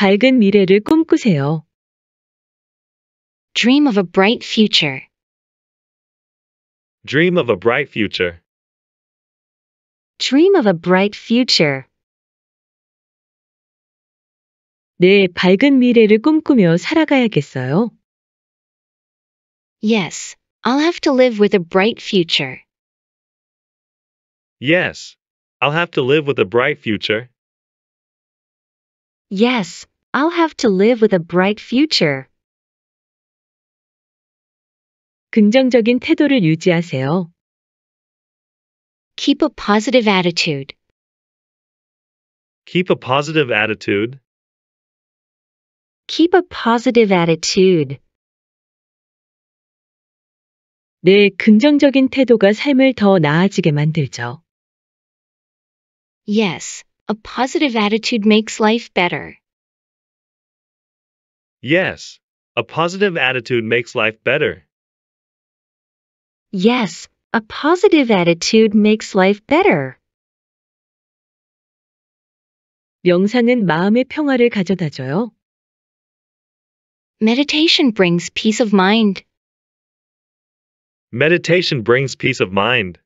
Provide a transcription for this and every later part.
밝은 미래를 꿈꾸세요. Dream of a bright future. Dream of a bright future. Dream of a bright future. 네, 밝은 미래를 꿈꾸며 살아가야겠어요. Yes, I'll have to live with a bright future. Yes, I'll have to live with a bright future. Yes, I'll have to live with a bright future. 긍정적인 태도를 유지하세요. Keep a positive attitude. Keep a positive attitude. Keep a positive attitude. 내 긍정적인 태도가 삶을 더 나아지게 만들죠. Yes, a positive attitude makes life better. Yes, a positive attitude makes life better. Yes, a positive attitude makes life better. 명상은 마음의 평화를 가져다줘요. Meditation brings peace of mind. Meditation brings peace of mind.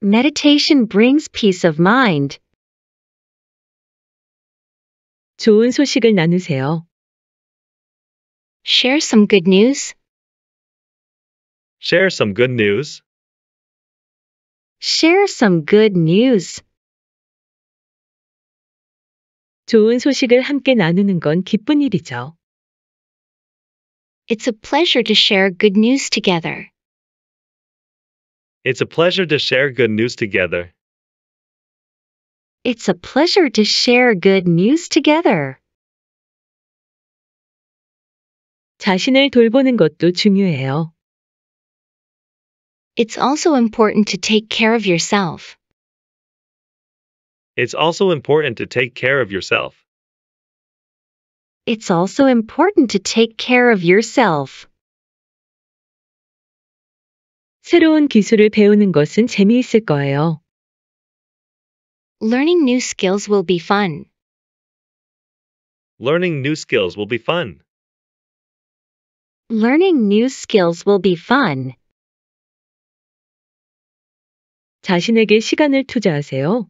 Meditation brings peace of mind. 좋은 소식을 나누세요. Share some good news. Share some good news. Share some good news. 좋은 소식을 함께 나누는 건 기쁜 일이죠. It's a pleasure to share good news together. It's a pleasure to share good news together. It's a pleasure to share good news together. 자신을 돌보는 것도 중요해요. It's also important to take care of yourself. It's also important to take care of yourself. It's also important to take care of yourself. 새로운 기술을 배우는 것은 재미있을 거예요. Learning new skills will be fun. Learning new skills will be fun. Learning new skills will be fun. 자신에게 시간을 투자하세요.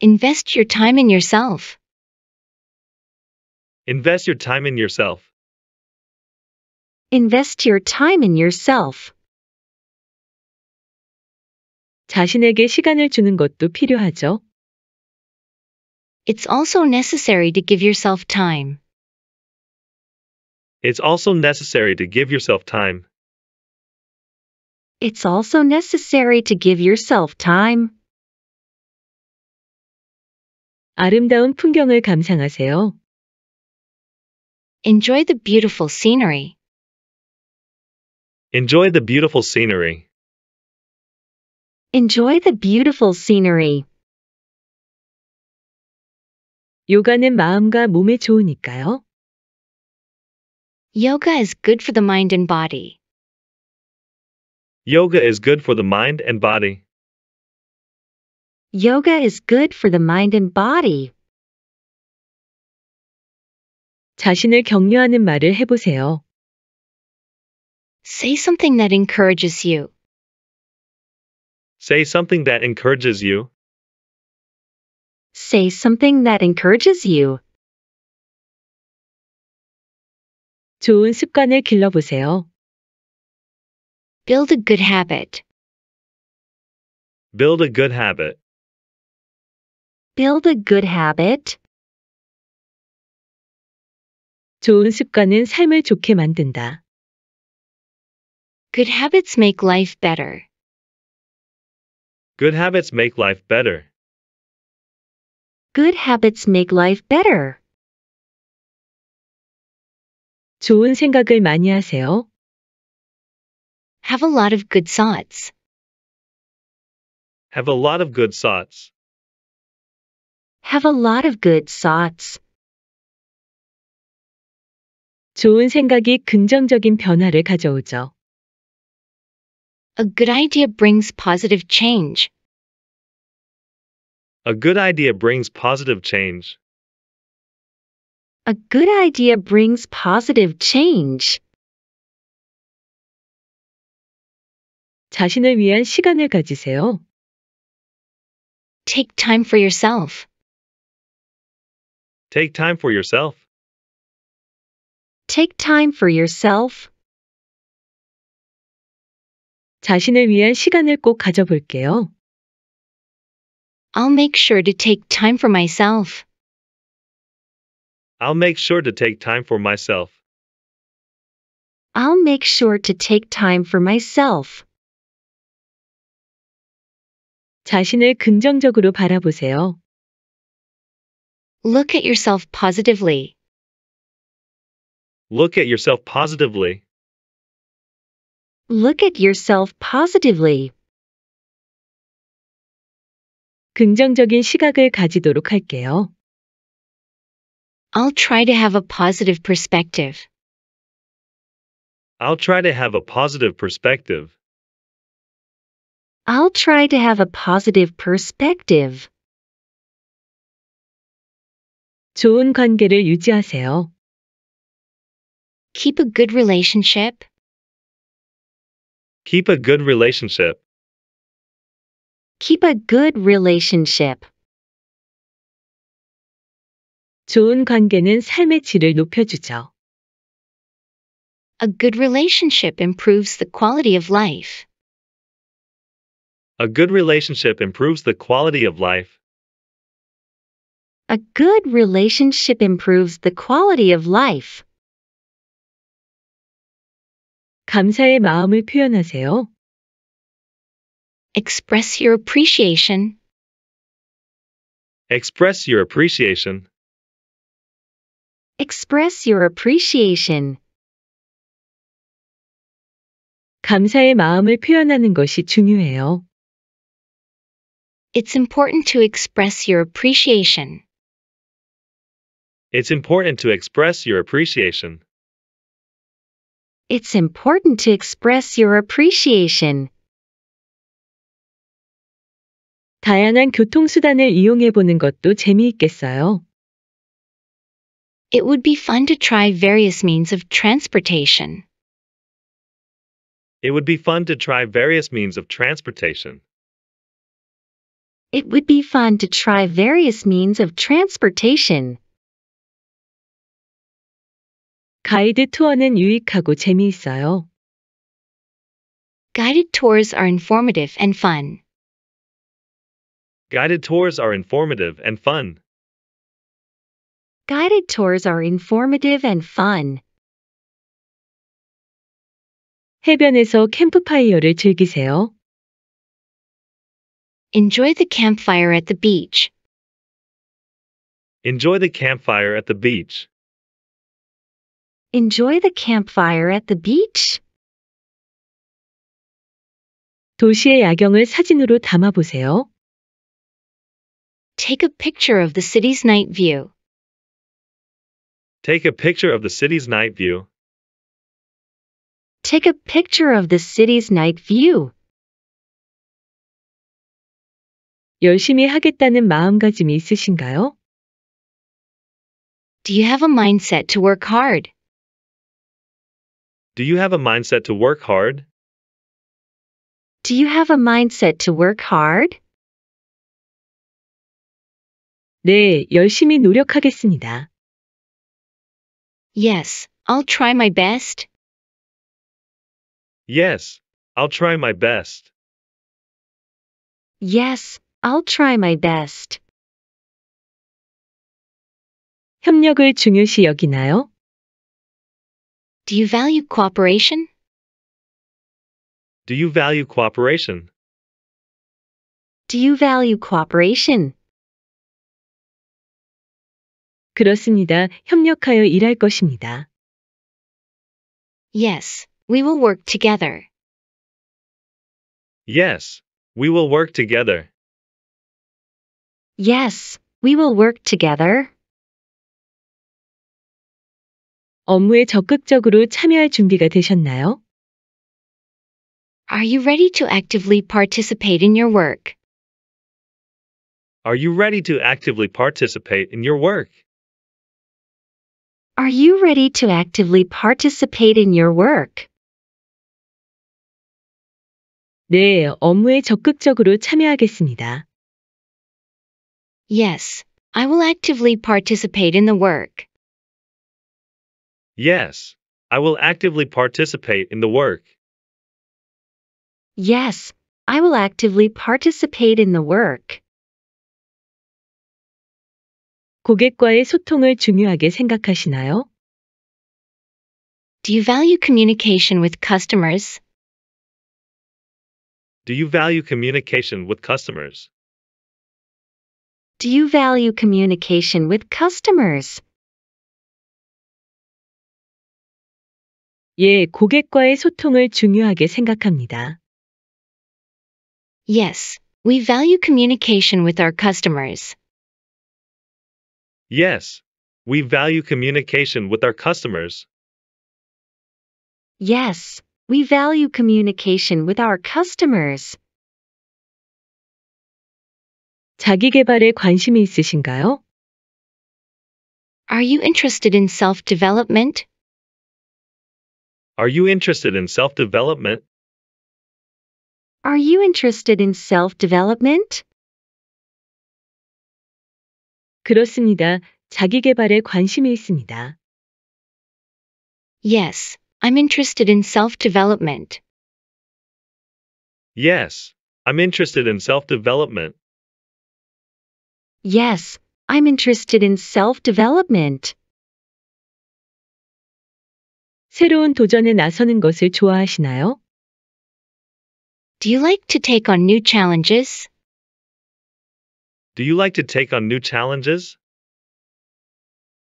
Invest your time in yourself. Invest your time in yourself. Invest your time in yourself. 자신에게 시간을 주는 것도 필요하죠. It's also necessary to give yourself time. It's also necessary to give yourself time. It's also necessary to give yourself time. 아름다운 풍경을 감상하세요. Enjoy the beautiful scenery. Enjoy the beautiful scenery. Enjoy the beautiful scenery. 요가는 마음과 몸에 좋으니까요. Yoga is good for the mind and body. Yoga is good for the mind and body. Yoga is good for the mind and body. 자신을 격려하는 말을 해보세요. Say something that encourages you. Say something that encourages you. Say something that encourages you. 좋은 습관을 길러보세요. Build a good habit. Build a good habit. Build a good habit. 좋은 습관은 삶을 좋게 만든다. Good habits make life better. Good habits make life better. Good habits make life better. 좋은 생각을 많이 하세요. Have a lot of good thoughts. Have a lot of good thoughts. Have a lot of good thoughts. 좋은 생각이 긍정적인 변화를 가져오죠. A good idea brings positive change. A good idea brings positive change. A good idea brings positive change. 자신을 위한 시간을 가지세요. Take time for yourself. Take time for yourself. Take time for yourself. 자신을 위한 시간을 꼭 가져볼게요. I'll make sure to take time for myself. I'll make sure to take time for myself. I'll make sure to take time for myself. 자신을 긍정적으로 바라보세요. Look at yourself positively. Look at yourself positively. Look at yourself positively. 긍정적인 시각을 가지도록 할게요. I'll try to have a positive perspective. I'll try to have a positive perspective. I'll try to have a positive perspective. 좋은 관계를 유지하세요. Keep a good relationship. Keep a good relationship. Keep a good relationship. 좋은 관계는 삶의 질을 높여주죠. A good relationship improves the quality of life. A good relationship improves the quality of life. A good relationship improves the quality of life. 감사의 마음을 표현하세요. Express your appreciation. Express your appreciation. Express your appreciation. 감사의 마음을 표현하는 것이 중요해요. It's important to express your appreciation. It's important to express your appreciation. It's important to express your appreciation. 다양한 교통수단을 이용해 보는 것도 재미있겠어요. It would be fun to try various means of transportation. It would be fun to try various means of transportation. It would be fun to try various means of transportation. 가이드 투어는 유익하고 재미있어요. Guided tours are informative and fun. Guided tours are informative and fun. Guided tours are informative and fun. 해변에서 캠프파이어를 즐기세요. Enjoy the campfire at the beach. Enjoy the campfire at the beach. Enjoy the campfire at the beach. 도시의 야경을 사진으로 담아 보세요. Take a picture of the city's night view. Take a picture of the city's night view. Take a picture of the city's night view. 열심히 하겠다는 마음가짐이 있으신가요? Do you have a mindset to work hard? Do you have a mindset to work hard? Do you have a mindset to work hard? 네, 열심히 노력하겠습니다. Yes, I'll try my best. Yes, I'll try my best. Yes, I'll try my best. 협력을 중요시 여기나요? Do you value cooperation? Do you value cooperation? Do you value cooperation? 그렇습니다. 협력하여 일할 것입니다. Yes, we will work together. Yes, we will work together. Yes, we will work together. 업무에 적극적으로 참여할 준비가 되셨나요? Are you ready to actively participate in your work? Are you ready to actively participate in your work? Are you ready to actively participate in your work? 네, 업무에 적극적으로 참여하겠습니다. Yes, I will actively participate in the work. Yes, I will actively participate in the work. Yes, I will actively participate in the work. 고객과의 소통을 중요하게 생각하시나요? Do you value communication with customers? Do you value communication with customers? Do you value communication with customers? 예, 고객과의 소통을 중요하게 생각합니다. Yes, we value communication with our customers. Yes, we value communication with our customers. Yes, we value communication with our customers. 자기 개발에 관심이 있으신가요? Are you interested in self-development? Are you interested in self-development? Are you interested in self-development? 그렇습니다. 자기 개발에 관심이 있습니다. Yes, I'm interested in self-development. Yes, I'm interested in self-development. Yes, I'm interested in self-development. 새로운 도전에 나서는 것을 좋아하시나요? Do you like to take on new challenges? Do you like to take on new challenges?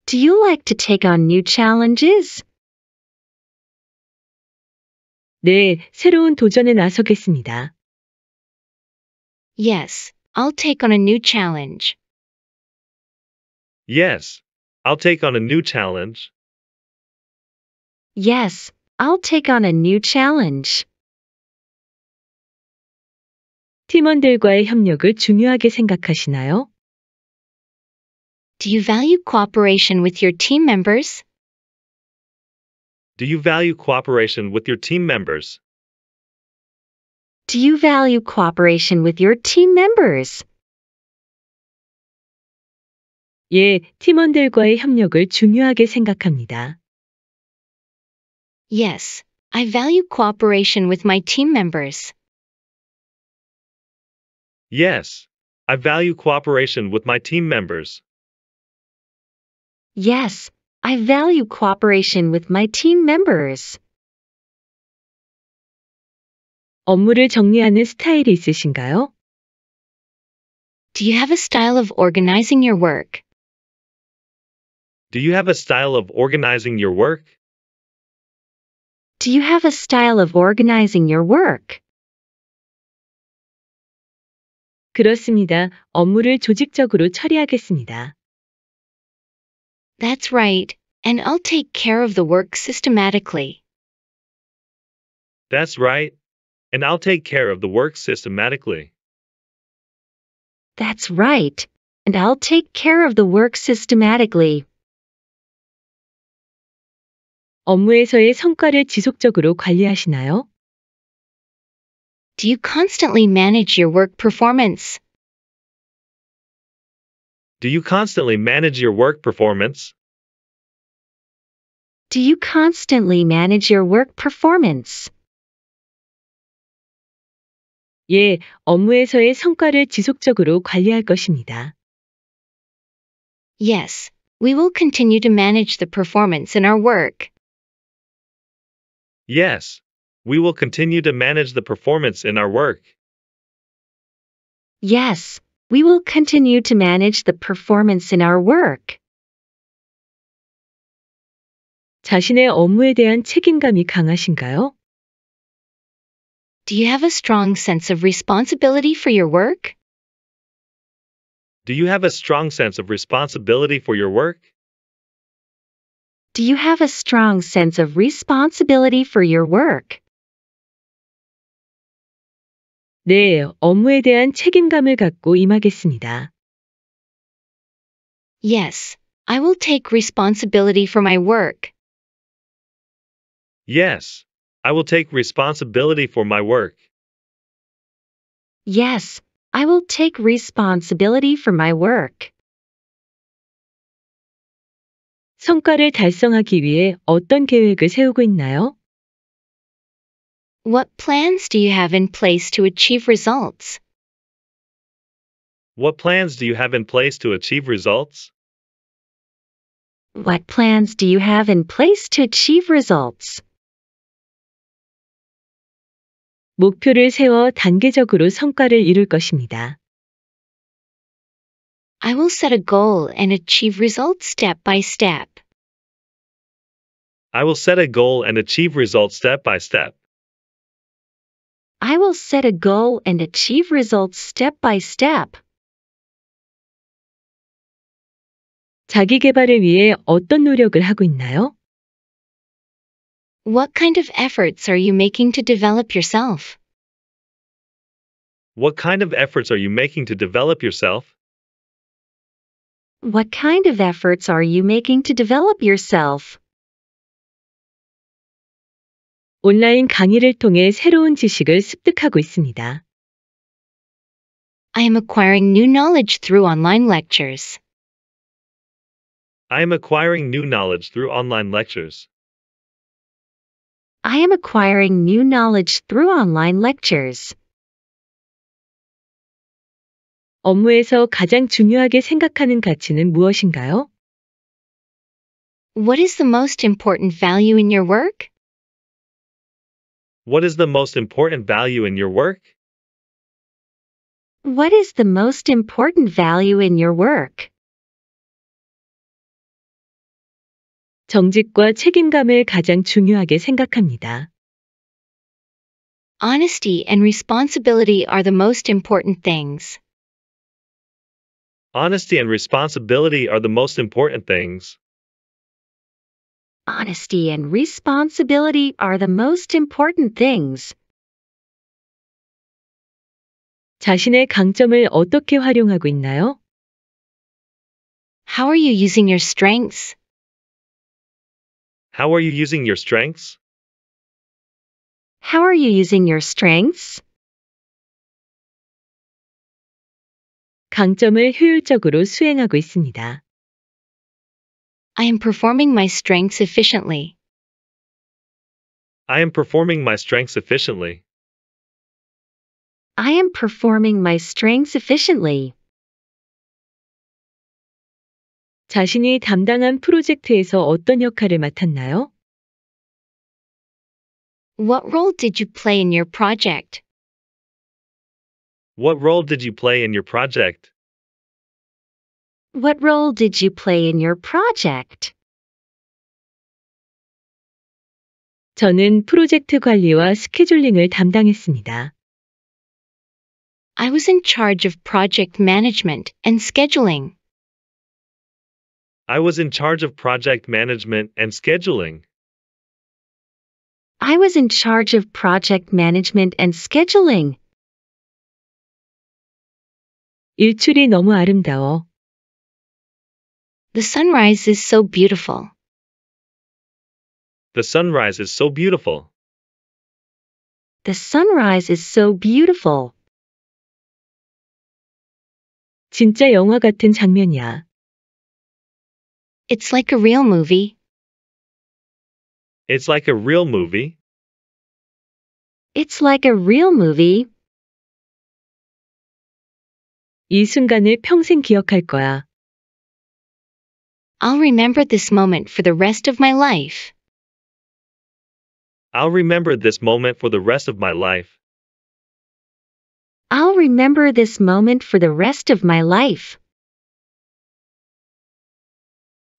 Do you like to take on new challenges? 네, 새로운 도전에 나서겠습니다. Yes, I'll take on a new challenge. Yes, I'll take on a new challenge. Yes, I'll take on a new challenge. 팀원들과의 협력을 중요하게 생각하시나요? Do you value cooperation with your team members? Do you value cooperation with your team members? Do you value cooperation with your team members? 예, 팀원들과의 협력을 중요하게 생각합니다. Yes, I value cooperation with my team members. Yes, I value cooperation with my team members. Yes, I value cooperation with my team members. 업무를 정리하는 스타일이 있으신가요? Do you have a style of organizing your work? Do you have a style of organizing your work? Do you have a style of organizing your work? 그렇습니다. 업무를 조직적으로 처리하겠습니다. That's right. And I'll take care of the work systematically. That's right. And I'll take care of the work systematically. That's right. And I'll take care of the work systematically. 업무에서의 성과를 지속적으로 관리하시나요? Do you constantly manage your work performance? Do you constantly manage your work performance? Do you constantly manage your work performance? 예, 업무에서의 성과를 지속적으로 관리할 것입니다. Yes, we will continue to manage the performance in our work. Yes, we will continue to manage the performance in our work. Yes, we will continue to manage the performance in our work. 자신의 업무에 대한 책임감이 강하신가요? Do you have a strong sense of responsibility for your work? Do you have a strong sense of responsibility for your work? Do you have a strong sense of responsibility for your work? 네, 업무에 대한 책임감을 갖고 임하겠습니다. Yes, I will take responsibility for my work. Yes, I will take responsibility for my work. Yes, I will take responsibility for my work. 성과를 달성하기 위해 어떤 계획을 세우고 있나요? What plans do you have in place to achieve results? What plans do you have in place to achieve results? What plans do you have in place to achieve results? 목표를 세워 단계적으로 성과를 이룰 것입니다. I will set a goal and achieve results step by step. I will set a goal and achieve results step by step. I will set a goal and achieve results step by step. 자기 개발을 위해 어떤 노력을 하고 있나요? What kind of efforts are you making to develop yourself? What kind of efforts are you making to develop yourself? What kind of efforts are you making to develop yourself? 온라인 강의를 통해 새로운 지식을 습득하고 있습니다. I am acquiring new knowledge through online lectures. I am acquiring new knowledge through online lectures. I am acquiring new knowledge through online lectures. 업무에서 가장 중요하게 생각하는 가치는 무엇인가요? What is the most important value in your work? What is the most important value in your work? What is the most important value in your work? 정직과 책임감을 가장 중요하게 생각합니다. Honesty and responsibility are the most important things. Honesty and responsibility are the most important things. Honesty and responsibility are the most important things. 자신의 강점을 어떻게 활용하고 있나요? How are you using your strengths? How are you using your strengths? How are you using your strengths? 강점을 효율적으로 수행하고 있습니다. I am performing my strengths efficiently. I am performing my strengths efficiently. I am performing my strengths efficiently. 자신이 담당한 프로젝트에서 어떤 역할을 맡았나요? What role did you play in your project? What role did you play in your project? What role did you play in your project? 저는 프로젝트 관리와 스케줄링을 담당했습니다. I was in charge of project management and scheduling. I was in charge of project management and scheduling. I was in charge of project management and scheduling. 일출이 너무 아름다워. The sunrise is so beautiful. The sunrise is so beautiful. The sunrise is so beautiful. 진짜 영화 같은 장면이야. It's like a real movie. It's like a real movie. It's like a real movie. 이 순간을 평생 기억할 거야. I'll remember this moment for the rest of my life. I'll remember this moment for the rest of my life. I'll remember this moment for the rest of my life.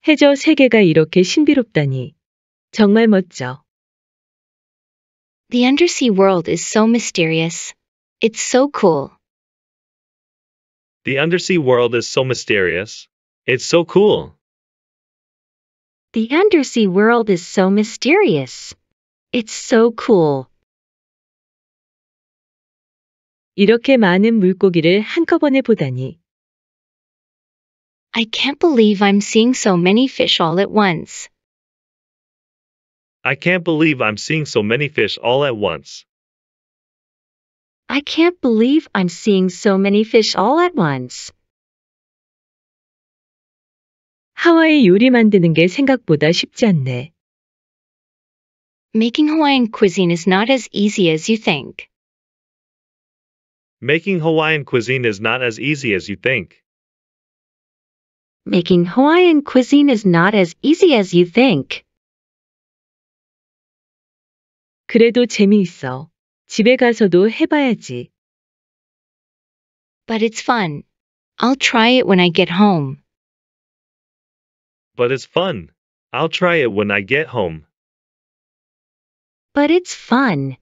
해저 세계가 이렇게 신비롭다니. 정말 멋져. The undersea world is so mysterious. It's so cool. The undersea world is so mysterious. It's so cool. The undersea world is so mysterious. It's so cool. 이렇게 많은 물고기를 한꺼번에 보다니. I can't believe I'm seeing so many fish all at once. I can't believe I'm seeing so many fish all at once. I can't believe I'm seeing so many fish all at once. 하와이 요리 만드는 게 생각보다 쉽지 않네. Making Hawaiian cuisine is not as easy as you think. Making Hawaiian cuisine is not as easy as you think. Making Hawaiian cuisine is not as easy as you think. 그래도 재미있어. 집에 가서도 해봐야지. But it's fun. I'll try it when I get home. But it's fun. I'll try it when I get home. But it's fun.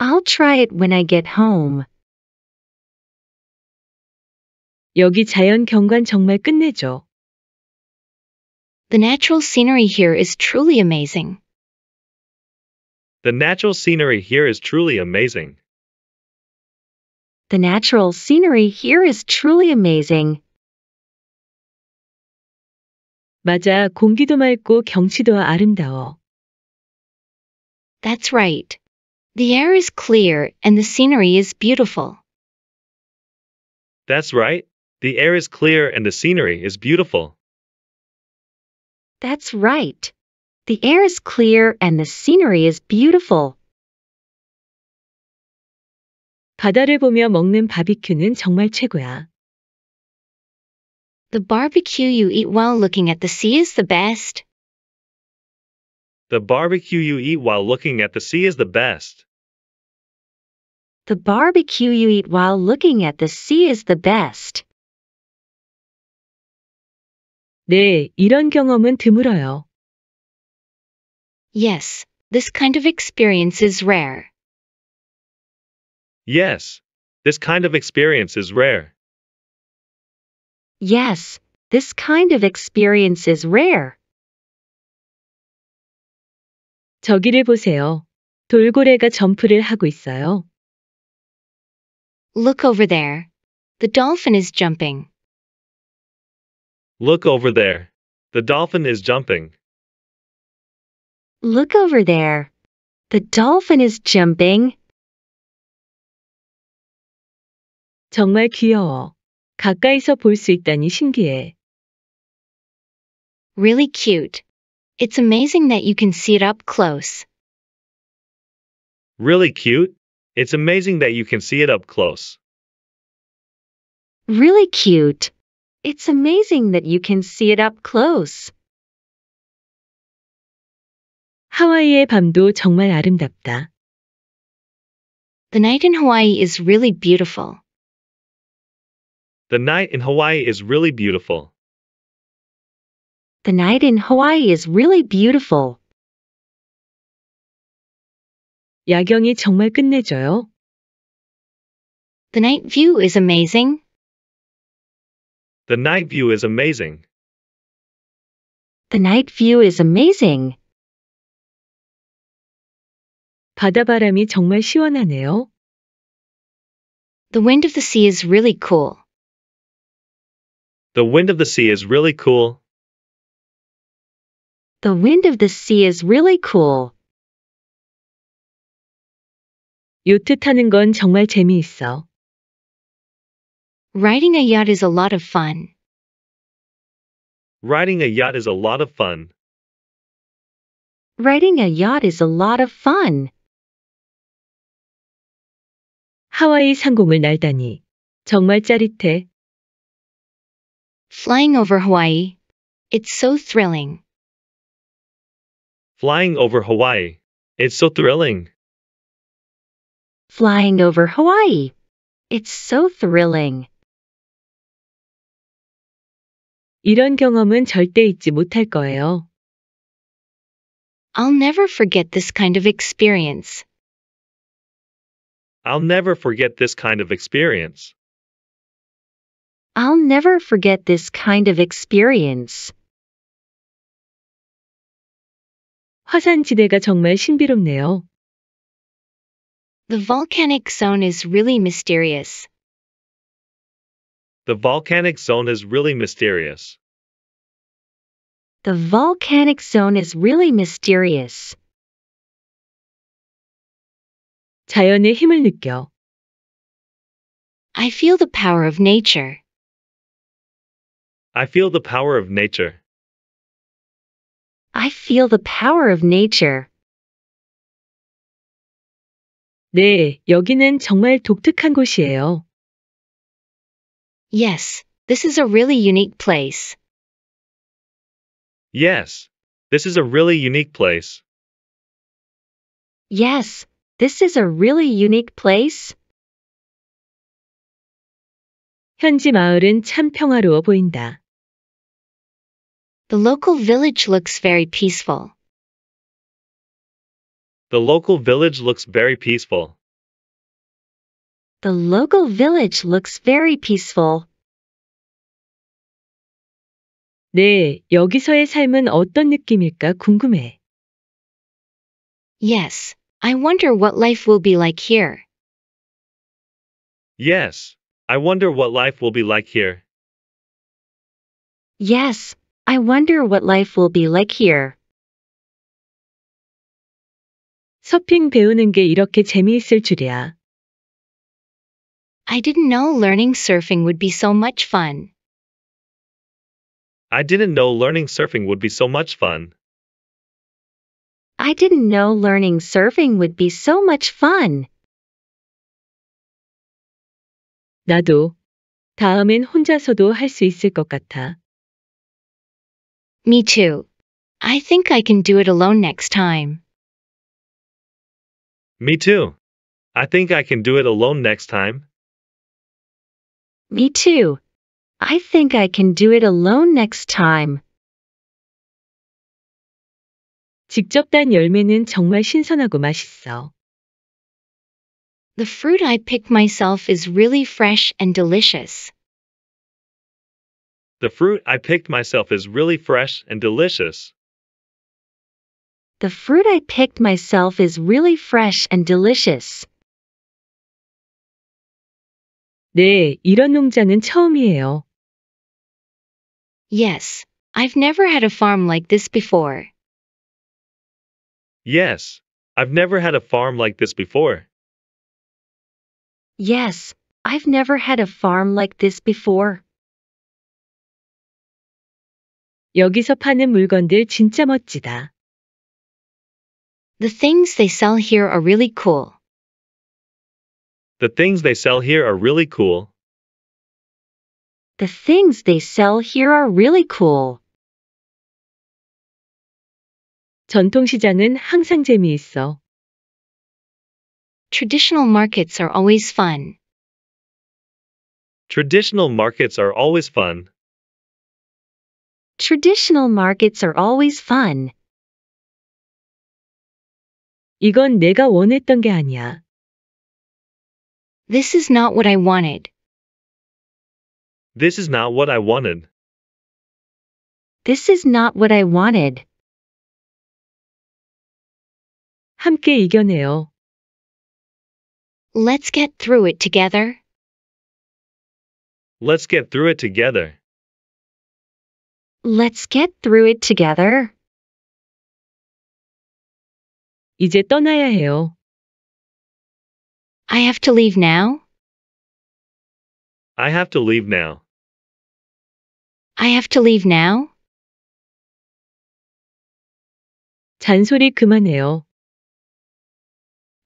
I'll try it when I get home. 여기 자연 경관 정말 끝내죠. The natural scenery here is truly amazing. The natural scenery here is truly amazing. The natural scenery here is truly amazing. 맞아, 공기도 맑고 경치도 아름다워. That's right. The air is clear and the scenery is beautiful. That's right. The air is clear and the scenery is beautiful. That's right. The air is clear and the scenery is beautiful. 바다를 보며 먹는 바비큐는 정말 최고야. The barbecue you eat while looking at the sea is the best. The barbecue you eat while looking at the sea is the best. The barbecue you eat while looking at the sea is the best. 네, 이런 경험은 드물어요. Yes, this kind of experience is rare. Yes, this kind of experience is rare. Yes, this kind of experience is rare. 저기를 보세요. 돌고래가 점프를 하고 있어요. Look over there. The dolphin is jumping. Look over there. The dolphin is jumping. Look over there. The dolphin is jumping. 정말 귀여워. 가까이서 볼 있다니 신기해. Really cute. It's amazing that you can see it up close. Really cute. It's amazing that you can see it up close. Really cute. It's amazing that you can see it up close. 하와이의 밤도 정말 아름답다. The night in Hawaii is really beautiful. The night in Hawaii is really beautiful. The night in Hawaii is really beautiful. 야경이 정말 끝내줘요. The night view is amazing. The night view is amazing. The night view is amazing. 바다바람이 정말 시원하네요. The wind of the sea is really cool. The wind of the sea is really cool. The wind of the sea is really cool. 요트 타는 건 정말 재미있어. Riding a yacht is a lot of fun. Riding a yacht is a lot of fun. Riding a yacht is a lot of fun. 하와이 상공을 날다니 정말 짜릿해. Flying over Hawaii. It's so thrilling. Flying over Hawaii. It's so thrilling. Flying over Hawaii. It's so thrilling. 이런 경험은 절대 잊지 못할 거예요. I'll never forget this kind of experience. I'll never forget this kind of experience. I'll never forget this kind of experience. 화산지대가 정말 신비롭네요. The volcanic zone is really mysterious. The volcanic zone is really mysterious. The volcanic zone is really mysterious. 자연의 힘을 느껴. I feel the power of nature. I feel the power of nature. I feel the power of nature. 네, 여기는 정말 독특한 곳이에요. Yes, this is a really unique place. Yes, this is a really unique place. Yes, this is a really unique place. 현지 마을은 참 평화로워 보인다. The local village looks very peaceful. The local village looks very peaceful. The local village looks very peaceful. 네, 여기서의 삶은 어떤 느낌일까 궁금해. Yes, I wonder what life will be like here. Yes, I wonder what life will be like here. Yes, I wonder what life will be like here. 서핑 배우는 게 이렇게 재미있을 줄이야. I didn't know learning surfing would be so much fun. I didn't know learning surfing would be so much fun. I didn't know learning surfing would be so much fun. 나도 다음엔 혼자서도 있을 것 같아. Me too. I think I can do it alone next time. Me too. I think I can do it alone next time. Me too. I think I can do it alone next time. 직접 딴 열매는 정말 신선하고 맛있어. The fruit I pick myself is really fresh and delicious. The fruit I picked myself is really fresh and delicious. The fruit I picked myself is really fresh and delicious. 네, 이런 농장은 처음이에요. Yes, I've never had a farm like this before. Yes, I've never had a farm like this before. Yes, I've never had a farm like this before. 여기서 파는 물건들 진짜 멋지다. The things they sell here are really cool. The things they sell here are really cool. The things they sell here are really cool. 전통시장은 항상 재미있어. Traditional markets are always fun. Traditional markets are always fun. Traditional markets are always fun. 이건 내가 원했던 게 아니야. This is not what I wanted. This is not what I wanted. This is not what I wanted. 함께 이겨내요. Let's get through it together. Let's get through it together. Let's get through it together. 이제 떠나야 해요. I have to leave now. I have to leave now. I have to leave now. 잔소리 그만해요.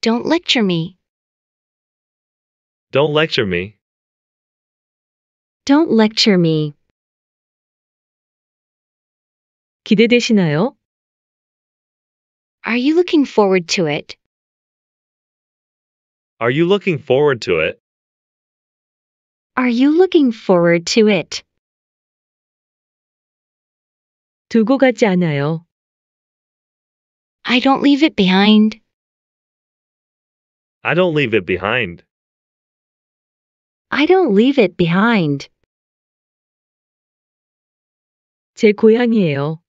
Don't lecture me. Don't lecture me. Don't lecture me. 기대되시나요? Are you looking forward to it? Are you looking forward to it? Are you looking forward to it? 두고 가지 않아요. I don't leave it behind. I don't leave it behind. I don't leave it behind. 제 고향이에요.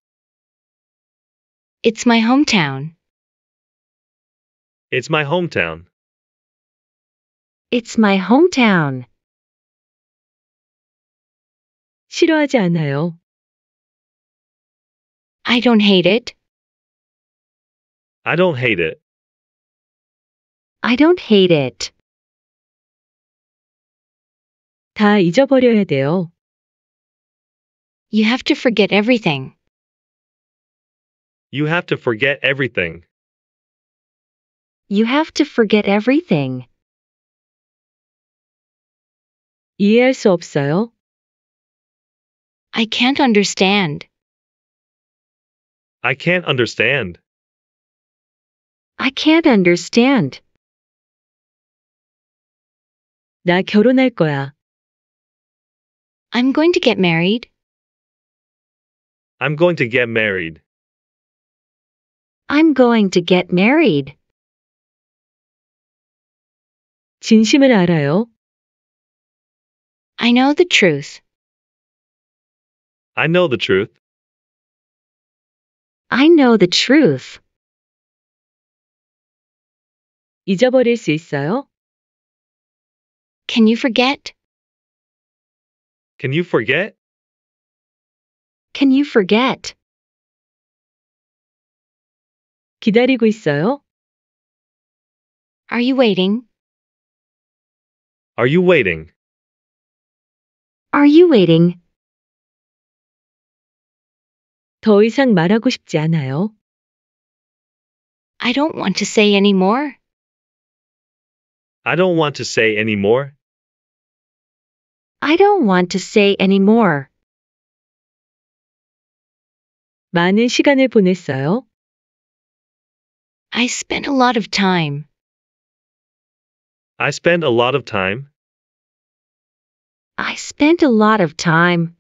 It's my hometown. It's my hometown. It's my hometown. 싫어하지 않아요. I don't hate it. I don't hate it. I don't hate it. 다 잊어버려야 돼요. You have to forget everything. You have to forget everything. You have to forget everything. 이해할 수 없어요. I can't understand. I can't understand. I can't understand. 나 결혼할 거야. I'm going to get married. I'm going to get married. I'm going to get married. 진심을 알아요. I know the truth. I know the truth. I know the truth. 잊어버릴 수 있어요? Can you forget? Can you forget? Can you forget? 기다리고 있어요? Are you waiting? Are you waiting? Are you waiting? 더 이상 말하고 싶지 않아요. I don't want to say any more. I don't want to say any more. I don't want to say any more. 많은 시간을 보냈어요. I spent a lot of time. I spent a lot of time. I spent a lot of time.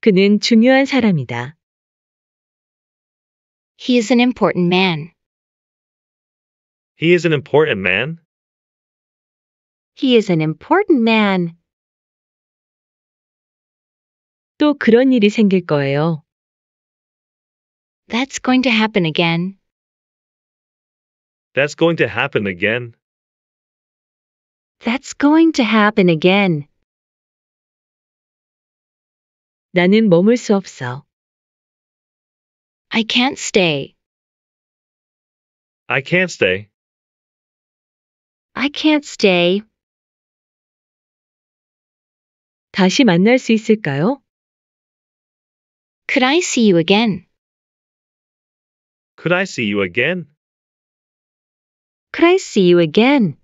그는 중요한 사람이다. He is an important man. He is an important man. He is an important man. 또 그런 일이 생길 거예요. That's going to happen again. That's going to happen again. That's going to happen again. 나는 머물 수 없어. I can't stay. I can't stay. I can't stay. 다시 만날 수 있을까요? Could I see you again? Could I see you again? Could I see you again?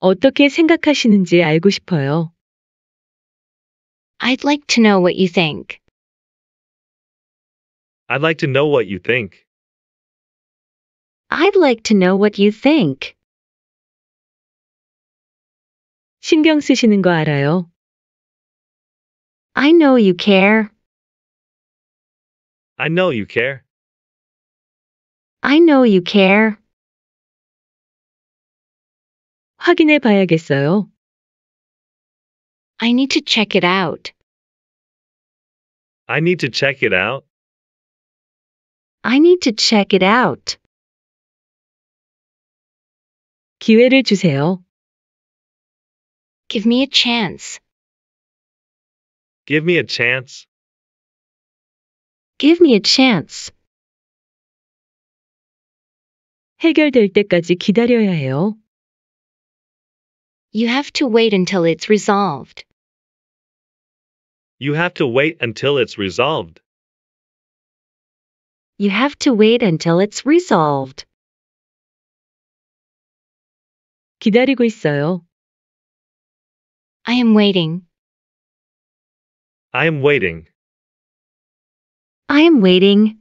어떻게 생각하시는지 알고 싶어요. I'd like to know what you think. I'd like to know what you think. I'd like to know what you think. 신경 쓰시는 거 알아요. I know you care. I know you care. I know you care. 확인해 봐야겠어요. I need to check it out. I need to check it out. I need to check it out. 기회를 주세요. Give me a chance. Give me a chance. Give me a chance. 해결될 때까지 기다려야 해요. You have to wait until it's resolved. You have to wait until it's resolved. You have to wait until it's resolved. 기다리고 있어요. I am waiting. I am waiting. I am waiting.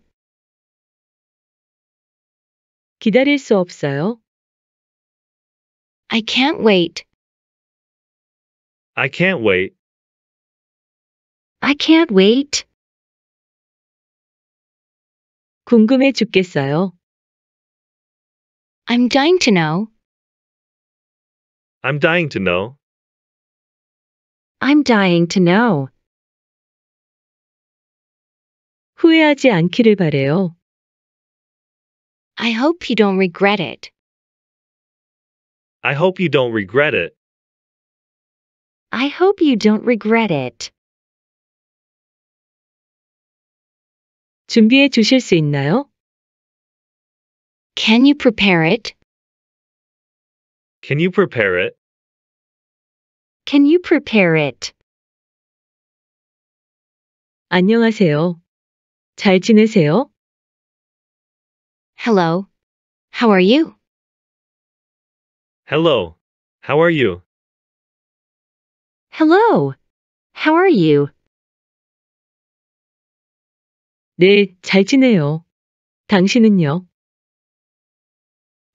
기다릴 수 없어요. I can't wait. I can't wait. I can't wait. 궁금해 죽겠어요. I'm dying to know. I'm dying to know. I'm dying to know. 후회하지 않기를 바래요. I hope you don't regret it. I hope you don't regret it. I hope you don't regret it. 준비해 주실 수 있나요? Can you prepare it? Can you prepare it? Can you prepare it? 안녕하세요. 잘 지내세요? Hello. How are you? Hello. How are you? Hello. How are you? 네, 잘 지내요. 당신은요?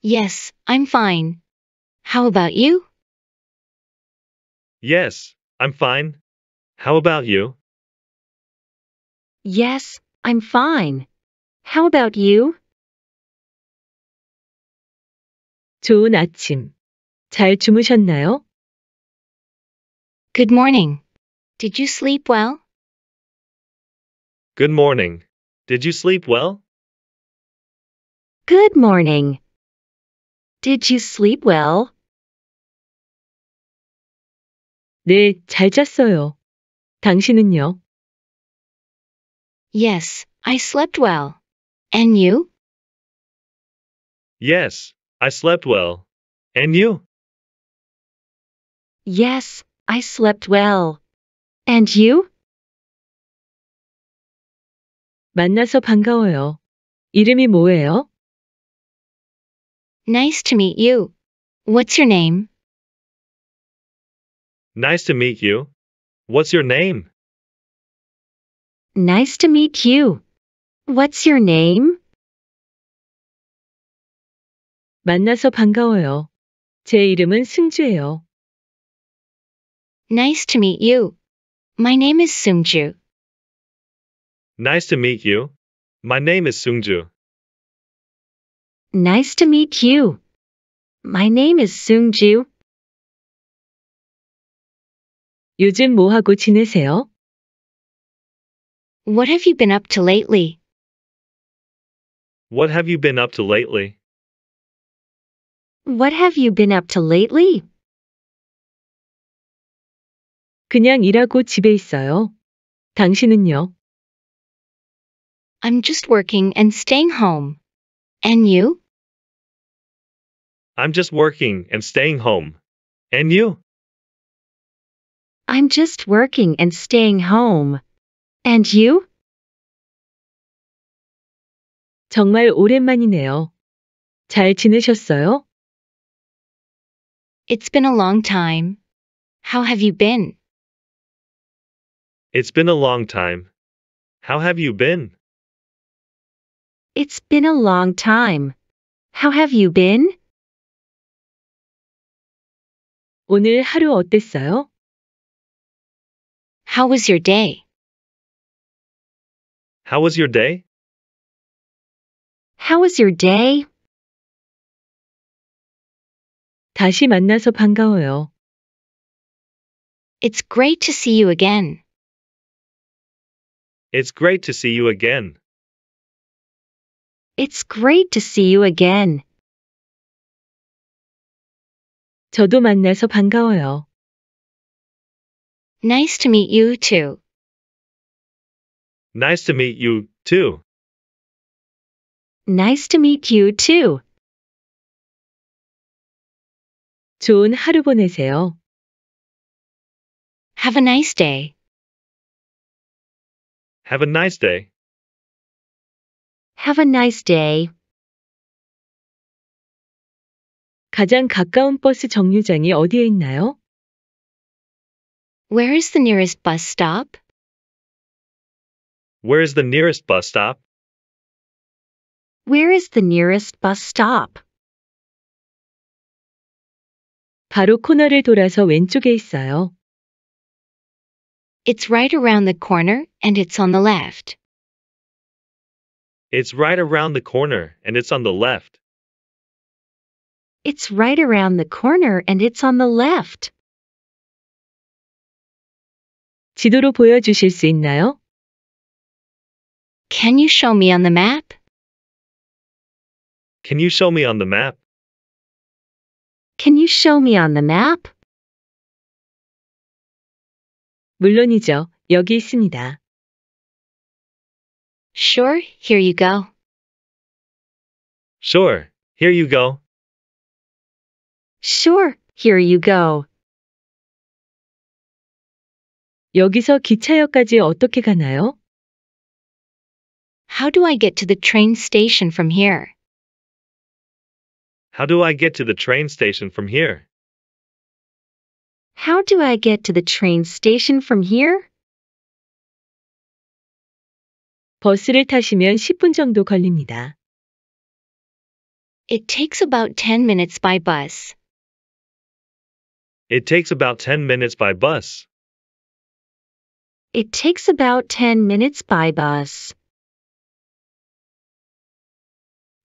Yes, I'm fine. How about you? Yes, I'm fine. How about you? Yes, I'm fine. How about you? 좋은 아침. 잘 주무셨나요? Good morning. Did you sleep well? Good morning. Did you sleep well? Good morning. Did you sleep well? 네, 잘 잤어요. 당신은요? Yes, I slept well. And you? Yes, I slept well. And you? Yes, I slept well. And you? 만나서 반가워요. 이름이 뭐예요? Nice to meet you. What's your name? Nice to meet you. What's your name? Nice to meet you. What's your name? 만나서 반가워요. 제 이름은 승주예요. Nice to meet you. My name is Sungju. Nice to meet you. My name is Sungju. Nice to meet you. My name is Sungju. 요즘 뭐하고 지내세요? What have you been up to lately? What have you been up to lately? What have you been up to lately? 그냥 일하고 집에 있어요. 당신은요? I'm just working and staying home. And you? I'm just working and staying home. And you? I'm just working and staying home. And you? 정말 오랜만이네요. 잘 지내셨어요? It's been a long time. How have you been? It's been a long time. How have you been? It's been a long time. How have you been? 오늘 하루 어땠어요? How was your day? How was your day? How was your day? 다시 만나서 반가워요. It's great to see you again. It's great to see you again. It's great to see you again. 저도 만나서 반가워요. Nice to meet you too. Nice to meet you too. Nice to meet you too. 좋은 하루 보내세요. Have a nice day. Have a nice day. Have a nice day. 가장 가까운 버스 정류장이 어디에 있나요? Where is the nearest bus stop? Where is the nearest bus stop? Where is the nearest bus stop? 바로 코너를 돌아서 왼쪽에 있어요. It's right around the corner and it's on the left. It's right around the corner and it's on the left. It's right around the corner and it's on the left. 지도로 보여주실 수 있나요? Can you show me on the map? Can you show me on the map? Can you show me on the map? 물론이죠. 여기 있습니다. Sure, here you go. Sure, here you go. Sure, here you go. 여기서 기차역까지 어떻게 가나요? How do I get to the train station from here? How do I get to the train station from here? How do I get to the train station from here? 버스를 타시면 10분 정도 걸립니다. It takes about 10 minutes by bus. It takes about 10 minutes by bus. It takes about 10 minutes by bus.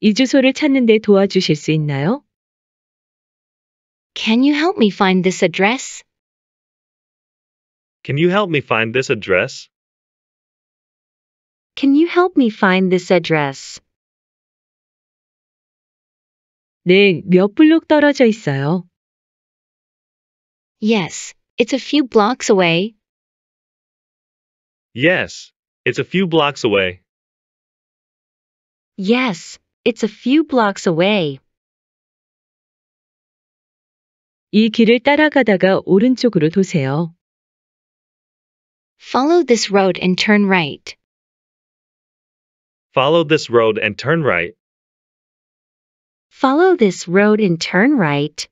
이 주소를 찾는 데 도와주실 수 있나요? Can you help me find this address? Can you help me find this address? Can you help me find this address? 네, 몇 블록 떨어져 있어요. Yes, it's a few blocks away. Yes, it's a few blocks away. Yes, it's a few blocks away. 이 길을 따라가다가 오른쪽으로 도세요. Follow this road and turn right. Follow this road and turn right. Follow this road and turn right.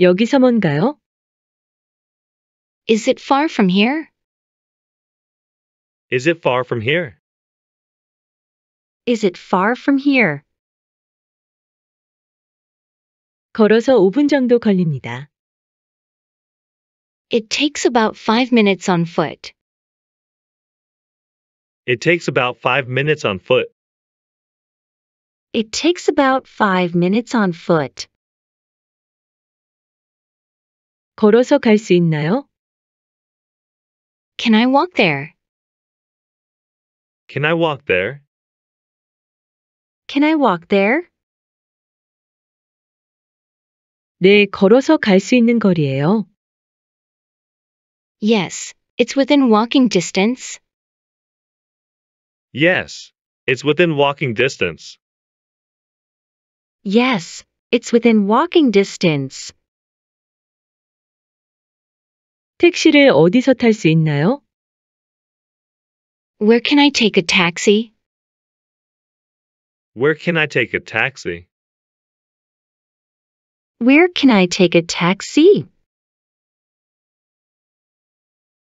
여기서 뭔가요? Is it far from here? Is it far from here? Is it far from here? 걸어서 5분 정도 걸립니다. It takes about 5 minutes on foot. It takes about 5 minutes on foot. It takes about 5 minutes on foot. 걸어서 갈 수 있나요? Can I walk there? Can I walk there? Can I walk there? 네, 걸어서 있는 거리예요. Yes, it's within walking distance. Yes, it's within walking distance. Yes, it's within walking distance. 택시를 어디서 있나요? Where can I take a taxi? Where can I take a taxi? Where can I take a taxi?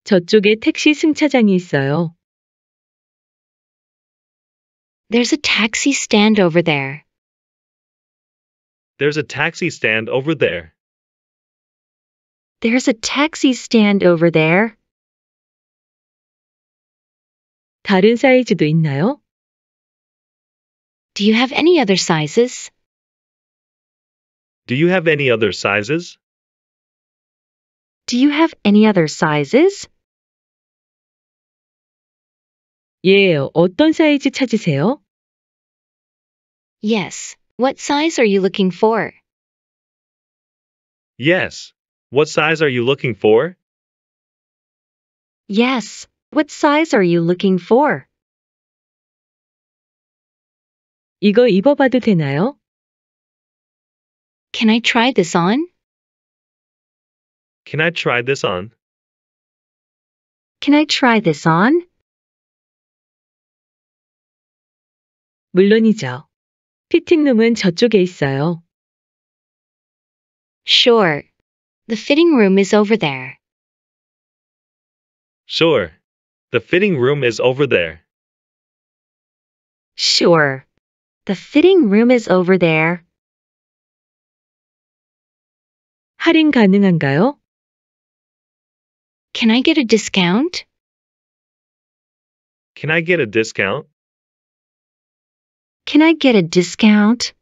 저쪽에 택시 승차장이 있어요. There's a taxi stand over there. There's a taxi stand over there. There's a taxi stand over there. 다른 사이즈도 있나요? Do you have any other sizes? Do you have any other sizes? Do you have any other sizes? 예, 어떤 사이즈 찾으세요? Yes. What size are you looking for? Yes. What size are you looking for? Yes, what size are you looking for? 이거 입어봐도 되나요? Can I try this on? Can I try this on? Can I try this on? 물론이죠. 피팅룸은 저쪽에 있어요. Sure. The fitting room is over there. Sure. The fitting room is over there. Sure. The fitting room is over there. 할인 가능한가요? Can I get a discount? Can I get a discount? Can I get a discount?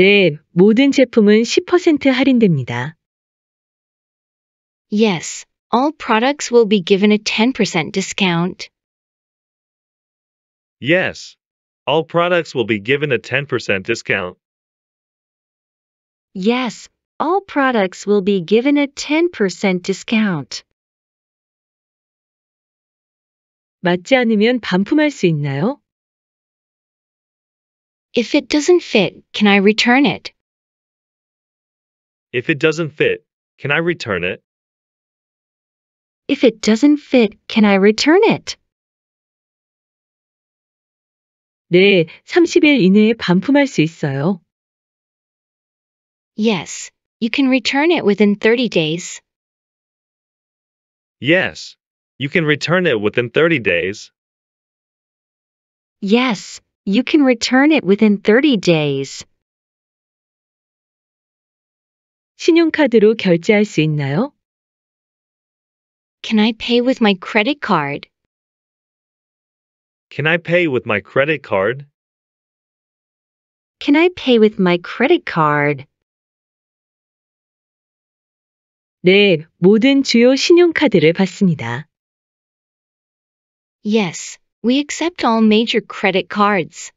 네, 모든 제품은 10% 할인됩니다. Yes, all products will be given a 10% discount. Yes, all products will be given a 10% discount. Yes, all products will be given a 10% discount. 맞지 않으면 반품할 수 있나요? If it doesn't fit, can I return it? If it doesn't fit, can I return it? If it doesn't fit, can I return it? 네, 30일 이내에 반품할 수 있어요. Yes, you can return it within 30 days. Yes, you can return it within 30 days. Yes, you can return it within 30 days. 신용카드로 결제할 수 있나요? Can I pay with my credit card? Can I pay with my credit card? Can I pay with my credit card? 네, 모든 주요 신용카드를 받습니다. Yes, we accept all major credit cards.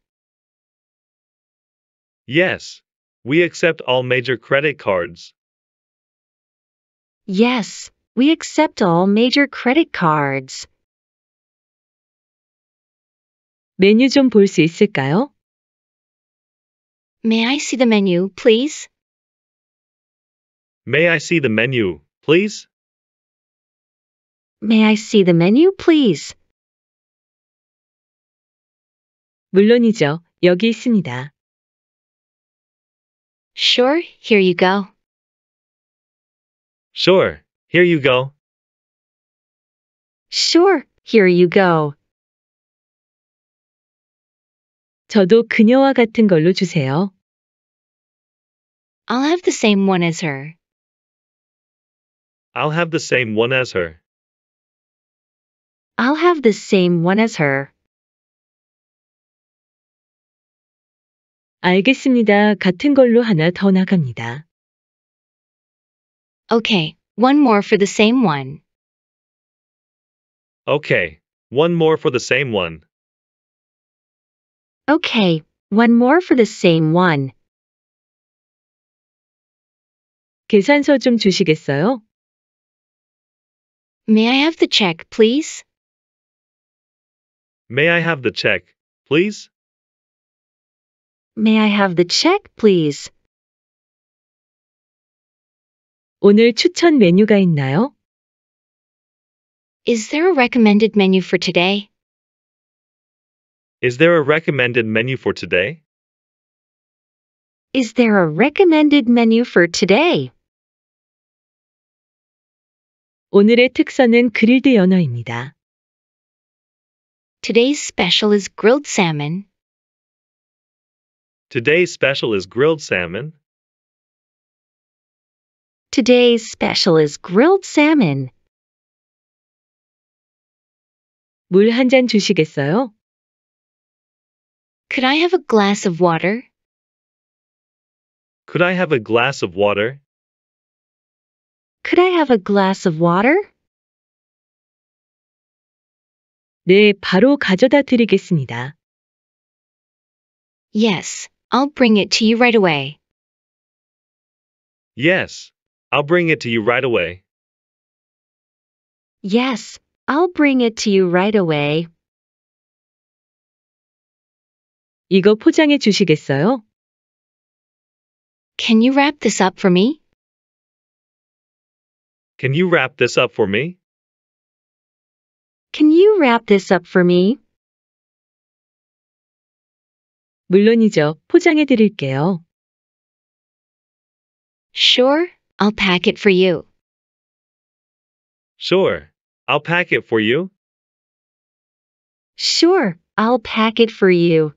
Yes, we accept all major credit cards. Yes, we accept all major credit cards. 메뉴 있을까요? May I see the menu, please? May I see the menu, please? May I see the menu, please? 물론이죠. 여기 있습니다. Sure, here you go. Sure, here you go. Sure, here you go. 저도 그녀와 같은 걸로 주세요. I'll have the same one as her. I'll have the same one as her. I'll have the same one as her. 알겠습니다. 같은 걸로 하나 더 나갑니다. Okay, one more for the same one. Okay, one more for the same one. Okay, one more for the same one. 계산서 좀 주시겠어요? May I have the check, please? May I have the check, please? May I have the check, please? 오늘 추천 메뉴가 있나요? Is there a recommended menu for today? Is there a recommended menu for today? Is there a recommended menu for today? 오늘의 특선은 그릴드 연어입니다. Today's special is grilled salmon. Today's special is grilled salmon. Today's special is grilled salmon. 주시겠어요? Could I have a glass of water? Could I have a glass of water? Could I have a glass of water? 네, 바로 가져다 드리겠습니다. Yes, I'll bring it to you right away. Yes, I'll bring it to you right away. Yes, I'll bring it to you right away. 이거 포장해 주시겠어요? Can you wrap this up for me? Can you wrap this up for me? Can you wrap this up for me? 물론이죠. 포장해 드릴게요. Sure, I'll pack it for you. Sure, I'll pack it for you. Sure, I'll pack it for you.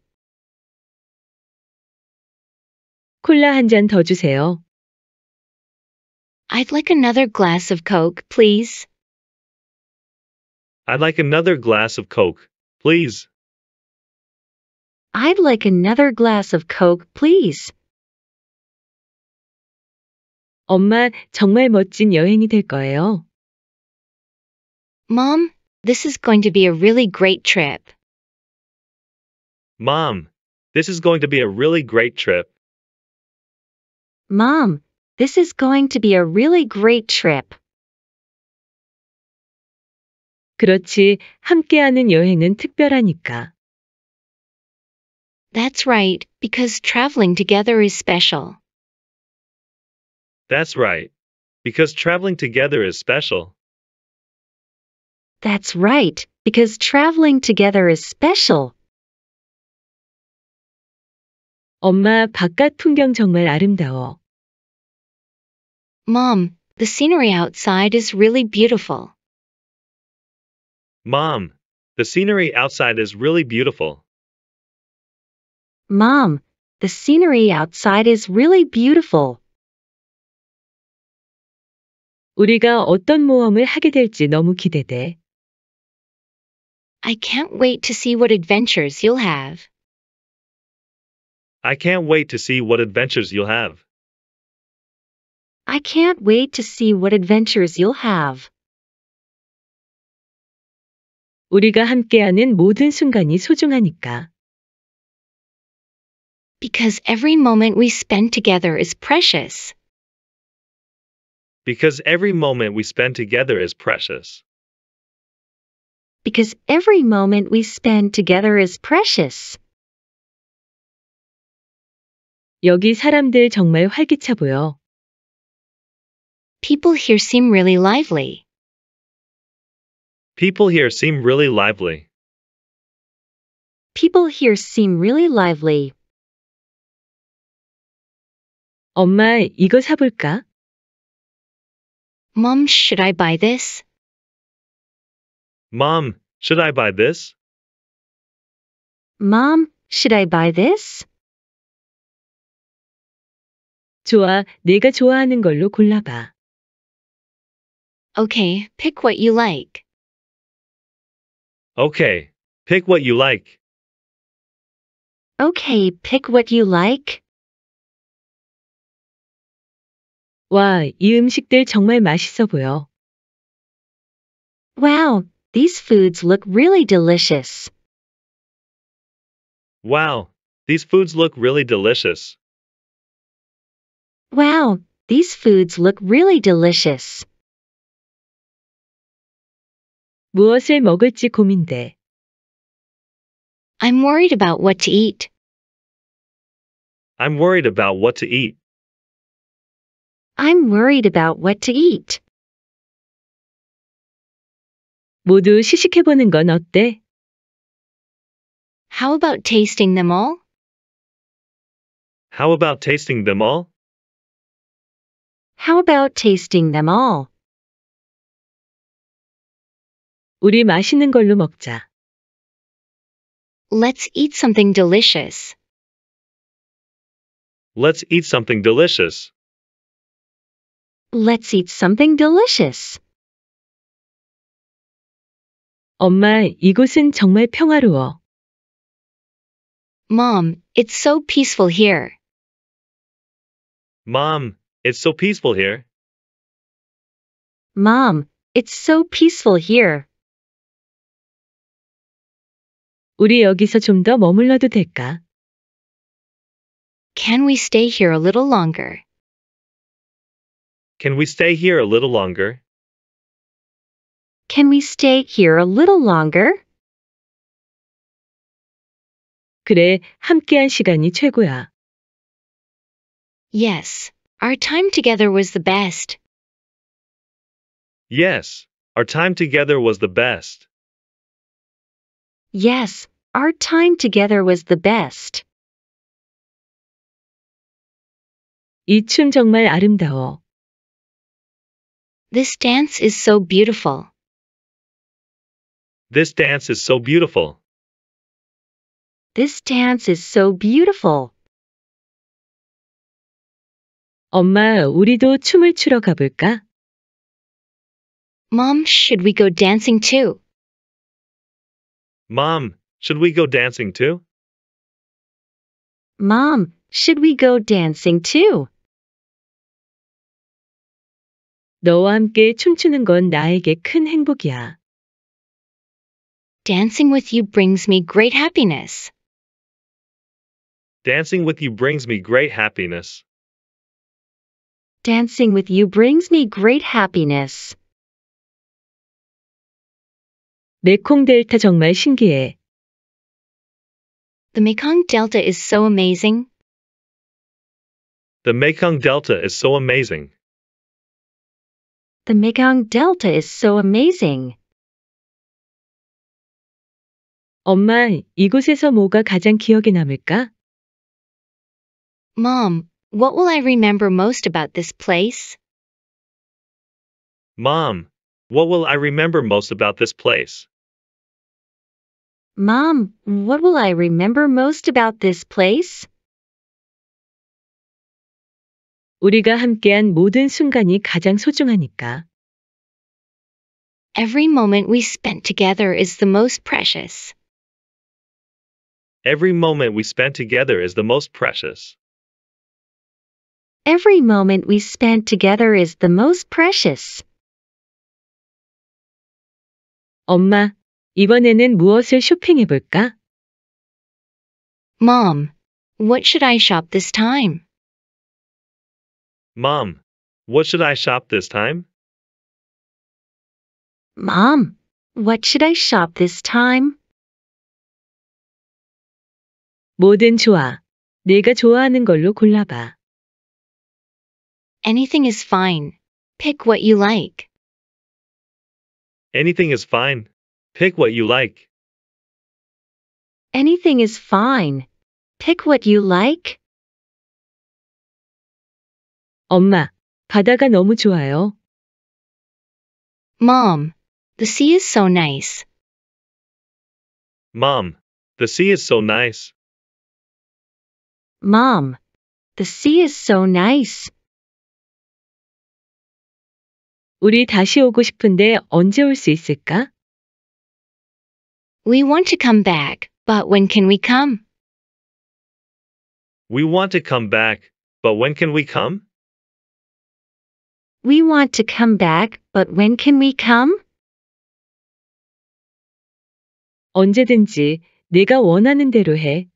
콜라 한 잔 더 주세요. I'd like another glass of Coke, please. I'd like another glass of Coke, please. I'd like another glass of Coke, please. 엄마, 정말 멋진 여행이 될 거예요. Mom, this is going to be a really great trip. Mom, this is going to be a really great trip. Mom, this is going to be a really great trip. 그렇지, 함께하는 여행은 특별하니까. That's right, because traveling together is special. That's right, because traveling together is special. That's right, because traveling together is special. 엄마, 바깥 풍경 정말 아름다워. Mom, the scenery outside is really beautiful. Mom, the scenery outside is really beautiful. Mom, the scenery outside is really beautiful. 우리가 어떤 모험을 하게 될지 너무 기대돼. I can't wait to see what adventures you'll have. I can't wait to see what adventures you'll have. I can't wait to see what adventures you'll have. 우리가 함께하는 모든 순간이 소중하니까. Because every moment we spend together is precious. Because every moment we spend together is precious. Because every moment we spend together is precious. 여기 사람들 정말 활기차 보여. People here seem really lively. People here seem really lively. People here seem really lively. 엄마, 이거 사볼까? Mom, should I buy this? Mom, should I buy this? Mom, should I buy this? 좋아, 내가 좋아하는 걸로 골라봐. Okay, pick what you like. Okay, pick what you like. Okay, pick what you like. 와, 이 음식들 정말 맛있어 보여. Wow, these foods look really delicious. Wow, these foods look really delicious. Wow, these foods look really delicious. 무엇을 먹을지 고민돼. I'm worried about what to eat. I'm worried about what to eat. I'm worried about what to eat. 모두 시식해보는 건 어때? How about tasting them all? How about tasting them all? How about tasting them all? 우리 맛있는 걸로 먹자. Let's eat something delicious. Let's eat something delicious. Let's eat something delicious. 엄마, 이곳은 정말 평화로워. Mom, it's so peaceful here. Mom, it's so peaceful here. Mom, it's so peaceful here. 우리 여기서 머물러도 될까? Can we stay here a little longer? Can we stay here a little longer? Can we stay here a little longer? 그래, 함께한 시간이 최고야. Yes, our time together was the best. Yes, our time together was the best. Yes, our time together was the best. 이 춤 정말 아름다워. This dance is so beautiful. This dance is so beautiful. This dance is so beautiful. 엄마, 우리도 춤을 추러 가볼까? Mom, should we go dancing too? Mom, should we go dancing too? Mom, should we go dancing too? 너와 함께 춤추는 건 나에게 큰 행복이야. Dancing with you brings me great happiness. Dancing with you brings me great happiness. Dancing with you brings me great happiness. 메콩 델타 정말 신기해. The Mekong Delta is so amazing. The Mekong Delta is so amazing. The Mekong Delta is so amazing. 엄마, 이곳에서 뭐가 가장 기억에 남을까? Mom, what will I remember most about this place? Mom, what will I remember most about this place? Mom, what will I remember most about this place? 우리가 함께한 모든 순간이 가장 소중하니까. Every moment we spent together is the most precious. Every moment we spent together is the most precious. Every moment we spent together is the most precious. 엄마, 이번에는 무엇을 쇼핑해 볼까? Mom, what should I shop this time? Mom, what should I shop this time? Mom, what should I shop this time? 뭐든 좋아. 네가 좋아하는 걸로 골라봐. Anything is fine. Pick what you like. Anything is fine. Pick what you like. Anything is fine. Pick what you like. 엄마, 바다가 너무 좋아요. Mom, the sea is so nice. Mom, the sea is so nice. Mom, the sea is so nice. 우리 다시 오고 싶은데 언제 있을까? We want to come back, but when can we come? We want to come back, but when can we come? We want to come back, but when can we come? 언제든지 네가 원하는 대로 해.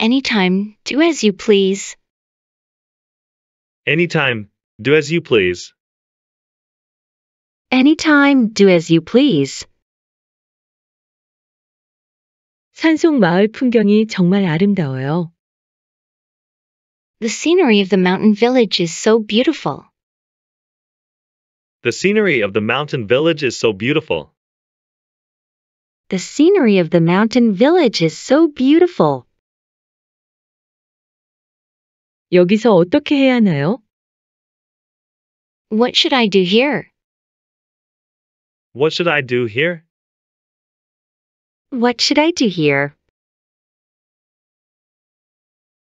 Anytime, do as you please. Anytime, do as you please. Anytime, do as you please. 산속 마을 풍경이 정말 아름다워요. The scenery of the mountain village is so beautiful. The scenery of the mountain village is so beautiful. The scenery of the mountain village is so beautiful. 여기서 어떻게 해야 하나요? What should I do here? What should I do here? What should I do here?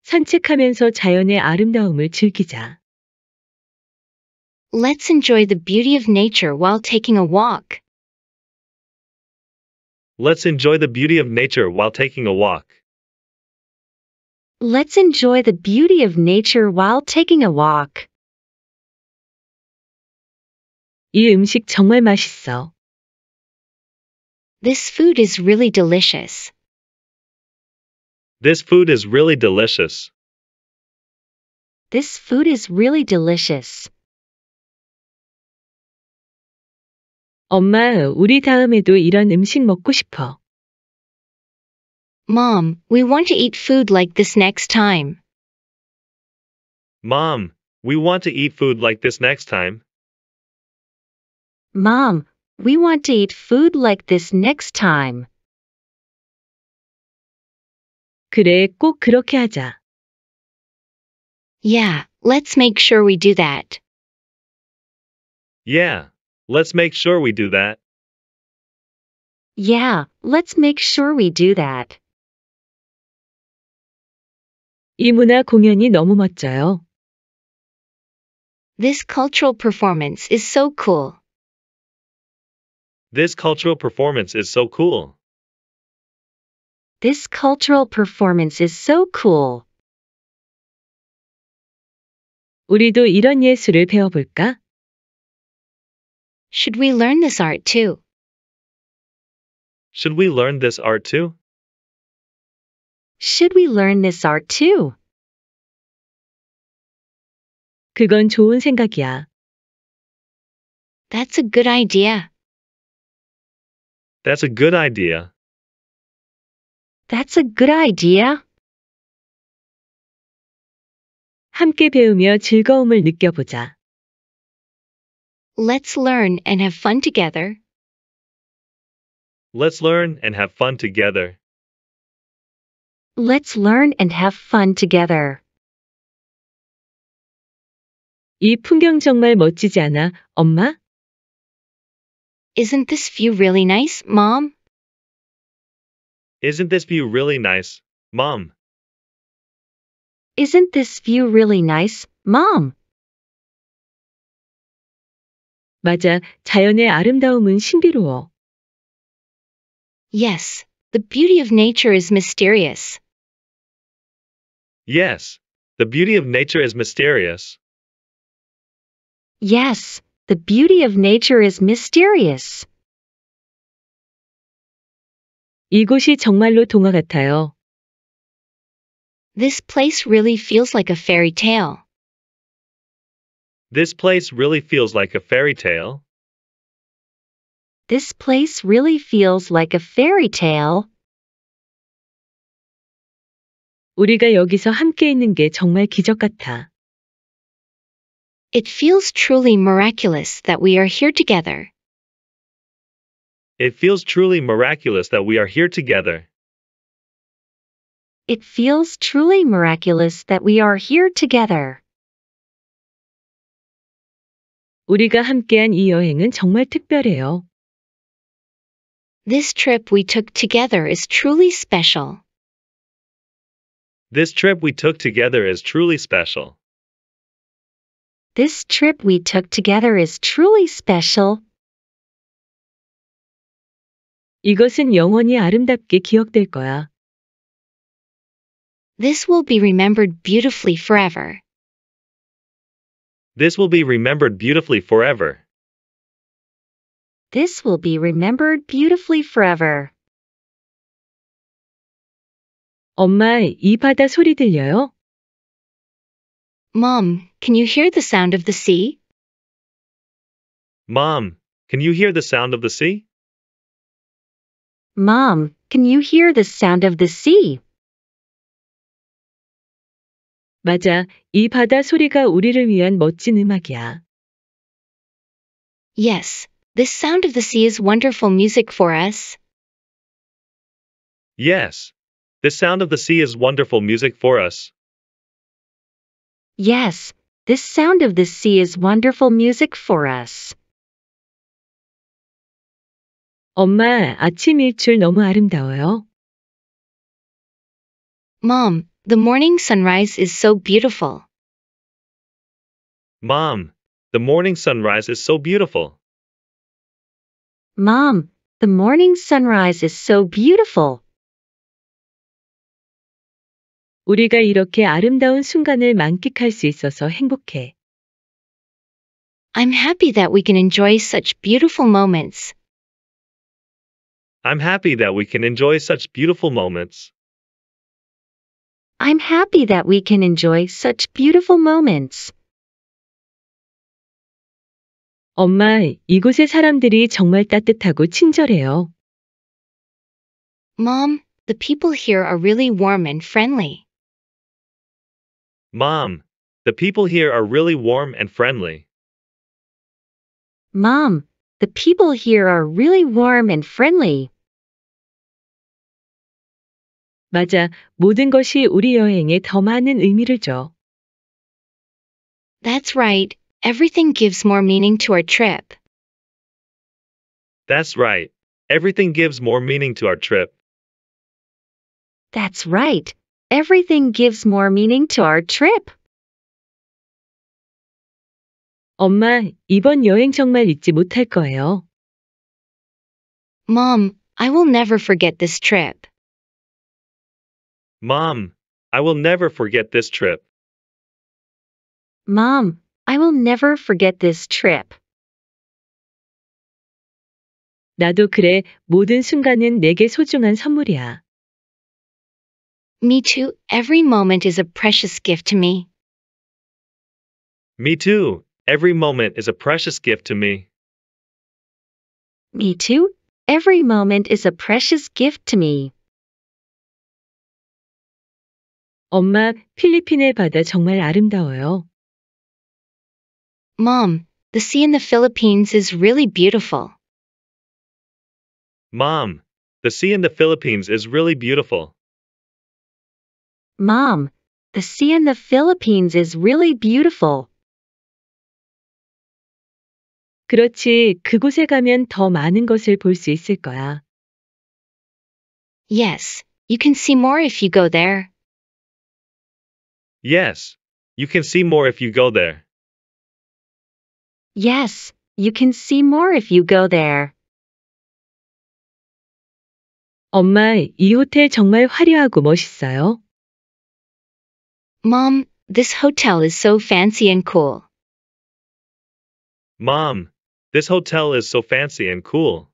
산책하면서 자연의 아름다움을 즐기자. Let's enjoy the beauty of nature while taking a walk. Let's enjoy the beauty of nature while taking a walk. Let's enjoy the beauty of nature while taking a walk. 이 음식 정말 맛있어. This food is really delicious. This food is really delicious. This food is really delicious. 엄마, 우리 다음에도 이런 음식 먹고 싶어. Mom, we want to eat food like this next time. Mom, we want to eat food like this next time. Mom, we want to eat food like this next time. 그래, 꼭 그렇게 하자. Yeah, let's make sure we do that. Yeah, let's make sure we do that. Yeah, let's make sure we do that. 이 문화 공연이 너무 멋져요. This cultural performance is so cool. This cultural performance is so cool. This cultural performance is so cool. 우리도 이런 예술을 배워볼까? Should we learn this art too? Should we learn this art too? Should we learn this art too? 그건 좋은 생각이야. That's a good idea. That's a good idea. That's a good idea. 함께 배우며 즐거움을 느껴보자. Let's learn and have fun together. Let's learn and have fun together. Let's learn and have fun together. 이 풍경 정말 멋지지 않아, 엄마? Isn't this view really nice, Mom? Isn't this view really nice, Mom? Isn't this view really nice, Mom? 맞아, 자연의 아름다움은 신비로워. Yes, the beauty of nature is mysterious. Yes, the beauty of nature is mysterious. Yes, the beauty of nature is mysterious. 이곳이 정말로 동화 같아요. This place really feels like a fairy tale. This place really feels like a fairy tale. This place really feels like a fairy tale. 우리가 여기서 함께 있는 게 정말 기적 같아. It feels truly miraculous that we are here together. It feels truly miraculous that we are here together. It feels truly miraculous that we are here together. 우리가 함께한 이 여행은 정말 특별해요. This trip we took together is truly special. This trip we took together is truly special. This trip we took together is truly special 이것은 영원히 아름답게 기억될 거야. This will be remembered beautifully forever. This will be remembered beautifully forever. This will be remembered beautifully forever. 엄마, 이 바다 소리 들려요? Mom, can you hear the sound of the sea? Mom, can you hear the sound of the sea? Mom, can you hear the sound of the sea? 맞아, 이 바다 소리가 우리를 위한 멋진 음악이야. Yes, this sound of the sea is wonderful music for us. Yes, the sound of the sea is wonderful music for us. Yes, this sound of the sea is wonderful music for us. 엄마, 아침 일출 너무 아름다워요. Mom, the morning sunrise is so beautiful. Mom, the morning sunrise is so beautiful. Mom, the morning sunrise is so beautiful. 우리가 이렇게 아름다운 순간을 만끽할 수 있어서 행복해. I'm happy that we can enjoy such beautiful moments. I'm happy that we can enjoy such beautiful moments. I'm happy that we can enjoy such beautiful moments. 엄마, 이곳의 사람들이 정말 따뜻하고 친절해요. Mom, the people here are really warm and friendly. Mom, the people here are really warm and friendly. Mom, the people here are really warm and friendly. 맞아. 모든 것이 우리 여행에 더 많은 의미를 줘. That's right. Everything gives more meaning to our trip. That's right. Everything gives more meaning to our trip. That's right. Everything gives more meaning to our trip. 엄마, 이번 여행 정말 잊지 못할 거예요. Mom, I will never forget this trip. Mom, I will never forget this trip. Mom, I will never forget this trip. 나도 그래. 모든 순간은 내게 소중한 선물이야. Me too. Every moment is a precious gift to me. Me too. Every moment is a precious gift to me. Me too. Every moment is a precious gift to me. 엄마, 필리핀의 바다 정말 아름다워요. Mom, the sea in the Philippines is really beautiful. Mom, the sea in the Philippines is really beautiful. Mom, the sea in the Philippines is really beautiful. 그렇지, 그곳에 가면 더 많은 것을 볼 수 있을 거야. Yes, you can see more if you go there. Yes, you can see more if you go there. Yes, you can see more if you go there. 엄마, 이 호텔 정말 화려하고 멋있어요. Mom, this hotel is so fancy and cool. Mom, This hotel is so fancy and cool.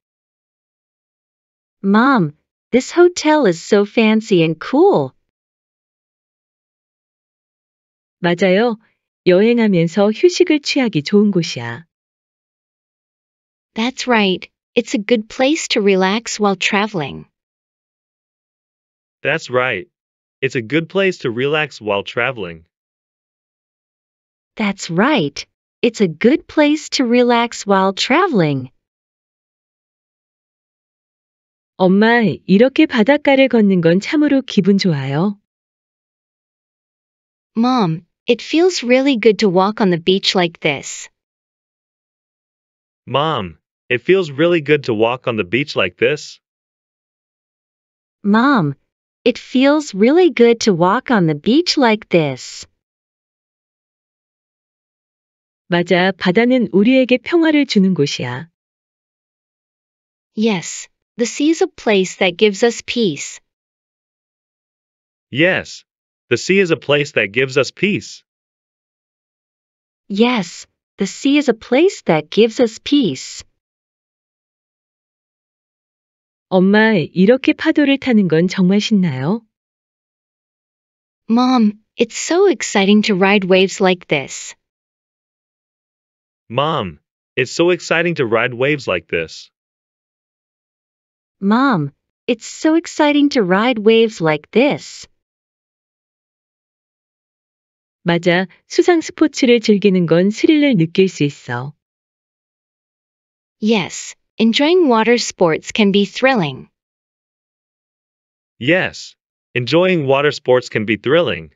Mom, this hotel is so fancy and cool. 맞아요. 여행하면서 휴식을 취하기 좋은 곳이야. That's right. It's a good place to relax while traveling. That's right. It's a good place to relax while traveling. That's right it's a good place to relax while traveling. 엄마, 이렇게 바닷가를 걷는 건 참으로 기분 좋아요. Mom, it feels really good to walk on the beach like this. Mom, it feels really good to walk on the beach like this. Mom, it feels really good to walk on the beach like this. 맞아, 바다는 우리에게 평화를 주는 곳이야. Yes, the sea is a place that gives us peace. Yes, the sea is a place that gives us peace. Yes, the sea is a place that gives us peace. 엄마, 이렇게 파도를 타는 건 정말 신나요? Mom, it's so exciting to ride waves like this. Mom, it's so exciting to ride waves like this. Mom, it's so exciting to ride waves like this. 맞아, 수상 스포츠를 즐기는 건 스릴을 느낄 수 있어. Yes, enjoying water sports can be thrilling. Yes, enjoying water sports can be thrilling.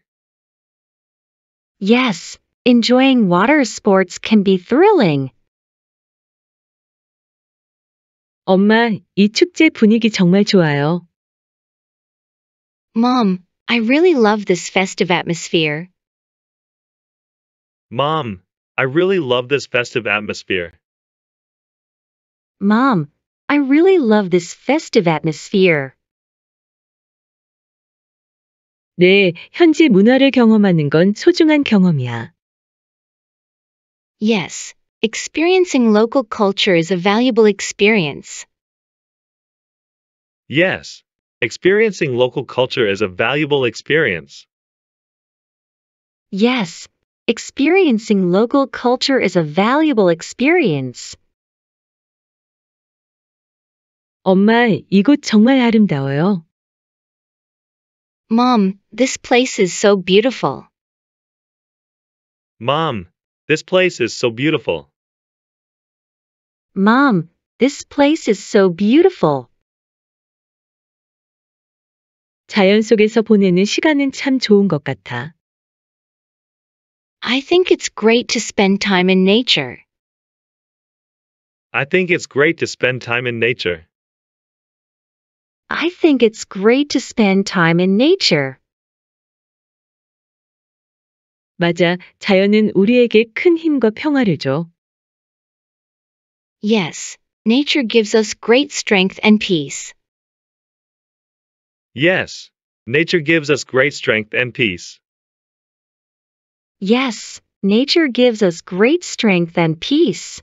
Yes, enjoying water sports can be thrilling. 엄마, 이 축제 분위기 정말 좋아요. Mom, I really love this festive atmosphere. Mom, I really love this festive atmosphere. Mom, I really love this festive atmosphere. 네, 현지 문화를 경험하는 건 소중한 경험이야. Yes, experiencing local culture is a valuable experience. Yes, experiencing local culture is a valuable experience. Yes, experiencing local culture is a valuable experience. 엄마, 이곳 정말 아름다워요. Mom, this place is so beautiful. Mom, this place is so beautiful. Mom, this place is so beautiful. 자연 속에서 보내는 시간은 참 좋은 것 같아. I think it's great to spend time in nature. I think it's great to spend time in nature. I think it's great to spend time in nature. 맞아, 자연은 우리에게 큰 힘과 평화를 줘. Yes, nature gives us great strength and peace. Yes, nature gives us great strength and peace. Yes, nature gives us great strength and peace.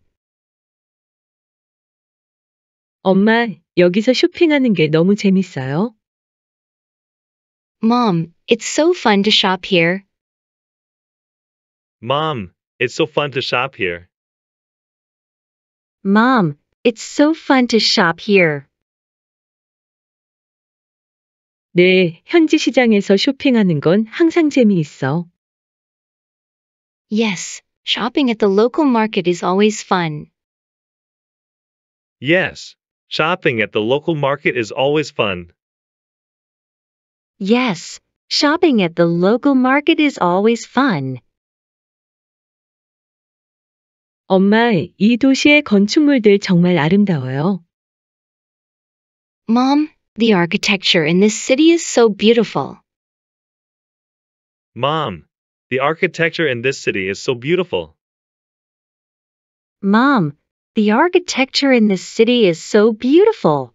엄마, 여기서 쇼핑하는 게 너무 재밌어요. Mom, it's so fun to shop here. Mom, it's so fun to shop here. Mom, it's so fun to shop here. 네, 현지 시장에서 쇼핑하는 건 항상 재미있어. Yes, shopping at the local market is always fun. Yes, shopping at the local market is always fun. Yes, shopping at the local market is always fun. 엄마, 이 도시의 건축물들 정말 아름다워요. Mom, the architecture in this city is so beautiful. Mom, the architecture in this city is so beautiful. Mom, the architecture in this city is so beautiful.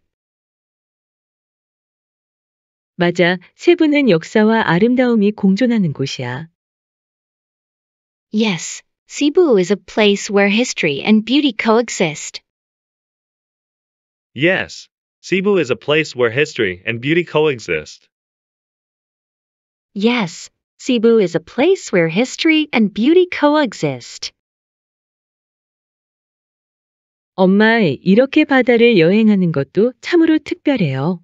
맞아, 세부는 역사와 아름다움이 공존하는 곳이야. Yes, Cebu is a place where history and beauty coexist. Yes, Cebu is a place where history and beauty coexist. Yes, Cebu is a place where history and beauty coexist. 엄마, 이렇게 바다를 여행하는 것도 참으로 특별해요.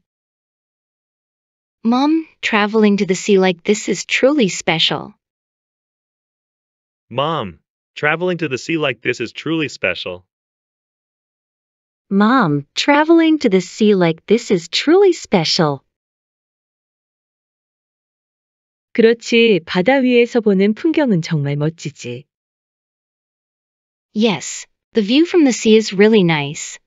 Mom, traveling to the sea like this is truly special. Mom, Traveling to the sea like this is truly special. Mom, traveling to the sea like this is truly special. 그렇지, 바다 위에서 보는 풍경은 정말 멋지지. Yes, the view from the sea is really nice.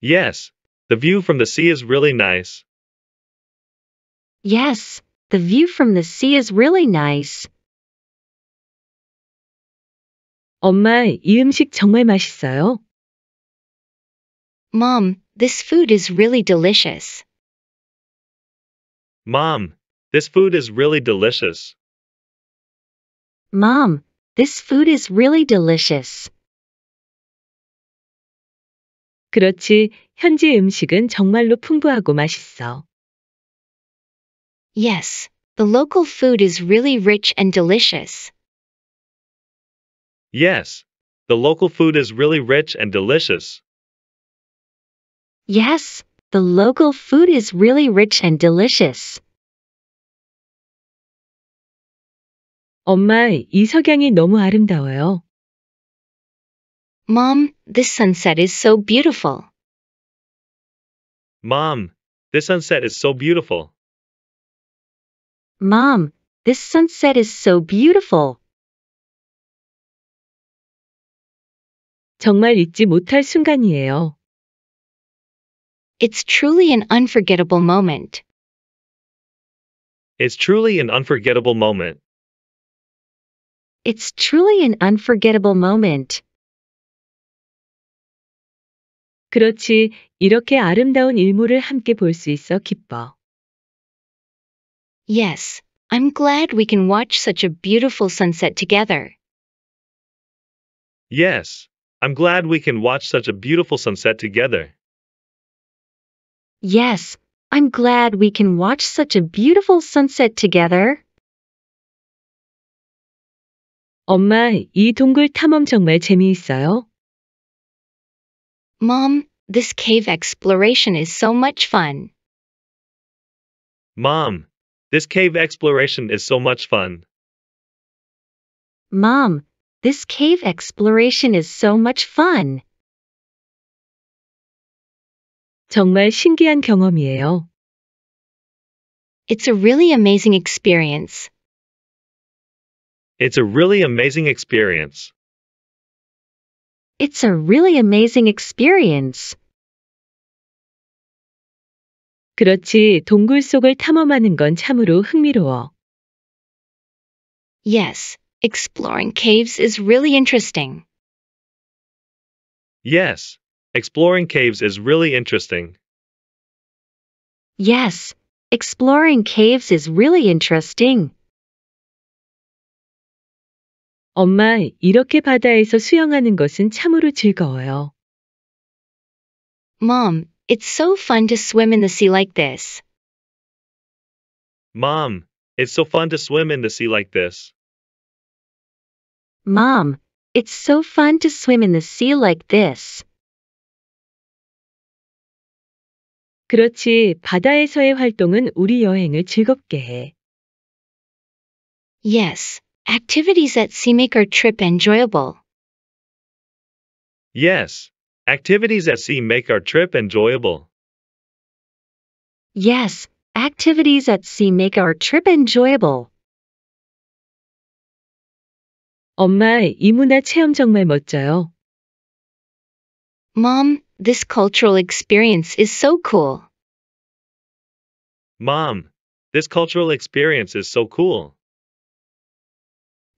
Yes, the view from the sea is really nice. Yes, the view from the sea is really nice. 엄마, 이 음식 정말 맛있어요. Mom, this food is really delicious. Mom, this food is really delicious. Mom, this food is really delicious. 그렇지, 현지 음식은 정말로 풍부하고 맛있어. Yes, the local food is really rich and delicious. Yes, the local food is really rich and delicious. Yes, the local food is really rich and delicious. 엄마, 이 석양이 너무 아름다워요. Mom, this sunset is so beautiful. Mom, this sunset is so beautiful. Mom, this sunset is so beautiful. 정말 잊지 못할 순간이에요. It's truly an unforgettable moment. It's truly an unforgettable moment. It's truly an unforgettable moment. 그렇지, 이렇게 아름다운 일몰을 함께 볼 수 있어 기뻐. Yes, I'm glad we can watch such a beautiful sunset together. Yes, I'm glad we can watch such a beautiful sunset together. Yes, I'm glad we can watch such a beautiful sunset together. 엄마, 이 동굴 탐험 정말 재미있어요. Mom, this cave exploration is so much fun. Mom, this cave exploration is so much fun. Mom, this cave exploration is so much fun. 정말 신기한 경험이에요. It's a really amazing experience. It's a really amazing experience. It's a really amazing experience. 그렇지, 동굴 속을 탐험하는 건 참으로 흥미로워. Yes, Exploring caves is really interesting. Yes, exploring caves is really interesting. Yes, exploring caves is really interesting. 엄마, 이렇게 바다에서 수영하는 것은 참으로 즐거워요. Mom, it's so fun to swim in the sea like this. Mom, it's so fun to swim in the sea like this. Mom, it's so fun to swim in the sea like this. 그렇지, 바다에서의 활동은 우리 여행을 즐겁게 해. Yes, activities at sea make our trip enjoyable. Yes, activities at sea make our trip enjoyable. Yes, activities at sea make our trip enjoyable. 엄마, 이 문화 체험 정말 멋져요. Mom, this cultural experience is so cool. Mom, this cultural experience is so cool.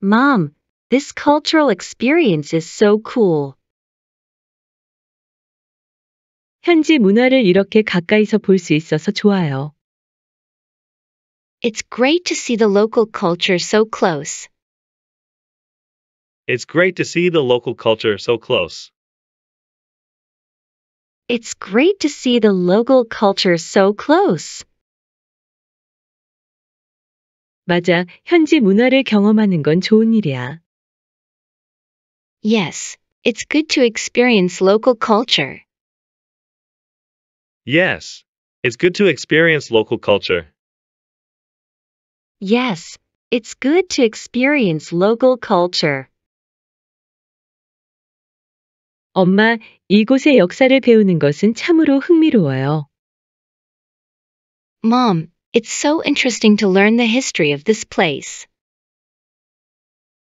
Mom, this cultural experience is so cool. 현지 문화를 이렇게 가까이서 있어서 좋아요. It's great to see the local culture so close. It's great to see the local culture so close. It's great to see the local culture so close. 맞아, 현지 문화를 경험하는 건 좋은 일이야. Yes, it's good to experience local culture. Yes, it's good to experience local culture. Yes, it's good to experience local culture. 엄마, 이곳의 역사를 배우는 것은 참으로 흥미로워요. Mom, it's so interesting to learn the history of this place.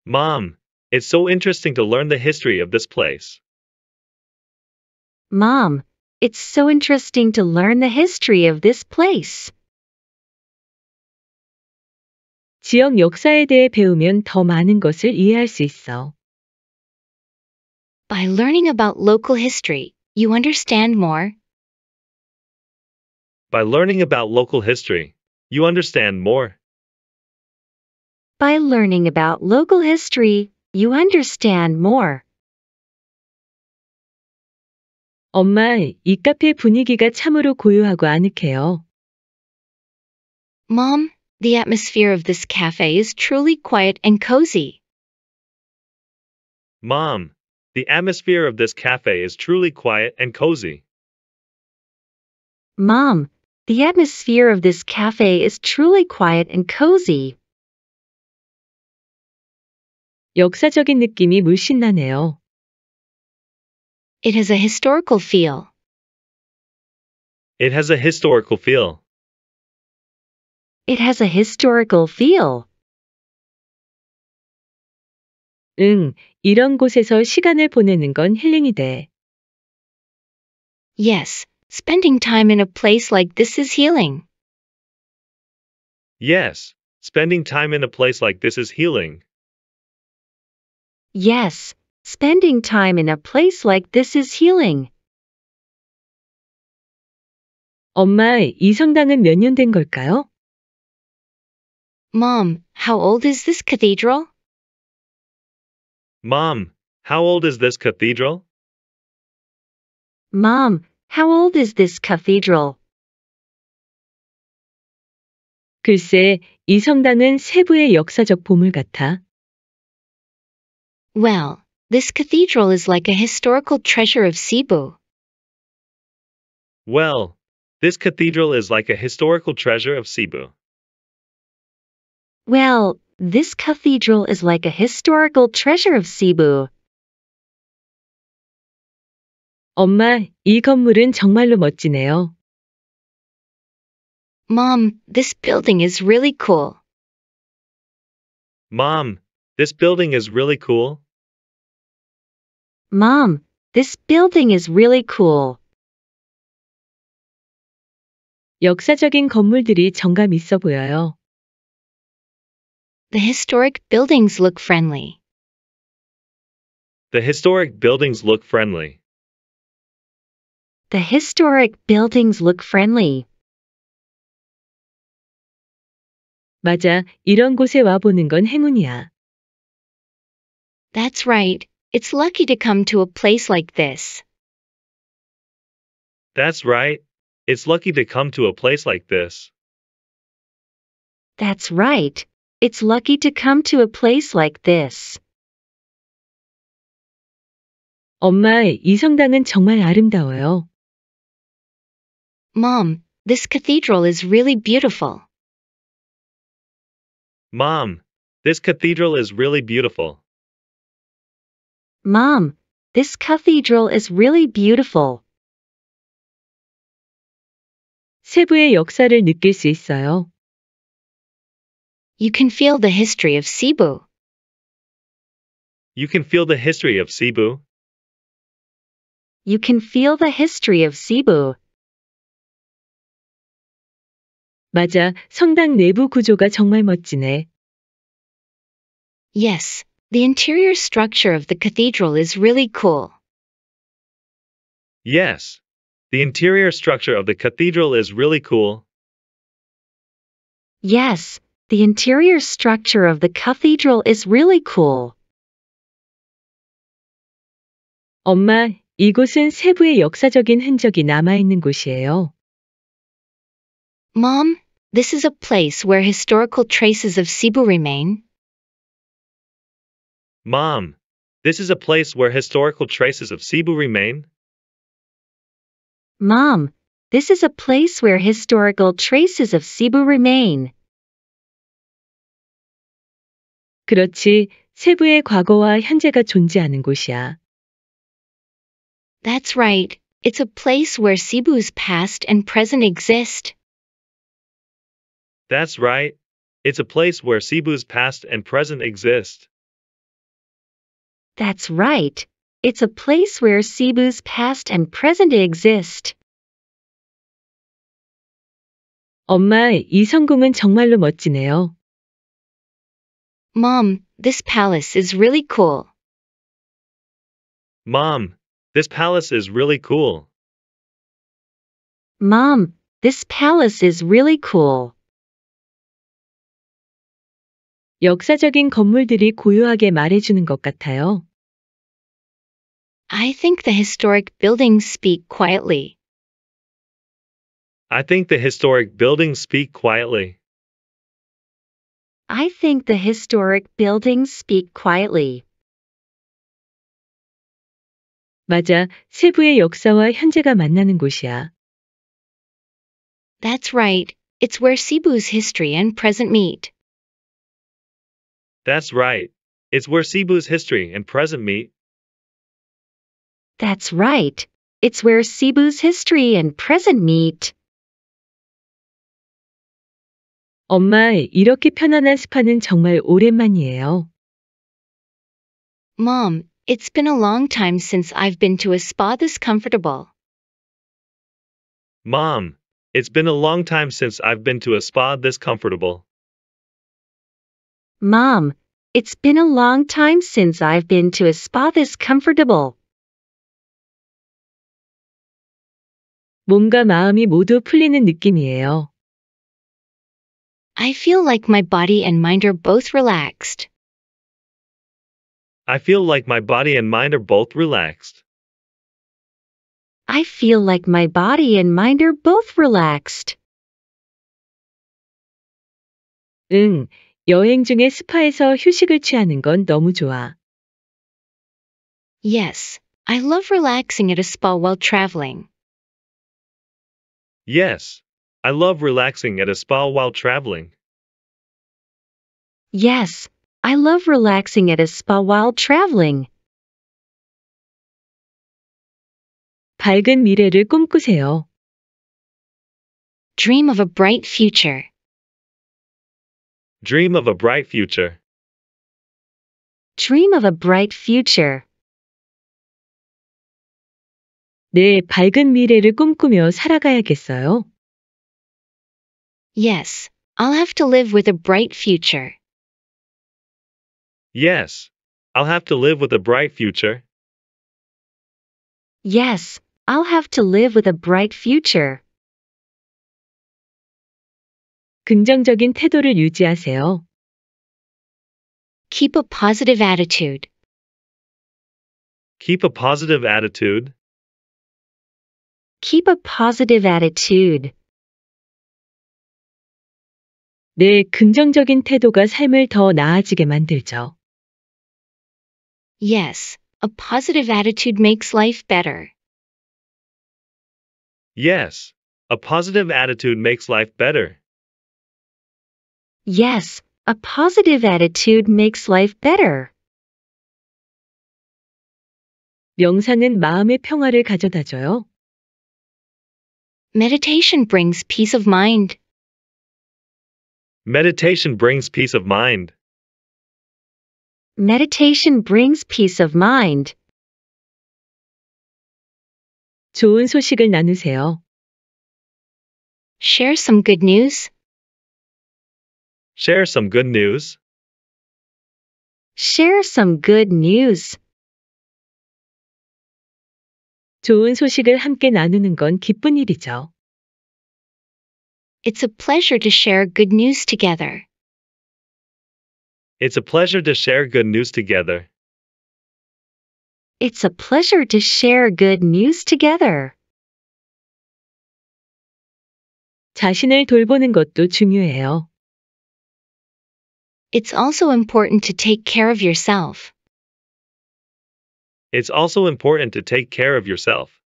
Mom, it's so interesting to learn the history of this place. Mom, it's so interesting to learn the history of this place. 지역 역사에 대해 배우면 더 많은 것을 이해할 수 있어. By learning about local history, you understand more. By learning about local history, you understand more. By learning about local history, you understand more. 엄마, 이 분위기가 참으로 고요하고 아늑해요. Mom, the atmosphere of this cafe is truly quiet and cozy. Mom, the atmosphere of this cafe is truly quiet and cozy. Mom, the atmosphere of this cafe is truly quiet and cozy. 역사적인 느낌이 물씬 나네요. It has a historical feel. It has a historical feel. It has a historical feel. 응, 이런 곳에서 시간을 보내는 건 힐링이 돼. Yes, spending time in a place like this is healing. Yes, spending time in a place like this is healing. Yes, spending time in a place like this is healing. 엄마, 이 성당은 걸까요? Mom, how old is this cathedral? Mom, how old is this cathedral? Mom, how old is this cathedral? 글쎄, 이 성당은 세부의 역사적 보물 같아. Well, this cathedral is like a historical treasure of Cebu. Well, this cathedral is like a historical treasure of Cebu. Well, this cathedral is like a historical treasure of Cebu. 엄마, 이 건물은 정말로 멋지네요. Mom, this building is really cool. Mom, this building is really cool. Mom, this building is really cool. 역사적인 건물들이 정감 있어 보여요. The historic buildings look friendly. The historic buildings look friendly. The historic buildings look friendly. 맞아, 이런 곳에 와보는 건 행운이야. That's right. It's lucky to come to a place like this. That's right. It's lucky to come to a place like this. That's right. It's lucky to come to a place like this. 엄마, 이 성당은 정말 아름다워요. Mom, this cathedral is really beautiful. Mom, this cathedral is really beautiful. Mom, this cathedral is really beautiful. 세부의 역사를 느낄 수 있어요. You can feel the history of Cebu. You can feel the history of Cebu. You can feel the history of Cebu. 맞아, 성당 내부 구조가 정말 멋지네. Yes, the interior structure of the cathedral is really cool. Yes, the interior structure of the cathedral is really cool. Yes, the interior structure of the cathedral is really cool. 엄마, 이곳은 세부의 역사적인 흔적이 남아있는 곳이에요. Mom, this is a place where historical traces of Cebu remain. Mom, this is a place where historical traces of Cebu remain. Mom, this is a place where historical traces of Cebu remain. 그렇지 세부의 과거와 현재가 존재하는 곳이야. That's right. It's a place where Cebu's past and present exist. That's right. It's a place where Cebu's past and present exist. That's right. It's a place where Cebu's past and present exist. 엄마, 이 성공은 정말로 멋지네요. Mom, this palace is really cool. Mom, this palace is really cool. Mom, this palace is really cool. 역사적인 건물들이 고요하게 말해주는 것 같아요. I think the historic buildings speak quietly. I think the historic buildings speak quietly. I think the historic buildings speak quietly. 맞아, 세부의 역사와 현재가 만나는 곳이야. That's right. It's where Cebu's history and present meet. That's right. It's where Cebu's history and present meet. That's right. It's where Cebu's history and present meet. 엄마, 이렇게 편안한 스파는 정말 오랜만이에요. Mom, it's been a long time since I've been to a spa this comfortable. Mom, it's been a long time since I've been to a spa this comfortable. Mom, it's been a long time since I've been to a spa this comfortable. 몸과 마음이 모두 풀리는 느낌이에요. I feel like my body and mind are both relaxed. I feel like my body and mind are both relaxed. I feel like my body and mind are both relaxed. 응, 여행 중에 스파에서 휴식을 취하는 건 너무 좋아. Yes, I love relaxing at a spa while traveling. Yes, I love relaxing at a spa while traveling. Yes, I love relaxing at a spa while traveling. 밝은 미래를 꿈꾸세요. Dream of a bright future. Dream of a bright future. Dream of a bright future. 네, 밝은 미래를 꿈꾸며 살아가야겠어요. Yes, I'll have to live with a bright future. Yes, I'll have to live with a bright future. Yes, I'll have to live with a bright future. 긍정적인 태도를 유지하세요. Keep a positive attitude. Keep a positive attitude. Keep a positive attitude. 내 긍정적인 태도가 삶을 더 나아지게 만들죠. Yes, a positive attitude makes life better. Yes, a positive attitude makes life better. Yes, a positive attitude makes life better. 명상은 마음의 평화를 Meditation brings peace of mind. Meditation brings peace of mind. Meditation brings peace of mind. 좋은 소식을 나누세요. Share some good news. Share some good news. Share some good news. 좋은 소식을 함께 나누는 건 기쁜 일이죠. It's a pleasure to share good news together. It's a pleasure to share good news together. It's a pleasure to share good news together. 자신을 돌보는 것도 중요해요. It's also important to take care of yourself. It's also important to take care of yourself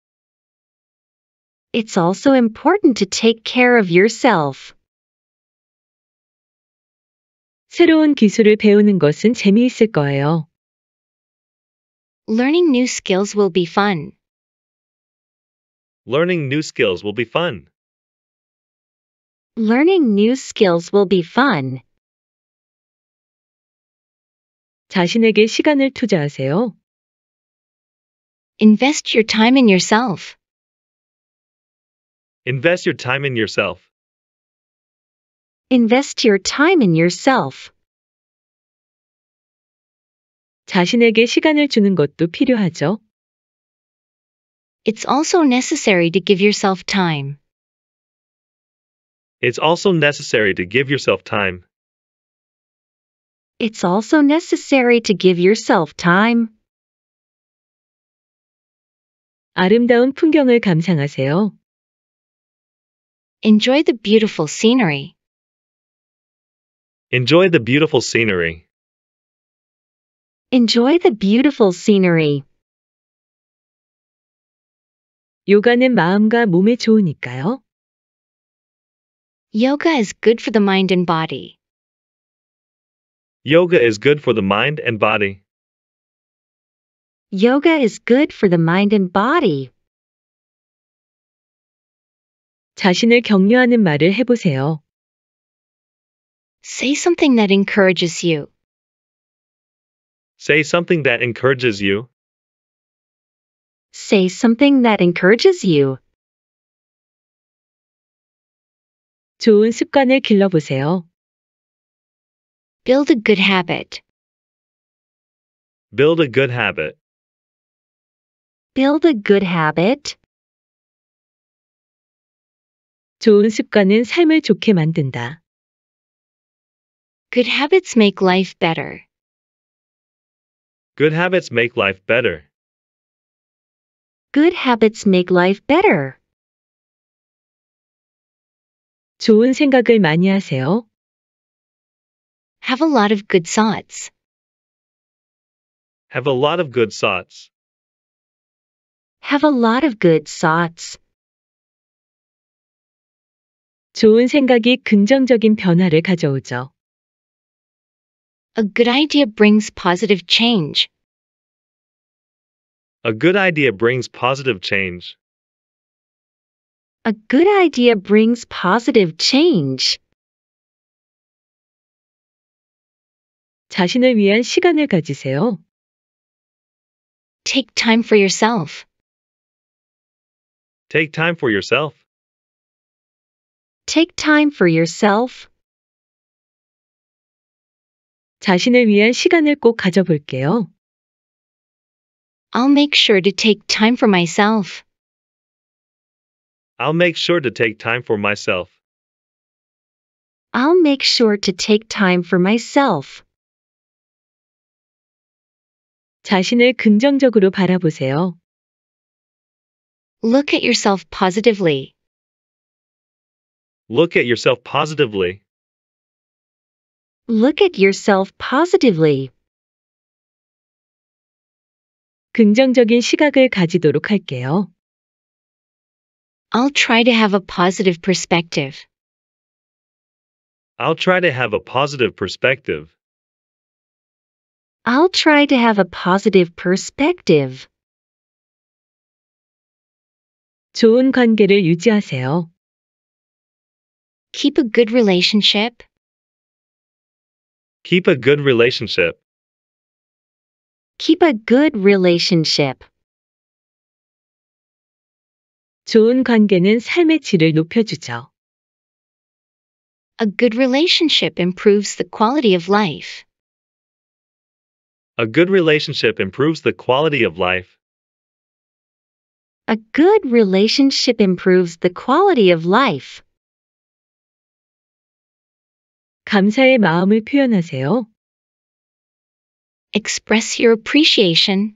it's also important to take care of yourself. 새로운 기술을 배우는 것은 재미있을 거예요. Learning new skills will be fun. Learning new skills will be fun. Learning new skills will be fun. 자신에게 시간을 투자하세요. Invest your time in yourself. Invest your time in yourself. Invest your time in yourself. 자신에게 시간을 주는 것도 필요하죠. It's also necessary to give yourself time. It's also necessary to give yourself time. It's also necessary to give yourself time. 아름다운 풍경을 감상하세요. Enjoy the beautiful scenery. Enjoy the beautiful scenery. Enjoy the beautiful scenery. 요가는 마음과 몸에 좋으니까요. Yoga is good for the mind and body. Yoga is good for the mind and body. Yoga is good for the mind and body. 자신을 격려하는 말을 해보세요. Say something that encourages you. Say something that encourages you. Say something that encourages you. 좋은 습관을 길러보세요. Build a good habit. Build a good habit. Build a good habit. 좋은 습관은 삶을 좋게 만든다. Good habits make life better. Good habits make life better. Good habits make life better. 좋은 생각을 많이 하세요. Have a lot of good thoughts. Have a lot of good thoughts. Have a lot of good thoughts. 좋은 생각이 긍정적인 변화를 가져오죠. A good idea brings positive change. A good idea brings positive change. A good idea brings positive change. 자신을 위한 시간을 가지세요. Take time for yourself. Take time for yourself. Take time for yourself. 자신을 위한 시간을 꼭 가져볼게요. I'll make sure to take time for myself. I'll make sure to take time for myself. I'll make sure to take time for myself. 자신을 긍정적으로 바라보세요. Look at yourself positively. Look at yourself positively. Look at yourself positively. 긍정적인 시각을 가지도록 할게요. I'll try to have a positive perspective. I'll try to have a positive perspective. I'll try to have a positive perspective. 좋은 관계를 유지하세요. Keep a good relationship. Keep a good relationship. Keep a good relationship. 좋은 관계는 삶의 질을 높여주죠. A good relationship improves the quality of life. A good relationship improves the quality of life. A good relationship improves the quality of life. 감사의 마음을 표현하세요. Express your appreciation.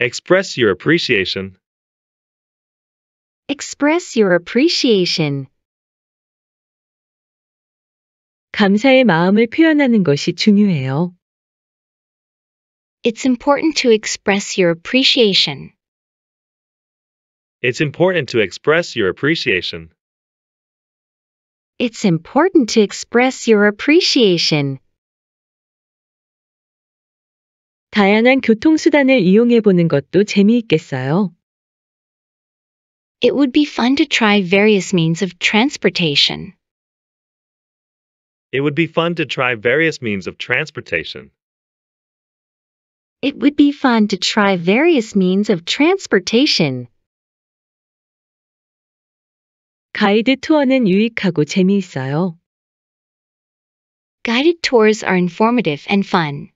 Express your appreciation. Express your appreciation. 감사의 마음을 표현하는 것이 중요해요. It's important to express your appreciation. It's important to express your appreciation. It's important to express your appreciation. 다양한 교통수단을 이용해 보는 것도 재미있겠어요. It would be fun to try various means of transportation. It would be fun to try various means of transportation. It would be fun to try various means of transportation. 가이드 투어는 유익하고 재미있어요. Guided tours are informative and fun.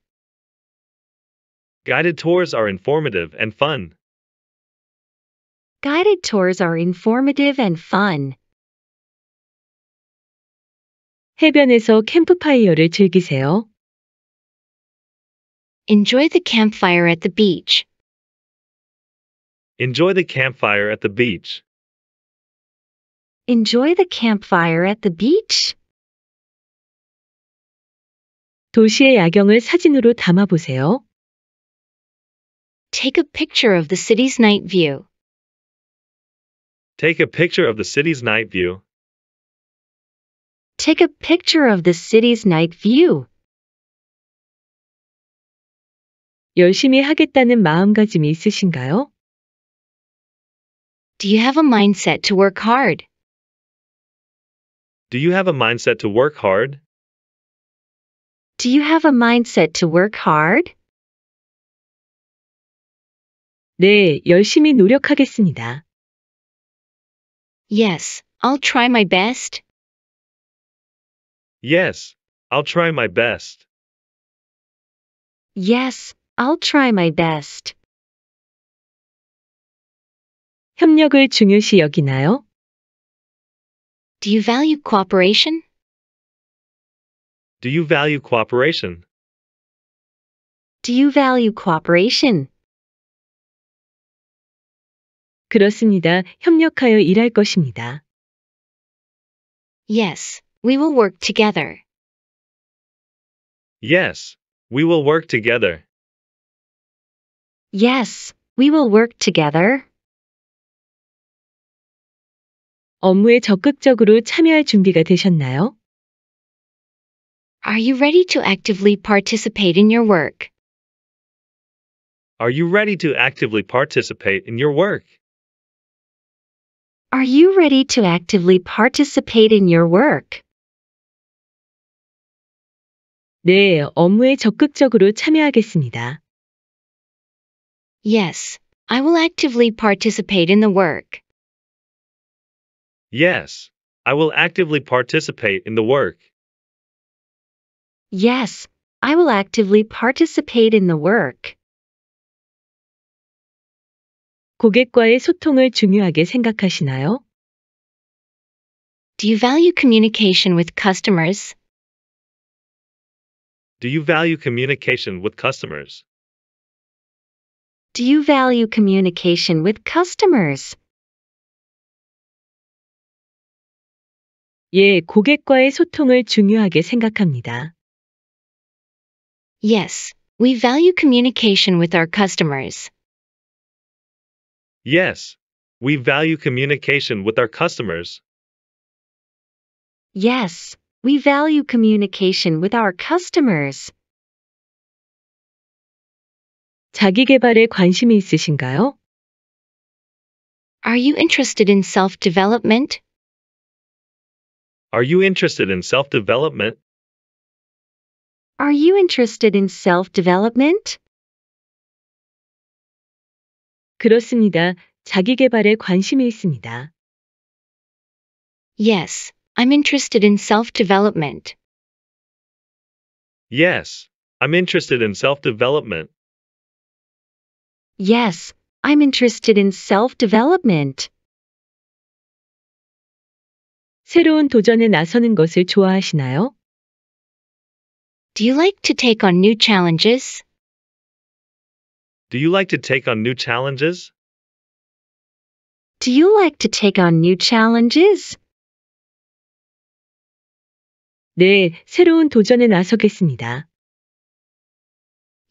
Guided tours are informative and fun. Guided tours are informative and fun. 해변에서 캠프파이어를 즐기세요. Enjoy the campfire at the beach. Enjoy the campfire at the beach. Enjoy the campfire at the beach. 도시의 야경을 사진으로 담아 보세요. Take a picture of the city's night view. Take a picture of the city's night view. Take a picture of the city's night view. 열심히 하겠다는 마음가짐이 있으신가요? Do you have a mindset to work hard? Do you have a mindset to work hard? Do you have a mindset to work hard? 네, 열심히 노력하겠습니다. Yes, I'll try my best. Yes, I'll try my best. Yes, I'll try my best. 협력을 중요시 여기나요? Do you value cooperation? Do you value cooperation? Do you value cooperation? 그렇습니다. 협력하여 일할 것입니다. Yes, we will work together. Yes, we will work together. Yes, we will work together. 업무에 적극적으로 참여할 준비가 되셨나요? Are you ready to actively participate in your work? Are you ready to actively participate in your work? Are you ready to actively participate in your work? 네, 업무에 적극적으로 참여하겠습니다. Yes, I will actively participate in the work. Yes, I will actively participate in the work. Yes, I will actively participate in the work. 고객과의 소통을 중요하게 생각하시나요? Do you value communication with customers? Do you value communication with customers? Do you value communication with customers? 예, 고객과의 소통을 중요하게 생각합니다. Yes, we value communication with our customers. Yes, we value communication with our customers. Yes, we value communication with our customers. 자기 개발에 관심이 있으신가요? Are you interested in self-development? Are you interested in self development? Are you interested in self development? 그렇습니다. 자기 개발에 관심이 있습니다. Yes, I'm interested in self development. Yes, I'm interested in self development. Yes, I'm interested in self development. 새로운 도전에 나서는 것을 좋아하시나요? Do you like to take on new challenges? Do you like to take on new challenges? Do you like to take on new challenges? 네, 새로운 도전에 나서겠습니다.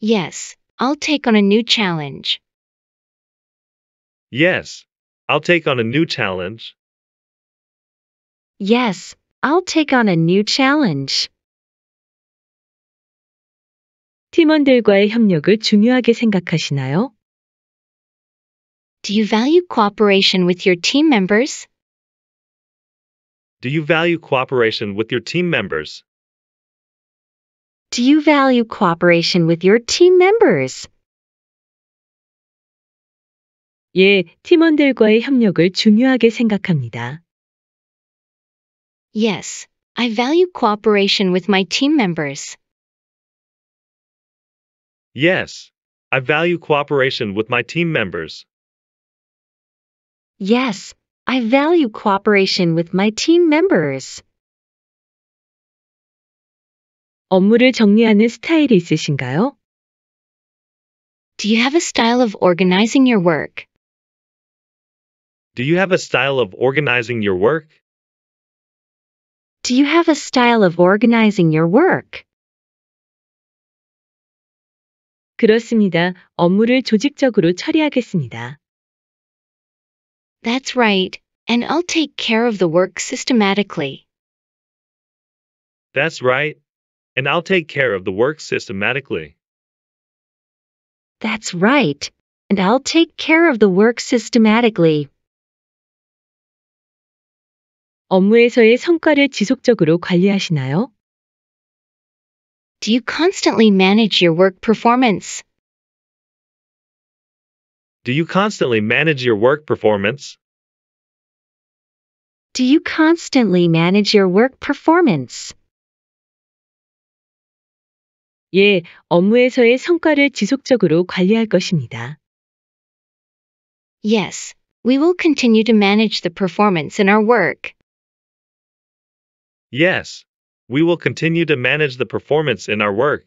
Yes, I'll take on a new challenge. Yes, I'll take on a new challenge. Yes, I'll take on a new challenge. 팀원들과의 협력을 중요하게 생각하시나요? Do you value cooperation with your team members? Do you value cooperation with your team members? Do you value cooperation with your team members? 예, 팀원들과의 협력을 중요하게 생각합니다. Yes, I value cooperation with my team members. Yes, I value cooperation with my team members. Yes, I value cooperation with my team members. 업무를 정리하는 스타일이 있으신가요? Do you have a style of organizing your work? Do you have a style of organizing your work? Do you have a style of organizing your work? 그렇습니다. 업무를 조직적으로 처리하겠습니다. That's right. And I'll take care of the work systematically. That's right. And I'll take care of the work systematically. That's right. And I'll take care of the work systematically. 업무에서의 성과를 지속적으로 관리하시나요? Do you constantly manage your work performance? Do you constantly manage your work performance? Do you constantly manage your work performance? 예, 업무에서의 성과를 지속적으로 관리할 것입니다. Yes, we will continue to manage the performance in our work. Yes, we will continue to manage the performance in our work.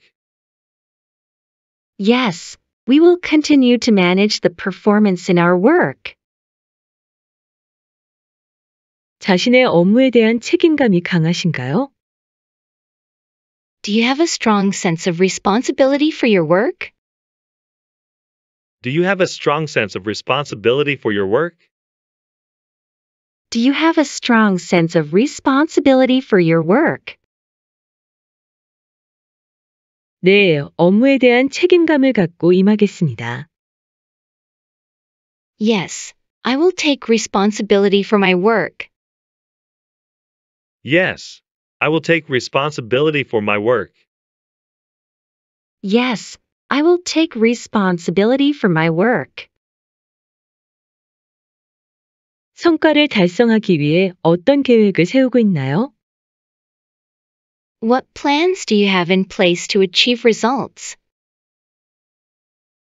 Yes, we will continue to manage the performance in our work. 자신의 업무에 대한 책임감이 강하신가요? Do you have a strong sense of responsibility for your work? Do you have a strong sense of responsibility for your work? Do you have a strong sense of responsibility for your work? 네, 업무에 대한 책임감을 갖고 임하겠습니다. Yes, I will take responsibility for my work. Yes, I will take responsibility for my work. Yes, I will take responsibility for my work. 성과를 달성하기 위해 어떤 계획을 세우고 있나요? What plans do you have in place to achieve results?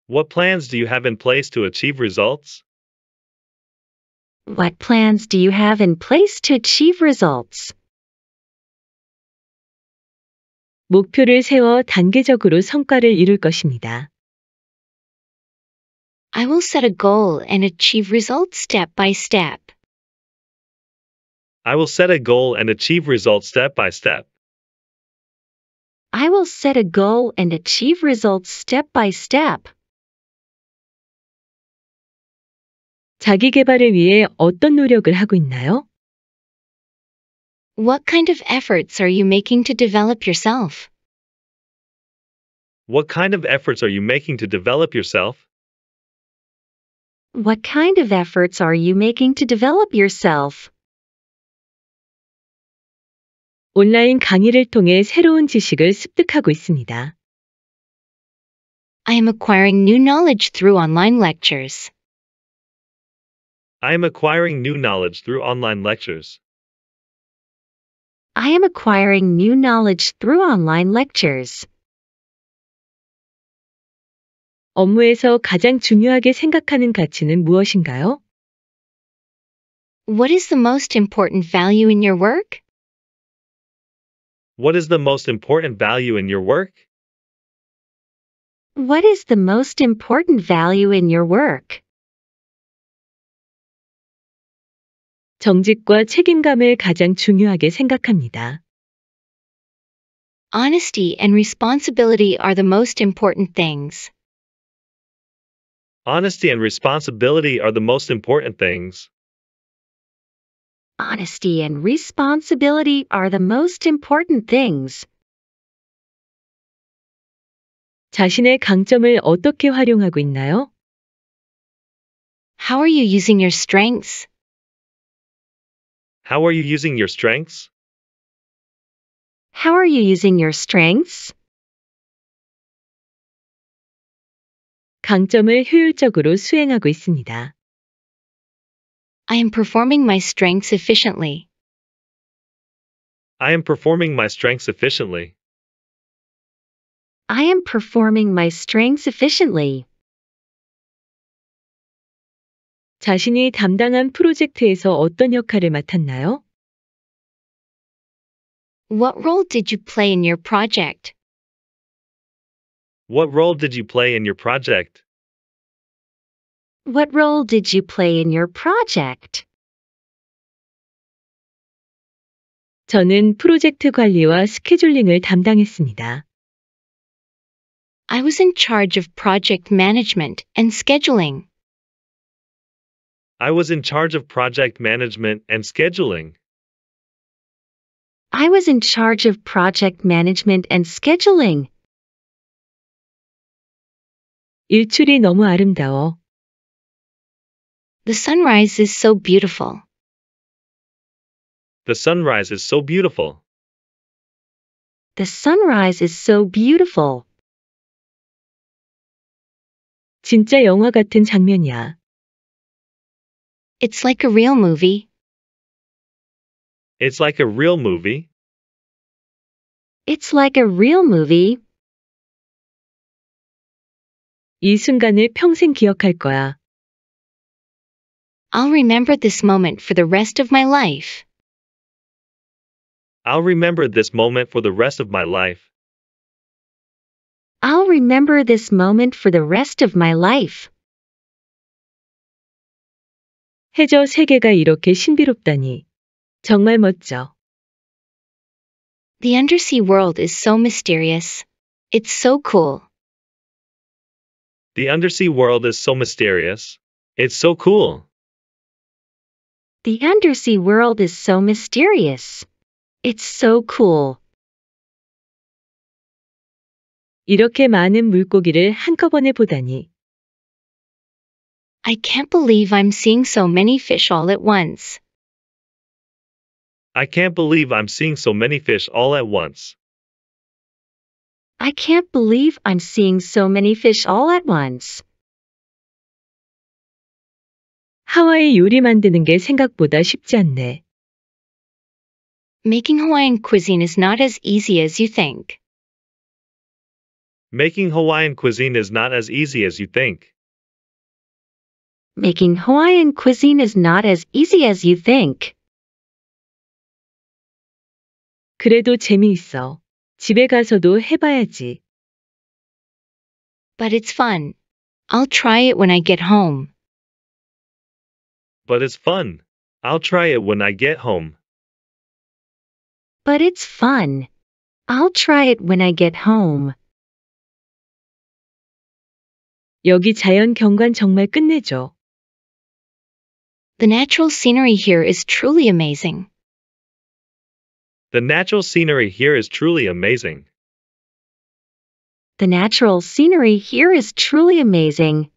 What plans do you have in place to achieve results? What plans do you have in place to achieve results? 목표를 세워 단계적으로 성과를 이룰 것입니다. I will set a goal and achieve results step by step. I will set a goal and achieve results step by step. I will set a goal and achieve results step by step. 자기 개발을 위해 어떤 노력을 하고 있나요? What kind of efforts are you making to develop yourself? What kind of efforts are you making to develop yourself? What kind of efforts are you making to develop yourself? 온라인 강의를 통해 새로운 지식을 습득하고 있습니다. I am acquiring new knowledge through online lectures. I am acquiring new knowledge through online lectures. I am acquiring new knowledge through online lectures. 업무에서 가장 중요하게 생각하는 가치는 무엇인가요? What is the most important value in your work? What is the most important value in your work? What is the most important value in your work? 정직과 책임감을 가장 중요하게 생각합니다. Honesty and responsibility are the most important things. Honesty and responsibility are the most important things honesty and responsibility are the most important things. 자신의 강점을 어떻게 활용하고 있나요? How are you using your strengths? How are you using your strengths? How are you using your strengths? 강점을 효율적으로 수행하고 있습니다. I am performing my strengths efficiently. I am performing my strengths efficiently. I am performing my strengths efficiently. 자신이 담당한 프로젝트에서 어떤 역할을 맡았나요? What role did you play in your project? What role did you play in your project? What role did you play in your project? 저는 프로젝트 관리와 스케줄링을 담당했습니다. I was in charge of project management and scheduling. I was in charge of project management and scheduling. I was in charge of project management and scheduling. 일출이 너무 아름다워. The sunrise is so beautiful. The sunrise is so beautiful. The sunrise is so beautiful. 진짜 영화 같은 장면이야. It's like a real movie. It's like a real movie. It's like a real movie. 이 순간을 평생 기억할 거야. I'll remember this moment for the rest of my life. I'll remember this moment for the rest of my life. I'll remember this moment for the rest of my life. 해저 세계가 이렇게 신비롭다니. 정말 멋져. The undersea world is so mysterious. It's so cool. The undersea world is so mysterious. It's so cool. The undersea world is so mysterious. It's so cool. 이렇게 많은 물고기를 한꺼번에 보다니. I can't believe I'm seeing so many fish all at once. I can't believe I'm seeing so many fish all at once. I can't believe I'm seeing so many fish all at once. 하와이 요리 만드는 게 생각보다 쉽지 않네. Making Hawaiian cuisine is not as easy as you think. Making Hawaiian cuisine is not as easy as you think. Making Hawaiian cuisine is not as easy as you think. 그래도 재미있어. 집에 가서도 해봐야지. But it's fun. I'll try it when I get home. But it's fun. I'll try it when I get home. But it's fun. I'll try it when I get home. 여기 자연 경관 정말 The natural scenery here is truly amazing. The natural scenery here is truly amazing. The natural scenery here is truly amazing.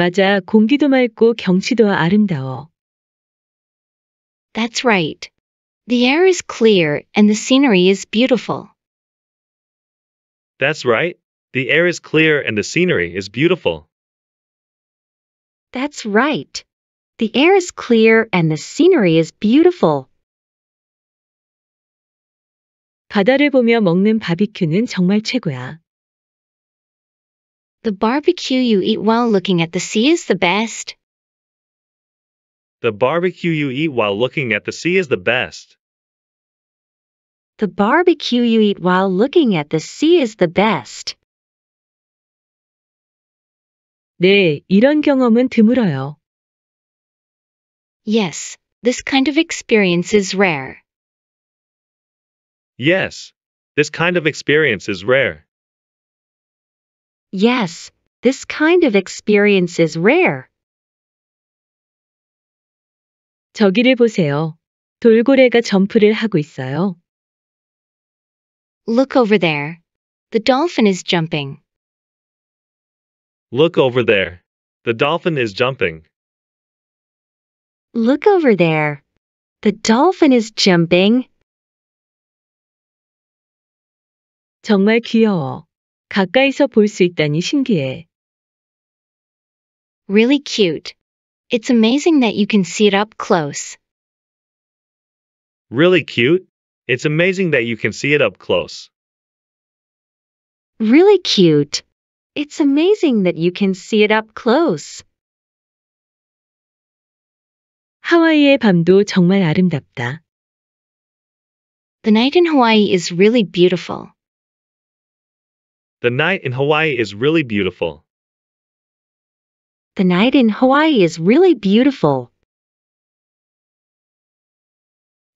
맞아, 공기도 맑고 경치도 아름다워. That's right. The air is clear and the scenery is beautiful. That's right. The air is clear and the scenery is beautiful. That's right. The air is clear and the scenery is beautiful. 바다를 보며 먹는 바비큐는 정말 최고야. The barbecue you eat while looking at the sea is the best. The barbecue you eat while looking at the sea is the best. The barbecue you eat while looking at the sea is the best. 네, 이런 경험은 드물어요. Yes, this kind of experience is rare. Yes, this kind of experience is rare. Yes, this kind of experience is rare. 저기를 보세요. 돌고래가 점프를 하고 있어요. Look over there. The dolphin is jumping. Look over there. The dolphin is jumping. Look over there. The dolphin is jumping. 정말 귀여워. 가까이서 있다니 신기해. Really cute. It's amazing that you can see it up close. Really cute. It's amazing that you can see it up close. Really cute. It's amazing that you can see it up close. 하와이의 밤도 정말 아름답다. The night in Hawaii is really beautiful. The night in Hawaii is really beautiful. The night in Hawaii is really beautiful.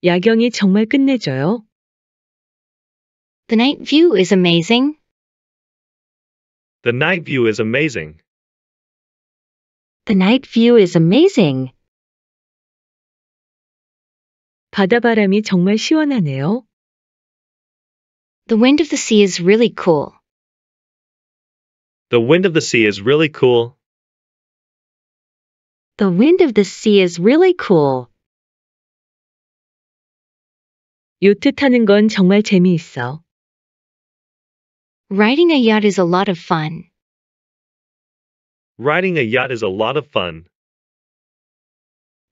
야경이 정말 끝내줘요. The night view is amazing. The night view is amazing. The night view is amazing. 바다 바람이 정말 시원하네요. The wind of the sea is really cool. The wind of the sea is really cool. The wind of the sea is really cool. 요트 타는 건 정말 재미있어. Riding a yacht is a lot of fun. Riding a yacht is a lot of fun.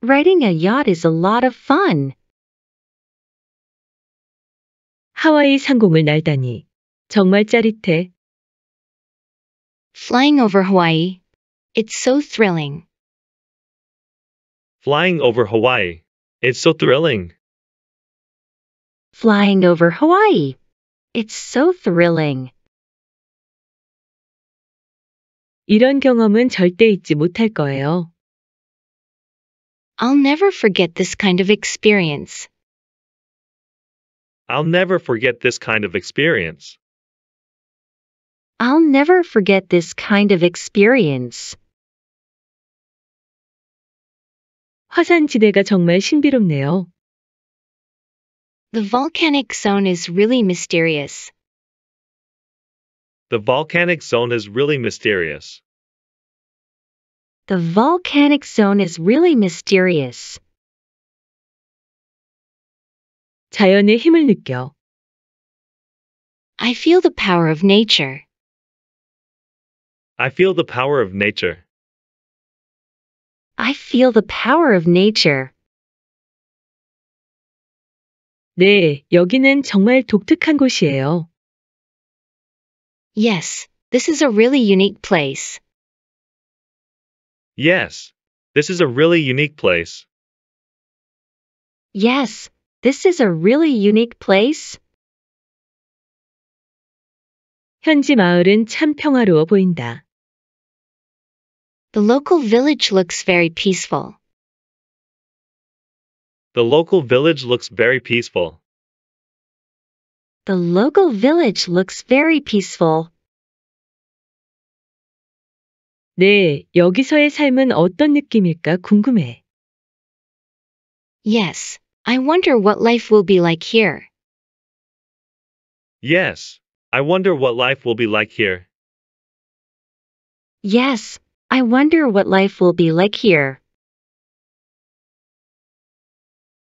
Riding a yacht is a lot of fun. 하와이 상공을 날다니. 정말 짜릿해. Flying over Hawaii. It's so thrilling. Flying over Hawaii. It's so thrilling. Flying over Hawaii. It's so thrilling. 이런 경험은 절대 잊지 못할 거예요. I'll never forget this kind of experience. I'll never forget this kind of experience. I'll never forget this kind of experience. 정말 신비롭네요. The volcanic zone is really mysterious. The volcanic zone is really mysterious. The volcanic zone is really mysterious. 자연의 힘을 느껴. I feel the power of nature. I feel the power of nature. I feel the power of nature. 네, 여기는 정말 독특한 곳이에요. Yes, this is a really unique place. Yes, this is a really unique place. Yes, this is a really unique place. 현지 마을은 참 평화로워 보인다. The local village looks very peaceful. The local village looks very peaceful. The local village looks very peaceful. 네, 여기서의 삶은 어떤 느낌일까 궁금해. Yes, I wonder what life will be like here. Yes, I wonder what life will be like here. Yes, I wonder what life will be like here.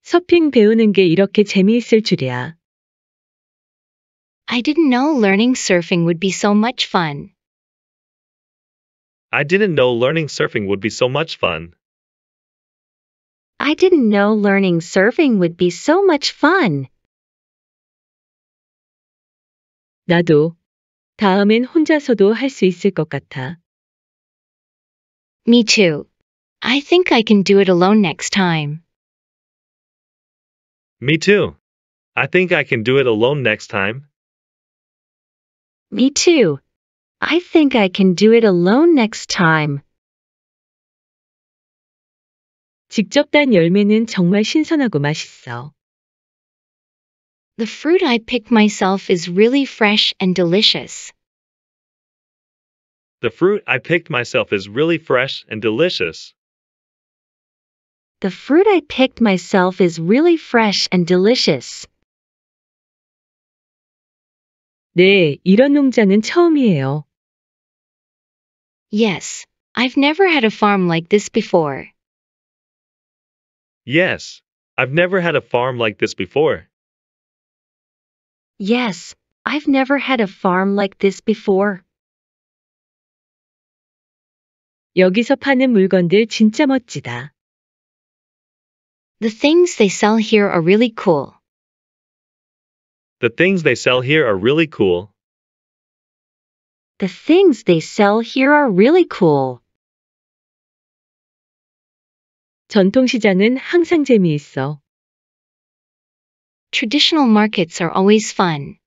서핑 배우는 게 이렇게 재미있을 줄이야. I didn't know learning surfing would be so much fun. I didn't know learning surfing would be so much fun. I didn't know learning surfing would be so much fun. 나도 다음엔 혼자서도 할 수 있을 것 같아. Me too. I think I can do it alone next time. Me too. I think I can do it alone next time. Me too. I think I can do it alone next time. 직접 딴 열매는 정말 신선하고 맛있어. The fruit I pick myself is really fresh and delicious. The fruit I picked myself is really fresh and delicious. The fruit I picked myself is really fresh and delicious. 네, 이런 농장은 처음이에요. Yes, I've never had a farm like this before. Yes, I've never had a farm like this before. Yes, I've never had a farm like this before. 여기서 파는 물건들 진짜 멋지다. The things they sell here are really cool. The things they sell here are really cool. The things they sell here are really cool. 전통시장은 항상 재미있어. Traditional markets are always fun.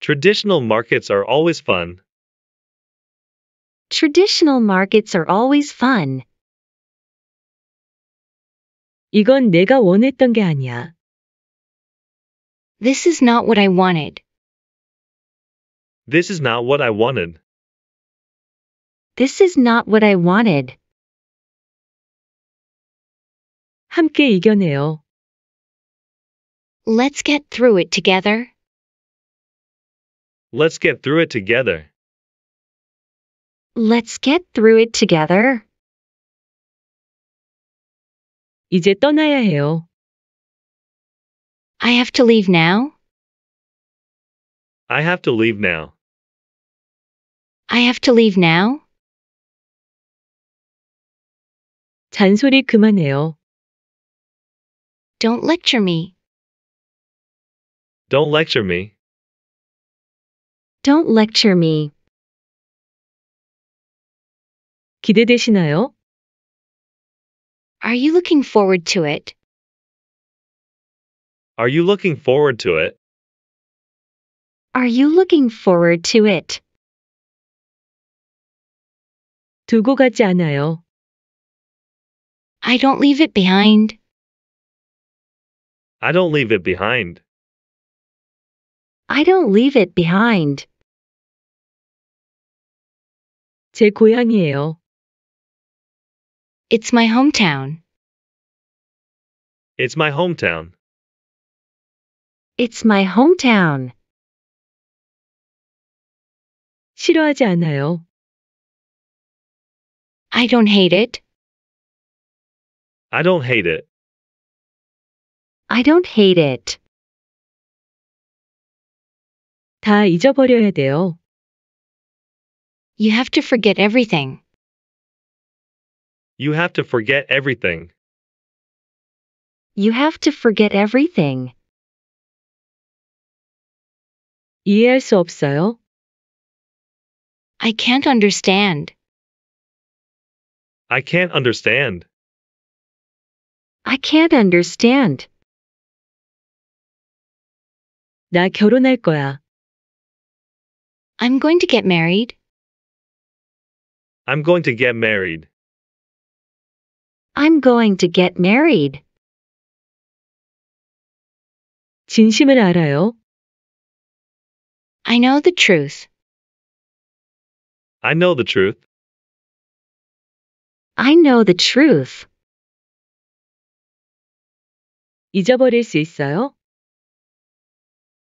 Traditional markets are always fun. Traditional markets are always fun. 이건 내가 원했던 게 아니야. This is not what I wanted. This is not what I wanted. This is not what I wanted. 함께 이겨내요. Let's get through it together. Let's get through it together. Let's get through it together. 이제 떠나야 해요. I have to leave now. I have to leave now. I have to leave now. 잔소리 그만해요. Don't lecture me. Don't lecture me. Don't lecture me. 기대되시나요? Are you looking forward to it? Are you looking forward to it? Are you looking forward to it? 두고 가지 않아요. I don't leave it behind. I don't leave it behind. I don't leave it behind. 제 고향이에요. It's my hometown. It's my hometown. It's my hometown. 싫어하지 않아요. I don't hate it. I don't hate it. I don't hate it. 다 잊어버려야 돼요. You have to forget everything. You have to forget everything. You have to forget everything. 이해할 수 없어요. I can't understand. I can't understand. I can't understand. 나 결혼할 거야. I'm going to get married. I'm going to get married. I'm going to get married. 진심을 알아요. I know the truth. I know the truth. I know the truth. 잊어버릴 수 있어요?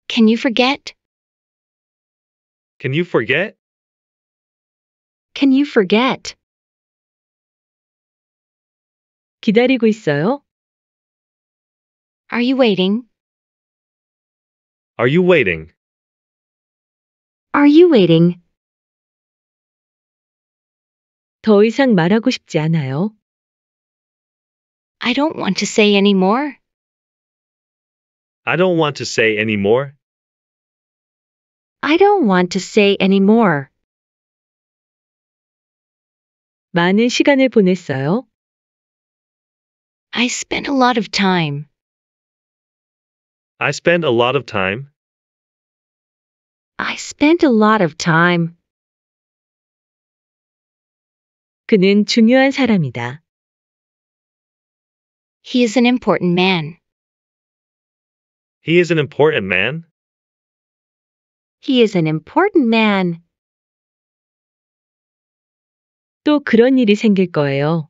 Can you forget? Can you forget? Can you forget? 기다리고 있어요? Are you waiting? Are you waiting? Are you waiting? 더 이상 말하고 싶지 않아요. I don't want to say any more. I don't want to say any more. I don't want to say anymore. 많은 시간을 보냈어요. I spent a lot of time. I spent a lot of time. I spent a lot of time. 그는 중요한 사람이다. He is an important man. He is an important man. He is an important man. 또 그런 일이 생길 거예요.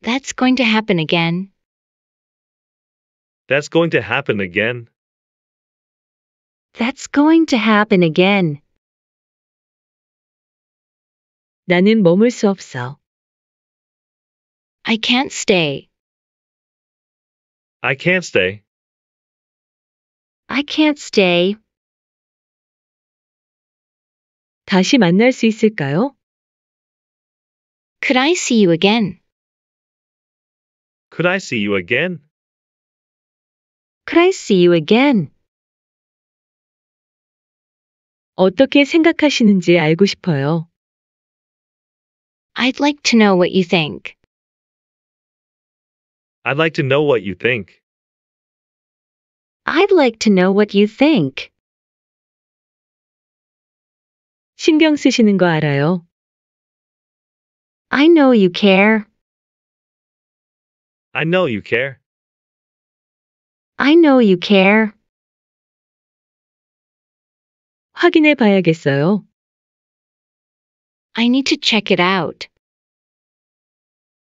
That's going to happen again. That's going to happen again. That's going to happen again. 나는 머물 수 없어. I can't stay. I can't stay. I can't stay. 다시 만날 수 있을까요? Could I see you again? Could I see you again? Could I see you again? 어떻게 생각하시는지 알고 싶어요. I'd like to know what you think. I'd like to know what you think. I'd like to know what you think. 신경 쓰시는 거 알아요. I know you care. I know you care. I know you care. 확인해 봐야겠어요. I need to check it out.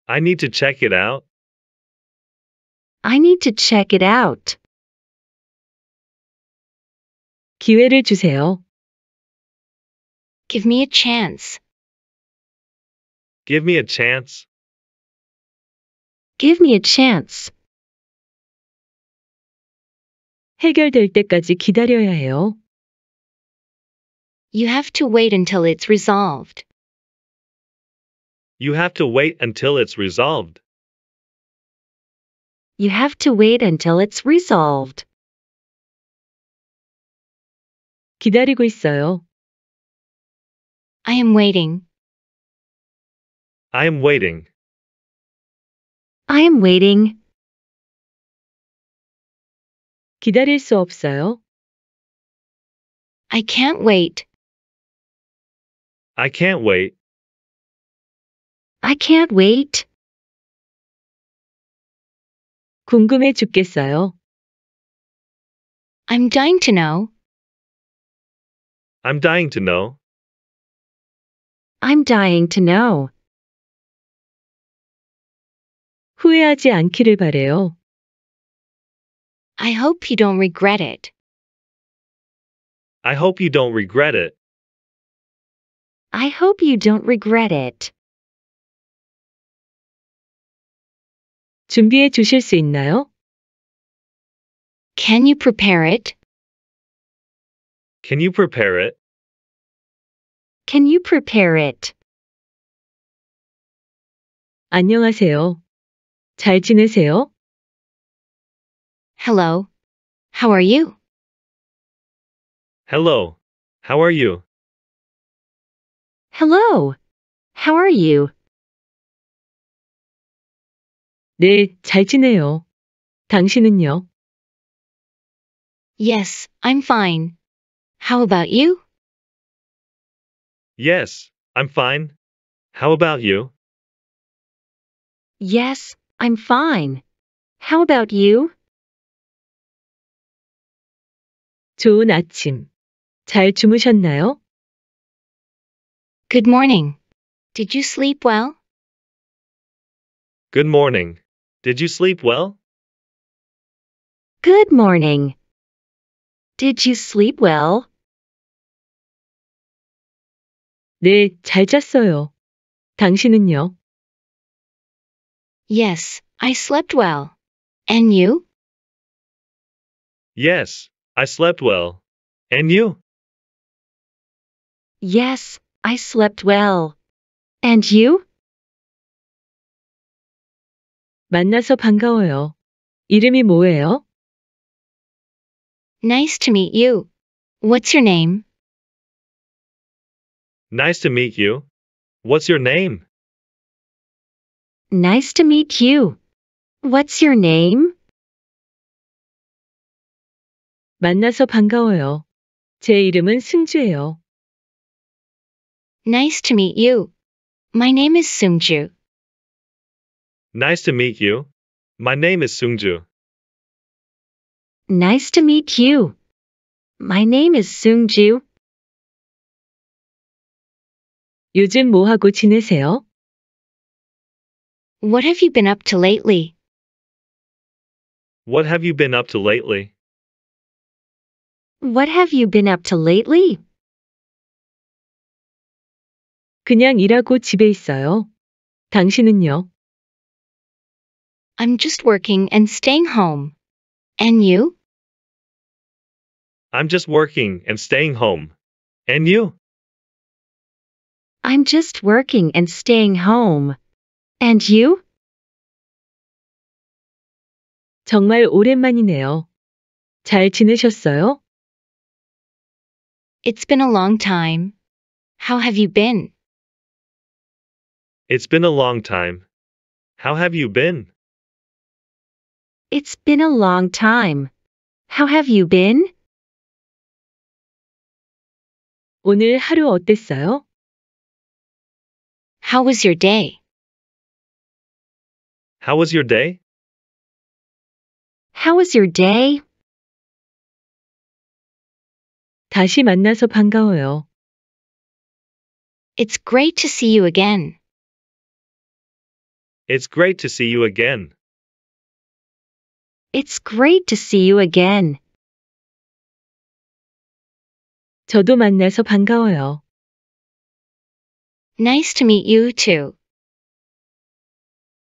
I need to check it out. I need to check it out. 기회를 주세요. Give me a chance. Give me a chance. Give me a chance. 해결될 때까지 기다려야 해요. You have to wait until it's resolved. You have to wait until it's resolved. You have to wait until it's resolved. 기다리고 있어요. I am waiting. I am waiting. I am waiting. 기다릴 수 없어요. I can't wait. I can't wait. I can't wait. 궁금해 죽겠어요. I'm dying to know. I'm dying to know. I'm dying to know. 후회하지 않기를 바래요. I hope you don't regret it. I hope you don't regret it. I hope you don't regret it. 준비해 주실 수 있나요? Can you prepare it? Can you prepare it? Can you prepare it? 안녕하세요. 잘 지내세요? Hello. How are you? Hello. How are you? Hello. How are you? 네, 잘 지내요. 당신은요? Yes, I'm fine. How about you? Yes, I'm fine. How about you? Yes, I'm fine. How about you? 좋은 아침. 잘 주무셨나요? Good morning. Did you sleep well? Good morning. Did you sleep well? Good morning. Did you sleep well? 네, 잘 잤어요. 당신은요? Yes, I slept well. And you? Yes, I slept well. And you? Yes, I slept well. And you? 만나서 반가워요. 이름이 뭐예요? Nice to meet you. What's your name? Nice to meet you. What's your name? Nice to meet you. What's your name? 만나서 반가워요. 제 이름은 승주예요. Nice to meet you. My name is Sungju. Nice to meet you. My name is Sungju. Nice to meet you. My name is Sungju. 요즘 뭐하고 지내세요? What have you been up to lately? What have you been up to lately? What have you been up to lately? 그냥 일하고 집에 있어요. 당신은요? I'm just working and staying home. And you? I'm just working and staying home. And you? I'm just working and staying home. And you? 정말 오랜만이네요. 잘 지내셨어요? It's been a long time. How have you been? It's been a long time. How have you been? It's been a long time. How have you been? 오늘 하루 어땠어요? How was your day? How was your day? How was your day? 다시 만나서 반가워요. It's great to see you again. It's great to see you again. It's great to see you again. 저도 만나서 반가워요. Nice to meet you too.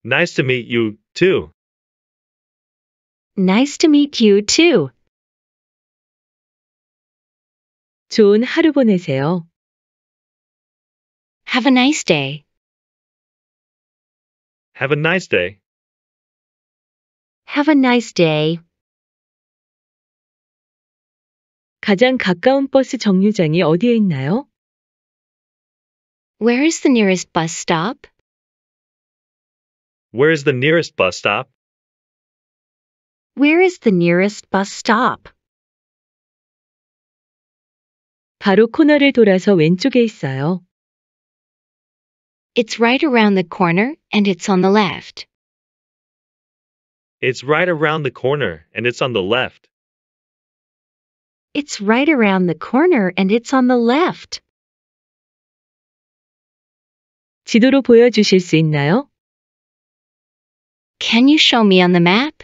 Nice to meet you too. Nice to meet you too. 좋은 하루 보내세요. Have a nice day. Have a nice day. Have a nice day. 가장 가까운 버스 정류장이 어디에 있나요? Where is the nearest bus stop? Where is the nearest bus stop? Where is the nearest bus stop? 바로 코너를 돌아서 왼쪽에 있어요. It's right around the corner and it's on the left. It's right around the corner and it's on the left. It's right around the corner and it's on the left. 지도로 보여주실 수 있나요? Can you show me on the map?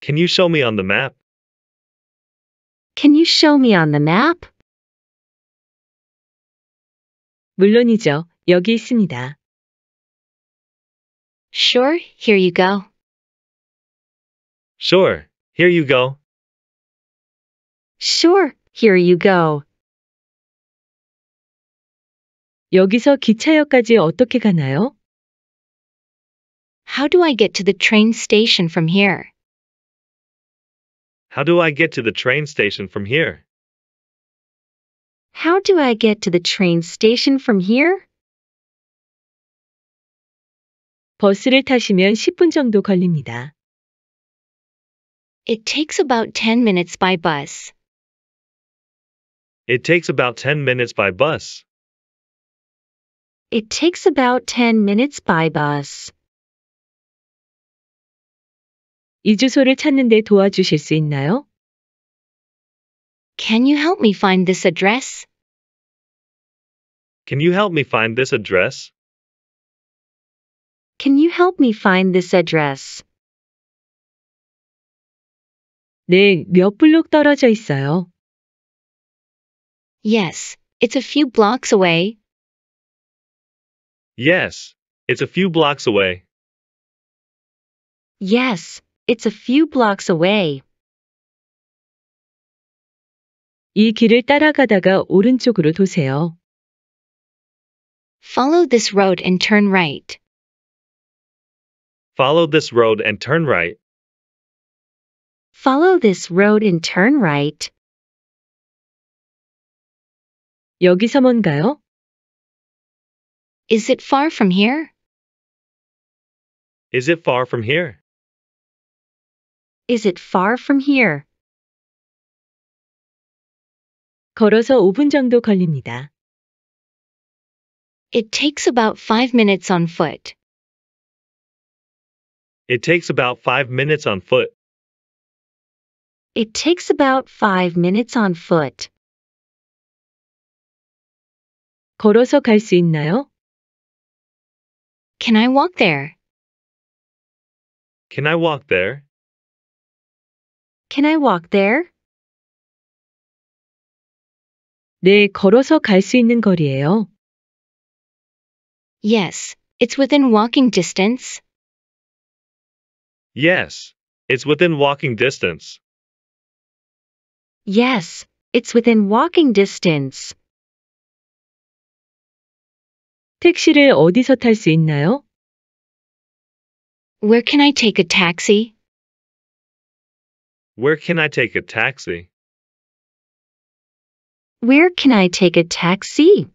Can you show me on the map? Can you show me on the map? 물론이죠. 여기 있습니다. Sure, here you go. Sure, here you go. Sure, here you go. 여기서 기차역까지 어떻게 가나요? How do I get to the train station from here? How do I get to the train station from here? How do I get to the train station from here? 버스를 타시면 10분 정도 걸립니다. It takes about 10 minutes by bus. It takes about 10 minutes by bus. It takes about 10 minutes by bus. 이 주소를 찾는 데 도와주실 수 있나요? Can you help me find this address? Can you help me find this address? Can you help me find this address? 네, 몇 블록 떨어져 있어요. Yes, it's a few blocks away. Yes, it's a few blocks away. Yes, it's a few blocks away. 이 길을 따라가다가 오른쪽으로 도세요. Follow this road and turn right. Follow this road and turn right. Follow this road and turn right. 여기서 뭔가요? Is it far from here? Is it far from here? Is it far from here? 걸어서 5분 정도 걸립니다. It takes about 5 minutes on foot. It takes about 5 minutes on foot. It takes about 5 minutes on foot. 걸어서 갈 수 있나요? Can I walk there? Can I walk there? Can I walk there? 네, 걸어서 있는 거리예요. Yes, it's within walking distance. Yes, it's within walking distance. Yes, it's within walking distance. 택시를 어디서 있나요? Where can I take a taxi? Where can I take a taxi? Where can I take a taxi?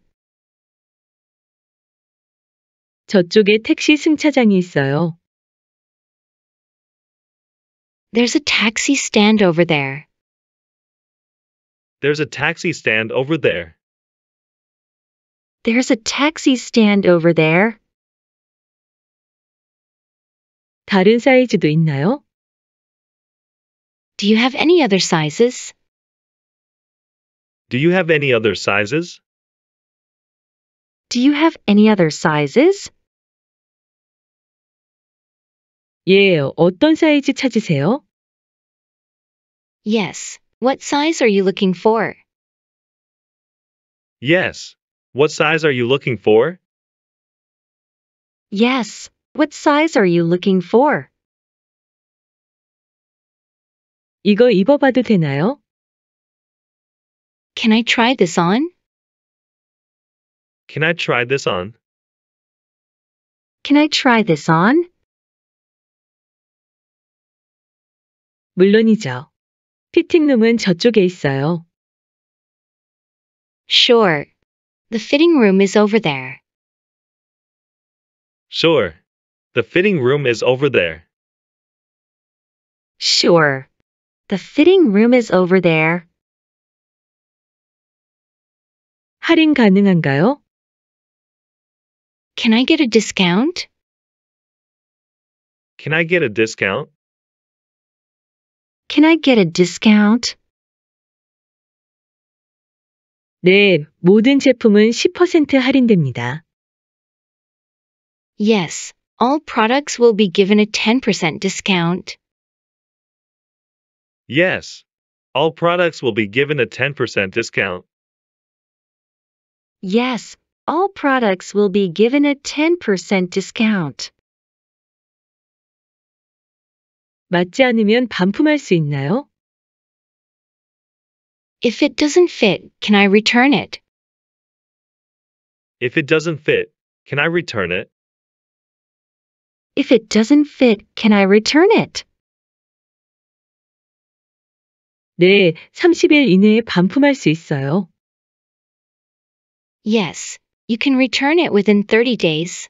저쪽에 택시 승차장이 있어요. There's a taxi stand over there. There's a taxi stand over there. There's a taxi stand over there. 다른 사이즈도 있나요? Do you have any other sizes? Do you have any other sizes? Do you have any other sizes? 예, 어떤 사이즈 찾으세요? Yes. What size are you looking for? Yes. What size are you looking for? Yes, what size are you looking for? 이거 입어봐도 되나요? Can I try this on? Can I try this on? Can I try this on? 물론이죠. 피팅룸은 저쪽에 있어요. Sure. The fitting room is over there. Sure. The fitting room is over there. Sure. The fitting room is over there. 할인 가능한가요? Can I get a discount? Can I get a discount? Can I get a discount? 네, 모든 제품은 10% 할인됩니다. Yes, all products will be given a 10% discount. Yes, all products will be given a 10% discount. Yes, all products will be given a 10% discount. 맞지 않으면 반품할 수 있나요? If it doesn't fit, can I return it? If it doesn't fit, can I return it? If it doesn't fit, can I return it? 네, 30일 이내에 반품할 수 있어요. Yes, you can return it within 30 days.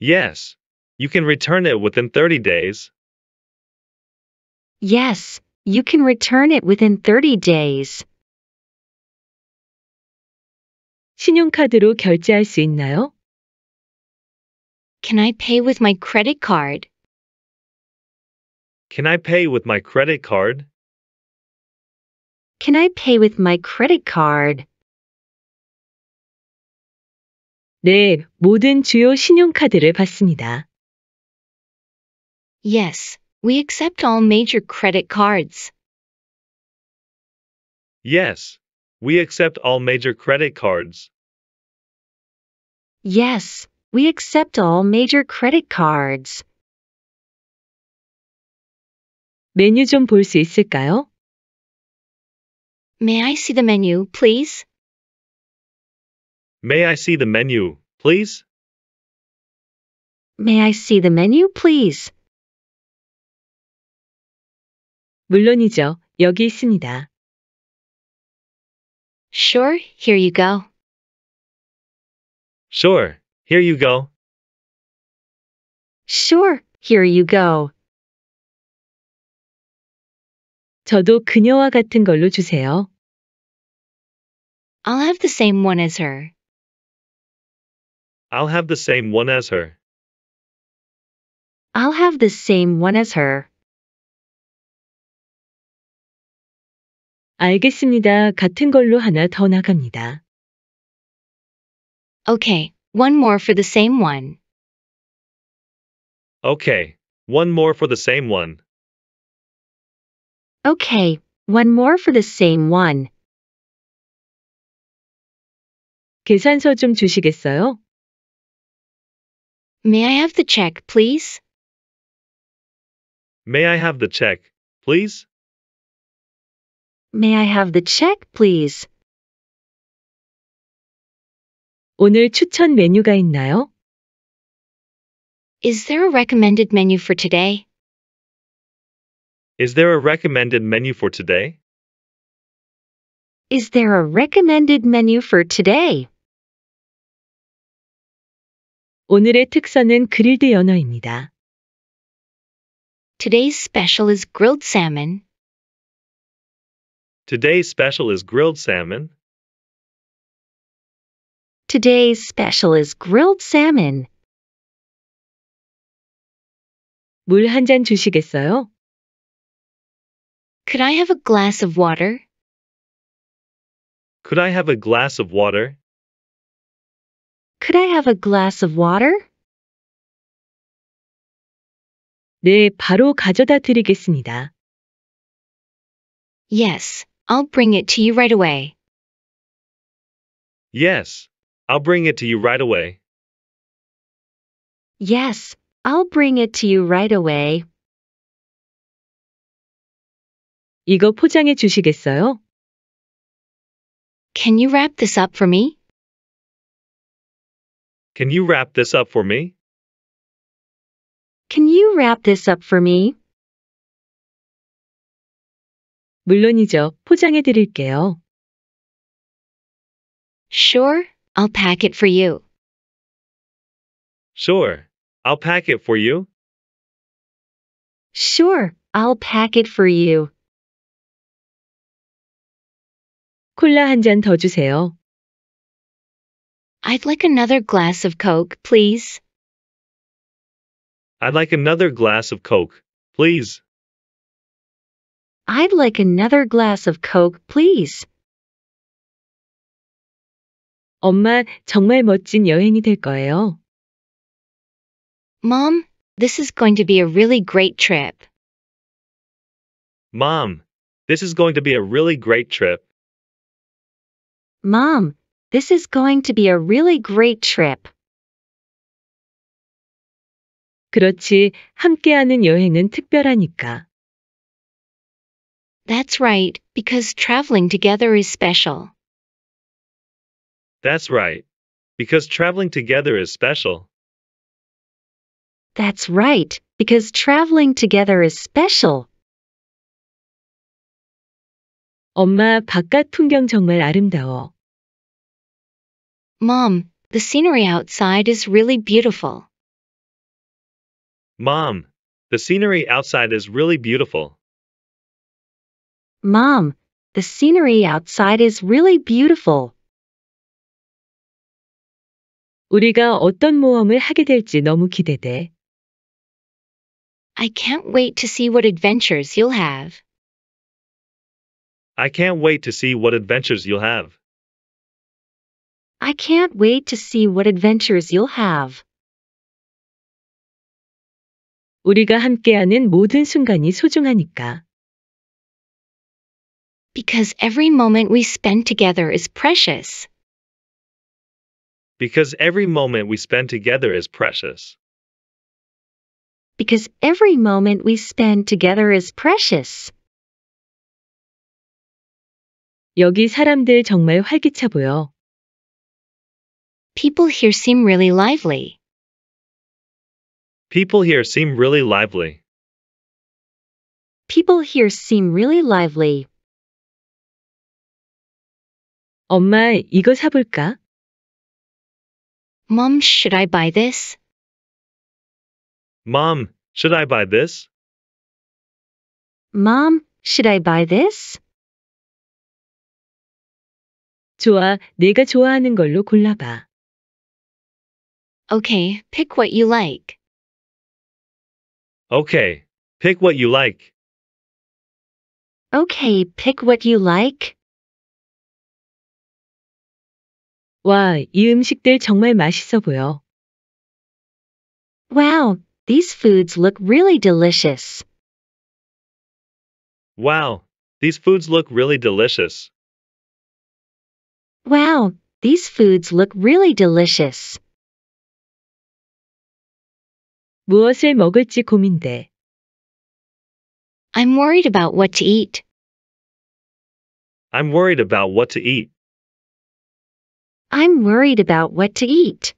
Yes, you can return it within 30 days. Yes, you can return it within 30 days. 신용카드로 결제할 수 있나요? Can I pay with my credit card? Can I pay with my credit card? Can I pay with my credit card? 네, 모든 주요 신용카드를 받습니다. Yes, we accept all major credit cards. Yes, we accept all major credit cards. Yes, we accept all major credit cards. 메뉴 있을까요? May I see the menu, please? May I see the menu, please? May I see the menu, please? 물론이죠. 여기 있습니다. Sure, here you go. Sure, here you go. Sure, here you go. 저도 그녀와 같은 걸로 주세요. I'll have the same one as her. I'll have the same one as her. I'll have the same one as her. 알겠습니다. 같은 걸로 하나 더 나갑니다. Okay, one more for the same one. Okay, one more for the same one. Okay, one more for the same one. 계산서 좀 주시겠어요? May I have the check, please? May I have the check, please? May I have the check, please? 오늘 추천 메뉴가 있나요? Is there a recommended menu for today? Is there a recommended menu for today? Is there a recommended menu for today? 오늘의 특선은 그릴드 연어입니다. Today's special is grilled salmon, Today's special is grilled salmon. Today's special is grilled salmon. 주시겠어요? Could I have a glass of water? Could I have a glass of water? Could I have a glass of water? 네, 바로 가져다 드리겠습니다. Yes, I'll bring it to you right away. Yes, I'll bring it to you right away. Yes, I'll bring it to you right away. 이거 포장해 주시겠어요? Can you wrap this up for me? Can you wrap this up for me? Can you wrap this up for me? 물론이죠. 포장해 드릴게요. Sure, I'll pack it for you. Sure, I'll pack it for you. Sure, I'll pack it for you. 콜라 한 잔 더 주세요. I'd like another glass of Coke, please. I'd like another glass of Coke, please. I'd like another glass of Coke, please. 엄마, 정말 멋진 여행이 될 거예요. Mom, this is going to be a really great trip. Mom, this is going to be a really great trip. Mom, this is going to be a really great trip. 그렇지, 함께하는 여행은 특별하니까. That's right, because traveling together is special. That's right, because traveling together is special. That's right, because traveling together is special. 엄마, 바깥 풍경 정말 아름다워. Mom, the scenery outside is really beautiful. Mom, the scenery outside is really beautiful. Mom, the scenery outside is really beautiful. 우리가 어떤 모험을 하게 될지 너무 기대돼. I can't wait to see what adventures you'll have. I can't wait to see what adventures you'll have. I can't wait to see what adventures you'll have. 우리가 함께하는 모든 순간이 소중하니까. Because every moment we spend together is precious. Because every moment we spend together is precious. Because every moment we spend together is precious. 여기 사람들 정말 활기차 보여. People here seem really lively. People here seem really lively. People here seem really lively. 엄마, 이거 사볼까? Mom, should I buy this? Mom, should I buy this? Mom, should I buy this? 좋아, 내가 좋아하는 걸로 골라봐. Okay, pick what you like. Okay, pick what you like. Okay, pick what you like. 와, 이 음식들 정말 맛있어 보여. Wow, these foods look really delicious. Wow, these foods look really delicious. Wow, these foods look really delicious. 무엇을 먹을지 고민돼. I'm worried about what to eat. I'm worried about what to eat. I'm worried about what to eat.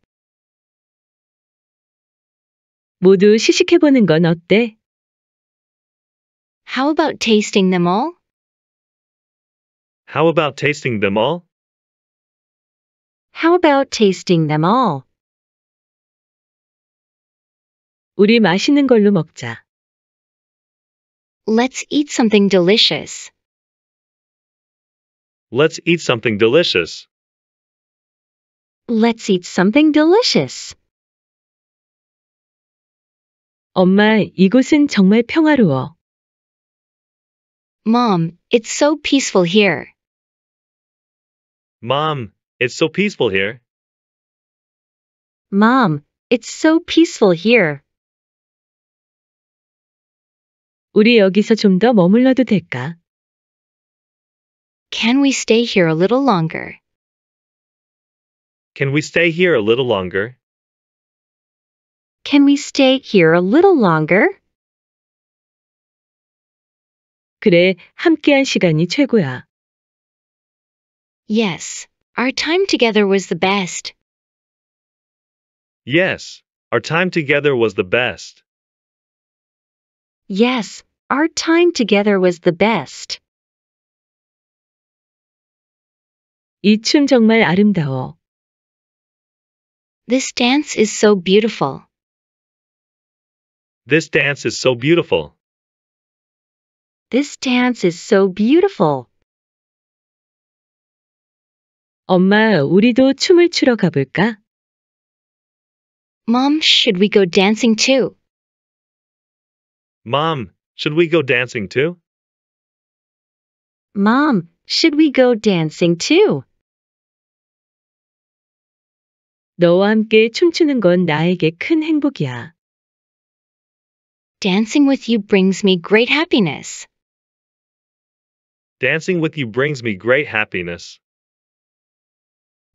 모두 시식해보는 건 어때? How about tasting them all? How about tasting them all? How about tasting them all? 우리 맛있는 걸로 먹자. Let's eat something delicious. Let's eat something delicious. Let's eat something delicious. 엄마, 이곳은 정말 평화로워. Mom, it's so peaceful here. Mom, it's so peaceful here. Mom, it's so peaceful here. 우리 여기서 머물러도 될까? Can we stay here a little longer? Can we stay here a little longer? Can we stay here a little longer? 그래, 함께한 시간이 최고야. Yes, our time together was the best. Yes, our time together was the best. Yes, our time together was the best. 이 춤 정말 아름다워. This dance is so beautiful. This dance is so beautiful. This dance is so beautiful. 엄마, 우리도 춤을 추러 가볼까? Mom, should we go dancing too? Mom, should we go dancing too? Mom, should we go dancing too? 너와 함께 춤추는 건 나에게 큰 행복이야. Dancing with you brings me great happiness. Dancing with you brings me great happiness.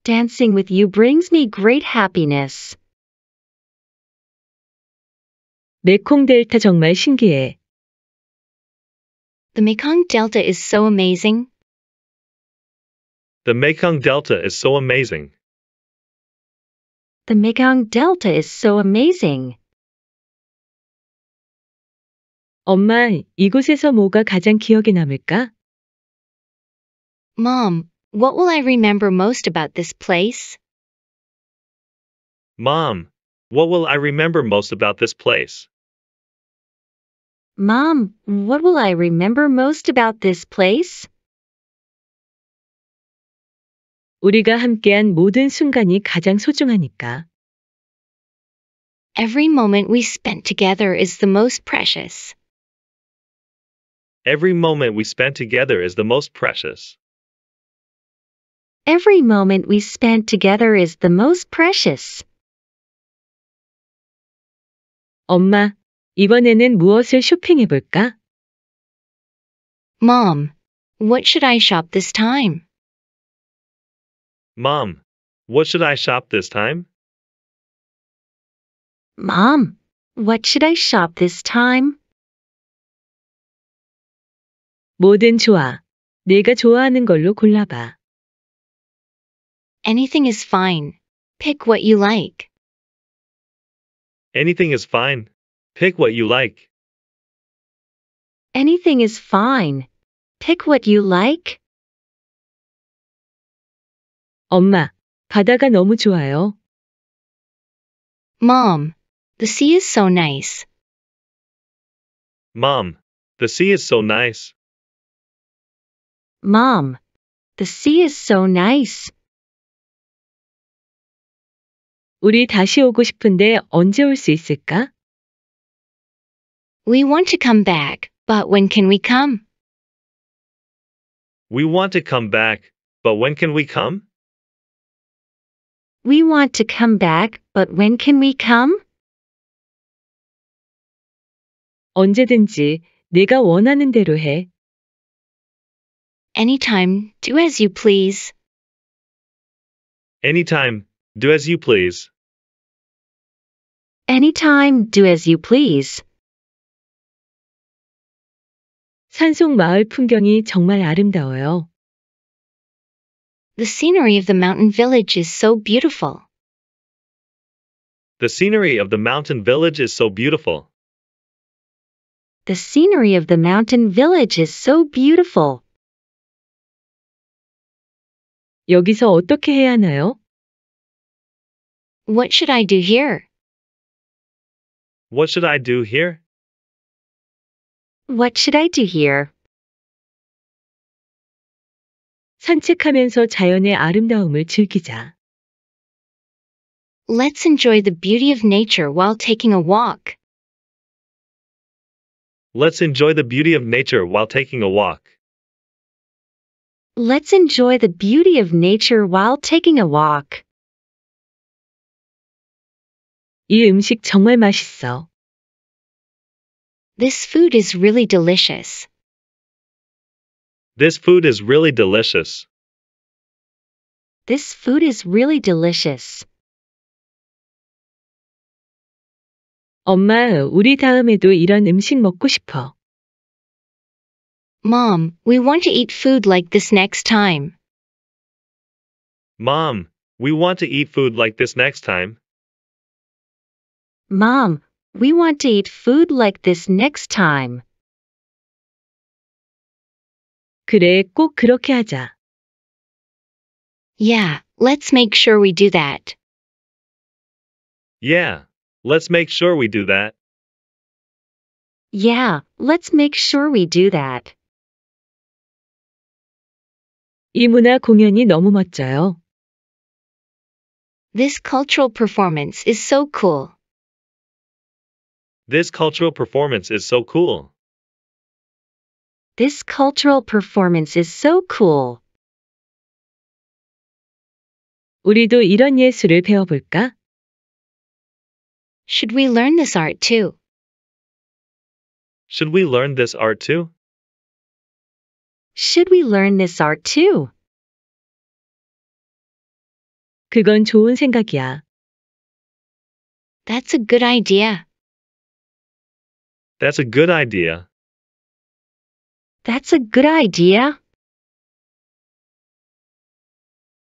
Dancing with you brings me great happiness. 메콩 델타 정말 신기해. The Mekong Delta is so amazing. The Mekong Delta is so amazing. The Mekong Delta is so amazing. 엄마, 이곳에서 뭐가 가장 기억에 남을까? Mom, what will I remember most about this place? Mom, what will I remember most about this place? Mom, what will I remember most about this place? 우리가 함께한 모든 순간이 가장 소중하니까. Every moment we spent together is the most precious. Every moment we spent together is the most precious. Every moment we spent together is the most precious. 엄마, 이번에는 무엇을 쇼핑해 볼까? Mom, what should I shop this time? Mom, what should I shop this time? Mom, what should I shop this time? 뭐든 좋아. 네가 좋아하는 걸로 골라봐. Anything is fine. Pick what you like. Anything is fine. Pick what you like. Anything is fine. Pick what you like. 엄마, 바다가 너무 좋아요. Mom, the sea is so nice. Mom, the sea is so nice. Mom, the sea is so nice. 우리 다시 오고 싶은데 언제 있을까? We want to come back, but when can we come? We want to come back, but when can we come? We want to come back, but when can we come? 언제든지 네가 원하는 대로 해. Anytime, do as you please. Anytime, do as you please. Anytime, do as you please. 산속 마을 풍경이 정말 아름다워요. The scenery of the mountain village is so beautiful. The scenery of the mountain village is so beautiful. The scenery of the mountain village is so beautiful. 여기서 어떻게 해야 하나요? What should I do here? What should I do here? What should I do here? 산책하면서 자연의 아름다움을 즐기자. Let's enjoy the beauty of nature while taking a walk. Let's enjoy the beauty of nature while taking a walk. Let's enjoy the beauty of nature while taking a walk. 이 음식 정말 맛있어. This food is really delicious. This food is really delicious. This food is really delicious. Mom, we want to eat food like this next time. Mom, we want to eat food like this next time. Mom, we want to eat food like this next time. 그래, 꼭 그렇게 하자. Yeah, let's make sure we do that. Yeah, let's make sure we do that. Yeah, let's make sure we do that. 이 문화 공연이 너무 멋져요. This cultural performance is so cool. This cultural performance is so cool. This cultural performance is so cool. 우리도 이런 예술을 배워볼까? Should we learn this art too? Should we learn this art too? Should we learn this art too? 그건 좋은 생각이야. That's a good idea. That's a good idea. That's a good idea.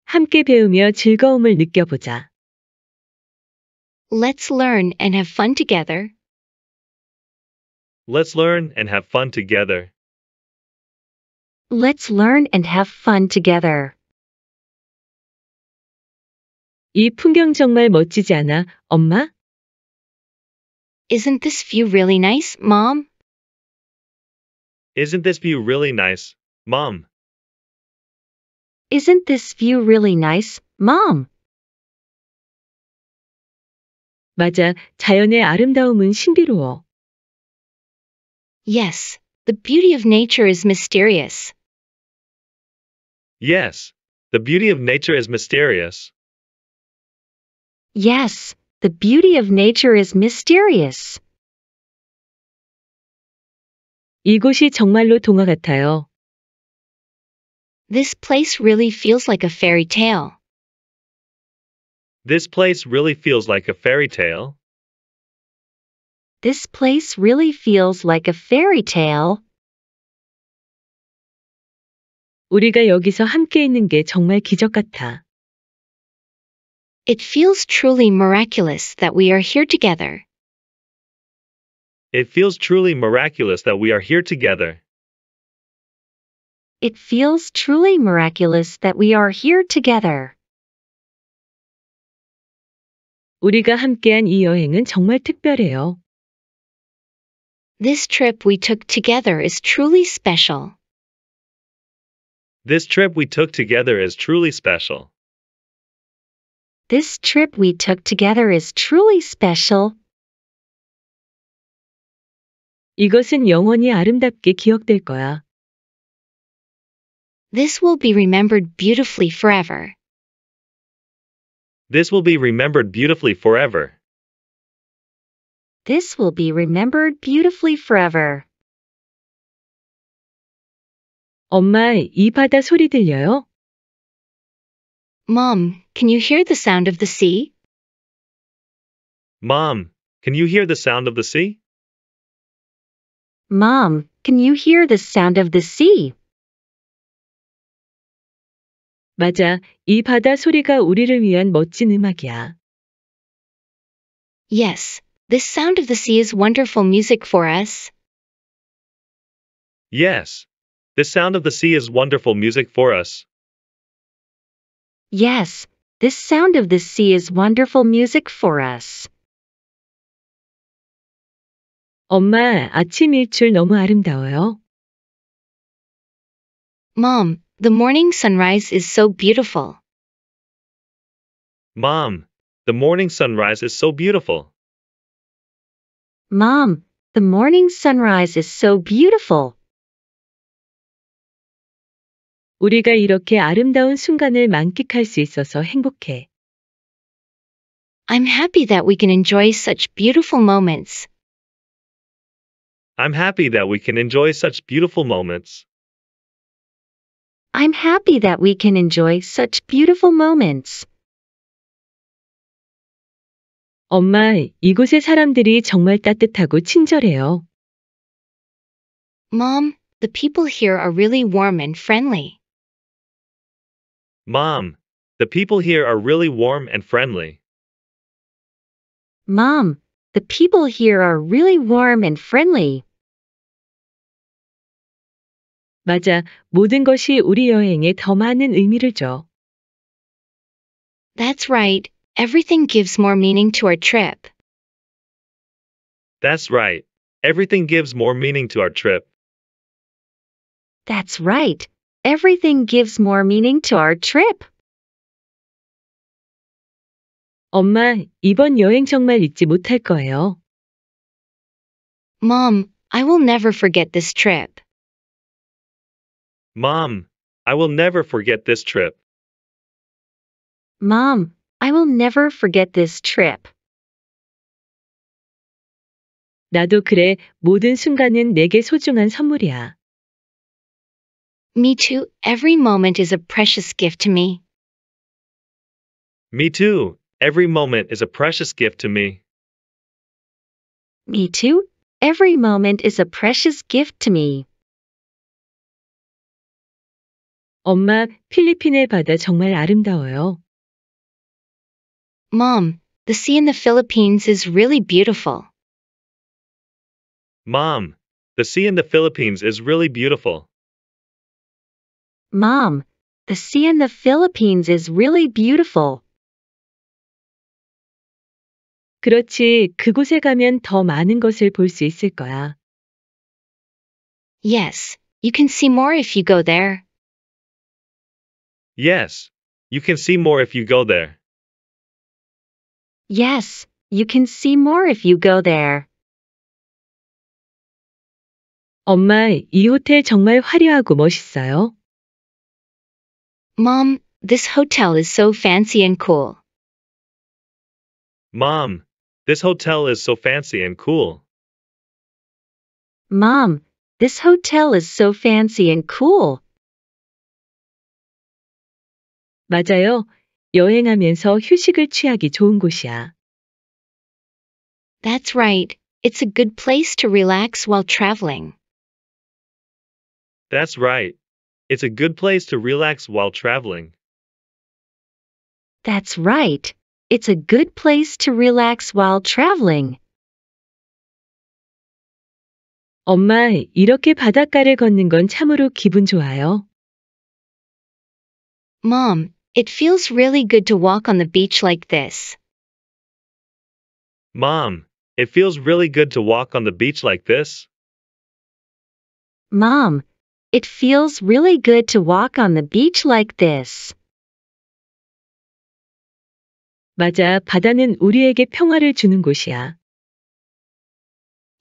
함께 배우며 즐거움을 느껴보자. Let's learn and have fun together. Let's learn and have fun together. Let's learn and have fun together. 이 풍경 정말 멋지지 않아, 엄마? Isn't this view really nice, Mom? Isn't this view really nice, Mom? Isn't this view really nice, Mom? 맞아, 자연의 아름다움은 신비로워. Yes, the beauty of nature is mysterious. Yes, the beauty of nature is mysterious. Yes, the beauty of nature is mysterious. 이곳이 정말로 동화 같아요. This place really feels like a fairy tale. This place really feels like a fairy tale. This place really feels like a fairy tale. 우리가 여기서 함께 있는 게 정말 기적 같아. It feels truly miraculous that we are here together. It feels truly miraculous that we are here together. It feels truly miraculous that we are here together. 우리가 함께한 이 여행은 정말 특별해요. This trip we took together is truly special. This trip we took together is truly special. This trip we took together is truly special. 이것은 영원히 아름답게 기억될 거야. This will be remembered beautifully forever. This will be remembered beautifully forever. This will be remembered beautifully forever. 엄마, 이 바다 소리 들려요? Mom, can you hear the sound of the sea? Mom, can you hear the sound of the sea? Mom, can you hear the sound of the sea? 맞아, 이 바다 소리가 우리를 위한 멋진 음악이야. Yes, this sound of the sea is wonderful music for us. Yes, the sound of the sea is wonderful music for us. Yes, this sound of the sea is wonderful music for us. 엄마, 아침 일출 너무 아름다워요. Mom, the morning sunrise is so beautiful. Mom, the morning sunrise is so beautiful. Mom, the morning sunrise is so beautiful. 우리가 이렇게 아름다운 순간을 만끽할 수 있어서 행복해. I'm happy that we can enjoy such beautiful moments. I'm happy that we can enjoy such beautiful moments. I'm happy that we can enjoy such beautiful moments. 엄마, 이곳의 사람들이 정말 따뜻하고 친절해요. Mom, the people here are really warm and friendly. Mom, the people here are really warm and friendly. Mom, the people here are really warm and friendly. 맞아. 모든 것이 우리 여행에 더 많은 의미를 줘. That's right. Everything gives more meaning to our trip. That's right. Everything gives more meaning to our trip. That's right. Everything gives more meaning to our trip. 엄마, 이번 여행 정말 잊지 못할 거예요. Mom, I will never forget this trip. Mom, I will never forget this trip. Mom, I will never forget this trip. 나도 그래, 모든 순간은 내게 소중한 선물이야. Me too, every moment is a precious gift to me. Me too, Every moment is a precious gift to me. Me too. Every moment is a precious gift to me. 엄마, 필리핀의 바다 정말 아름다워요. Mom, the sea in the Philippines is really beautiful. Mom, the sea in the Philippines is really beautiful. Mom, the sea in the Philippines is really beautiful. 그렇지, 그곳에 가면 더 많은 것을 볼 수 있을 거야. Yes, you can see more if you go there. Yes, you can see more if you go there. Yes, you can see more if you go there. 엄마, 이 호텔 정말 화려하고 멋있어요. Mom, this hotel is so fancy and cool. Mom, This hotel is so fancy and cool. Mom, this hotel is so fancy and cool. 맞아요. 여행하면서 휴식을 취하기 좋은 곳이야. That's right. It's a good place to relax while traveling. That's right. It's a good place to relax while traveling. That's right. It's a good place to relax while traveling. 엄마, 이렇게 바닷가를 걷는 건 참으로 기분 좋아요. Mom, it feels really good to walk on the beach like this. Mom, it feels really good to walk on the beach like this. Mom, it feels really good to walk on the beach like this. 맞아, 바다는 우리에게 평화를 주는 곳이야.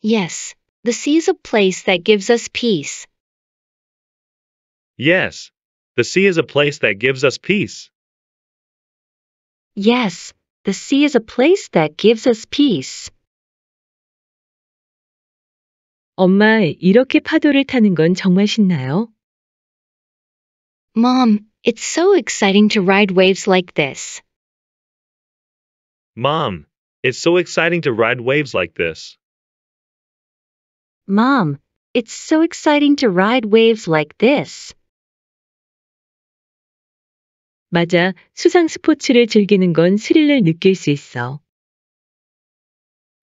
Yes, the sea is a place that gives us peace. Yes, the sea is a place that gives us peace. Yes, the sea is a place that gives us peace. 엄마, 이렇게 파도를 타는 건 정말 신나요? Mom, it's so exciting to ride waves like this. Mom, it's so exciting to ride waves like this. Mom, it's so exciting to ride waves like this. 맞아, 수상 스포츠를 즐기는 건 스릴을 느낄 수 있어.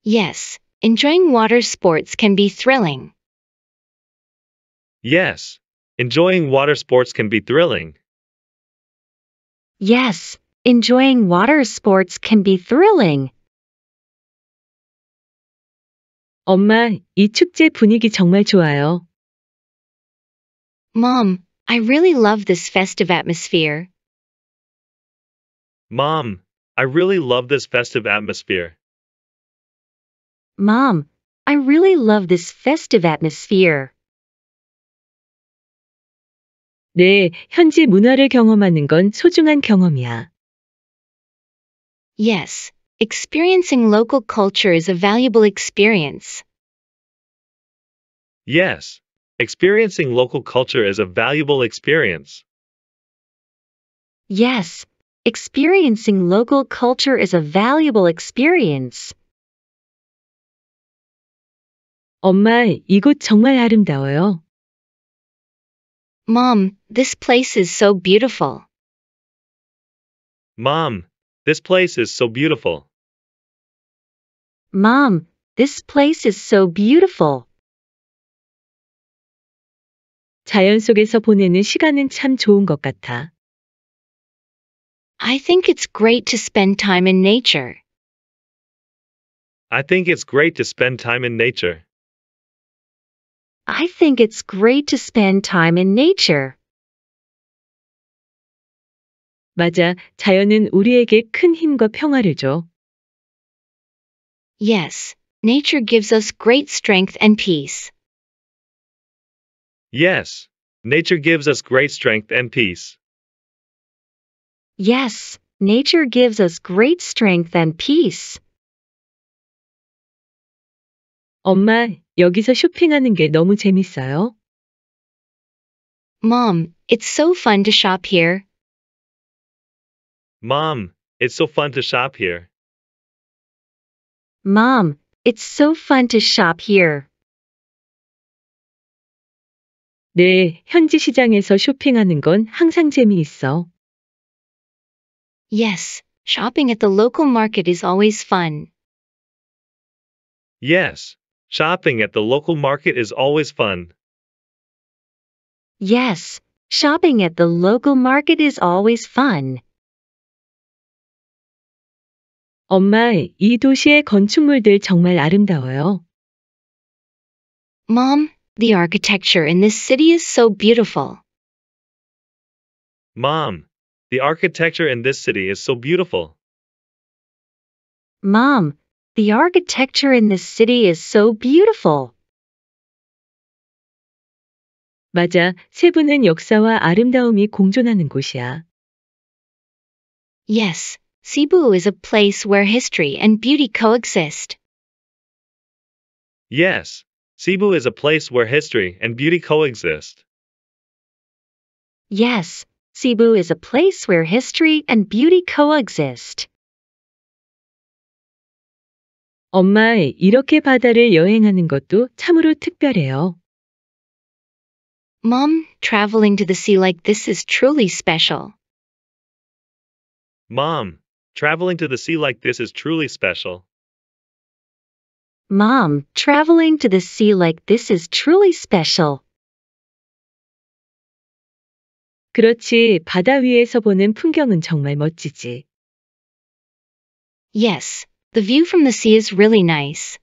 Yes, enjoying water sports can be thrilling. Yes, enjoying water sports can be thrilling. Yes, enjoying water sports can be thrilling. 엄마, 이 축제 분위기 정말 좋아요. Mom, I really love this festive atmosphere. Mom, I really love this festive atmosphere. Mom, I really love this festive atmosphere. 네, 현지 문화를 경험하는 건 소중한 경험이야. Yes, experiencing local culture is a valuable experience. Yes, experiencing local culture is a valuable experience. Yes, experiencing local culture is a valuable experience. 엄마, 이곳 정말 아름다워요. Mom, this place is so beautiful. Mom, this place is so beautiful. Mom, this place is so beautiful. 자연 속에서 보내는 시간은 참 좋은 것 같아. I think it's great to spend time in nature. I think it's great to spend time in nature. I think it's great to spend time in nature. 맞아, 자연은 우리에게 큰 힘과 평화를 줘. Yes, nature gives us great strength and peace. Yes, nature gives us great strength and peace. Yes, nature gives us great strength and peace. 엄마, 여기서 쇼핑하는 게 너무 재밌어요. Mom, it's so fun to shop here. Mom, it's so fun to shop here. Mom, it's so fun to shop here. 네, 현지 시장에서 쇼핑하는 건 항상 재미있어. Yes, shopping at the local market is always fun. Yes, shopping at the local market is always fun. Yes, shopping at the local market is always fun. 엄마, 이 도시의 건축물들 정말 아름다워요. Mom, the architecture in this city is so beautiful. Mom, the architecture in this city is so beautiful. Mom, the architecture in this city is so beautiful. 맞아, 세부는 역사와 아름다움이 공존하는 곳이야. Yes, Cebu is a place where history and beauty coexist. Yes, Cebu is a place where history and beauty coexist. Yes, Cebu is a place where history and beauty coexist. 엄마, 이렇게 바다를 여행하는 것도 참으로 특별해요. Mom, traveling to the sea like this is truly special. Mom, Traveling to the sea like this is truly special. Mom, traveling to the sea like this is truly special. 그렇지, 바다 위에서 보는 풍경은 정말 멋지지. Yes, the view from the sea is really nice.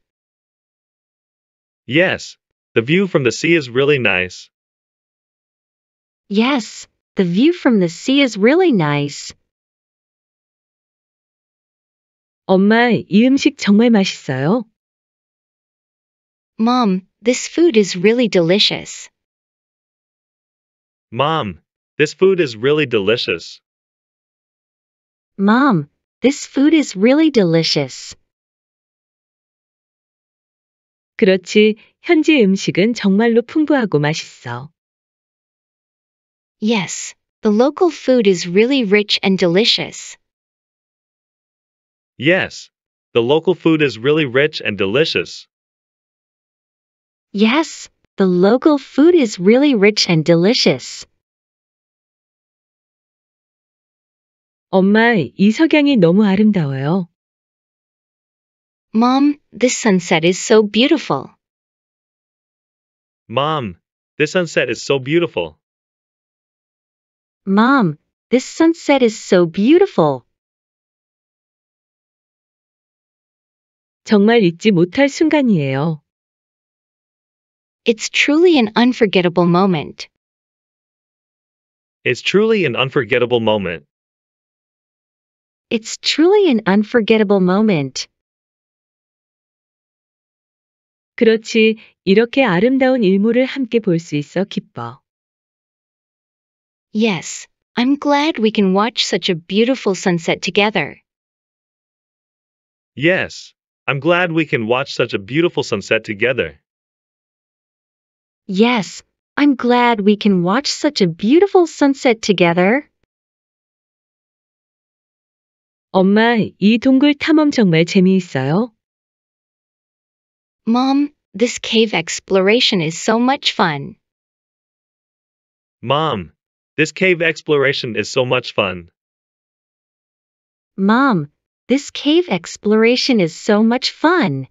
Yes, the view from the sea is really nice. Yes, the view from the sea is really nice. 엄마, 이 음식 정말 맛있어요. Mom, this food is really delicious. Mom, this food is really delicious. Mom, this food is really delicious. 그렇지, 현지 음식은 정말로 풍부하고 맛있어. Yes, the local food is really rich and delicious. Yes, the local food is really rich and delicious. Yes, the local food is really rich and delicious. 엄마, 이 석양이 너무 아름다워요. Mom, this sunset is so beautiful. Mom, this sunset is so beautiful. Mom, this sunset is so beautiful. 정말 잊지 못할 순간이에요. It's truly an unforgettable moment. It's truly an unforgettable moment. It's truly an unforgettable moment. 그렇지, 이렇게 아름다운 일몰을 함께 볼 수 있어 기뻐. Yes, I'm glad we can watch such a beautiful sunset together. Yes, I'm glad we can watch such a beautiful sunset together. Yes, I'm glad we can watch such a beautiful sunset together. 엄마, 이 동굴 탐험 정말 재미있어요. Mom, this cave exploration is so much fun. Mom, this cave exploration is so much fun. Mom, this cave exploration is so much fun.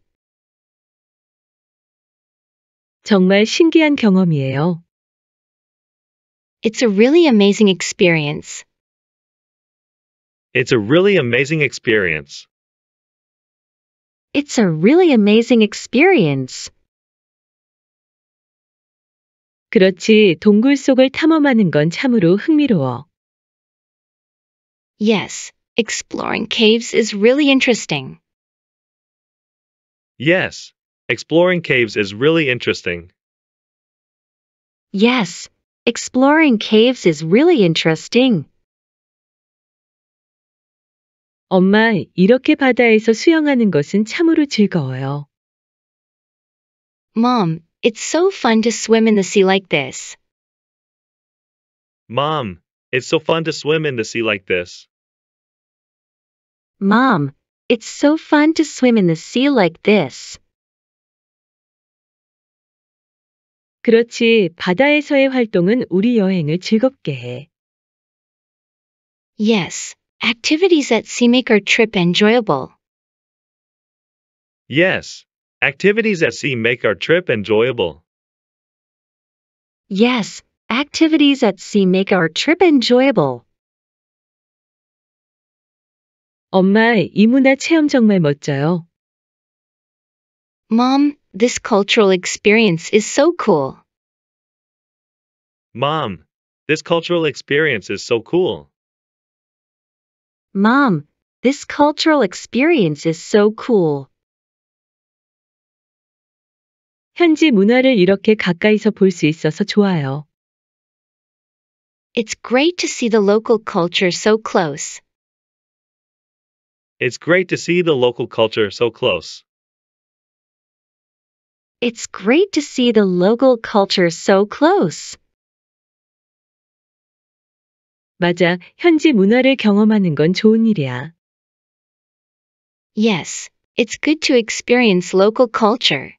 정말 신기한 경험이에요. It's a really amazing experience. It's a really amazing experience. It's a really amazing experience. 그렇지, 동굴 속을 탐험하는 건 참으로 흥미로워. Yes, Exploring caves is really interesting. Yes, exploring caves is really interesting. Yes, exploring caves is really interesting. 엄마, 이렇게 바다에서 수영하는 것은 참으로 즐거워요. Mom, it's so fun to swim in the sea like this. Mom, it's so fun to swim in the sea like this. Mom, it's so fun to swim in the sea like this. 그렇지, 바다에서의 활동은 우리 여행을 즐겁게 해. Yes, activities at sea make our trip enjoyable. Yes, activities at sea make our trip enjoyable. Yes, activities at sea make our trip enjoyable. 엄마, 이 문화 체험 정말 멋져요. Mom, this cultural experience is so cool. Mom, this cultural experience is so cool. Mom, this cultural experience is so cool. 현지 문화를 이렇게 가까이서 있어서 좋아요. It's great to see the local culture so close. It's great to see the local culture so close. It's great to see the local culture so close. 맞아, 현지 문화를 경험하는 건 좋은 일이야. Yes, it's good to experience local culture.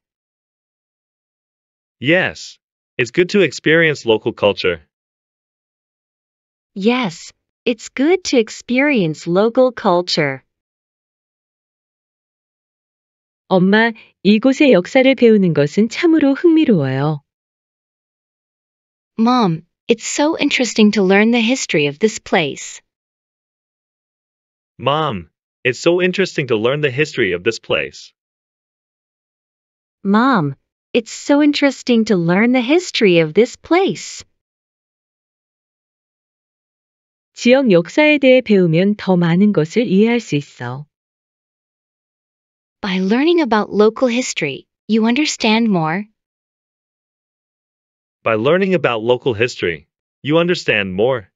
Yes, it's good to experience local culture. Yes, it's good to experience local culture. 엄마, 이곳의 역사를 배우는 것은 참으로 흥미로워요. Mom, it's so interesting to learn the history of this place. Mom, it's so interesting to learn the history of this place. Mom, it's so interesting to learn the history of this place. 지역 역사에 대해 배우면 더 많은 것을 이해할 수 있어. By learning about local history, you understand more. By learning about local history, you understand more.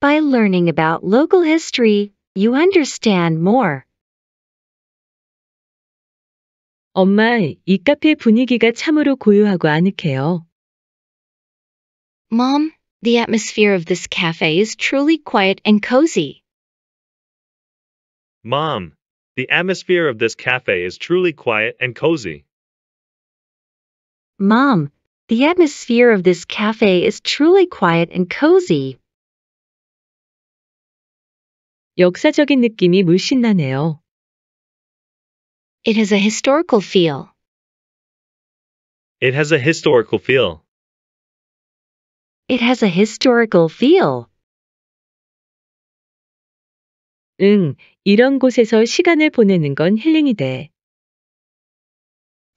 By learning about local history, you understand more. 엄마, 이 분위기가 참으로 고요하고 아늑해요. Mom, the atmosphere of this cafe is truly quiet and cozy. Mom, the atmosphere of this cafe is truly quiet and cozy. Mom, the atmosphere of this cafe is truly quiet and cozy. 역사적인 느낌이 물씬 나네요. It has a historical feel. It has a historical feel. It has a historical feel. 응, 이런 곳에서 시간을 보내는 건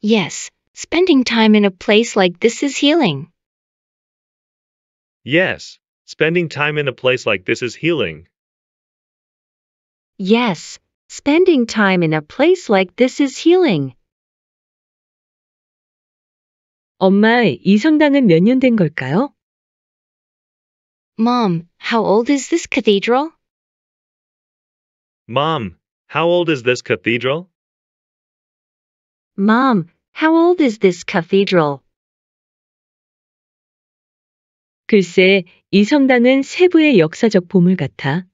Yes, spending time in a place like this is healing. Yes, spending time in a place like this is healing. Yes, spending time in a place like this is healing. 엄마, 이 성당은 걸까요? Mom, how old is this cathedral? Mom, how old is this cathedral? Mom, how old is this cathedral? 글쎄, 이 성당은 세부의 역사적 보물 같아.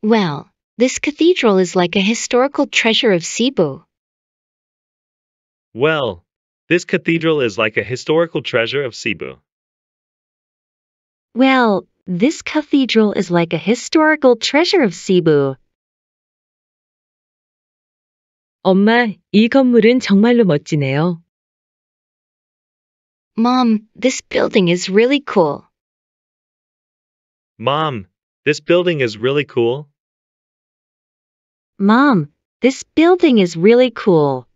Well, this cathedral is like a historical treasure of Cebu. Well, this cathedral is like a historical treasure of Cebu. Well, this cathedral is like a historical treasure of Cebu. 엄마, 이 건물은 정말로 멋지네요. Mom, this building is really cool. Mom, this building is really cool. Mom, this building is really cool.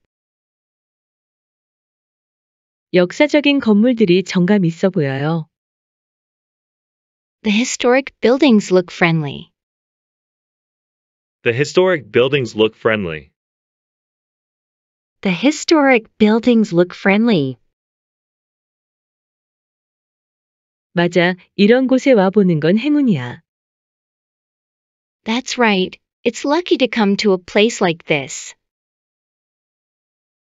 역사적인 건물들이 정감 있어 보여요. The historic buildings look friendly. The historic buildings look friendly. The historic buildings look friendly. 맞아, 이런 곳에 와보는 건 행운이야. That's right. It's lucky to come to a place like this.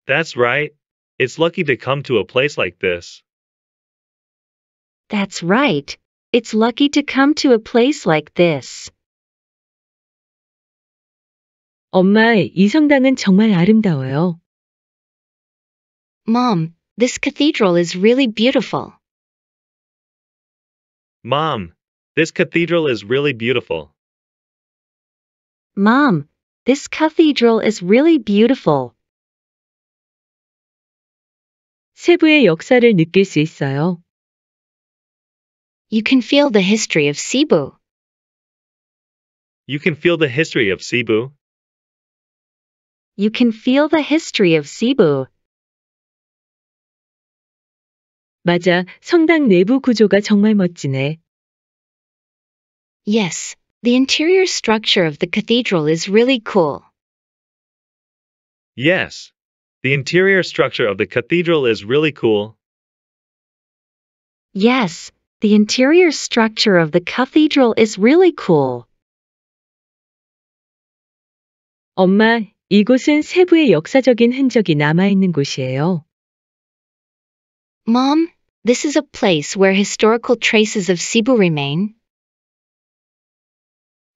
That's right. It's lucky to come to a place like this. That's right. It's lucky to come to a place like this. 엄마, 이 성당은 정말 아름다워요. Mom, this cathedral is really beautiful. Mom, this cathedral is really beautiful. Mom, this cathedral is really beautiful. 세부의 역사를 느낄 수 있어요. You can feel the history of Cebu. You can feel the history of Cebu. You can feel the history of Cebu. 맞아, 성당 내부 구조가 정말 멋지네. Yes, the interior structure of the cathedral is really cool. Yes, the interior structure of the cathedral is really cool. Yes, the interior structure of the cathedral is really cool. 엄마, 이곳은 세부의 역사적인 흔적이 남아있는 곳이에요. Mom, this is a place where historical traces of Cebu remain.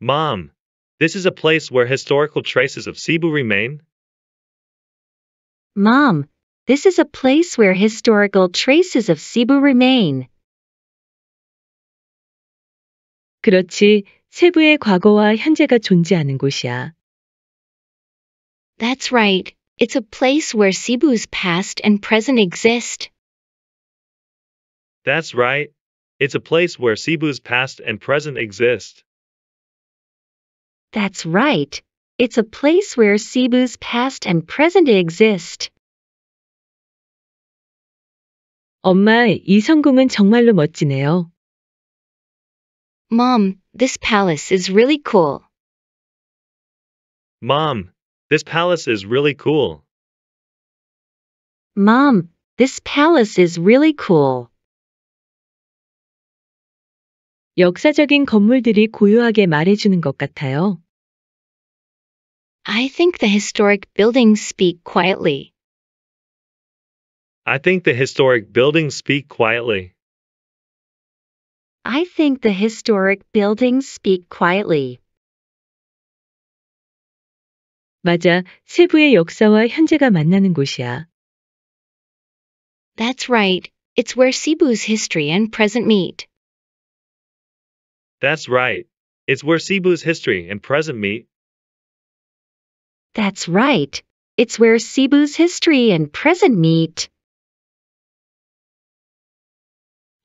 Mom, this is a place where historical traces of Cebu remain. Mom, this is a place where historical traces of Cebu remain. 그렇지 세부의 과거와 현재가 존재하는 곳이야. That's right. It's a place where Cebu's past and present exist. That's right. It's a place where Cebu's past and present exist. That's right. It's a place where Cebu's past and present exist. 엄마, 이 성공은 정말로 멋지네요. Mom, this palace is really cool. Mom, this palace is really cool. Mom, this palace is really cool. 역사적인 건물들이 고요하게 말해주는 것 같아요. I think the historic buildings speak quietly. I think the historic buildings speak quietly. I think the historic buildings speak quietly. 맞아, 세부의 역사와 현재가 만나는 곳이야. That's right. It's where Cebu's history and present meet. That's right. It's where Cebu's history and present meet. That's right. It's where Cebu's history and present meet.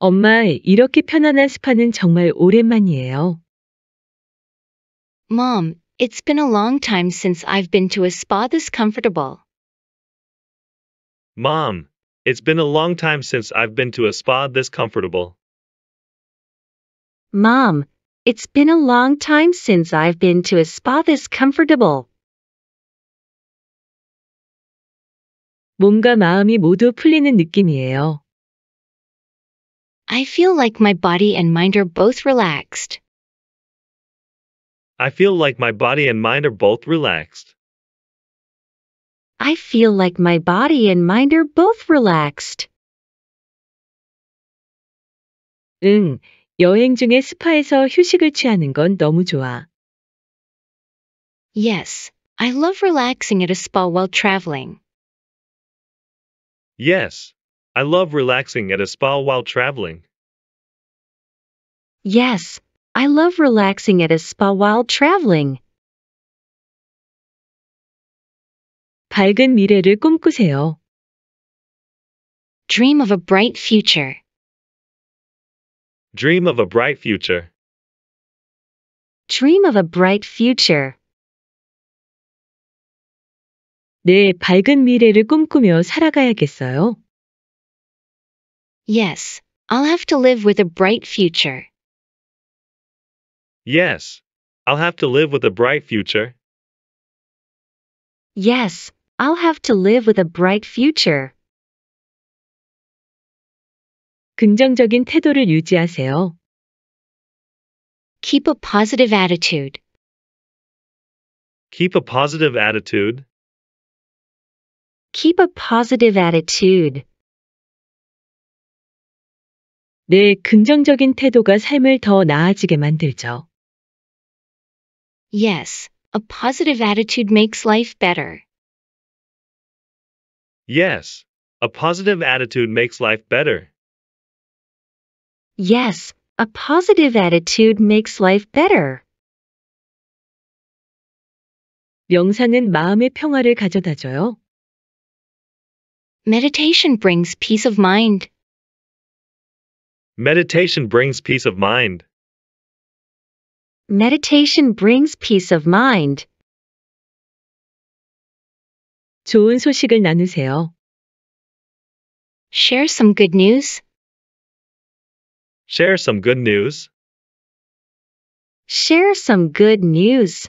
엄마, 이렇게 편안한 스파는 정말 오랜만이에요. Mom, it's been a long time since I've been to a spa this comfortable. Mom, it's been a long time since I've been to a spa this comfortable. Mom, it's been a long time since I've been to a spa this comfortable. 몸과 마음이 모두 풀리는 느낌이에요. I feel like my body and mind are both relaxed. I feel like my body and mind are both relaxed. I feel like my body and mind are both relaxed. 응, 여행 중에 스파에서 휴식을 취하는 건 너무 좋아. Yes, I love relaxing at a spa while traveling. Yes, I love relaxing at a spa while traveling. Yes, I love relaxing at a spa while traveling. 밝은 미래를 꿈꾸세요. Dream of a bright future. Dream of a bright future. Dream of a bright future. 네, 밝은 미래를 꿈꾸며 살아가야겠어요. Yes, I'll have to live with a bright future. Yes, I'll have to live with a bright future. Yes, I'll have to live with a bright future. 긍정적인 태도를 유지하세요. Keep a positive attitude. Keep a positive attitude. Keep a positive attitude. 내 긍정적인 태도가 삶을 더 나아지게 만들죠. Yes, a positive attitude makes life better. Yes, a positive attitude makes life better. Yes, a positive attitude makes life better. 명상은 마음의 평화를 Meditation brings peace of mind. Meditation brings peace of mind. Meditation brings peace of mind. 좋은 소식을 나누세요. Share some good news. Share some good news. Share some good news.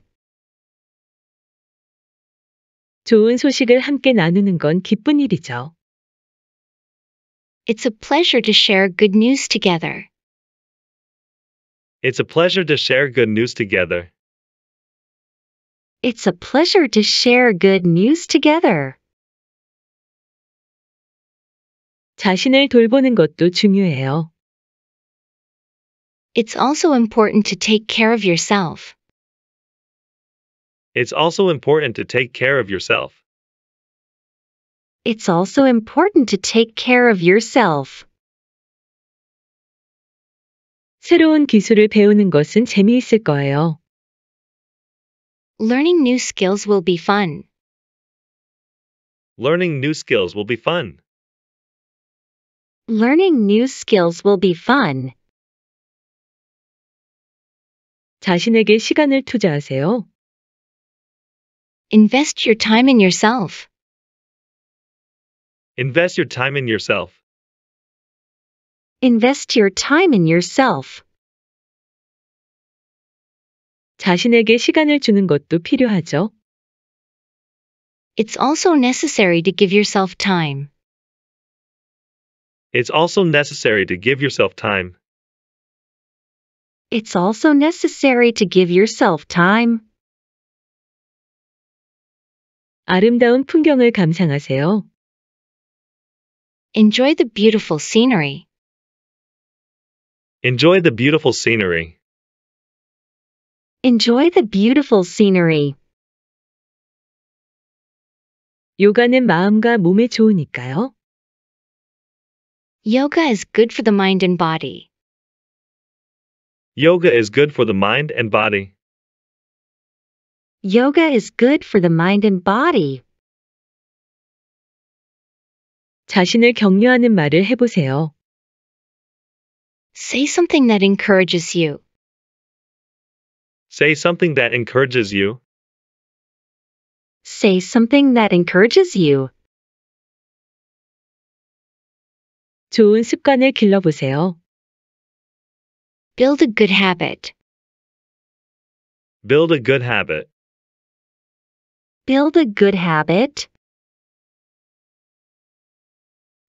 좋은 소식을 함께 나누는 건 기쁜 일이죠. It's a pleasure to share good news together. It's a pleasure to share good news together. It's a pleasure to share good news together. 자신을 돌보는 것도 중요해요. It's also important to take care of yourself. It's also important to take care of yourself it's also important to take care of yourself. 새로운 기술을 배우는 것은 재미있을 거예요. Learning new skills will be fun. Learning new skills will be fun. Learning new skills will be fun. 자신에게 시간을 투자하세요. Invest your time in yourself. Invest your time in yourself. Invest your time in yourself. 자신에게 시간을 주는 것도 필요하죠. It's also necessary to give yourself time. It's also necessary to give yourself time. It's also necessary to give yourself time. 아름다운 풍경을 감상하세요. Enjoy the beautiful scenery. Enjoy the beautiful scenery. Enjoy the beautiful scenery. 요가는 마음과 몸에 좋으니까요. Yoga is good for the mind and body. Yoga is good for the mind and body. Yoga is good for the mind and body. 자신을 격려하는 말을 해보세요. Say something that encourages you. Say something that encourages you. Say something that encourages you. 좋은 습관을 길러보세요. Build a good habit. Build a good habit. Build a good habit.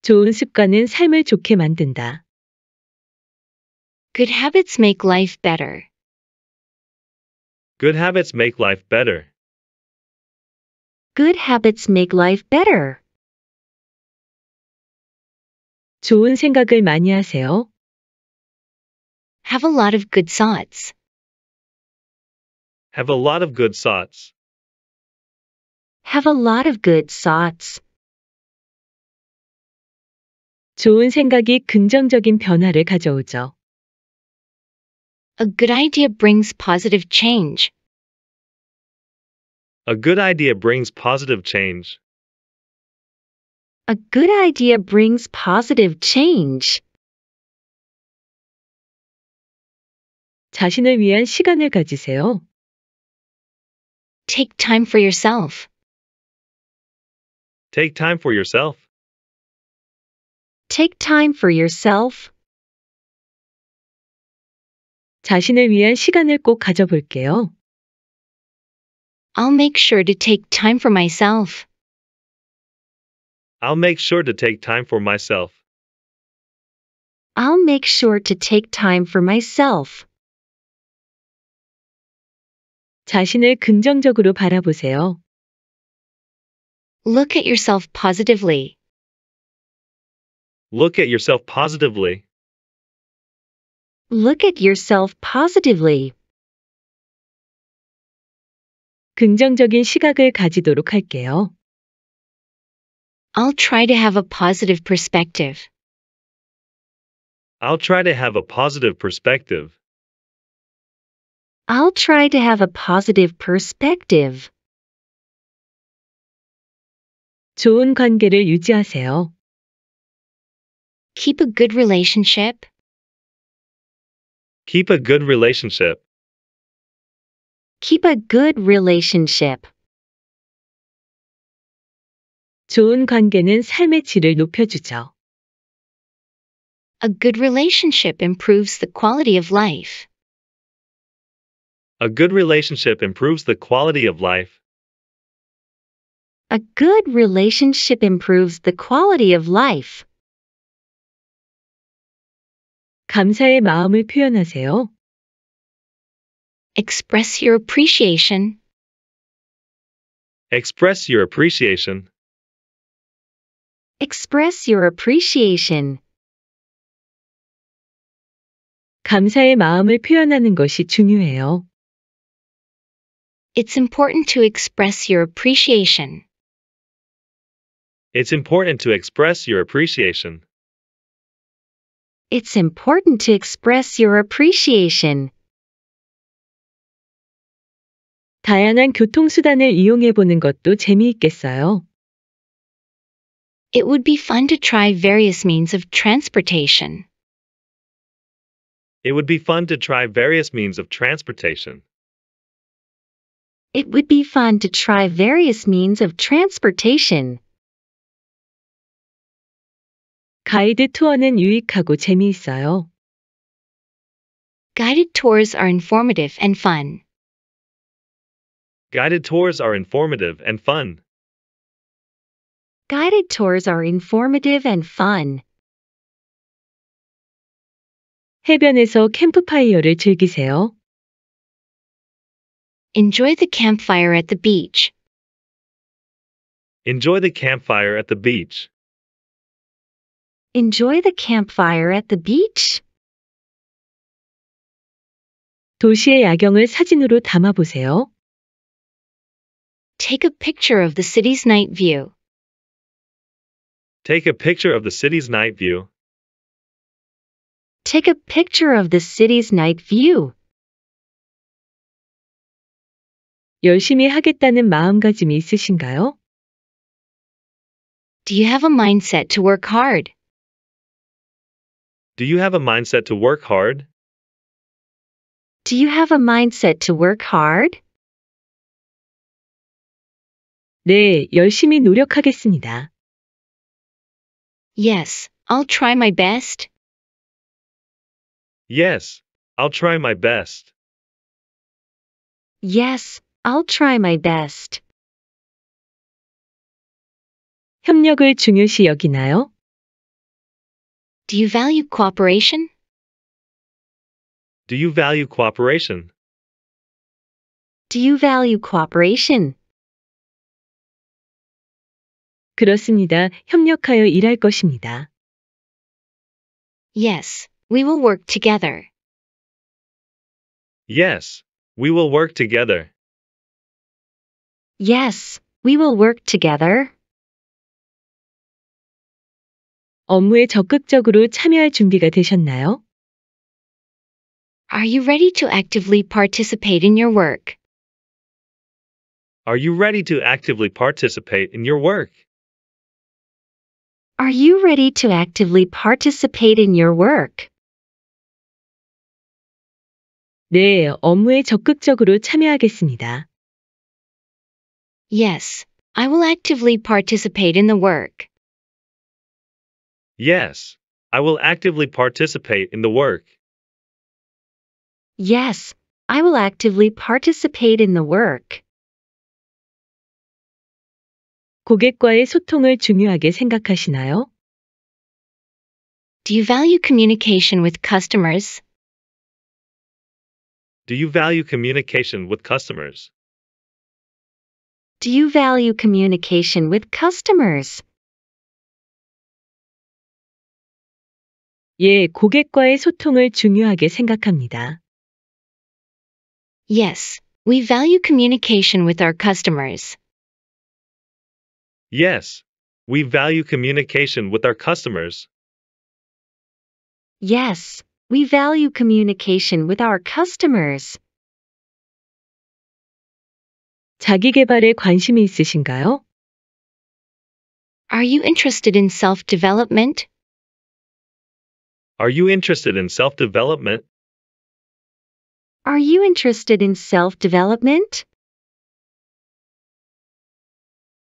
좋은 습관은 삶을 좋게 만든다. Good habits make life better. Good habits make life better. Good habits make life better. 좋은 생각을 많이 하세요. Have a lot of good thoughts. Have a lot of good thoughts. Have a lot of good thoughts. 좋은 생각이 긍정적인 변화를 가져오죠. A good idea brings positive change. A good idea brings positive change. A good idea brings positive change. 자신을 위한 시간을 가지세요. Take time for yourself. Take time for yourself. Take time for yourself. 자신을 위한 시간을 꼭 가져볼게요. I'll make sure to take time for myself. I'll make sure to take time for myself. I'll make sure to take time for myself. 자신을 긍정적으로 바라보세요. Look at yourself positively. Look at yourself positively. Look at yourself positively. 긍정적인 시각을 가지도록 할게요. I'll try to have a positive perspective. I'll try to have a positive perspective. I'll try to have a positive perspective. 좋은 관계를 유지하세요. Keep a good relationship. Keep a good relationship. Keep a good relationship. 좋은 관계는 삶의 질을 높여주죠. A good relationship improves the quality of life. A good relationship improves the quality of life. A good relationship improves the quality of life. 감사의 마음을 표현하세요. Express your appreciation. Express your appreciation. Express your appreciation. 감사의 마음을 표현하는 것이 중요해요. It's important to express your appreciation. It's important to express your appreciation. It's important to express your appreciation. 다양한 교통수단을 이용해 보는 것도 재미있겠어요. It would be fun to try various means of transportation. It would be fun to try various means of transportation. It would be fun to try various means of transportation. 가이드 투어는 유익하고 재미있어요. Guided tours are informative and fun. Guided tours are informative and fun. Guided tours are informative and fun. 해변에서 캠프파이어를 즐기세요. Enjoy the campfire at the beach. Enjoy the campfire at the beach. Enjoy the campfire at the beach. 도시의 야경을 사진으로 담아 보세요. Take a picture of the city's night view. Take a picture of the city's night view. Take a picture of the city's night view. 열심히 하겠다는 마음가짐이 있으신가요? Do you have a mindset to work hard? Do you have a mindset to work hard? Do you have a mindset to work hard? 네, 열심히 노력하겠습니다. Yes, I'll try my best. Yes, I'll try my best. Yes, I'll try my best. 협력을 중요시 여기나요? Do you value cooperation? Do you value cooperation? Do you value cooperation? 그렇습니다. 협력하여 일할 것입니다. Yes, we will work together. Yes, we will work together. Yes, we will work together. 업무에 적극적으로 참여할 준비가 되셨나요? Are you ready to actively participate in your work? Are you ready to actively participate in your work? Are you ready to actively participate in your work? 네, 업무에 적극적으로 참여하겠습니다. Yes, I will actively participate in the work. Yes, I will actively participate in the work. Yes, I will actively participate in the work. 고객과의 소통을 중요하게 생각하시나요? Do you value communication with customers? Do you value communication with customers? Do you value communication with customers? 예, 고객과의 소통을 중요하게 생각합니다. Yes, we value communication with our customers. Yes, we value communication with our customers. Yes, we value communication with our customers. 자기 개발에 관심이 있으신가요? Are you interested in self-development? Are you interested in self development? Are you interested in self development?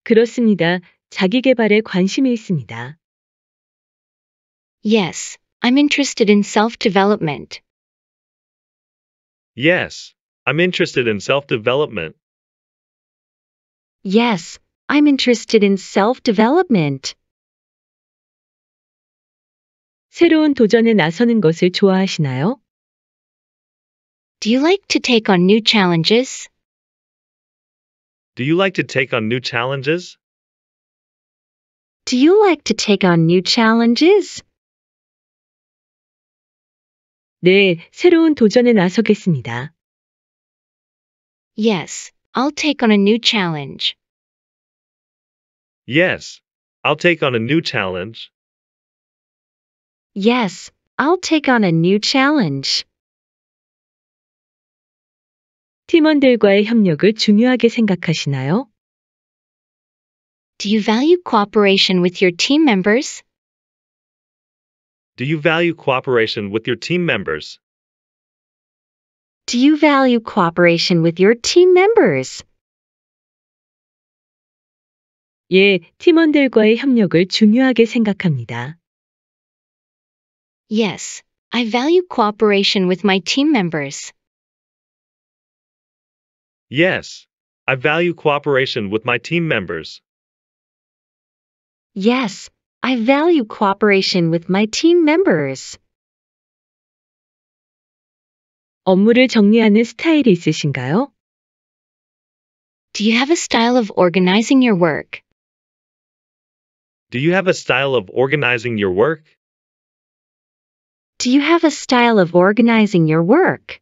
그렇습니다. 관심이 있습니다. Yes, I'm interested in self development. Yes, I'm interested in self development. Yes, I'm interested in self development. 새로운 도전에 나서는 것을 좋아하시나요? Do you like to take on new challenges? Do you like to take on new challenges? Do you like to take on new challenges? 네, 새로운 도전에 나서겠습니다. Yes, I'll take on a new challenge. Yes, I'll take on a new challenge. Yes, I'll take on a new challenge. 팀원들과의 협력을 중요하게 생각하시나요? Do you value cooperation with your team members? Do you value cooperation with your team members? Do you value cooperation with your team members? 예, 팀원들과의 협력을 중요하게 생각합니다. Yes, I value cooperation with my team members. Yes, I value cooperation with my team members. Yes, I value cooperation with my team members. 업무를 정리하는 스타일이 있으신가요? Do you have a style of organizing your work? Do you have a style of organizing your work? Do you have a style of organizing your work?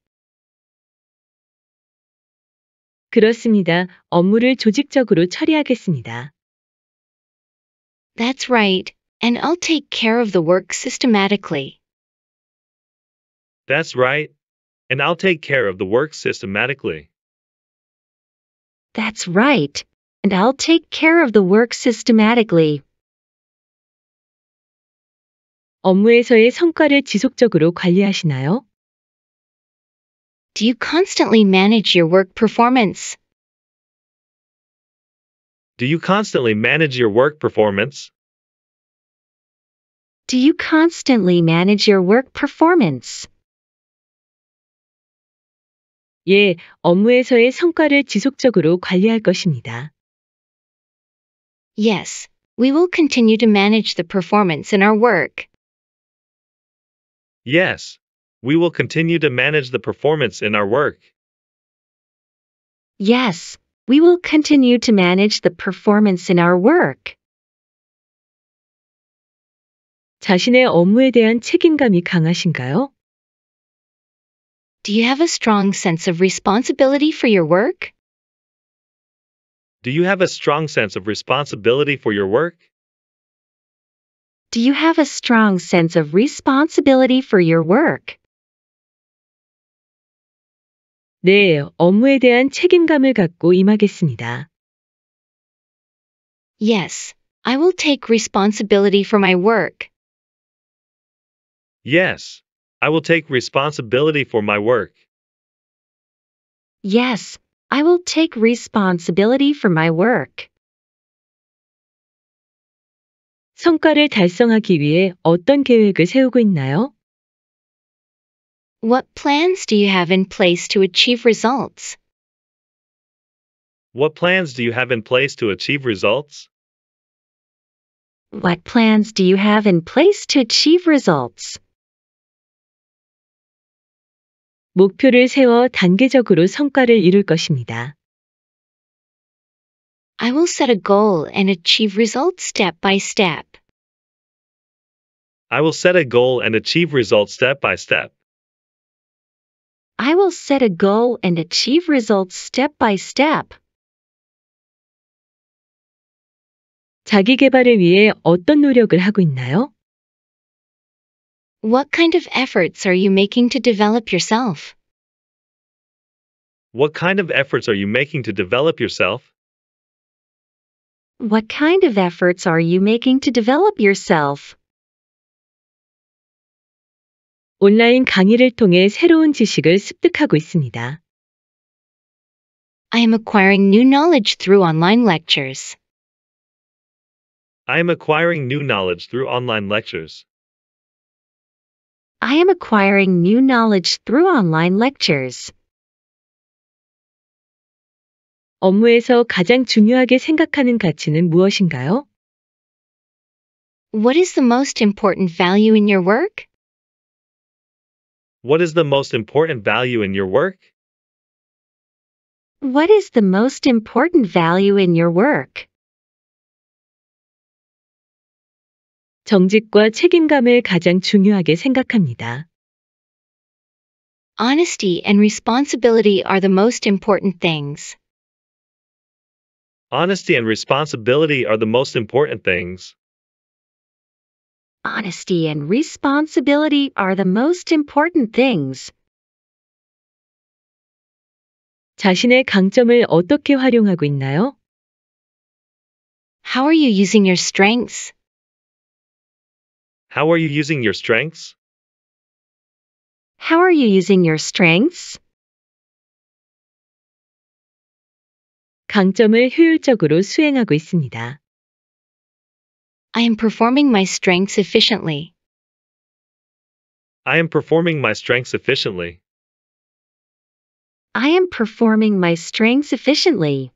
그렇습니다. 업무를 조직적으로 처리하겠습니다. That's right. And I'll take care of the work systematically. That's right. And I'll take care of the work systematically. That's right. And I'll take care of the work systematically. 업무에서의 성과를 지속적으로 관리하시나요? Do you constantly manage your work performance? Do you constantly manage your work performance? Do you constantly manage your work performance? 예, 업무에서의 성과를 지속적으로 관리할 것입니다. Yes, we will continue to manage the performance in our work. Yes, we will continue to manage the performance in our work. Yes, we will continue to manage the performance in our work. 자신의 업무에 대한 책임감이 강하신가요? Do you have a strong sense of responsibility for your work? Do you have a strong sense of responsibility for your work? Do you have a strong sense of responsibility for your work? 네, 업무에 대한 책임감을 갖고 임하겠습니다. Yes, I will take responsibility for my work. Yes, I will take responsibility for my work. Yes, I will take responsibility for my work. 성과를 달성하기 위해 어떤 계획을 세우고 있나요? What plans do you have in place to achieve results? What plans do you have in place to achieve results? What plans do you have in place to achieve results? 목표를 세워 단계적으로 성과를 이룰 것입니다. I will set a goal and achieve results step by step. I will set a goal and achieve results step by step. I will set a goal and achieve results step by step. 자기 개발을 위해 어떤 노력을 하고 있나요? What kind of efforts are you making to develop yourself? What kind of efforts are you making to develop yourself? What kind of efforts are you making to develop yourself? 온라인 강의를 통해 새로운 지식을 습득하고 있습니다. I am acquiring new knowledge through online lectures. I am acquiring new knowledge through online lectures. I am acquiring new knowledge through online lectures. 업무에서 가장 중요하게 생각하는 가치는 무엇인가요? What is the most important value in your work? What is the most important value in your work? What is the most important value in your work? 정직과 책임감을 가장 중요하게 생각합니다. Honesty and responsibility are the most important things. Honesty and responsibility are the most important things honesty and responsibility are the most important things. 자신의 강점을 어떻게 활용하고 있나요? How are you using your strengths? How are you using your strengths? How are you using your strengths? 강점을 효율적으로 수행하고 있습니다. I am performing my strengths efficiently. I am performing my strengths efficiently. I am performing my strengths efficiently.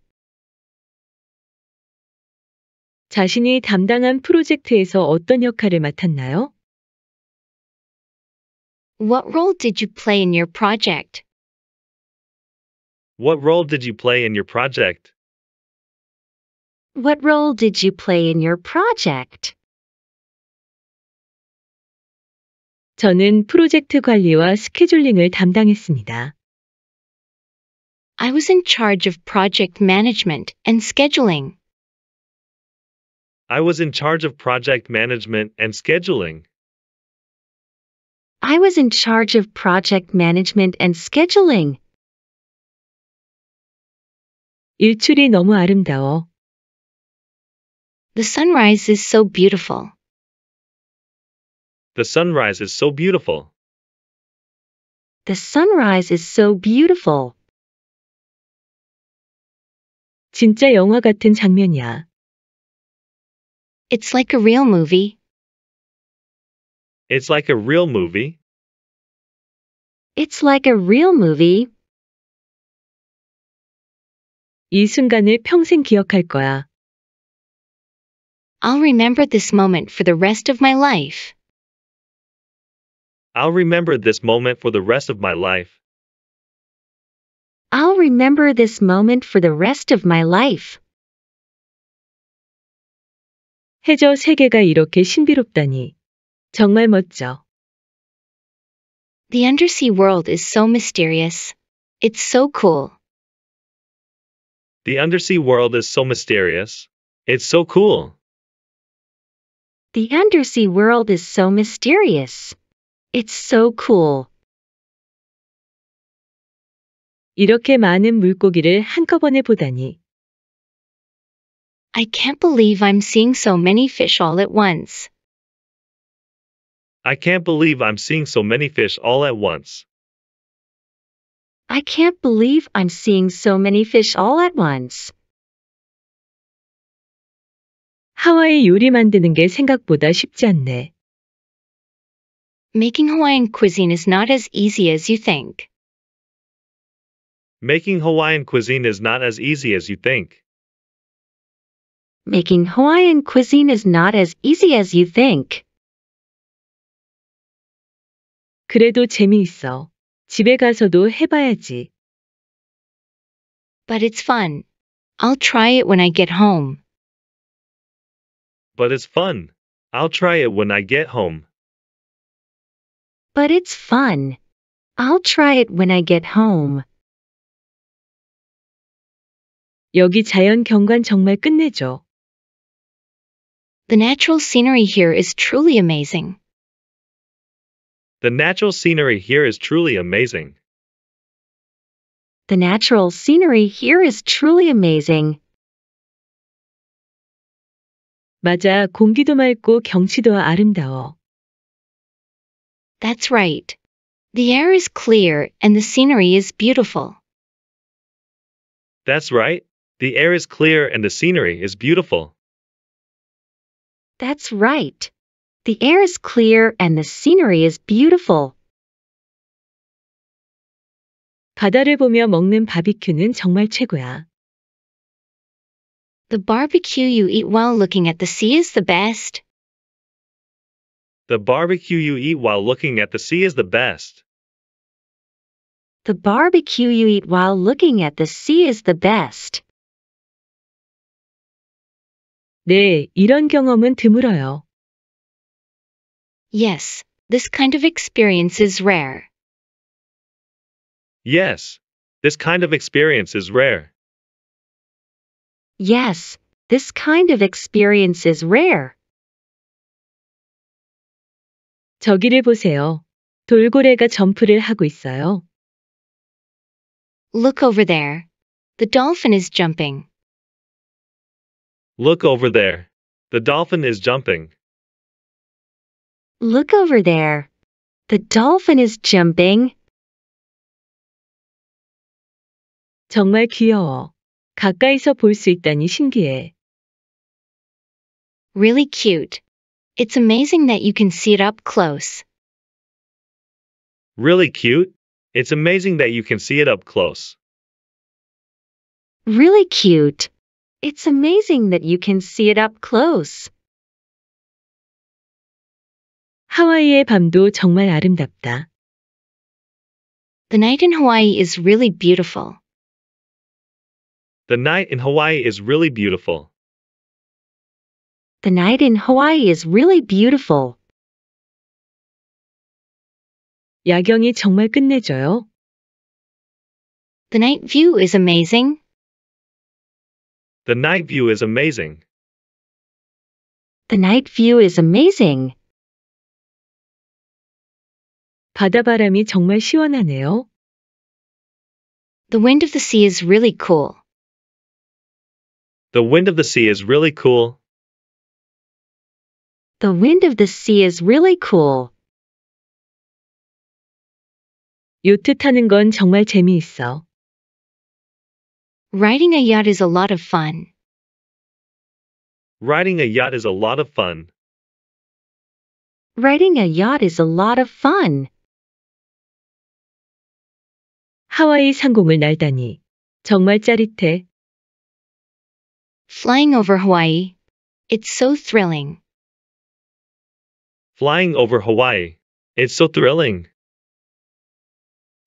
자신이 담당한 프로젝트에서 어떤 역할을 맡았나요? What role did you play in your project? What role did you play in your project? What role did you play in your project? 저는 프로젝트 관리와 스케줄링을 담당했습니다. I was in charge of project management and scheduling. I was in charge of project management and scheduling. I was in charge of project management and scheduling. 일출이 너무 아름다워. The sunrise is so beautiful. The sunrise is so beautiful. The sunrise is so beautiful. 진짜 영화 같은 장면이야. It's like a real movie. It's like a real movie. It's like a real movie. 이 순간을 평생 기억할 거야. I'll remember this moment for the rest of my life. I'll remember this moment for the rest of my life. I'll remember this moment for the rest of my life. 해저 세계가 이렇게 신비롭다니. 정말 멋져. The undersea world is so mysterious. It's so cool. The undersea world is so mysterious. It's so cool. The undersea world is so mysterious. It's so cool. 이렇게 많은 물고기를 한꺼번에 보다니. I can't believe I'm seeing so many fish all at once. I can't believe I'm seeing so many fish all at once. I can't believe I'm seeing so many fish all at once. 하와이 요리 만드는 게 생각보다 쉽지 않네. Making Hawaiian cuisine is not as easy as you think. Making Hawaiian cuisine is not as easy as you think. Making Hawaiian cuisine is not as easy as you think. 그래도 재미있어. 집에 가서도 해봐야지. But it's fun. I'll try it when I get home. But it's fun. I'll try it when I get home. But it's fun. I'll try it when I get home. 여기 자연 경관 정말 The natural scenery here is truly amazing. The natural scenery here is truly amazing. The natural scenery here is truly amazing. 맞아, 공기도 맑고 경치도 아름다워. That's right. The air is clear and the scenery is beautiful. That's right. The air is clear and the scenery is beautiful. That's right. The air is clear and the scenery is beautiful. 바다를 보며 먹는 바비큐는 정말 최고야. The barbecue you eat while looking at the sea is the best. The barbecue you eat while looking at the sea is the best. The barbecue you eat while looking at the sea is the best. 네, 이런 경험은 드물어요. Yes, this kind of experience is rare. Yes, this kind of experience is rare. Yes, this kind of experience is rare. 저기를 보세요. 돌고래가 점프를 하고 있어요. Look over there. The dolphin is jumping. Look over there. The dolphin is jumping. Look over there. The dolphin is jumping. 정말 귀여워. 가까이서 있다니 신기해. Really cute. It's amazing that you can see it up close. Really cute. It's amazing that you can see it up close. Really cute. It's amazing that you can see it up close. 하와이의 밤도 정말 아름답다. The night in Hawaii is really beautiful. The night in Hawaii is really beautiful. The night in Hawaii is really beautiful. 야경이 정말 끝내줘요. The night view is amazing. The night view is amazing. The night view is amazing. 바다 바람이 정말 시원하네요. The wind of the sea is really cool. The wind of the sea is really cool. The wind of the sea is really cool. 요트 타는 건 정말 재미있어. Riding a yacht is a lot of fun. Riding a yacht is a lot of fun. Riding a yacht is a lot of fun. 하와이 상공을 날다니 정말 짜릿해. Flying over Hawaii. It's so thrilling. Flying over Hawaii. It's so thrilling.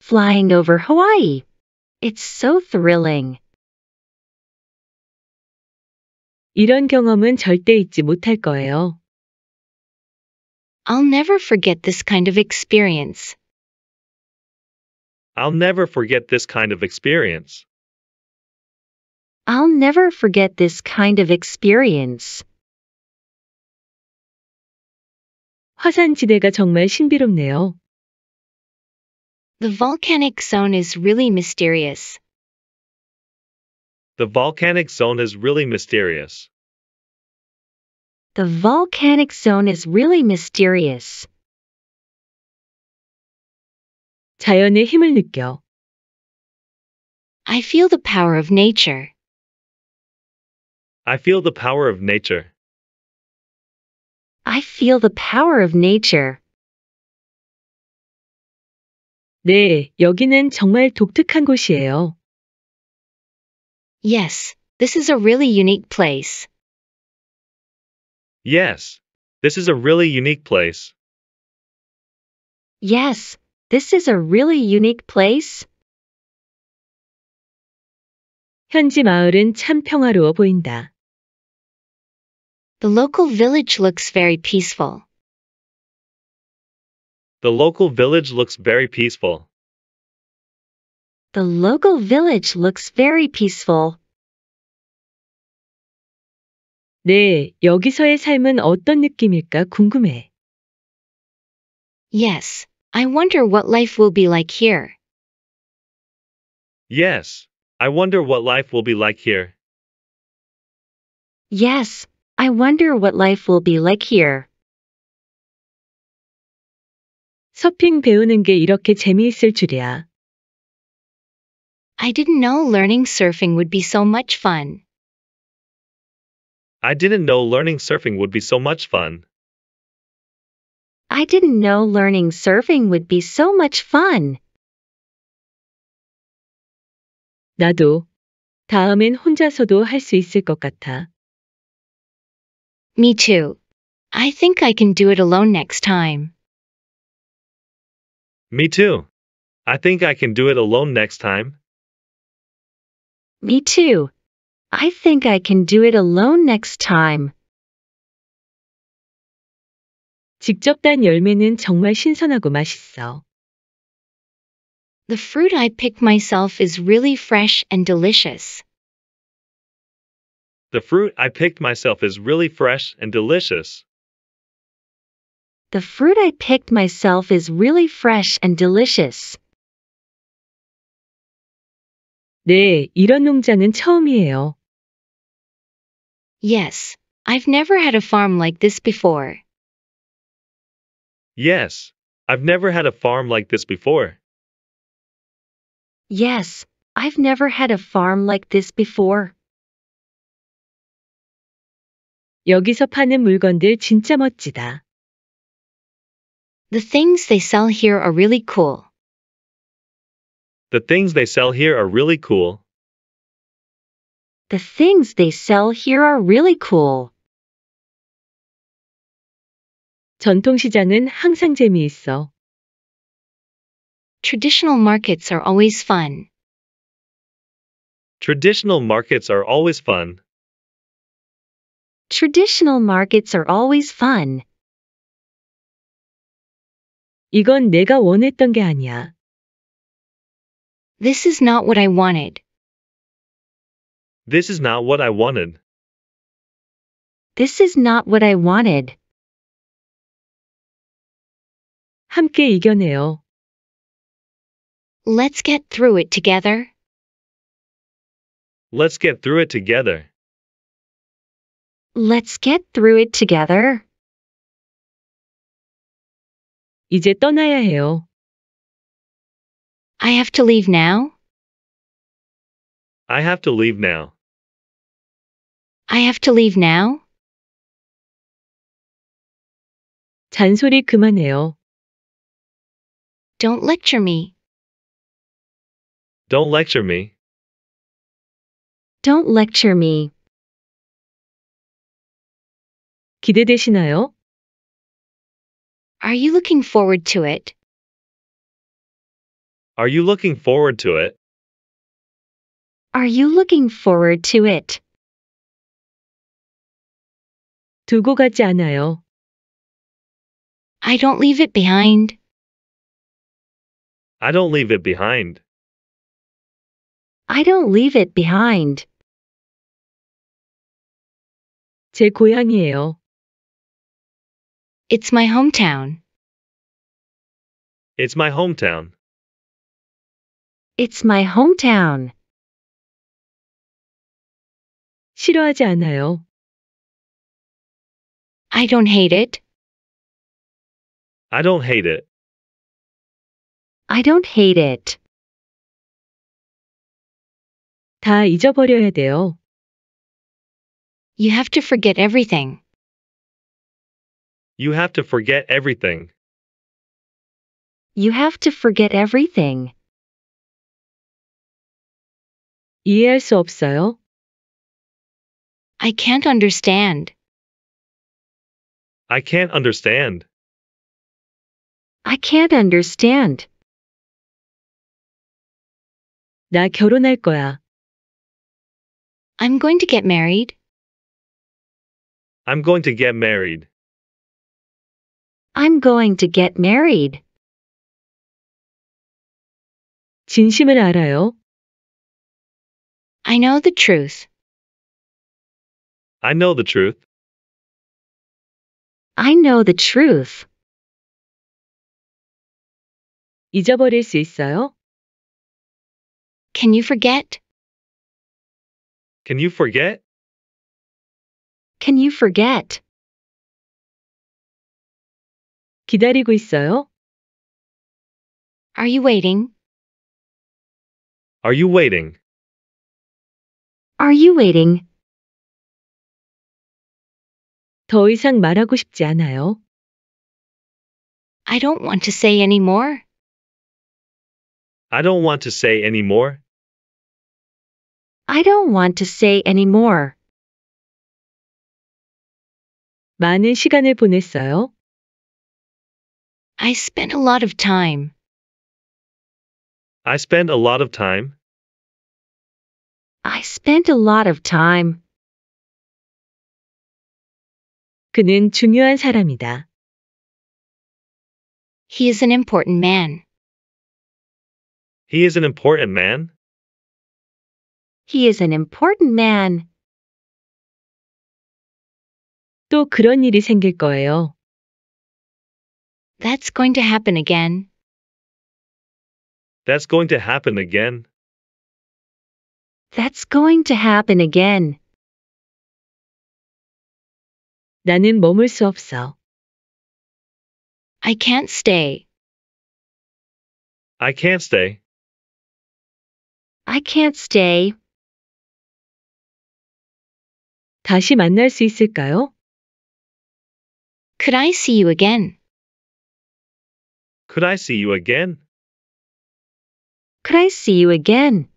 Flying over Hawaii. It's so thrilling. 이런 경험은 절대 잊지 못할 거예요. I'll never forget this kind of experience. I'll never forget this kind of experience. I'll never forget this kind of experience. 정말 신비롭네요. The volcanic zone is really mysterious. The volcanic zone is really mysterious. The volcanic zone is really mysterious. 자연의 힘을 느껴. I feel the power of nature. I feel the power of nature. I feel the power of nature. 네, 여기는 정말 독특한 곳이에요. Yes, this is a really unique place. Yes, this is a really unique place. Yes, this is a really unique place. 현지 마을은 참 평화로워 보인다. The local village looks very peaceful. The local village looks very peaceful. The local village looks very peaceful. 네, 여기서의 삶은 어떤 느낌일까 궁금해. Yes, I wonder what life will be like here. Yes, I wonder what life will be like here. Yes, I wonder what life will be like here. 서핑 배우는 게 이렇게 재미있을 줄이야. I didn't know learning surfing would be so much fun. I didn't know learning surfing would be so much fun. I didn't know learning surfing would be so much fun. 나도 다음엔 혼자서도 할 수 있을 것 같아. Me too. I think I can do it alone next time. Me too. I think I can do it alone next time. Me too. I think I can do it alone next time. 직접 딴 열매는 정말 신선하고 맛있어. The fruit I pick myself is really fresh and delicious. The fruit I picked myself is really fresh and delicious. The fruit I picked myself is really fresh and delicious. 네, 이런 농장은 처음이에요. Yes, I've never had a farm like this before. Yes, I've never had a farm like this before. Yes, I've never had a farm like this before. 여기서 파는 물건들 진짜 멋지다. The things they sell here are really cool. The things they sell here are really cool. The things they sell here are really cool. 전통시장은 항상 재미있어. Traditional markets are always fun. Traditional markets are always fun. Traditional markets are always fun. 이건 내가 원했던 게 아니야. This is not what I wanted. This is not what I wanted. This is not what I wanted. 함께 이겨내요. Let's get through it together. Let's get through it together. Let's get through it together. 이제 떠나야 해요. I have to leave now. I have to leave now. I have to leave now. 잔소리 그만해요. Don't lecture me. Don't lecture me. Don't lecture me. 기대되시나요? Are you looking forward to it? Are you looking forward to it? Are you looking forward to it? 두고 가지 않아요. I don't leave it behind. I don't leave it behind. I don't leave it behind. 제 고향이에요. It's my hometown. It's my hometown. It's my hometown. 싫어하지 않아요. I don't hate it. I don't hate it. I don't hate it. 다 잊어버려야 돼요. You have to forget everything. You have to forget everything. You have to forget everything. 이해할 수 없어요. I can't understand. I can't understand. I can't understand. 나 결혼할 거야. I'm going to get married. I'm going to get married. I'm going to get married. 진심을 알아요. I know the truth. I know the truth. I know the truth. 잊어버릴 수 있어요? Can you forget? Can you forget? Can you forget? 기다리고 있어요? Are you waiting? Are you waiting? Are you waiting? 더 이상 말하고 싶지 않아요. I don't want to say any more. I don't want to say any more. I don't want to say anymore. 많은 시간을 보냈어요. I spent a lot of time. I spent a lot of time. I spent a lot of time. 그는 중요한 사람이다. He is an important man. He is an important man. He is an important man. 또 그런 일이 생길 거예요. That's going to happen again. That's going to happen again. That's going to happen again. 나는 머물 수 없어. I can't stay. I can't stay. I can't stay. 다시 만날 수 있을까요? Could I see you again? Could I see you again? Could I see you again?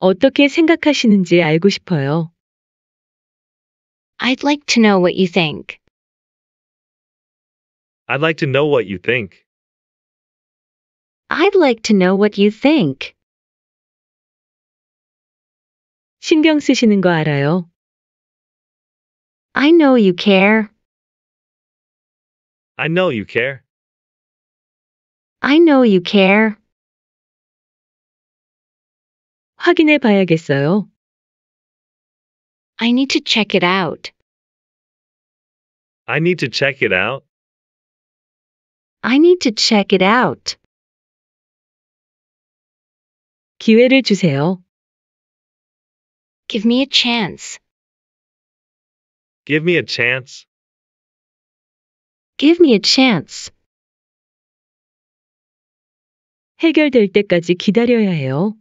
어떻게 생각하시는지 알고 싶어요. I'd like to know what you think. I'd like to know what you think. I'd like to know what you think. 신경 쓰시는 거 알아요. I know you care. I know you care. I know you care. 확인해 봐야겠어요. I need to check it out. I need to check it out. I need to check it out. 기회를 주세요. Give me a chance. Give me a chance. Give me a chance. 해결될 때까지 기다려야 해요.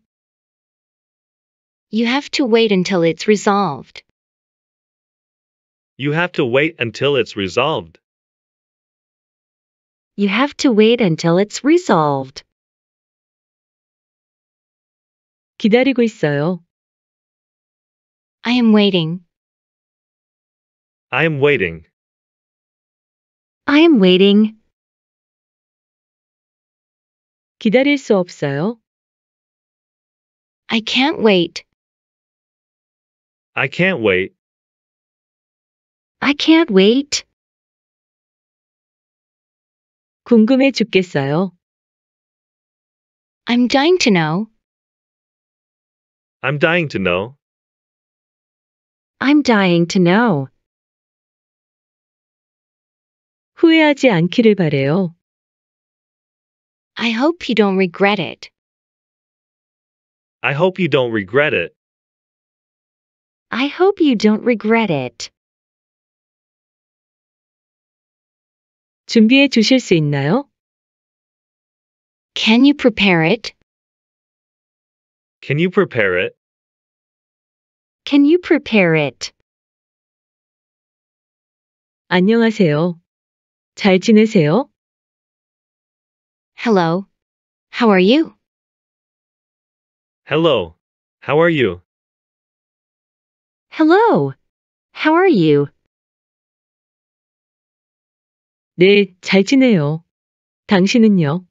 You have to wait until it's resolved. You have to wait until it's resolved. You have to wait until it's resolved. 기다리고 있어요. I am waiting. I am waiting. I am waiting. 기다릴 수 없어요. I can't wait. I can't wait. I can't wait. 궁금해 죽겠어요. I'm dying to know. I'm dying to know. I'm dying to know. 후회하지 않기를 바래요. I hope you don't regret it. I hope you don't regret it. I hope you don't regret it. 준비해 주실 수 있나요? Can you prepare it? Can you prepare it? Can you prepare it? 안녕하세요. 잘 지내세요? Hello. How are you? Hello. How are you? Hello. How are you? 네, 잘 지내요. 당신은요?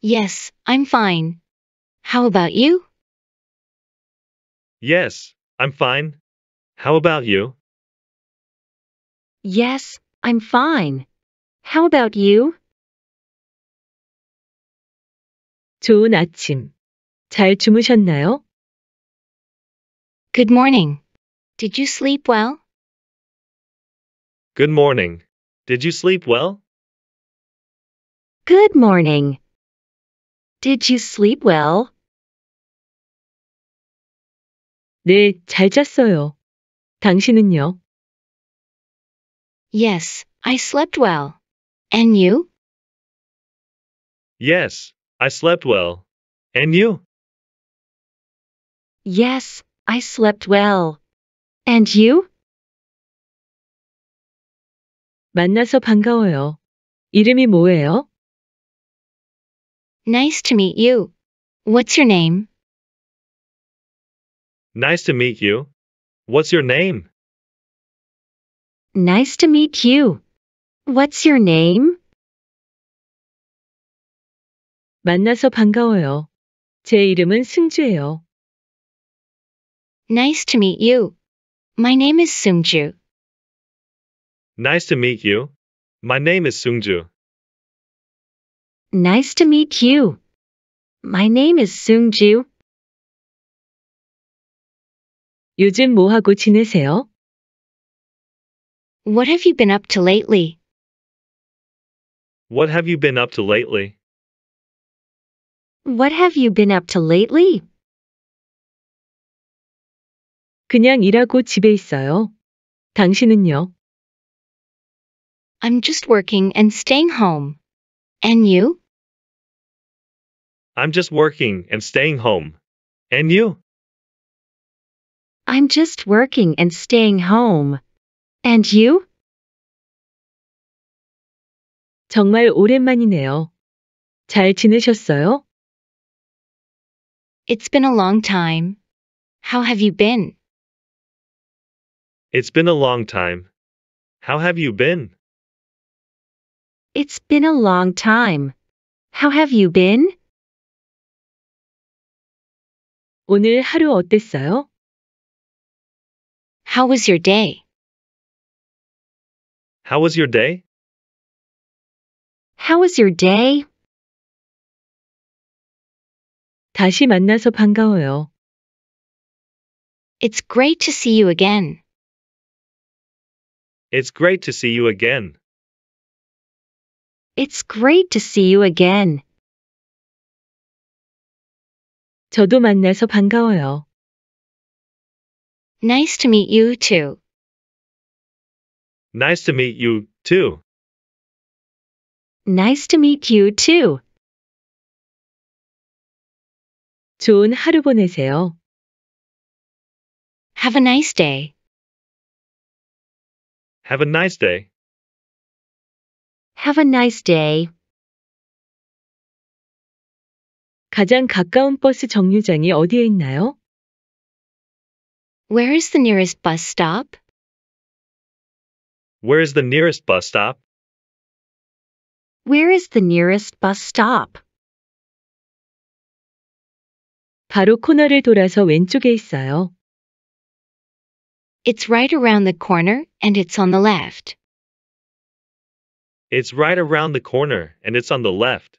Yes, I'm fine. How about you? Yes, I'm fine. How about you? Yes, I'm fine. How about you? 좋은 아침. 잘 주무셨나요? Good morning. Did you sleep well? Good morning. Did you sleep well? Good morning. Did you sleep well? 네, 잘 잤어요. 당신은요? Yes, I slept well. And you? Yes, I slept well. And you? Yes, I slept well. And you? 만나서 반가워요. 이름이 뭐예요? Nice to meet you. What's your name? Nice to meet you. What's your name? Nice to meet you. What's your name? 만나서 반가워요. 제 이름은 승주예요. Nice to meet you. My name is Sungju. Nice to meet you. My name is Sungju. Nice to meet you. My name is Sungju. 요즘 뭐하고 지내세요? What have you been up to lately? What have you been up to lately? What have you been up to lately? 그냥 일하고 집에 있어요. 당신은요? I'm just working and staying home. And you? I'm just working and staying home. And you? I'm just working and staying home. And you? 정말 오랜만이네요. 잘 지내셨어요? It's been a long time. How have you been? It's been a long time. How have you been? It's been a long time. How have you been? 오늘 하루 어땠어요? How was your day? How was your day? How was your day? 다시 만나서 반가워요. It's great to see you again. It's great to see you again. It's great to see you again. 저도 만나서 반가워요. Nice to meet you too. Nice to meet you too. Nice to meet you too. 좋은 하루 보내세요. Have a nice day. Have a nice day. Have a nice day. 가장 가까운 버스 정류장이 어디에 있나요? Where is the nearest bus stop? Where is the nearest bus stop? Where is the nearest bus stop? 바로 코너를 돌아서 왼쪽에 있어요. It's right around the corner and it's on the left. It's right around the corner and it's on the left.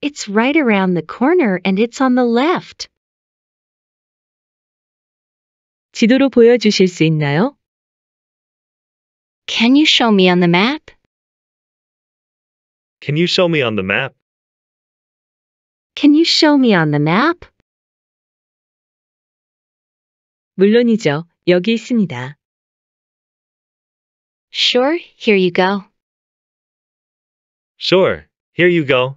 It's right around the corner and it's on the left. 지도로 보여주실 수 있나요? Can you show me on the map? Can you show me on the map? Can you show me on the map? 물론이죠. 여기 있습니다. Sure, here you go. Sure, here you go.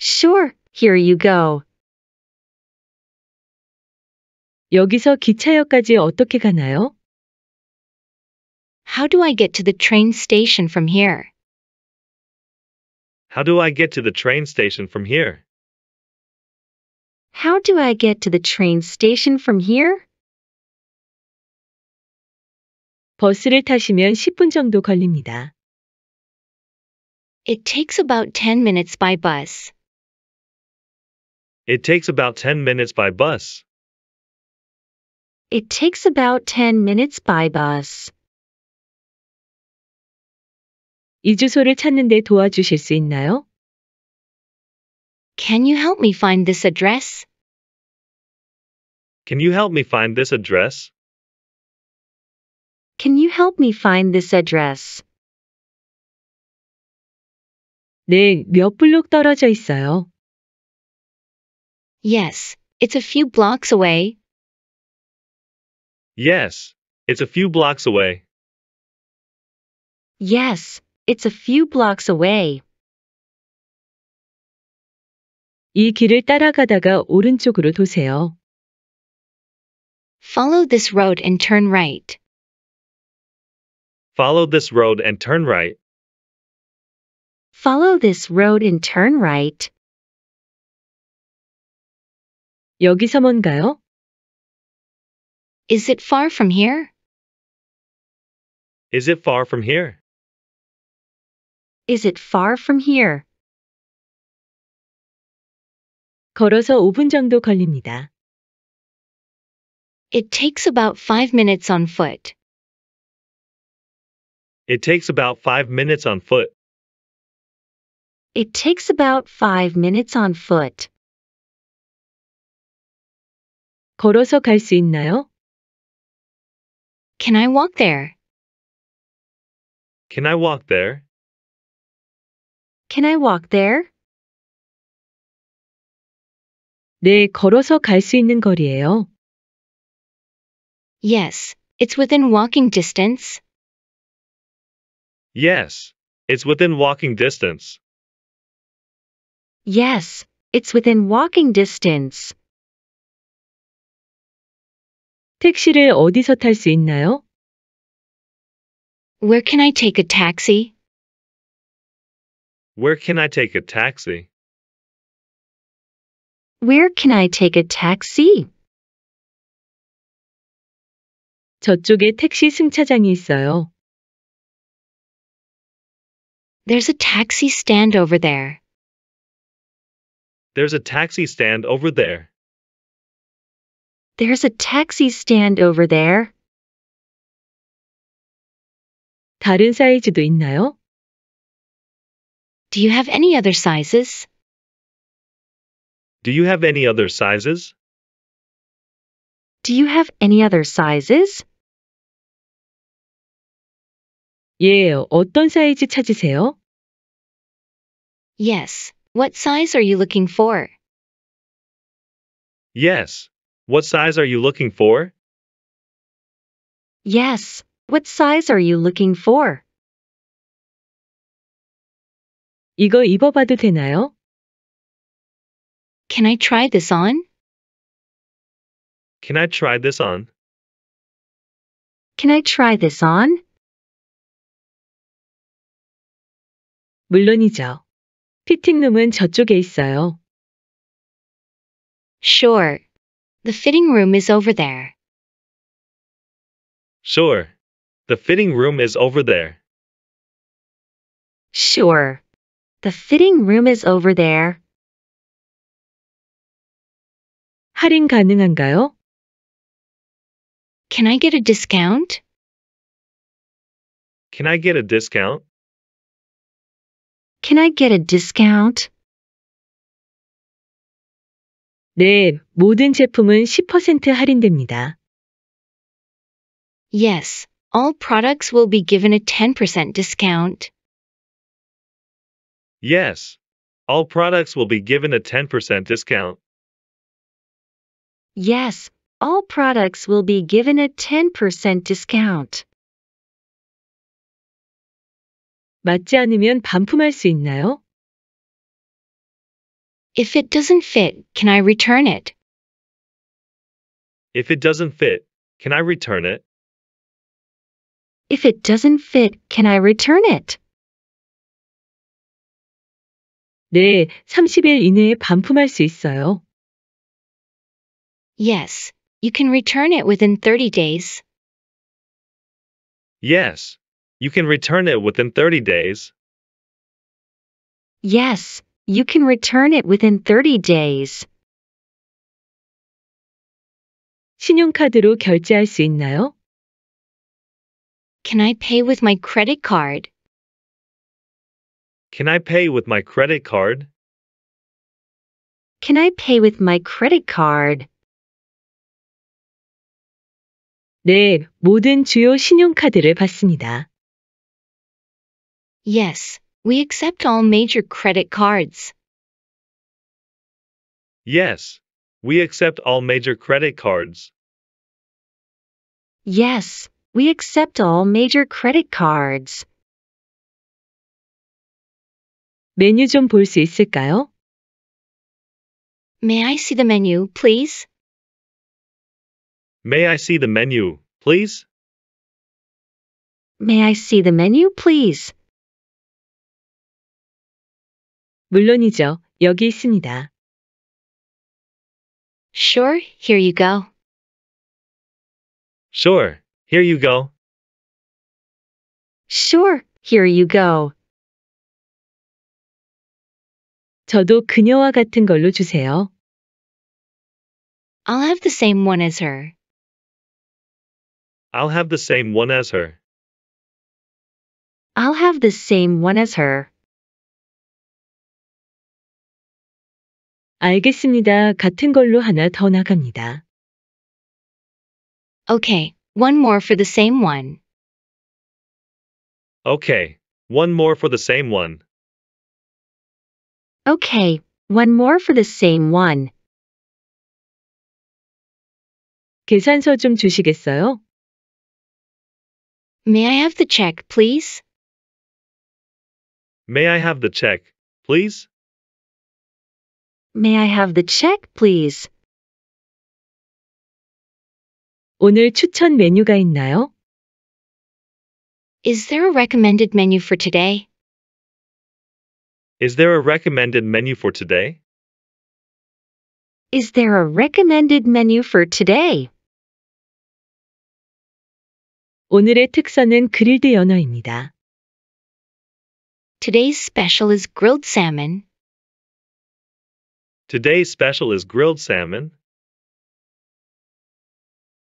Sure, here you go. 여기서 기차역까지 어떻게 가나요? How do I get to the train station from here? How do I get to the train station from here? How do I get to the train station from here? 버스를 타시면 10분 정도 걸립니다. It takes about 10 minutes by bus. It takes about 10 minutes by bus. It takes about 10 minutes by bus. 이 주소를 찾는 데 도와주실 수 있나요? Can you help me find this address? Can you help me find this address? Can you help me find this address? 네, 몇 블록 떨어져 있어요. Yes, it's a few blocks away. Yes, it's a few blocks away. Yes, it's a few blocks away. 이 길을 따라가다가 오른쪽으로 도세요. Follow this road and turn right. Follow this road and turn right. Follow this road and turn right. 여기서 뭔가요? Is it far from here? Is it far from here? Is it far from here? 걸어서 5분 정도 걸립니다. It takes about 5 minutes on foot. It takes about 5 minutes on foot. It takes about 5 minutes on foot. 걸어서 갈 수 있나요? Can I walk there? Can I walk there? Can I walk there? 네, 걸어서 갈 있는 거리예요. Yes, it's within walking distance. Yes, it's within walking distance. Yes, it's within walking distance. 택시를 어디서 있나요? Where can I take a taxi? Where can I take a taxi? Where can I take a taxi? 저쪽에 택시 승차장이 있어요. There's a taxi stand over there. There's a taxi stand over there. There's a taxi stand over there. 다른 사이즈도 있나요? Do you have any other sizes? Do you have any other sizes? Do you have any other sizes? 예, 어떤 사이즈 찾으세요? Yes. What size are you looking for? Yes. What size are you looking for? Yes, what size are you looking for? 이거 입어봐도 되나요? Can I try this on? Can I try this on? Can I try this on? 물론이죠. 피팅룸은 저쪽에 있어요. Sure. The fitting room is over there. Sure. The fitting room is over there. Sure. The fitting room is over there. 할인 가능한가요? Can I get a discount? Can I get a discount? Can I get a discount? 네, 모든 제품은 10% 할인됩니다. Yes, all products will be given a 10% discount. Yes, all products will be given a 10% discount. Yes, all products will be given a 10% discount. 맞지 않으면 반품할 수 있나요? If it doesn't fit, can I return it? If it doesn't fit, can I return it? If it doesn't fit, can I return it? 네, 30일 이내에 반품할 수 있어요. Yes, you can return it within 30 days. Yes, you can return it within 30 days. Yes, you can return it within 30 days. 신용카드로 결제할 수 있나요? Can I pay with my credit card? Can I pay with my credit card? Can I pay with my credit card? 네, 모든 주요 신용카드를 받습니다. Yes, we accept all major credit cards. Yes, we accept all major credit cards. Yes, we accept all major credit cards. 메뉴 있을까요? May I see the menu, please? May I see the menu, please? May I see the menu, please? 물론이죠. 여기 있습니다. Sure, here you go. Sure, here you go. Sure, here you go. 저도 그녀와 같은 걸로 주세요. I'll have the same one as her. I'll have the same one as her. I'll have the same one as her. 알겠습니다. 같은 걸로 하나 더 나갑니다. Okay, one more for the same one. Okay, one more for the same one. Okay, one more for the same one. 계산서 좀 주시겠어요? May I have the check, please? May I have the check, please? May I have the check, please? 오늘 추천 메뉴가 있나요? Is there a recommended menu for today? Is there a recommended menu for today? Is there a recommended menu for today? 오늘의 특선은 그릴드 연어입니다. Today's special is grilled salmon, Today's special is grilled salmon.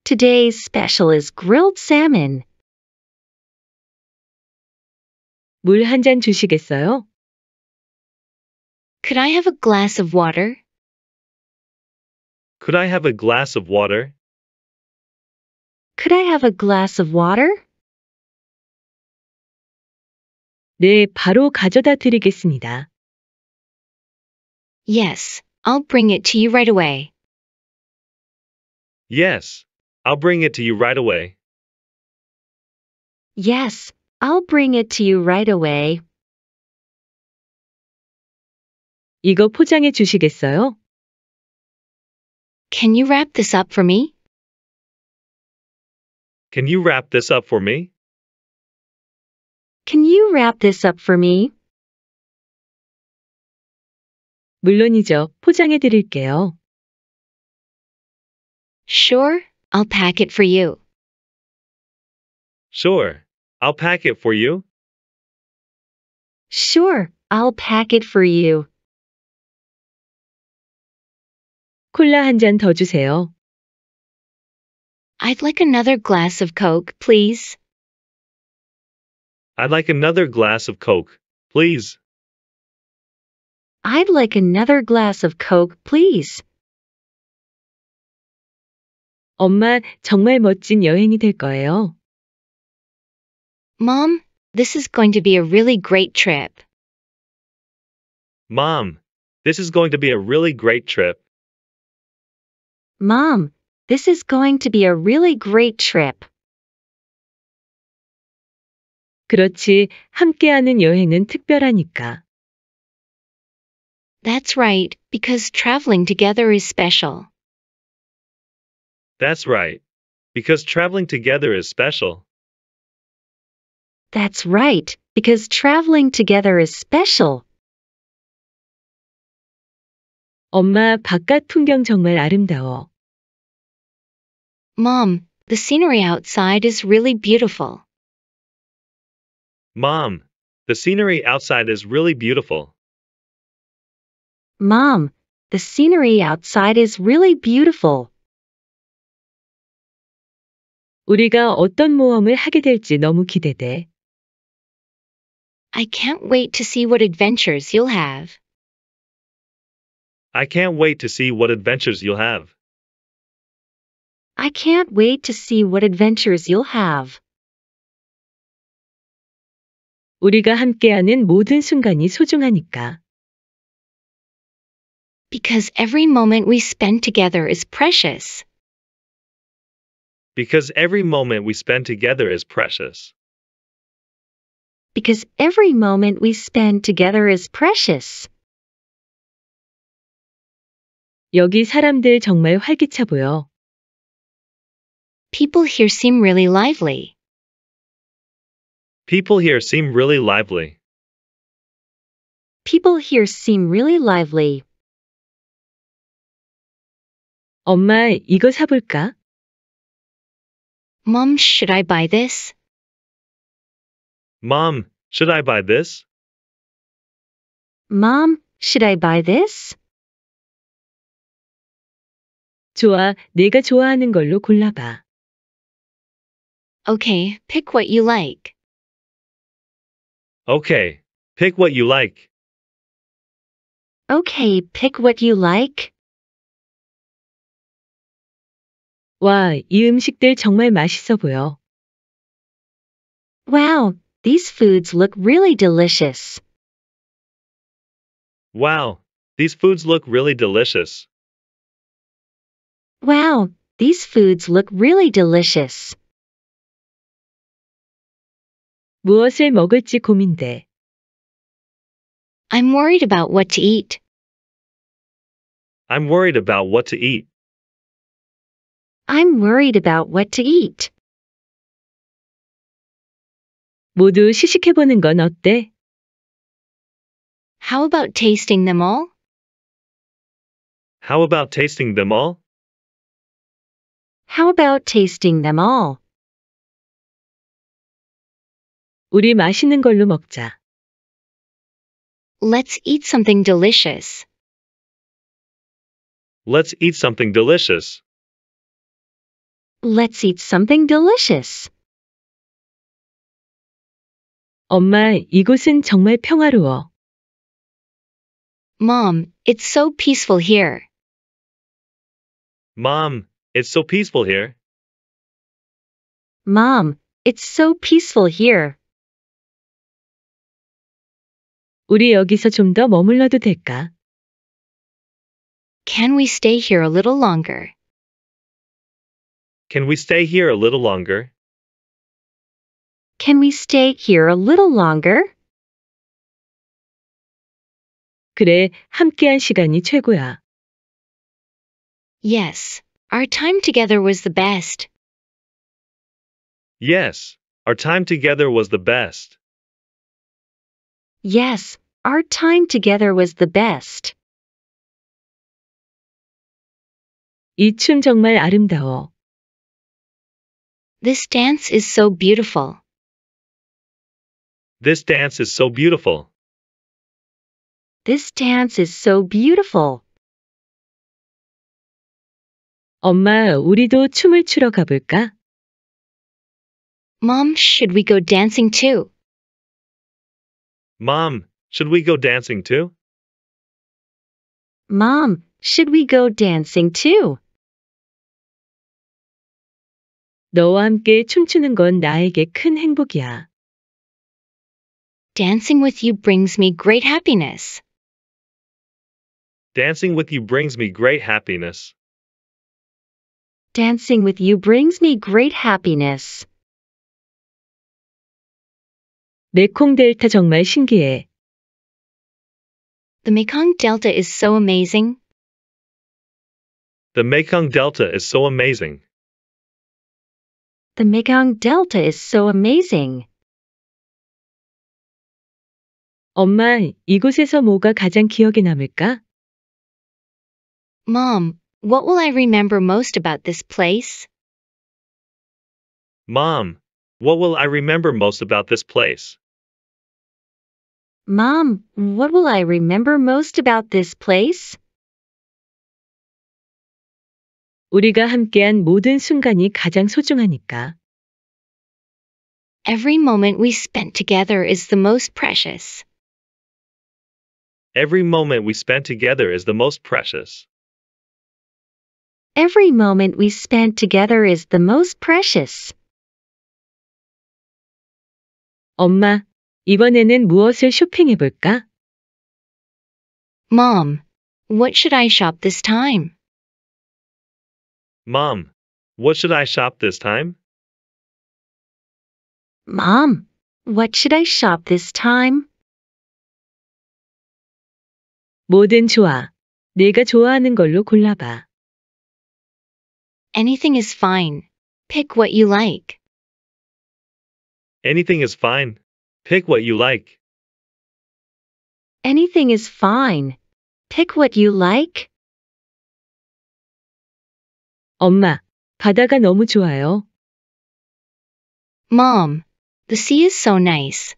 Today's special is grilled salmon. 주시겠어요? Could I have a glass of water? Could I have a glass of water? Could I have a glass of water? 네, 바로 가져다 드리겠습니다. Yes, I'll bring it to you right away. Yes, I'll bring it to you right away. Yes, I'll bring it to you right away. 이거 포장해 주시겠어요? Can you wrap this up for me? Can you wrap this up for me? Can you wrap this up for me? 물론이죠. 포장해 드릴게요. Sure, I'll pack it for you. Sure, I'll pack it for you. Sure, I'll pack it for you. 콜라 한 잔 더 주세요. I'd like another glass of Coke, please. I'd like another glass of Coke, please. I'd like another glass of Coke, please. 엄마, 정말 멋진 여행이 될 거예요. Mom, this is going to be a really great trip. Mom, this is going to be a really great trip. Mom, this is going to be a really great trip. 그렇지, 함께하는 여행은 특별하니까. That's right, because traveling together is special. That's right, because traveling together is special. That's right, because traveling together is special. 엄마, 바깥 풍경 정말 아름다워. Mom, the scenery outside is really beautiful. Mom, the scenery outside is really beautiful. Mom, the scenery outside is really beautiful. 우리가 어떤 모험을 하게 될지 너무 기대돼. I can't wait to see what adventures you'll have. I can't wait to see what adventures you'll have. I can't wait to see what adventures you'll have. 우리가 함께하는 모든 순간이 소중하니까. Because every moment we spend together is precious. Because every moment we spend together is precious. Because every moment we spend together is precious. 여기 사람들 정말 활기차 보여. People here seem really lively. People here seem really lively. People here seem really lively. 엄마, 이거 사볼까? Mom, should I buy this? Mom, should I buy this? Mom, should I buy this? 좋아, 내가 좋아하는 걸로 골라봐. Okay, pick what you like. Okay, pick what you like. Okay, pick what you like. 와, 이 음식들 정말 맛있어 보여. Wow, these foods look really delicious. Wow, these foods look really delicious. Wow, these foods look really delicious. 무엇을 먹을지 고민돼. I'm worried about what to eat. I'm worried about what to eat. I'm worried about what to eat. 모두 시식해보는 건 어때? How about tasting them all? How about tasting them all? How about tasting them all? 우리 맛있는 걸로 먹자. Let's eat something delicious. Let's eat something delicious. Let's eat something delicious. 엄마, 이곳은 정말 평화로워. Mom, it's so peaceful here. Mom, it's so peaceful here. Mom, it's so peaceful here. 우리 여기서 머물러도 될까? Can we stay here a little longer? Can we stay here a little longer? Can we stay here a little longer? 그래, 함께한 시간이 최고야. Yes, our time together was the best. Yes, our time together was the best. Yes, our time together was the best. 이 춤 정말 아름다워. This dance is so beautiful. This dance is so beautiful. This dance is so beautiful. 엄마, 우리도 춤을 추러 가볼까? Mom, should we go dancing too? Mom, should we go dancing too? Mom, should we go dancing too? 너와 함께 춤추는 건 나에게 큰 행복이야. Dancing with you brings me great happiness. Dancing with you brings me great happiness. Dancing with you brings me great happiness. 메콩 델타 정말 신기해. The Mekong Delta is so amazing. The Mekong Delta is so amazing. The Mekong Delta is so amazing. 엄마, 이곳에서 뭐가 가장 기억에 남을까? Mom, what will I remember most about this place? Mom, what will I remember most about this place? Mom, what will I remember most about this place? 우리가 함께한 모든 순간이 가장 소중하니까. Every moment we spent together is the most precious. Every moment we spent together is the most precious. Every moment we spent together is the most precious. 엄마, 이번에는 무엇을 쇼핑해 볼까? Mom, what should I shop this time? Mom, what should I shop this time? Mom, what should I shop this time? 뭐든 좋아. 네가 좋아하는 걸로 골라봐. Anything is fine. Pick what you like. Anything is fine. Pick what you like. Anything is fine. Pick what you like. 엄마, 바다가 너무 좋아요. Mom, the sea is so nice.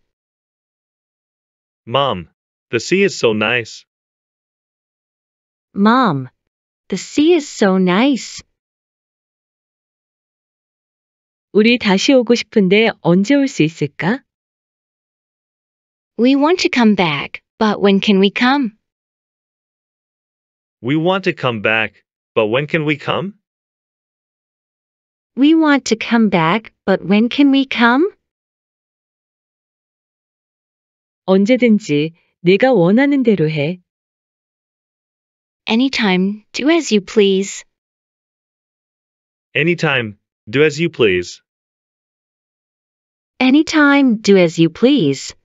Mom, the sea is so nice. Mom, the sea is so nice. 우리 다시 오고 싶은데 언제 있을까? We want to come back, but when can we come? We want to come back, but when can we come? We want to come back, but when can we come? 언제든지 네가 원하는 대로 해. Anytime, do as you please. Anytime, do as you please. Anytime, do as you please.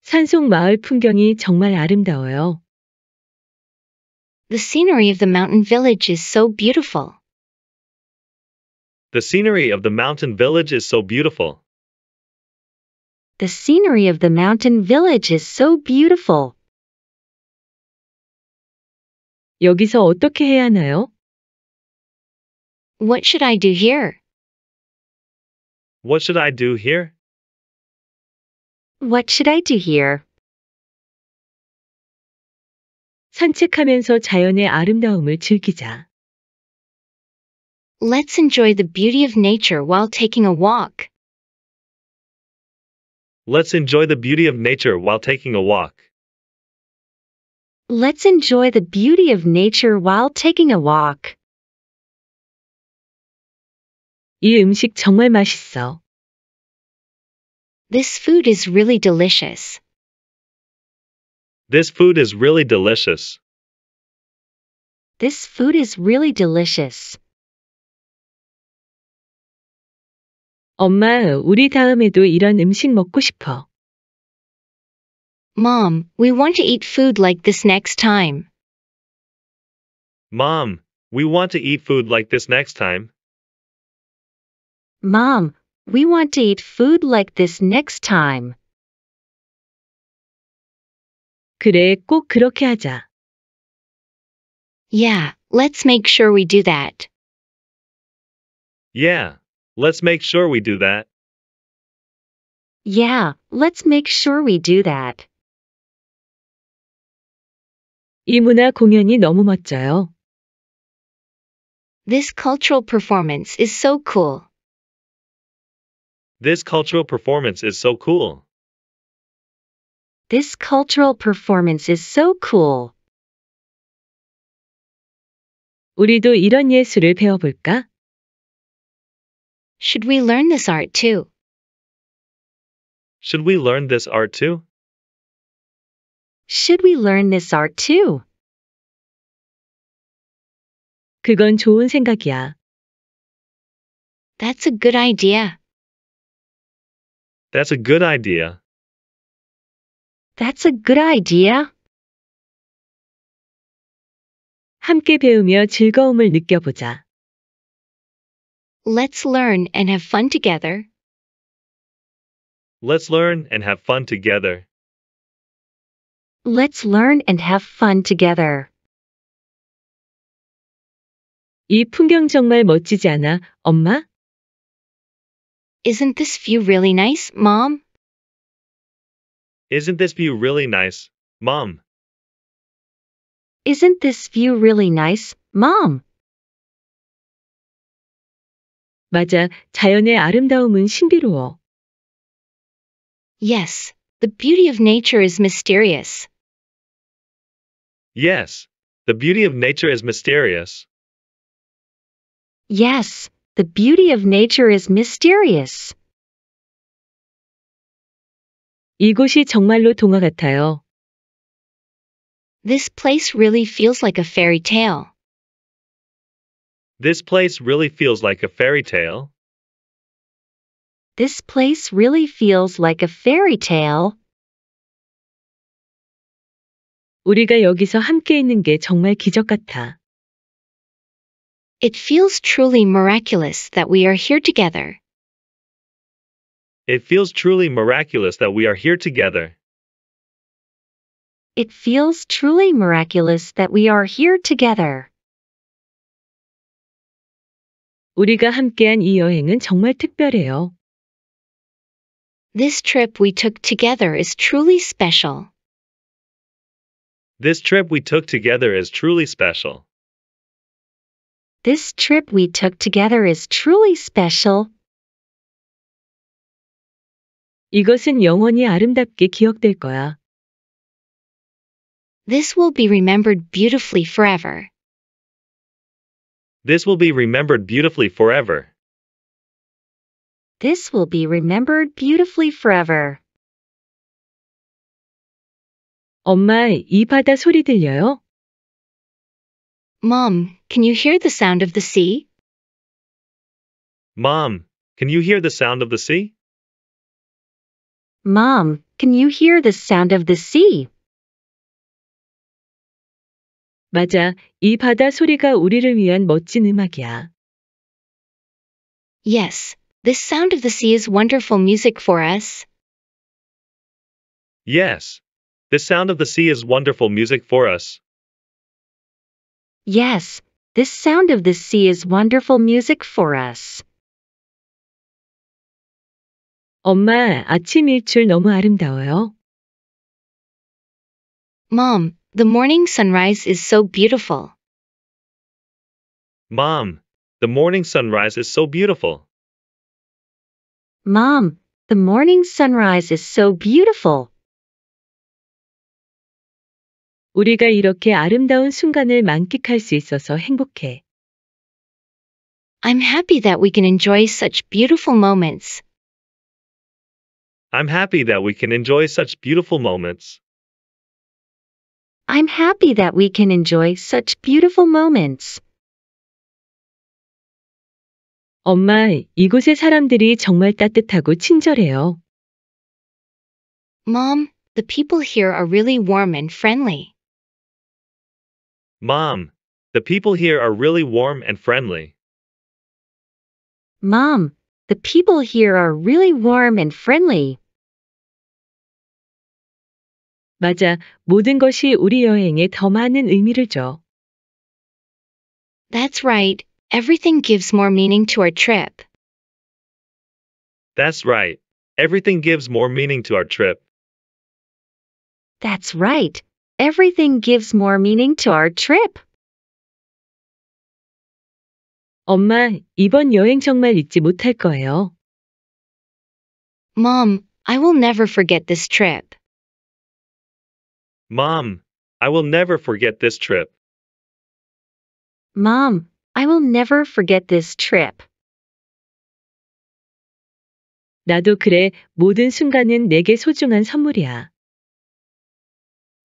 산속 마을 풍경이 정말 아름다워요. The scenery of the mountain village is so beautiful. The scenery of the mountain village is so beautiful. The scenery of the mountain village is so beautiful. 여기서 어떻게 해야 하나요? What should I do here? What should I do here? What should I do here? 산책하면서 자연의 아름다움을 즐기자. Let's enjoy the beauty of nature while taking a walk. Let's enjoy the beauty of nature while taking a walk. Let's enjoy the beauty of nature while taking a walk. 이 음식 정말 맛있어. This food is really delicious. This food is really delicious. This food is really delicious. 엄마, 우리 다음에도 이런 음식 먹고 싶어. Mom, we want to eat food like this next time. Mom, we want to eat food like this next time. Mom, we want to eat food like this next time. 그래, 꼭 그렇게 하자. Yeah, let's make sure we do that. Yeah, let's make sure we do that. Yeah, let's make sure we do that. 이 문화 공연이 너무 멋져요. This cultural performance is so cool. This cultural performance is so cool. This cultural performance is so cool. 우리도 이런 예술을 배워볼까? Should we learn this art too? Should we learn this art too? Should we learn this art too? 그건 좋은 생각이야. That's a good idea. That's a good idea. That's a good idea. 함께 배우며 즐거움을 느껴보자. Let's learn and have fun together. Let's learn and have fun together. Let's learn and have fun together. 이 풍경 정말 멋지지 않아, 엄마? Isn't this view really nice, Mom? Isn't this view really nice, Mom? Isn't this view really nice, Mom? 맞아, 자연의 아름다움은 신비로워. Yes, the beauty of nature is mysterious. Yes, the beauty of nature is mysterious. Yes, the beauty of nature is mysterious. 이곳이 정말로 동화 같아요. This place really feels like a fairy tale. This place really feels like a fairy tale. This place really feels like a fairy tale. 우리가 여기서 함께 있는 게 정말 기적 같아. It feels truly miraculous that we are here together. It feels truly miraculous that we are here together. It feels truly miraculous that we are here together. 우리가 함께한 이 여행은 정말 특별해요. This trip we took together is truly special. This trip we took together is truly special. This trip we took together is truly special. 이것은 영원히 아름답게 기억될 거야. This will be remembered beautifully forever. This will be remembered beautifully forever. This will be remembered beautifully forever. 엄마, 이 바다 소리 들려요? Mom, can you hear the sound of the sea? Mom, can you hear the sound of the sea? Mom, can you hear the sound of the sea? 맞아, 이 바다 소리가 우리를 위한 멋진 음악이야. Yes, this sound of the sea is wonderful music for us. Yes, the sound of the sea is wonderful music for us. Yes, this sound of the sea is wonderful music for us. 엄마, 아침 일출 너무 아름다워요. Mom, the morning sunrise is so beautiful. Mom, the morning sunrise is so beautiful. Mom, the morning sunrise is so beautiful. 우리가 이렇게 아름다운 순간을 만끽할 수 있어서 행복해. I'm happy that we can enjoy such beautiful moments. I'm happy that we can enjoy such beautiful moments. I'm happy that we can enjoy such beautiful moments. 엄마, 이곳의 사람들이 정말 따뜻하고 친절해요. Mom, the people here are really warm and friendly. Mom, the people here are really warm and friendly. Mom, the people here are really warm and friendly. 맞아. 모든 것이 우리 여행에 더 많은 의미를 줘. That's right. Everything gives more meaning to our trip. That's right. Everything gives more meaning to our trip. That's right. Everything gives more meaning to our trip. 엄마, 이번 여행 정말 잊지 못할 거예요. Mom, I will never forget this trip. Mom, I will never forget this trip. Mom, I will never forget this trip. 나도 그래, 모든 순간은 내게 소중한 선물이야.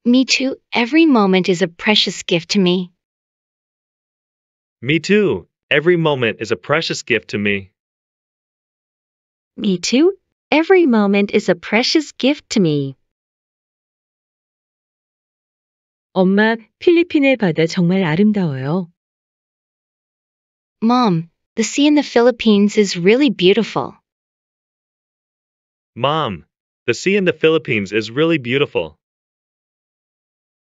Me too, every moment is a precious gift to me. Me too, Every moment is a precious gift to me. Me too. Every moment is a precious gift to me. 엄마, 필리핀의 바다 정말 아름다워요. Mom, the sea in the Philippines is really beautiful. Mom, the sea in the Philippines is really beautiful.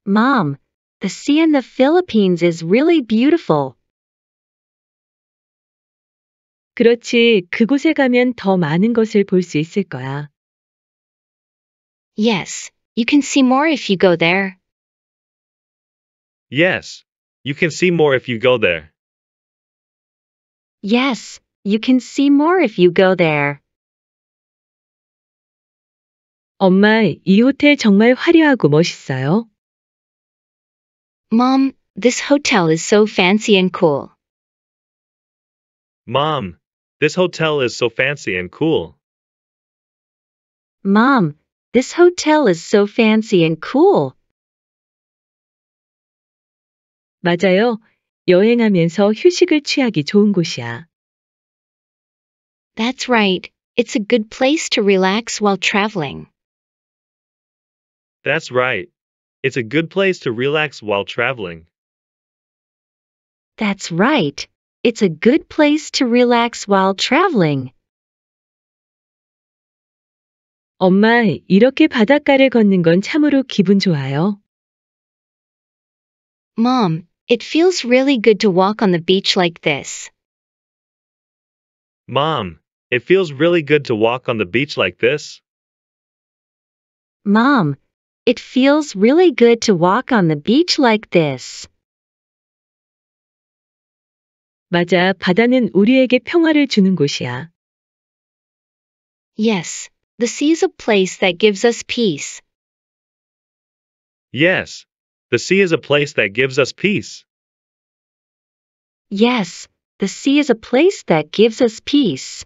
Mom, the sea in the Philippines is really beautiful. 그렇지, 그곳에 가면 더 많은 것을 볼 수 있을 거야. Yes, you can see more if you go there. Yes, you can see more if you go there. Yes, you can see more if you go there. 엄마, 이 호텔 정말 화려하고 멋있어요. Mom, this hotel is so fancy and cool. Mom, This hotel is so fancy and cool. Mom, this hotel is so fancy and cool. 맞아요. 여행하면서 휴식을 취하기 좋은 곳이야. That's right. It's a good place to relax while traveling. That's right. It's a good place to relax while traveling. That's right. It's a good place to relax while traveling. 엄마, 이렇게 바닷가를 걷는 건 참으로 기분 좋아요. Mom, it feels really good to walk on the beach like this. Mom, it feels really good to walk on the beach like this. Mom, it feels really good to walk on the beach like this. 맞아, 바다는 우리에게 평화를 주는 곳이야. Yes, the sea is a place that gives us peace. Yes, the sea is a place that gives us peace. Yes, the sea is a place that gives us peace.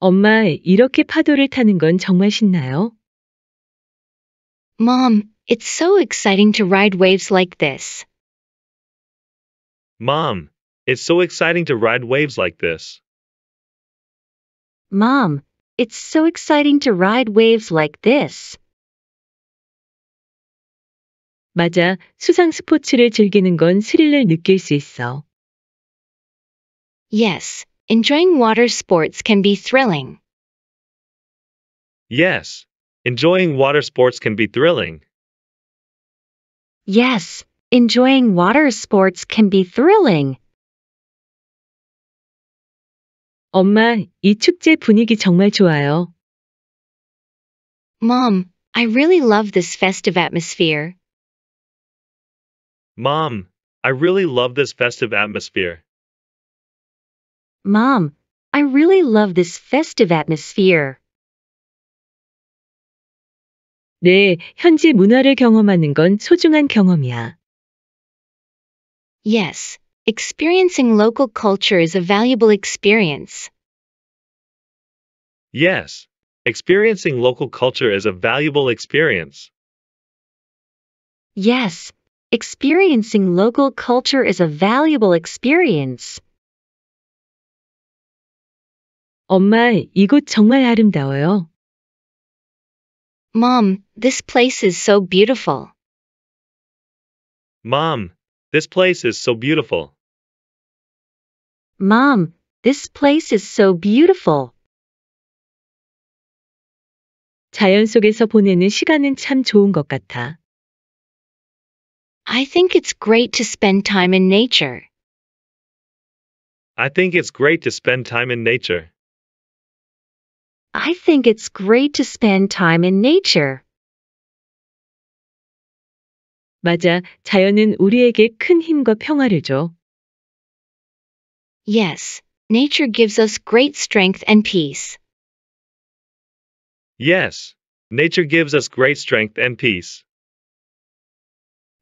엄마, 이렇게 파도를 타는 건 정말 신나요? Mom, it's so exciting to ride waves like this. Mom, it's so exciting to ride waves like this. Mom, it's so exciting to ride waves like this. 맞아, 수상 스포츠를 즐기는 건 스릴을 느낄 수 있어. Yes, enjoying water sports can be thrilling. Yes, enjoying water sports can be thrilling. Yes, enjoying water sports can be thrilling. 엄마, 이 축제 분위기 정말 좋아요. Mom, I really love this festive atmosphere. Mom, I really love this festive atmosphere. Mom, I really love this festive atmosphere. 네, 현지 문화를 경험하는 건 소중한 경험이야. Yes, experiencing local culture is a valuable experience. Yes, experiencing local culture is a valuable experience. Yes, experiencing local culture is a valuable experience. 엄마, 이곳 정말 아름다워요. Mom, this place is so beautiful. Mom, this place is so beautiful. Mom, this place is so beautiful. 자연 속에서 보내는 시간은 참 좋은 것 같아. I think it's great to spend time in nature. I think it's great to spend time in nature. I think it's great to spend time in nature. 맞아, 자연은 우리에게 큰 힘과 평화를 줘. Yes, nature gives us great strength and peace. Yes, nature gives us great strength and peace.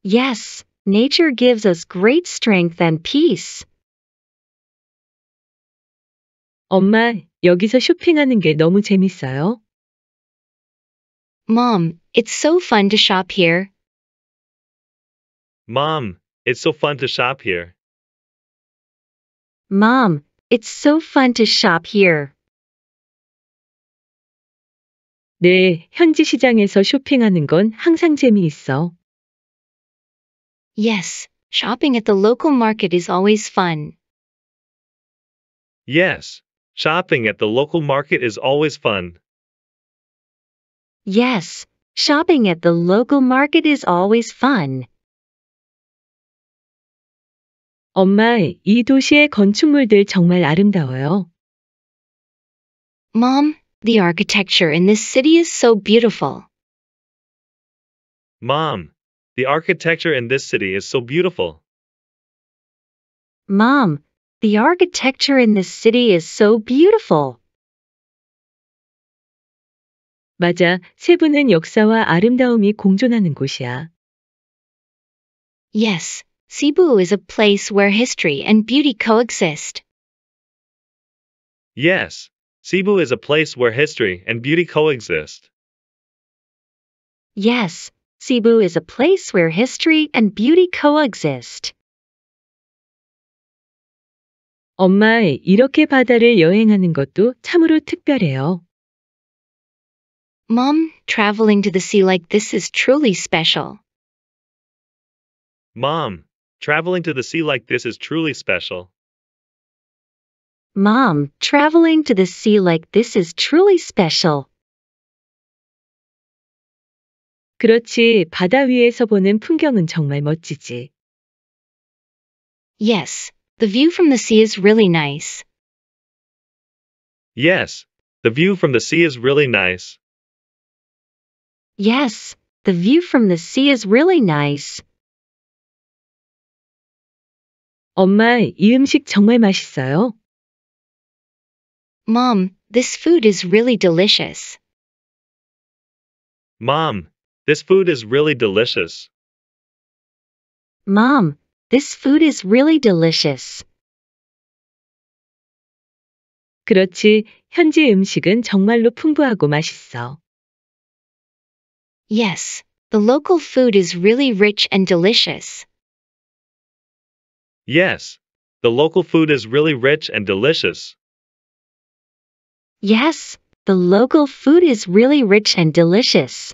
Yes, nature gives us great strength and peace. 엄마, 여기서 쇼핑하는 게 너무 재밌어요. Mom, it's so fun to shop here. Mom, it's so fun to shop here. Mom, it's so fun to shop here. 네, 현지 시장에서 쇼핑하는 건 항상 재미있어. Yes, shopping at the local market is always fun. Yes, shopping at the local market is always fun. Yes, shopping at the local market is always fun. 엄마, 이 도시의 건축물들 정말 아름다워요. Mom, the architecture in this city is so beautiful. Mom, the architecture in this city is so beautiful. Mom, the architecture in this city is so beautiful. 맞아, 세부는 역사와 아름다움이 공존하는 곳이야. Yes, Cebu is a place where history and beauty coexist. Yes, Cebu is a place where history and beauty coexist. Yes, Cebu is a place where history and beauty coexist. 이렇게 바다를 여행하는 것도 참으로 특별해요. Mom, traveling to the sea like this is truly special. Mom, Traveling to the sea like this is truly special. Mom, traveling to the sea like this is truly special. 그렇지, 바다 위에서 보는 풍경은 정말 멋지지. Yes, the view from the sea is really nice. Yes, the view from the sea is really nice. Yes, the view from the sea is really nice. 엄마, 이 음식 정말 맛있어요. Mom, this food is really delicious. Mom, this food is really delicious. Mom, this food is really delicious. 그렇지, 현지 음식은 정말로 풍부하고 맛있어. Yes, the local food is really rich and delicious. Yes, the local food is really rich and delicious. Yes, the local food is really rich and delicious.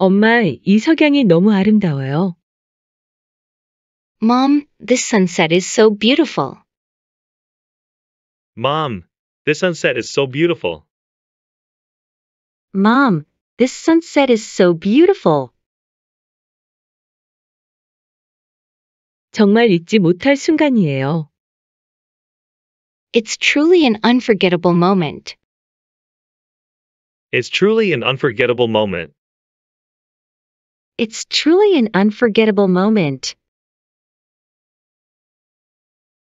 엄마, 이 석양이 너무 아름다워요. Mom, this sunset is so beautiful. Mom, this sunset is so beautiful. Mom, this sunset is so beautiful. 정말 잊지 못할 순간이에요. It's truly an unforgettable moment. It's truly an unforgettable moment. It's truly an unforgettable moment.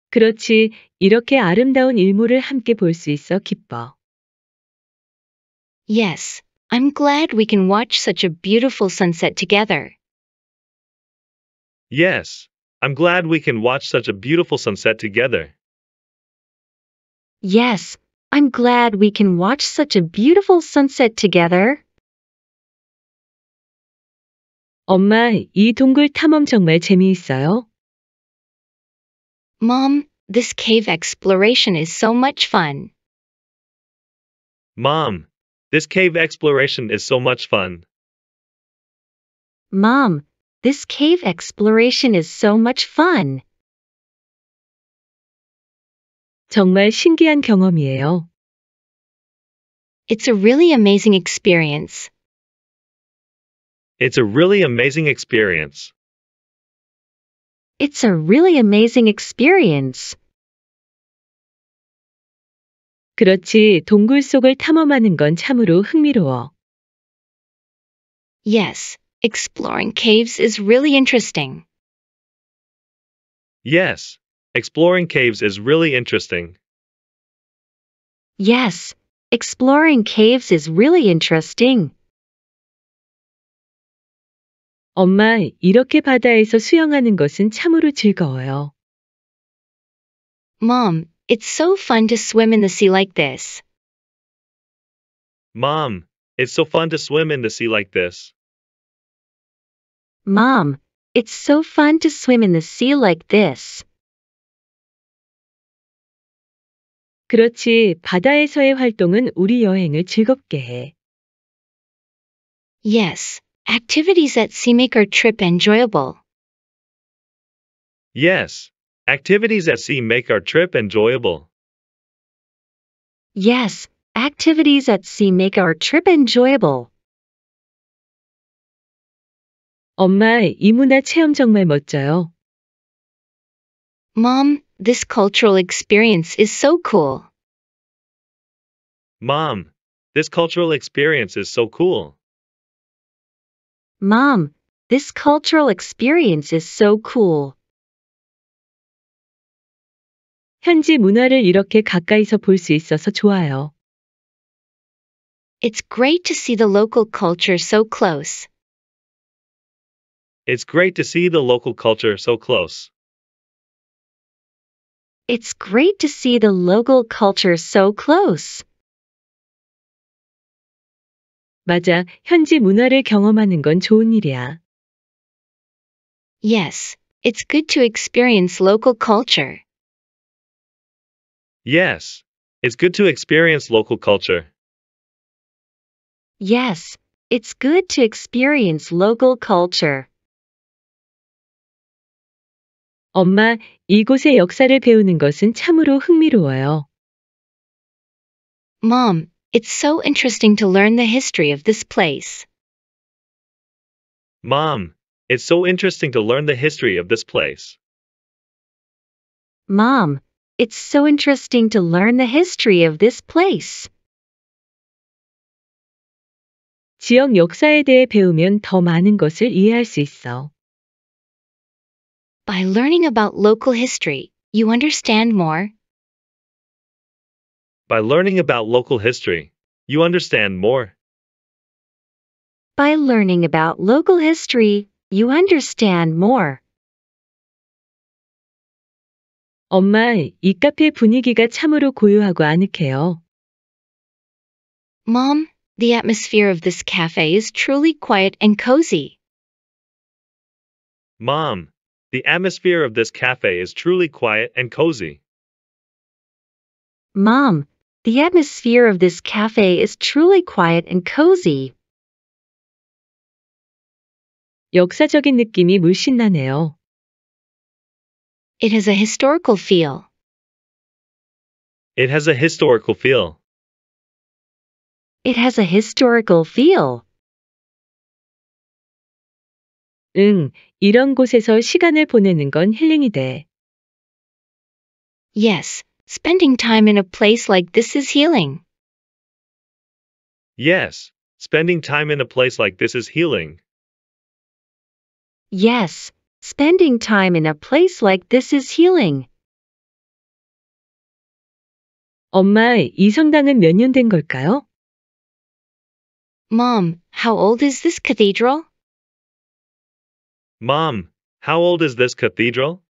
그렇지, 이렇게 아름다운 일몰을 함께 볼 수 있어 기뻐. Yes, I'm glad we can watch such a beautiful sunset together. Yes, I'm glad we can watch such a beautiful sunset together. Yes, I'm glad we can watch such a beautiful sunset together. 엄마, 이 동굴 탐험 정말 재미있어요. Mom, this cave exploration is so much fun. Mom, this cave exploration is so much fun. Mom, this cave exploration is so much fun. 정말 신기한 경험이에요. It's a really amazing experience. It's a really amazing experience. It's a really amazing experience. 그렇지, 동굴 속을 탐험하는 건 참으로 흥미로워. Yes, Exploring caves is really interesting. Yes, exploring caves is really interesting. Yes, exploring caves is really interesting. 엄마, 이렇게 바다에서 수영하는 것은 참으로 즐거워요. Mom, it's so fun to swim in the sea like this. Mom, it's so fun to swim in the sea like this. Mom, it's so fun to swim in the sea like this. 그렇지, 바다에서의 활동은 우리 여행을 즐겁게 해. Yes, activities at sea make our trip enjoyable. Yes, activities at sea make our trip enjoyable. Yes, activities at sea make our trip enjoyable. 엄마, 이 문화 체험 정말 멋져요. Mom, this cultural experience is so cool. Mom, this cultural experience is so cool. Mom, this cultural experience is so cool. 현지 문화를 이렇게 가까이서 있어서 좋아요. It's great to see the local culture so close. It's great to see the local culture so close. It's great to see the local culture so close. 맞아, 현지 문화를 경험하는 건 좋은 일이야. Yes, it's good to experience local culture. Yes, it's good to experience local culture. Yes, it's good to experience local culture. 엄마, 이곳의 역사를 배우는 것은 참으로 흥미로워요. Mom, it's so interesting to learn the history of this place. Mom, it's so interesting to learn the history of this place. Mom, it's so interesting to learn the history of this place. 지역 역사에 대해 배우면 더 많은 것을 이해할 수 있어. By learning about local history, you understand more. By learning about local history, you understand more. By learning about local history, you understand more. 엄마, 이 분위기가 참으로 고요하고 아늑해요. Mom, the atmosphere of this cafe is truly quiet and cozy. Mom, the atmosphere of this cafe is truly quiet and cozy. Mom, the atmosphere of this cafe is truly quiet and cozy. 역사적인 느낌이 물씬 나네요. It has a historical feel. It has a historical feel. It has a historical feel. 응, 이런 곳에서 시간을 보내는 건 힐링이 돼. Yes, spending time in a place like this is healing. Yes, spending time in a place like this is healing. Yes, spending time in a place like this is healing. 엄마, 이 성당은 걸까요? Mom, how old is this cathedral? Mom, how old is this cathedral?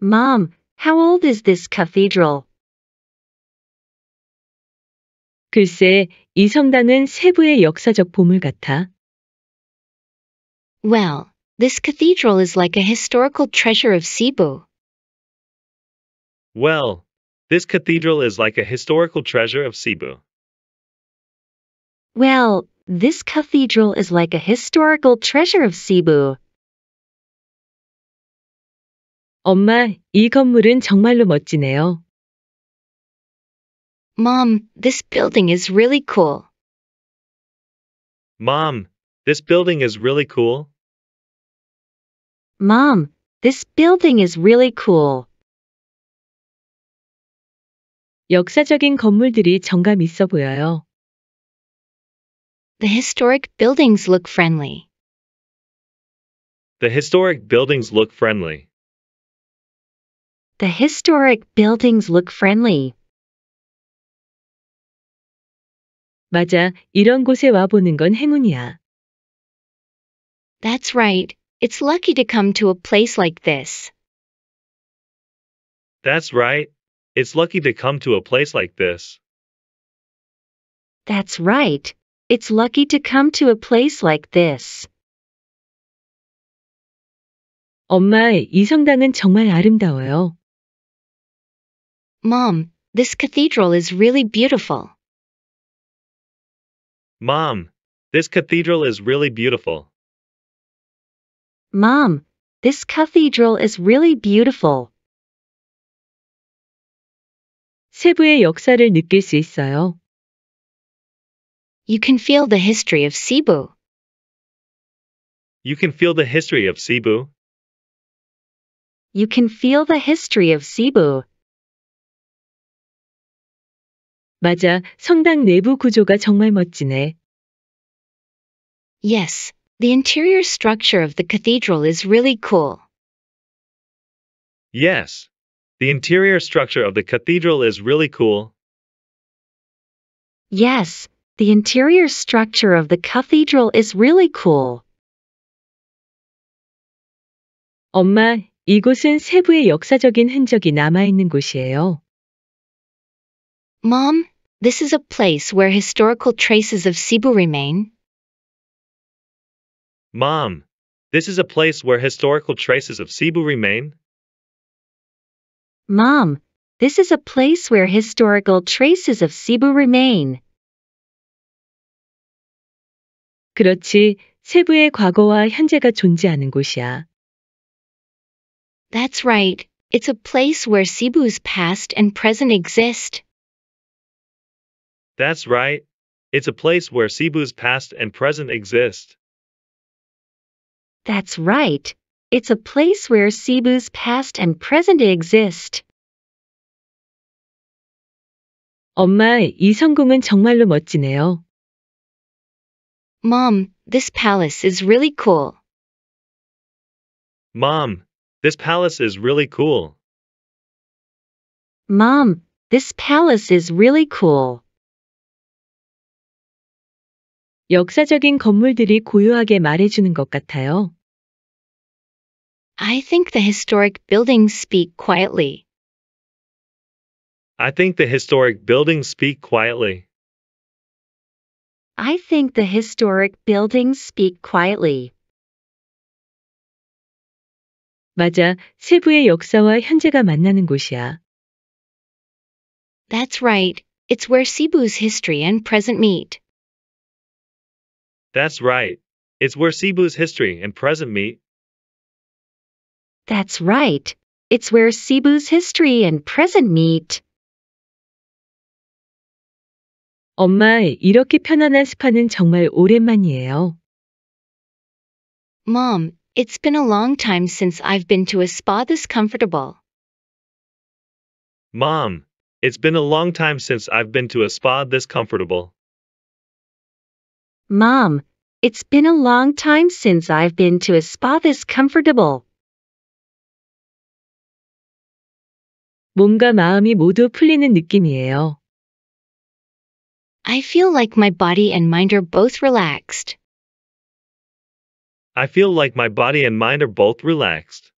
Mom, how old is this cathedral? 글쎄, 이 성당은 세부의 역사적 보물 같아. Well, this cathedral is like a historical treasure of Cebu. Well, this cathedral is like a historical treasure of Cebu. Well, this cathedral is like a historical treasure of Cebu. 엄마, 이 건물은 정말로 멋지네요. Mom, this building is really cool. Mom, this building is really cool. Mom, this building is really cool. 역사적인 건물들이 정감 있어 보여요. The historic buildings look friendly. The historic buildings look friendly. The historic buildings look friendly. 맞아, 이런 곳에 와보는 건 행운이야. That's right. It's lucky to come to a place like this. That's right. It's lucky to come to a place like this. That's right. It's lucky to come to a place like this. 엄마, 이 성당은 정말 아름다워요. Mom, this cathedral is really beautiful. Mom, this cathedral is really beautiful. Mom, this cathedral is really beautiful. 세부의 역사를 느낄 수 있어요. You can feel the history of Cebu. You can feel the history of Cebu. You can feel the history of Cebu. 맞아, 성당 내부 구조가 정말 멋지네. Yes, the interior structure of the cathedral is really cool. Yes, the interior structure of the cathedral is really cool. Yes, the interior structure of the cathedral is really cool. 엄마, 이곳은 세부의 역사적인 흔적이 남아있는 곳이에요. Mom, this is a place where historical traces of Cebu remain. Mom, this is a place where historical traces of Cebu remain. Mom, this is a place where historical traces of Cebu remain. 그렇지 세부의 과거와 현재가 존재하는 곳이야. That's right. It's a place where Cebu's past and present exist. That's right. It's a place where Cebu's past and present exist. That's right. It's a place where Cebu's past and present exist. 엄마, 이 성공은 정말로 멋지네요. Mom, this palace is really cool. Mom, this palace is really cool. Mom, this palace is really cool. 역사적인 건물들이 고요하게 말해주는 것 같아요. I think the historic buildings speak quietly. I think the historic buildings speak quietly. I think the historic buildings speak quietly. 맞아, 세부의 역사와 현재가 만나는 곳이야. That's right. It's where Cebu's history and present meet. That's right. It's where Cebu's history and present meet. That's right. It's where Cebu's history and present meet. 엄마, 이렇게 편안한 스파는 정말 오랜만이에요. Mom, it's been a long time since I've been to a spa this comfortable. Mom, it's been a long time since I've been to a spa this comfortable. Mom, it's been a long time since I've been to a spa this comfortable. 몸과 마음이 모두 풀리는 느낌이에요. I feel like my body and mind are both relaxed. I feel like my body and mind are both relaxed.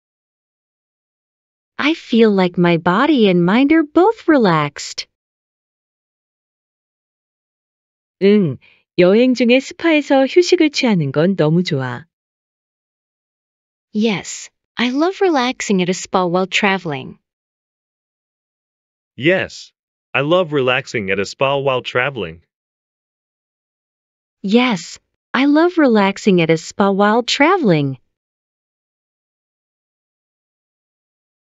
I feel like my body and mind are both relaxed. 응, 여행 중에 스파에서 휴식을 취하는 건 너무 좋아. Yes, I love relaxing at a spa while traveling. Yes, I love relaxing at a spa while traveling. Yes, I love relaxing at a spa while traveling.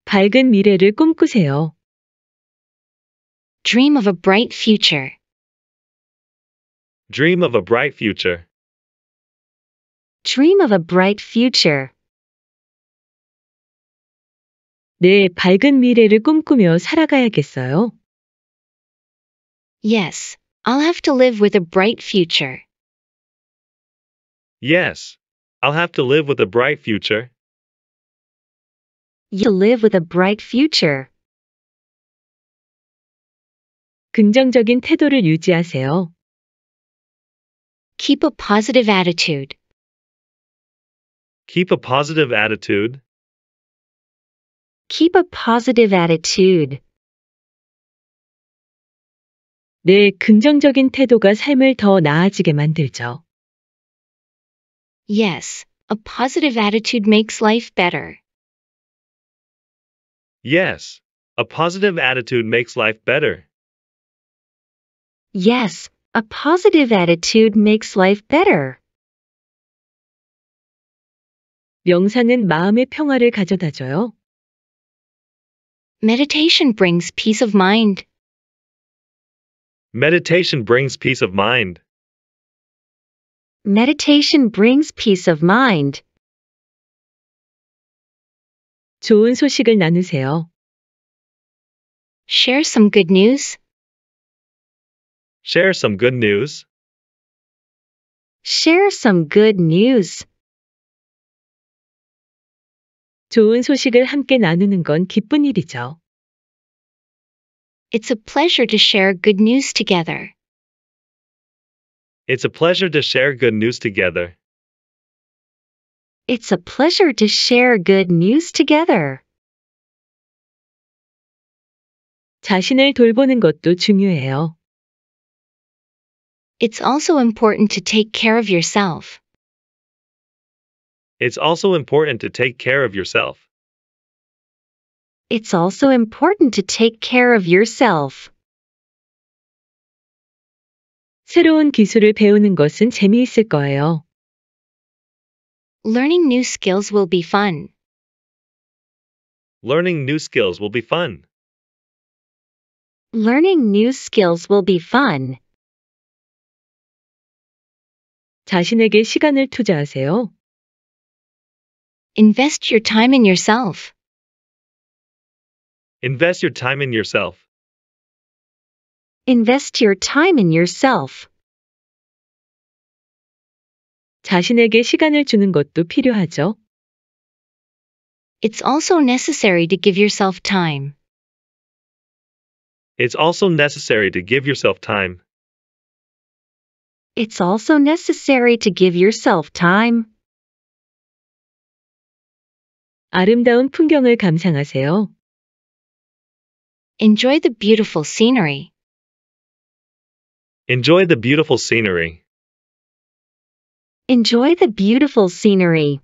밝은 미래를 꿈꾸세요. Dream of a bright future. Dream of a bright future. Dream of a bright future. 네, 밝은 미래를 꿈꾸며 살아가야겠어요. Yes, I'll have to live with a bright future. Yes, I'll have to live with a bright future. You live with a bright future. 긍정적인 태도를 유지하세요. Keep a positive attitude. Keep a positive attitude. Keep a positive attitude. 내 긍정적인 태도가 삶을 더 나아지게 만들죠. Yes, a positive attitude makes life better. Yes, a positive attitude makes life better. Yes, a positive attitude makes life better. 명상은 마음의 평화를 Meditation brings peace of mind. Meditation brings peace of mind. Meditation brings peace of mind. 좋은 소식을 나누세요. Share some good news. Share some good news. Share some good news. 좋은 소식을 함께 나누는 건 기쁜 일이죠. It's a pleasure to share good news together. It's a pleasure to share good news together. It's a pleasure to share good news together. 자신을 돌보는 것도 중요해요. It's also important to take care of yourself. It's also important to take care of yourself it's also important to take care of yourself. 새로운 기술을 배우는 것은 재미있을 거예요. Learning new skills will be fun. Learning new skills will be fun. Learning new skills will be fun. 자신에게 시간을 투자하세요. Invest your time in yourself. Invest your time in yourself. Invest your time in yourself. 자신에게 시간을 주는 것도 필요하죠. It's also necessary to give yourself time. It's also necessary to give yourself time. It's also necessary to give yourself time. 아름다운 풍경을 감상하세요. Enjoy the beautiful scenery. Enjoy the beautiful scenery. Enjoy the beautiful scenery.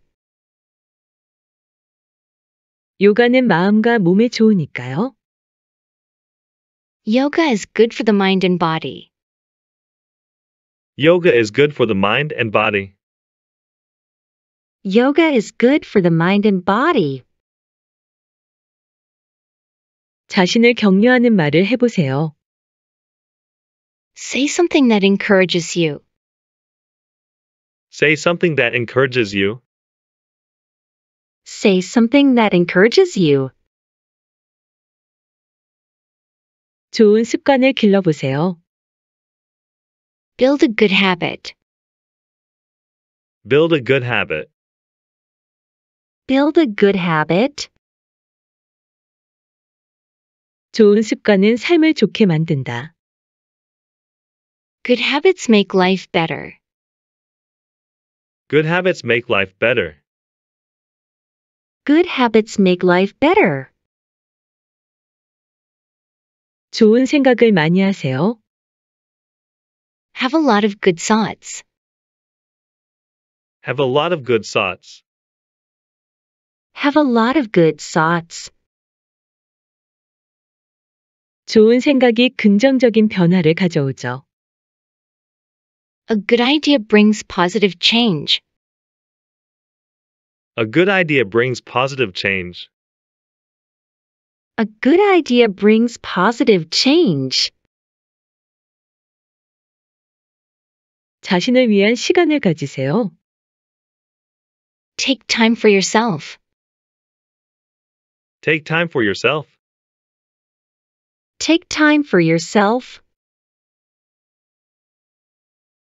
요가는 마음과 몸에 좋으니까요. Yoga is good for the mind and body. Yoga is good for the mind and body. Yoga is good for the mind and body. 자신을 격려하는 말을 해보세요. Say something that encourages you. Say something that encourages you. Say something that encourages you. 좋은 습관을 길러보세요. Build a good habit. Build a good habit. Build a good habit. 좋은 습관은 삶을 좋게 만든다. Good habits make life better. Good habits make life better. Good habits make life better. 좋은 생각을 많이 하세요. Have a lot of good thoughts. Have a lot of good thoughts. Have a lot of good thoughts. 좋은 생각이 긍정적인 변화를 가져오죠. A good idea brings positive change. A good idea brings positive change. A good idea brings positive change. 자신을 위한 시간을 가지세요. Take time for yourself. Take time for yourself. Take time for yourself.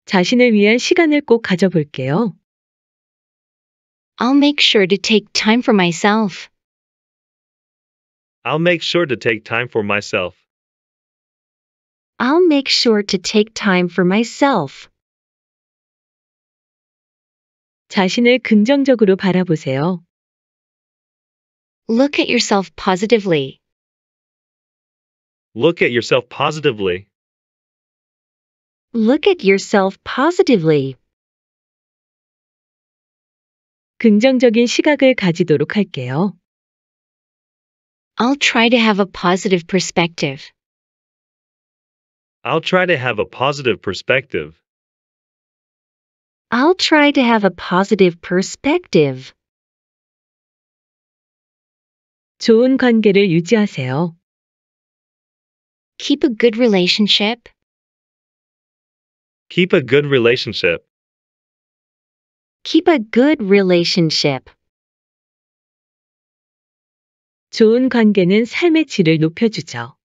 자신을 위한 시간을 꼭 가져볼게요. I'll make sure to take time for myself. I'll make sure to take time for myself. I'll make sure to take time for myself. 자신을 긍정적으로 바라보세요. Look at yourself positively. Look at yourself positively. Look at yourself positively. 긍정적인 시각을 가지도록 할게요. I'll try to have a positive perspective. I'll try to have a positive perspective. I'll try to have a positive perspective. 좋은 관계를 유지하세요. Keep a good relationship. Keep a good relationship. Keep a good relationship. 좋은 관계는 삶의 질을 높여주죠.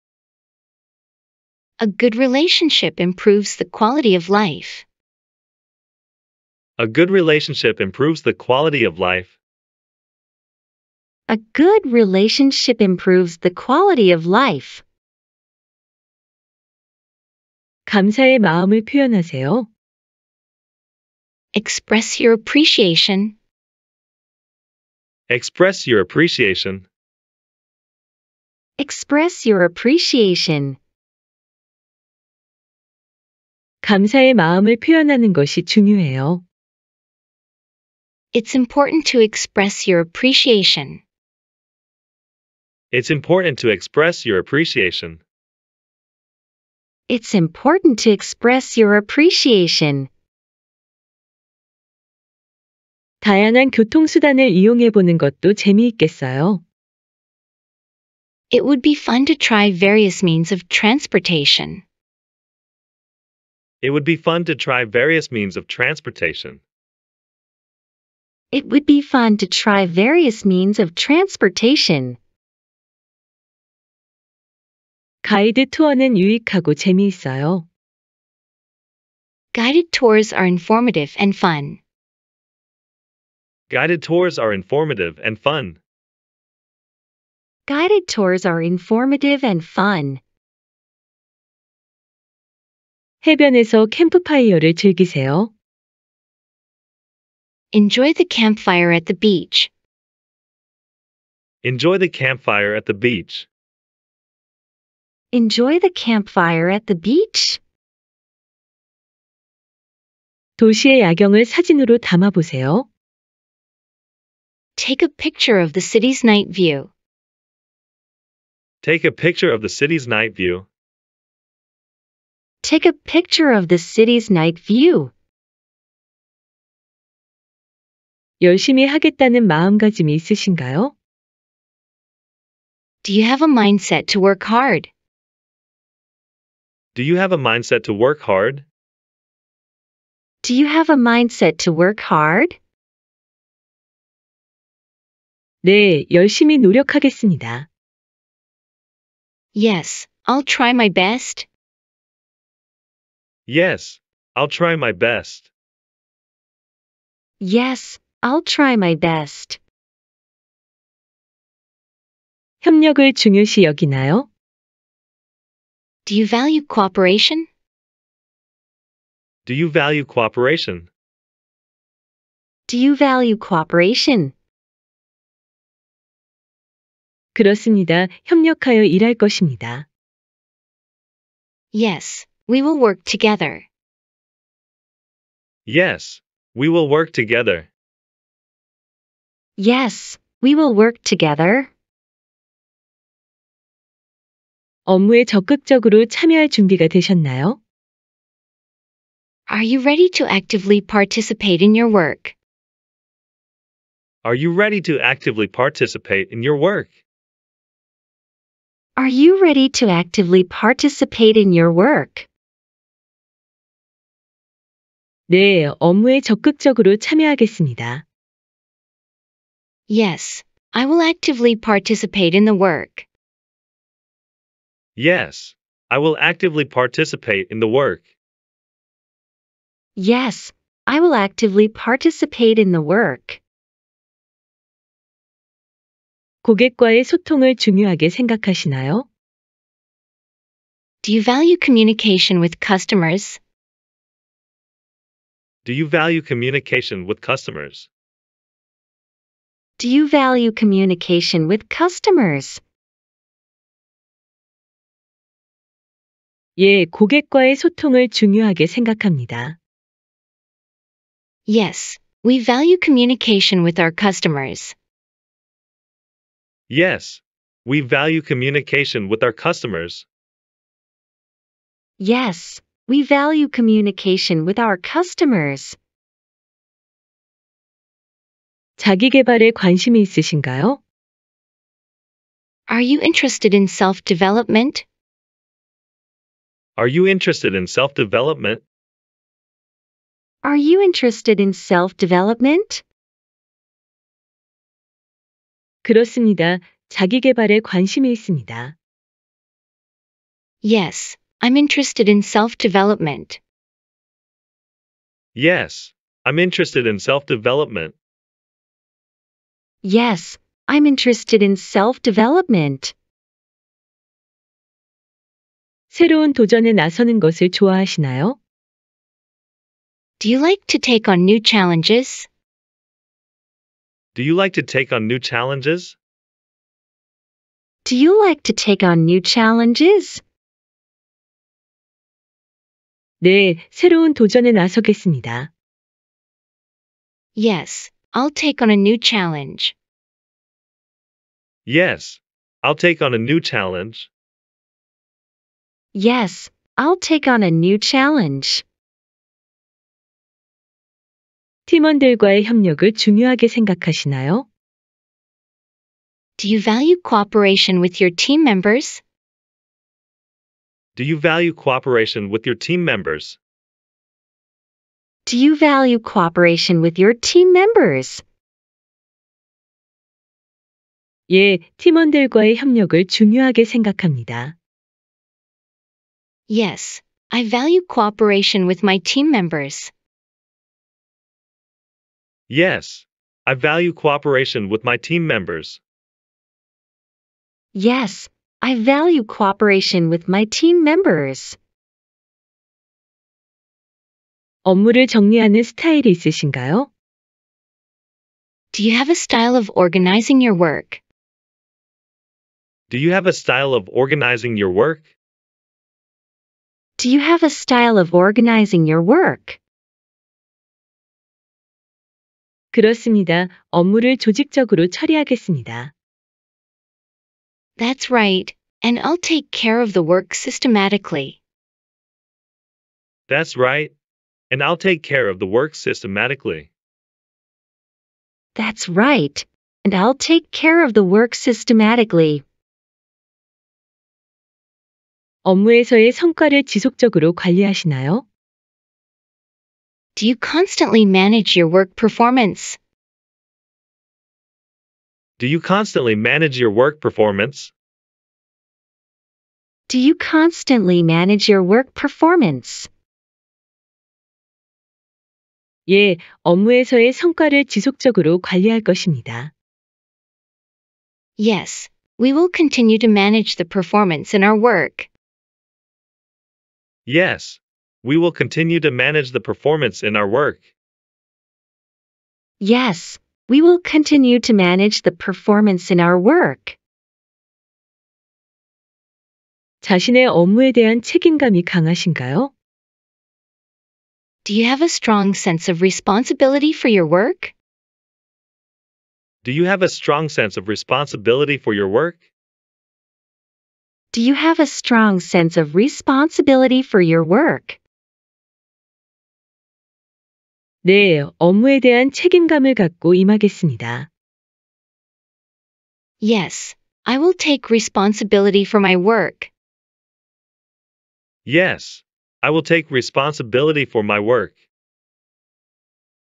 A good relationship improves the quality of life. A good relationship improves the quality of life. A good relationship improves the quality of life. 감사의 마음을 표현하세요. Express your appreciation. Express your appreciation. Express your appreciation. 감사의 마음을 표현하는 것이 중요해요. It's important to express your appreciation. It's important to express your appreciation. It's important to express your appreciation. 다양한 교통수단을 이용해 보는 것도 재미있겠어요. It would be fun to try various means of transportation. It would be fun to try various means of transportation. It would be fun to try various means of transportation. 가이드 투어는 유익하고 재미있어요. Guided tours are informative and fun. Guided tours are informative and fun. Guided tours are informative and fun. 해변에서 캠프파이어를 즐기세요. Enjoy the campfire at the beach. Enjoy the campfire at the beach. Enjoy the campfire at the beach. 도시의 야경을 사진으로 담아 보세요. Take a picture of the city's night view. Take a picture of the city's night view. Take a picture of the city's night view. 열심히 하겠다는 마음가짐이 있으신가요? Do you have a mindset to work hard? Do you have a mindset to work hard? Do you have a mindset to work hard? 네, 열심히 노력하겠습니다. Yes, I'll try my best. Yes, I'll try my best. Yes, I'll try my best. 협력을 중요시 여기나요? Do you value cooperation? Do you value cooperation? Do you value cooperation? 그렇습니다. 협력하여 일할 것입니다. Yes, we will work together. Yes, we will work together. Yes, we will work together. 업무에 적극적으로 참여할 준비가 되셨나요? Are you ready to actively participate in your work? Are you ready to actively participate in your work? Are you ready to actively participate in your work? 네, 업무에 적극적으로 참여하겠습니다. Yes, I will actively participate in the work. Yes, I will actively participate in the work. Yes, I will actively participate in the work. 고객과의 소통을 중요하게 생각하시나요? Do you value communication with customers? Do you value communication with customers? Do you value communication with customers? 예, 고객과의 소통을 중요하게 생각합니다. Yes, we value communication with our customers. Yes, we value communication with our customers. Yes, we value communication with our customers. 자기 개발에 관심이 있으신가요? Are you interested in self-development? Are you interested in self development? Are you interested in self development? 그렇습니다. 자기개발에 관심이 있습니다. Yes, I'm interested in self development. Yes, I'm interested in self development. Yes, I'm interested in self development. 새로운 도전에 나서는 것을 좋아하시나요? Do you like to take on new challenges? Do you like to take on new challenges? Do you like to take on new challenges? 네, 새로운 도전에 나서겠습니다. Yes, I'll take on a new challenge. Yes, I'll take on a new challenge. Yes, I'll take on a new challenge. 팀원들과의 협력을 중요하게 생각하시나요? Do you value cooperation with your team members? Do you value cooperation with your team members? Do you value cooperation with your team members? 예, 팀원들과의 협력을 중요하게 생각합니다. Yes, I value cooperation with my team members. Yes, I value cooperation with my team members. Yes, I value cooperation with my team members. 업무를 정리하는 스타일이 있으신가요? Do you have a style of organizing your work? Do you have a style of organizing your work? Do you have a style of organizing your work? 그렇습니다. 업무를 조직적으로 처리하겠습니다. That's right. And I'll take care of the work systematically. That's right. And I'll take care of the work systematically. That's right. And I'll take care of the work systematically. 업무에서의 성과를 지속적으로 관리하시나요? Do you constantly manage your work performance? Do you constantly manage your work performance? Do you constantly manage your work performance? 예, 업무에서의 성과를 지속적으로 관리할 것입니다. Yes, we will continue to manage the performance in our work. Yes, we will continue to manage the performance in our work. Yes, we will continue to manage the performance in our work. 자신의 업무에 대한 책임감이 강하신가요? Do you have a strong sense of responsibility for your work? Do you have a strong sense of responsibility for your work? Do you have a strong sense of responsibility for your work? 네, 업무에 대한 책임감을 갖고 임하겠습니다. Yes, I will take responsibility for my work. Yes, I will take responsibility for my work.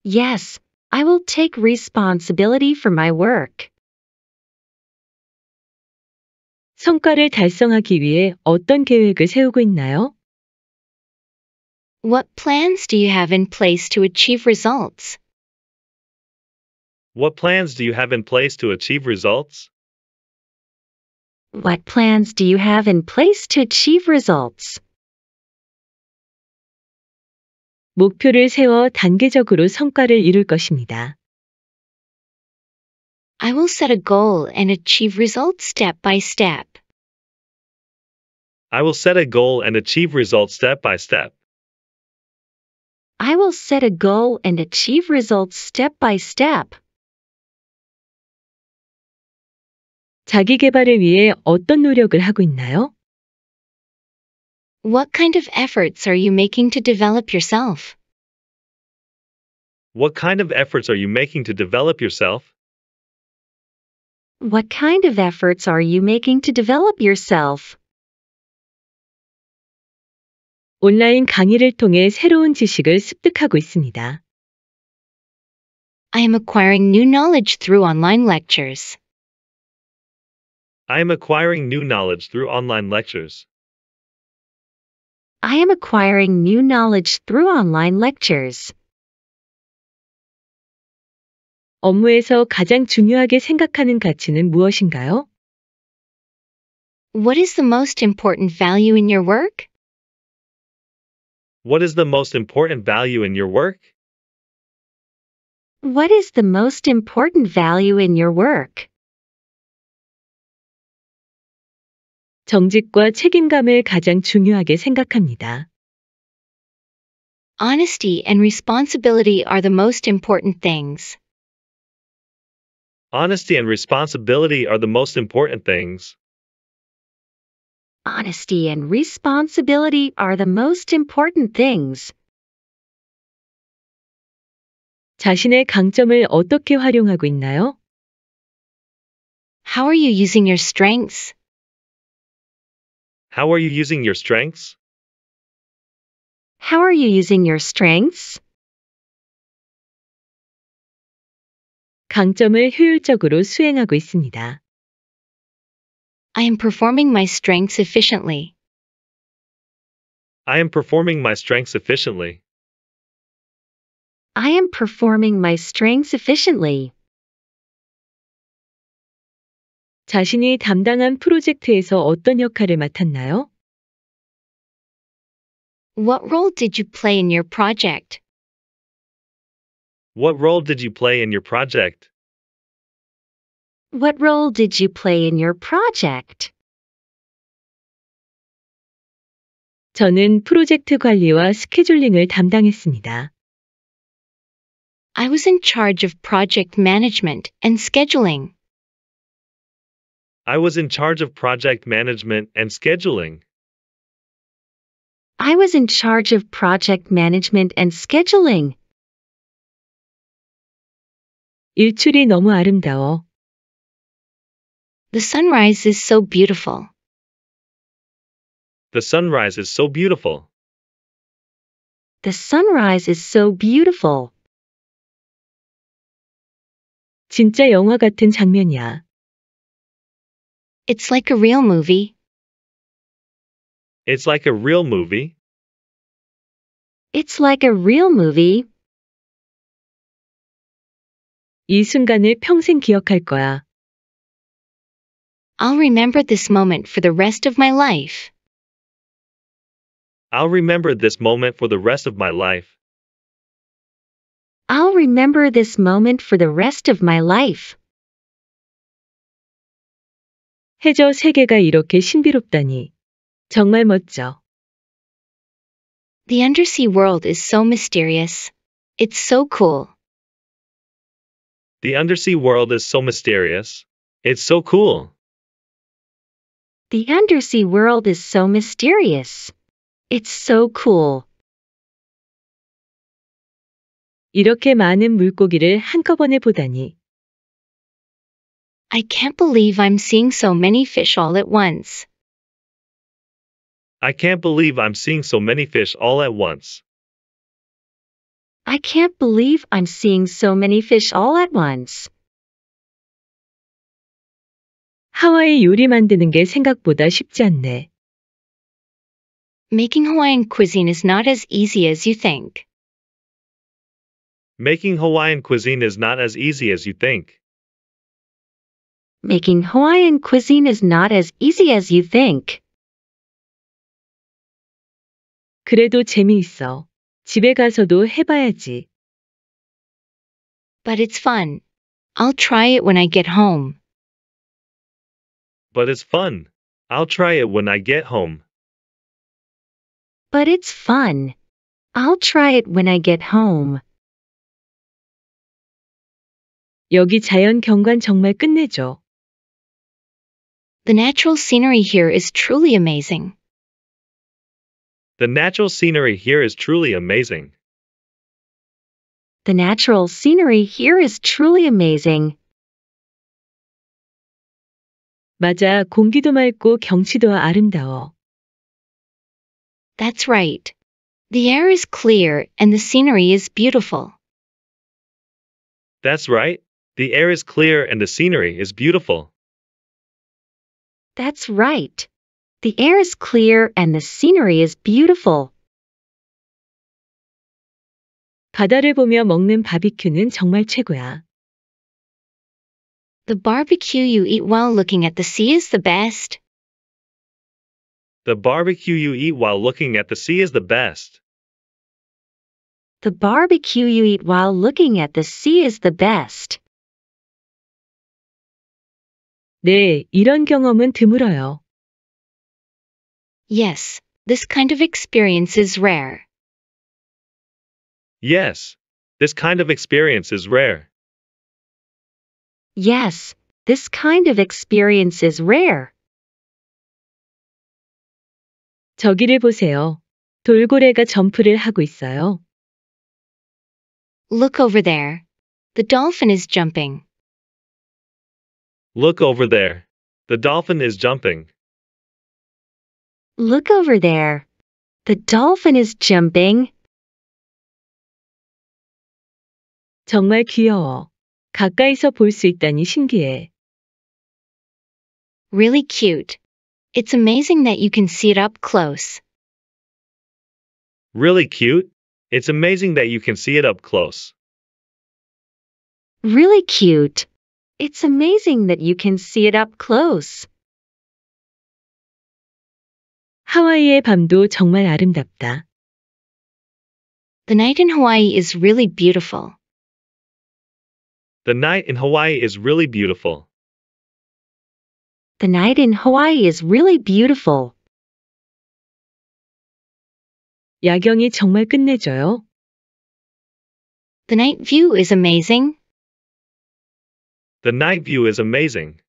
Yes, I will take responsibility for my work. 성과를 달성하기 위해 어떤 계획을 세우고 있나요? What plans do you have in place to achieve results? What plans do you have in place to achieve results? What plans do you have in place to achieve results? 목표를 세워 단계적으로 성과를 이룰 것입니다. I will set a goal and achieve results step by step. I will set a goal and achieve results step by step. I will set a goal and achieve results step by step. 자기 개발을 위해 어떤 노력을 하고 있나요? What kind of efforts are you making to develop yourself? What kind of efforts are you making to develop yourself? What kind of efforts are you making to develop yourself? 온라인 강의를 통해 새로운 지식을 습득하고 있습니다. I am acquiring new knowledge through online lectures. I am acquiring new knowledge through online lectures. I am acquiring new knowledge through online lectures. 업무에서 가장 중요하게 생각하는 가치는 무엇인가요? What is the most important value in your work? What is the most important value in your work? What is the most important value in your work? 정직과 책임감을 가장 중요하게 생각합니다. Honesty and responsibility are the most important things. Honesty and responsibility are the most important things honesty and responsibility are the most important things. 자신의 강점을 어떻게 활용하고 있나요? How are you using your strengths? How are you using your strengths? How are you using your strengths? 강점을 효율적으로 수행하고 있습니다. I am performing my strengths efficiently. I am performing my strengths efficiently. I am performing my strengths efficiently. 자신이 담당한 프로젝트에서 어떤 역할을 맡았나요? What role did you play in your project? What role did you play in your project? What role did you play in your project? 저는 프로젝트 관리와 스케줄링을 담당했습니다. I was in charge of project management and scheduling. I was in charge of project management and scheduling. I was in charge of project management and scheduling. 일출이 너무 아름다워. The sunrise is so beautiful. The sunrise is so beautiful. The sunrise is so beautiful. 진짜 영화 같은 장면이야. It's like a real movie. It's like a real movie. It's like a real movie. 이 순간을 평생 기억할 거야. I'll remember this moment for the rest of my life. I'll remember this moment for the rest of my life. I'll remember this moment for the rest of my life. 해저 세계가 이렇게 신비롭다니. 정말 멋져. The undersea world is so mysterious. It's so cool. The undersea world is so mysterious. It's so cool. The undersea world is so mysterious. It's so cool. 이렇게 많은 물고기를 한꺼번에 보다니. I can't believe I'm seeing so many fish all at once. I can't believe I'm seeing so many fish all at once. I can't believe I'm seeing so many fish all at once. 하와이 요리 만드는 게 생각보다 쉽지 않네. Making Hawaiian cuisine is not as easy as you think. Making Hawaiian cuisine is not as easy as you think. Making Hawaiian cuisine is not as easy as you think. 그래도 재미있어. 집에 가서도 해봐야지. But it's fun. I'll try it when I get home. But it's fun. I'll try it when I get home. But it's fun. I'll try it when I get home. 여기 자연 경관 정말 The natural scenery here is truly amazing. The natural scenery here is truly amazing. The natural scenery here is truly amazing. 맞아, 공기도 맑고 경치도 아름다워. That's right. The air is clear and the scenery is beautiful. That's right. The air is clear and the scenery is beautiful. That's right. The air is clear and the scenery is beautiful. 바다를 보며 먹는 바비큐는 정말 최고야. The barbecue you eat while looking at the sea is the best. The barbecue you eat while looking at the sea is the best. The barbecue you eat while looking at the sea is the best. 네, 이런 경험은 드물어요. Yes, this kind of experience is rare. Yes, this kind of experience is rare. Yes, this kind of experience is rare. 저기를 보세요. 돌고래가 점프를 하고 있어요. Look over there. The dolphin is jumping. Look over there. The dolphin is jumping. Look over there. The dolphin is jumping. 정말 귀여워. 가까이서 있다니 신기해. Really cute. It's amazing that you can see it up close. Really cute. It's amazing that you can see it up close. Really cute. It's amazing that you can see it up close. 하와이의 밤도 정말 아름답다. The night in Hawaii is really beautiful. The night in Hawaii is really beautiful. The night in Hawaii is really beautiful. 야경이 정말 끝내줘요. The night view is amazing. The night view is amazing.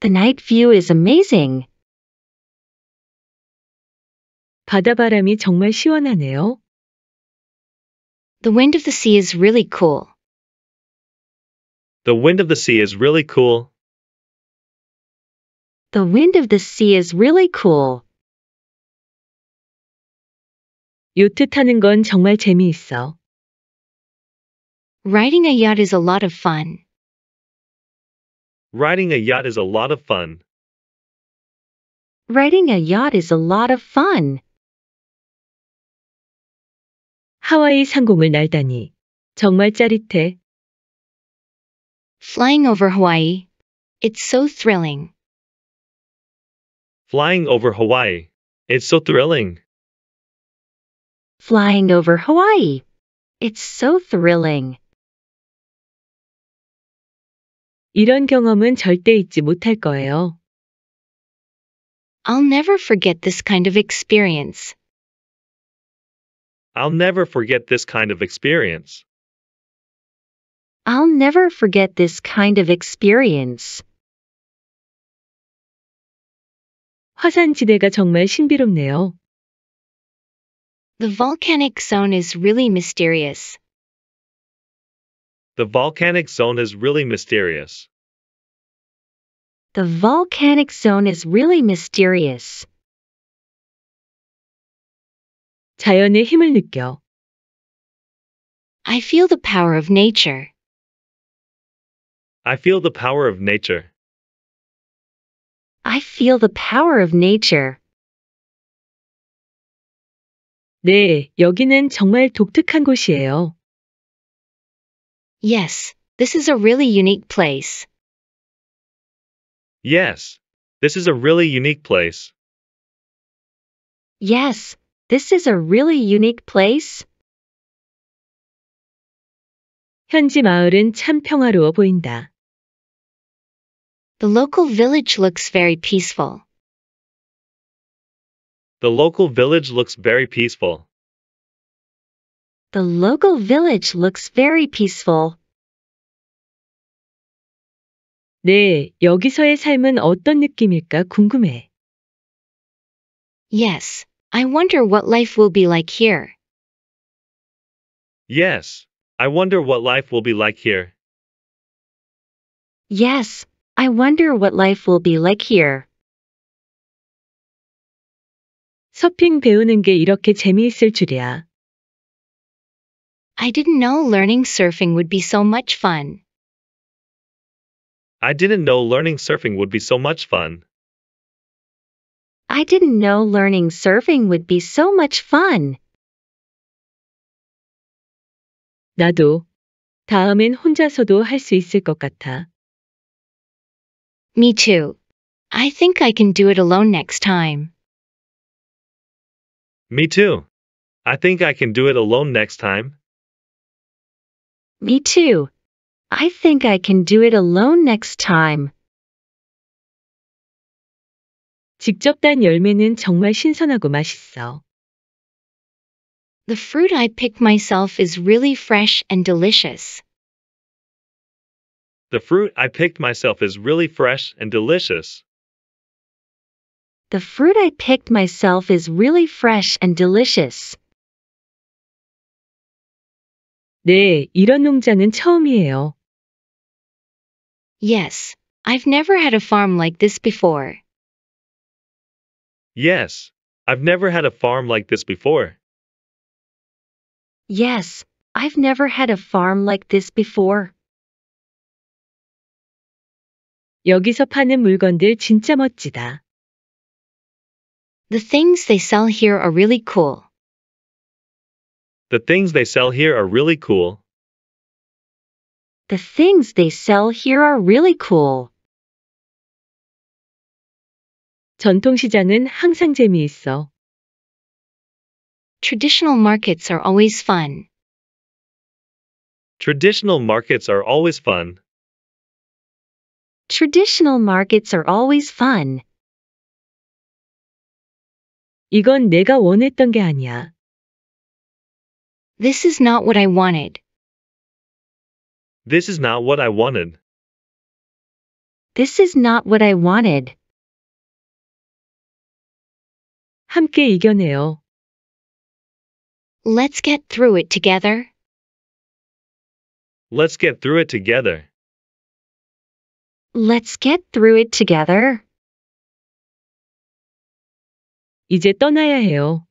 The night view is amazing. 바다 바람이 정말 시원하네요. The wind of the sea is really cool. The wind of the sea is really cool. The wind of the sea is really cool. 요트 타는 건 정말 재미있어. Riding a yacht is a lot of fun. Riding a yacht is a lot of fun. Riding a yacht is a lot of fun. 하와이 상공을 날다니. 정말 짜릿해. Flying over Hawaii. It's so thrilling. Flying over Hawaii. It's so thrilling. Flying over Hawaii. It's so thrilling. 이런 경험은 절대 잊지 못할 거예요. I'll never forget this kind of experience. I'll never forget this kind of experience. I'll never forget this kind of experience. 정말 신비롭네요. The volcanic zone is really mysterious. The volcanic zone is really mysterious. The volcanic zone is really mysterious. 자연의 힘을 느껴. I feel the power of nature. I feel the power of nature. I feel the power of nature. 네, 여기는 정말 독특한 곳이에요. Yes, this is a really unique place. Yes, this is a really unique place. Yes, this is a really unique place. 현지 마을은 참 평화로워 보인다. The local village looks very peaceful. The local village looks very peaceful. The local village looks very peaceful. 네, 여기서의 삶은 어떤 느낌일까 궁금해. Yes, I wonder what life will be like here. Yes, I wonder what life will be like here. Yes, I wonder what life will be like here. 서핑 배우는 게 이렇게 재미있을 줄이야. I didn't know learning surfing would be so much fun. I didn't know learning surfing would be so much fun. I didn't know learning surfing would be so much fun. 나도 다음엔 혼자서도 할 수 있을 것 같아. Me too. I think I can do it alone next time. Me too. I think I can do it alone next time. Me too. I think I can do it alone next time. 직접 딴 열매는 정말 신선하고 맛있어. The fruit I pick myself is really fresh and delicious. The fruit I picked myself is really fresh and delicious. The fruit I picked myself is really fresh and delicious. 네, 이런 농장은 처음이에요. Yes, I've never had a farm like this before. Yes, I've never had a farm like this before. Yes, I've never had a farm like this before. 여기서 파는 물건들 진짜 멋지다. The things they sell here are really cool. The things they sell here are really cool. The things they sell here are really cool. 전통시장은 항상 재미있어. Traditional markets are always fun. Traditional markets are always fun. Traditional markets are always fun. 이건 내가 원했던 게 아니야. This is not what I wanted. This is not what I wanted. This is not what I wanted. 함께 이겨내요. Let's get through it together. Let's get through it together. Let's get through it together. 이제 떠나야 해요.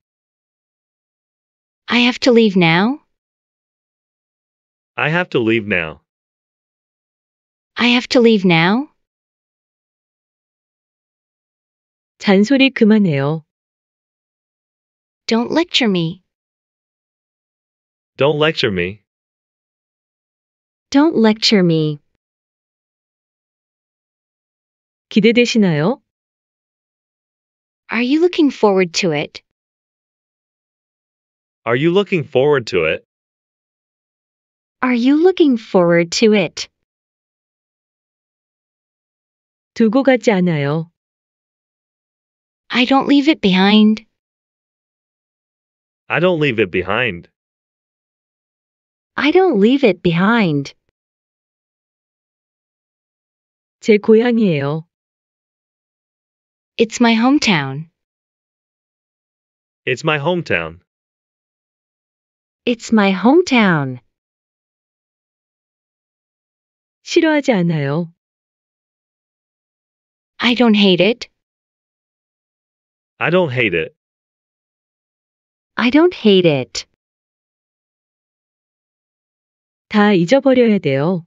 I have to leave now. I have to leave now. I have to leave now. 잔소리 그만해요. Don't lecture me. Don't lecture me. Don't lecture me. 기대되시나요? Are you looking forward to it? Are you looking forward to it? Are you looking forward to it? 두고 가지 않아요. I don't leave it behind. I don't leave it behind. I don't leave it behind. 제 고향이에요. It's my hometown. It's my hometown. It's my hometown. 싫어하지 않아요. I don't hate it. I don't hate it. I don't hate it. 다 잊어버려야 돼요.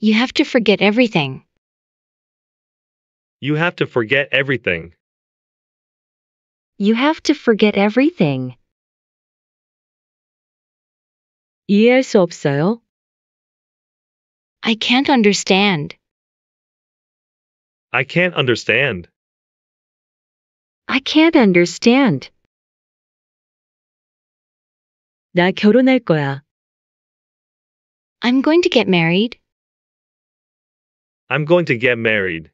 You have to forget everything. You have to forget everything. You have to forget everything. 이해할 수 없어요. I can't understand. I can't understand. I can't understand. 나 결혼할 거야. I'm going to get married. I'm going to get married.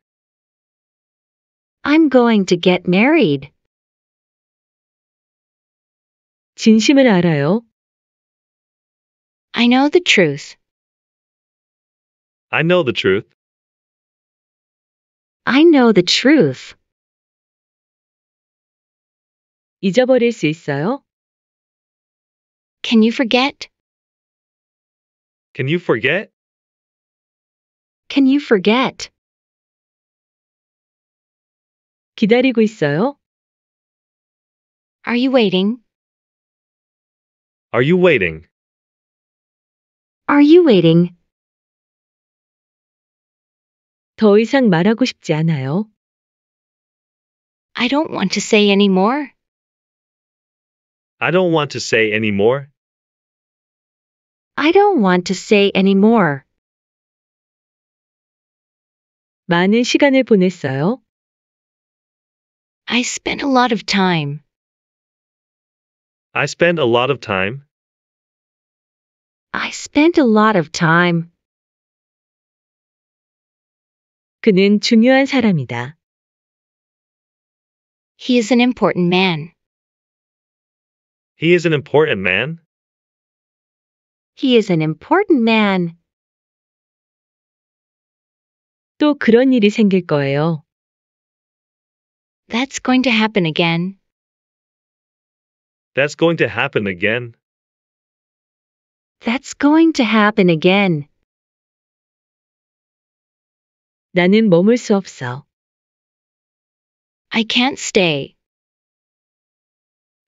I'm going to get married. 진심을 알아요. I know the truth. I know the truth. I know the truth. 잊어버릴 수 있어요? Can you forget? Can you forget? Can you forget? 기다리고 있어요? Are you waiting? Are you waiting? Are you waiting? 더 이상 말하고 싶지 않아요. I don't want to say any more. I don't want to say any more. I don't want to say any more. 많은 시간을 보냈어요. I spend a lot of time. I spend a lot of time. I spent a lot of time. 그는 중요한 사람이다. He is an important man. He is an important man. He is an important man. 또 그런 일이 생길 거예요. That's going to happen again. That's going to happen again. That's going to happen again. 나는 머물 수 없어. I can't stay.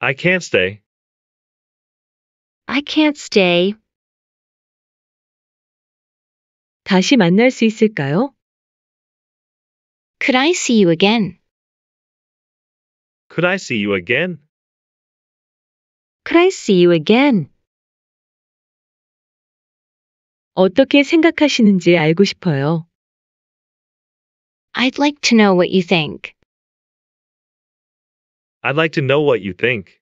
I can't stay. I can't stay. 다시 만날 수 있을까요? Could I see you again? Could I see you again? Could I see you again? 어떻게 생각하시는지 알고 싶어요. I'd like to know what you think. I'd like to know what you think.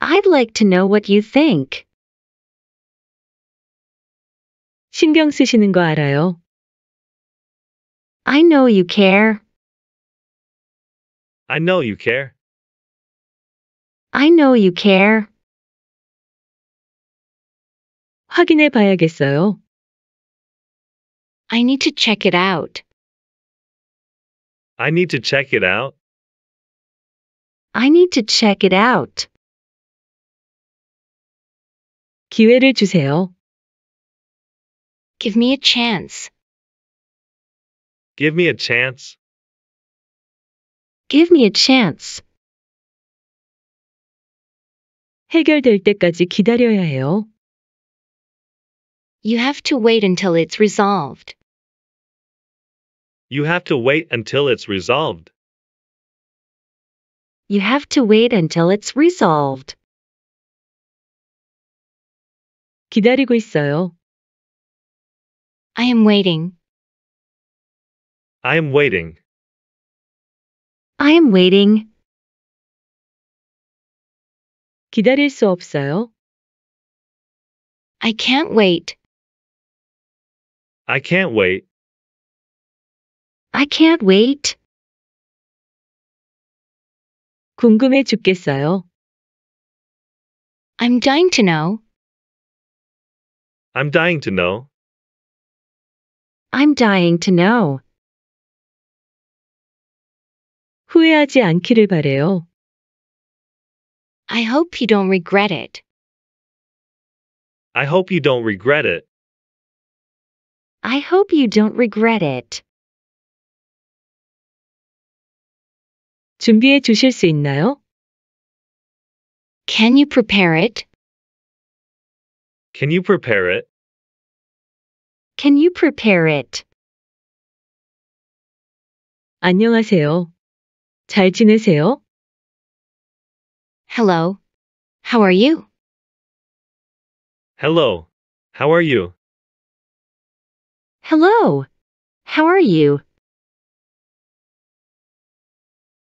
I'd like to know what you think. 신경 쓰시는 거 알아요. I know you care. I know you care. I know you care. 확인해 봐야겠어요. I need to check it out. I need to check it out. I need to check it out. 기회를 주세요. Give me a chance. Give me a chance. Give me a chance. 해결될 때까지 기다려야 해요. You have to wait until it's resolved. You have to wait until it's resolved. You have to wait until it's resolved. 기다리고 있어요. I am waiting. I am waiting. I am waiting. 기다릴 수 없어요. I can't wait. I can't wait. I can't wait. 궁금해 죽겠어요. I'm dying to know. I'm dying to know. I'm dying to know. 후회하지 않기를 바래요. I hope you don't regret it. I hope you don't regret it. I hope you don't regret it. 준비해 주실 수 있나요? Can you prepare it? Can you prepare it? Can you prepare it? 안녕하세요. 잘 지내세요? Hello. How are you? Hello. How are you? Hello. How are you?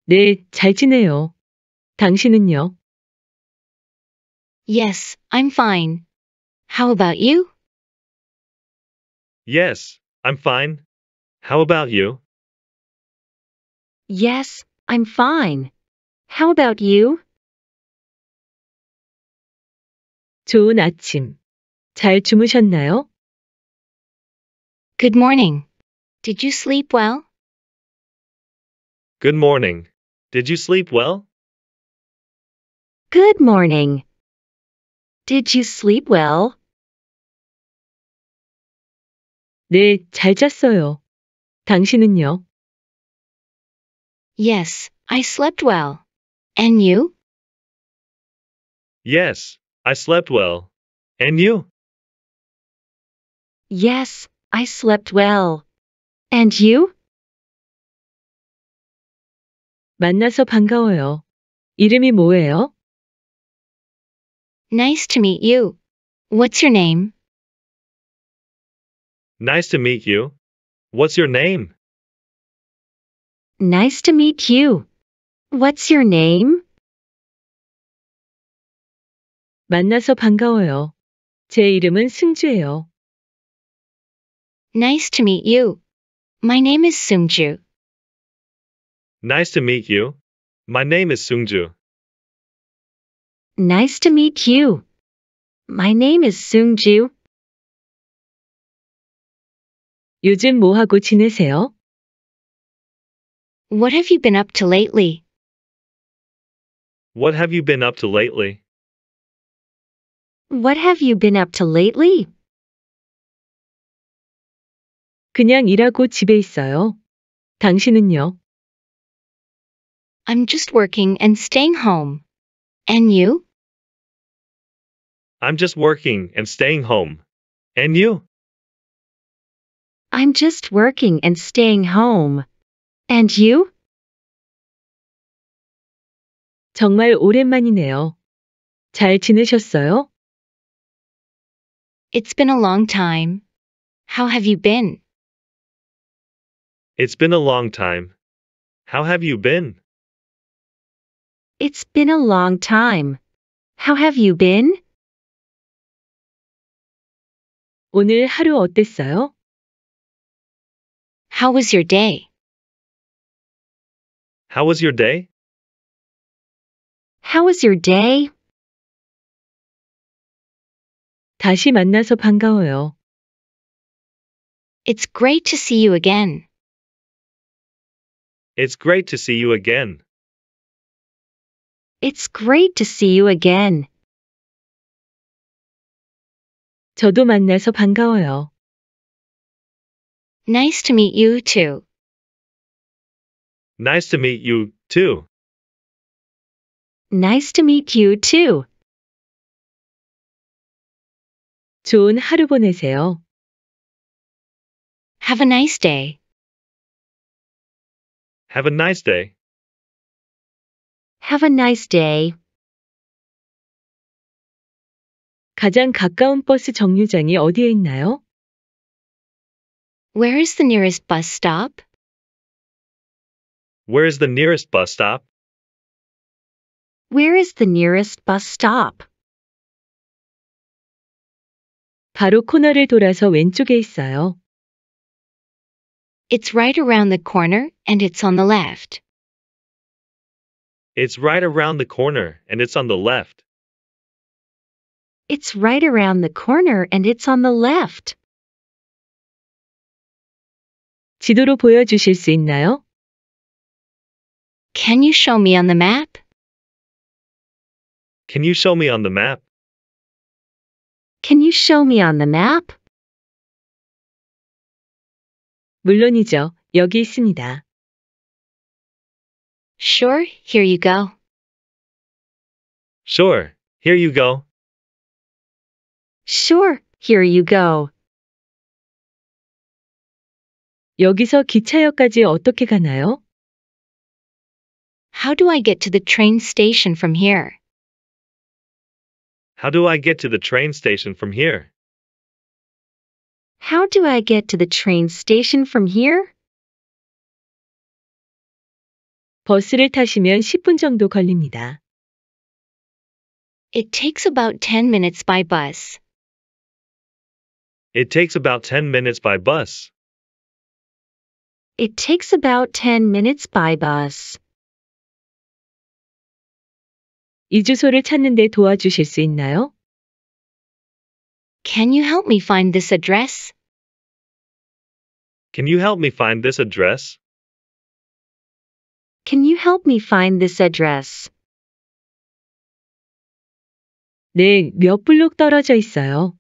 네, 잘 지내요. 당신은요? Yes, I'm fine. How about you? Yes, I'm fine. How about you? Yes, I'm fine. How about you? 좋은 아침. 잘 주무셨나요? Good morning. Did you sleep well? Good morning. Did you sleep well? Good morning. Did you sleep well? 네, 잘 잤어요. 당신은요? Yes, I slept well. And you? Yes, I slept well. And you? Yes, I slept well. And you? 만나서 반가워요. 이름이 뭐예요? Nice to meet you. What's your name? Nice to meet you. What's your name? Nice to meet you. What's your name? 만나서 반가워요. 제 이름은 승주예요. Nice to meet you. My name is Sungju. Nice to meet you. My name is Sungju. Nice to meet you. My name is Sungju. 요즘 뭐 하고 지내세요? What have you been up to lately? What have you been up to lately? What have you been up to lately? 그냥 일하고 집에 있어요. 당신은요? I'm just working and staying home. And you? I'm just working and staying home. And you? I'm just working and staying home. And you? 정말 오랜만이네요. 잘 지내셨어요? It's been a long time. How have you been? It's been a long time. How have you been? It's been a long time. How have you been? 오늘 하루 어땠어요? How was your day? How was your day? How was your day? 다시 만나서 반가워요. It's great to see you again. It's great to see you again. It's great to see you again. 저도 만나서 반가워요. Nice to meet you too. Nice to meet you too. Nice to meet you too. 좋은 하루 보내세요. Have a nice day. Have a nice day. Have a nice day. 가장 가까운 버스 정류장이 어디에 있나요? Where is the nearest bus stop? Where is the nearest bus stop? Where is the nearest bus stop? 바로 코너를 돌아서 왼쪽에 있어요. It's right around the corner and it's on the left. It's right around the corner and it's on the left. It's right around the corner and it's on the left. 지도로 보여주실 수 있나요? Can you show me on the map? Can you show me on the map? Can you show me on the map? 물론이죠. 여기 있습니다. Sure, here you go. Sure, here you go. Sure, here you go. 여기서 기차역까지 어떻게 가나요? How do I get to the train station from here? How do I get to the train station from here? How do I get to the train station from here? 버스를 타시면 10분 정도 걸립니다. It takes about 10 minutes by bus. It takes about 10 minutes by bus. It takes about 10 minutes by bus. 이 주소를 찾는 데 도와주실 수 있나요? Can you help me find this address? Can you help me find this address? Can you help me find this address? 네, 몇 블록 떨어져 있어요.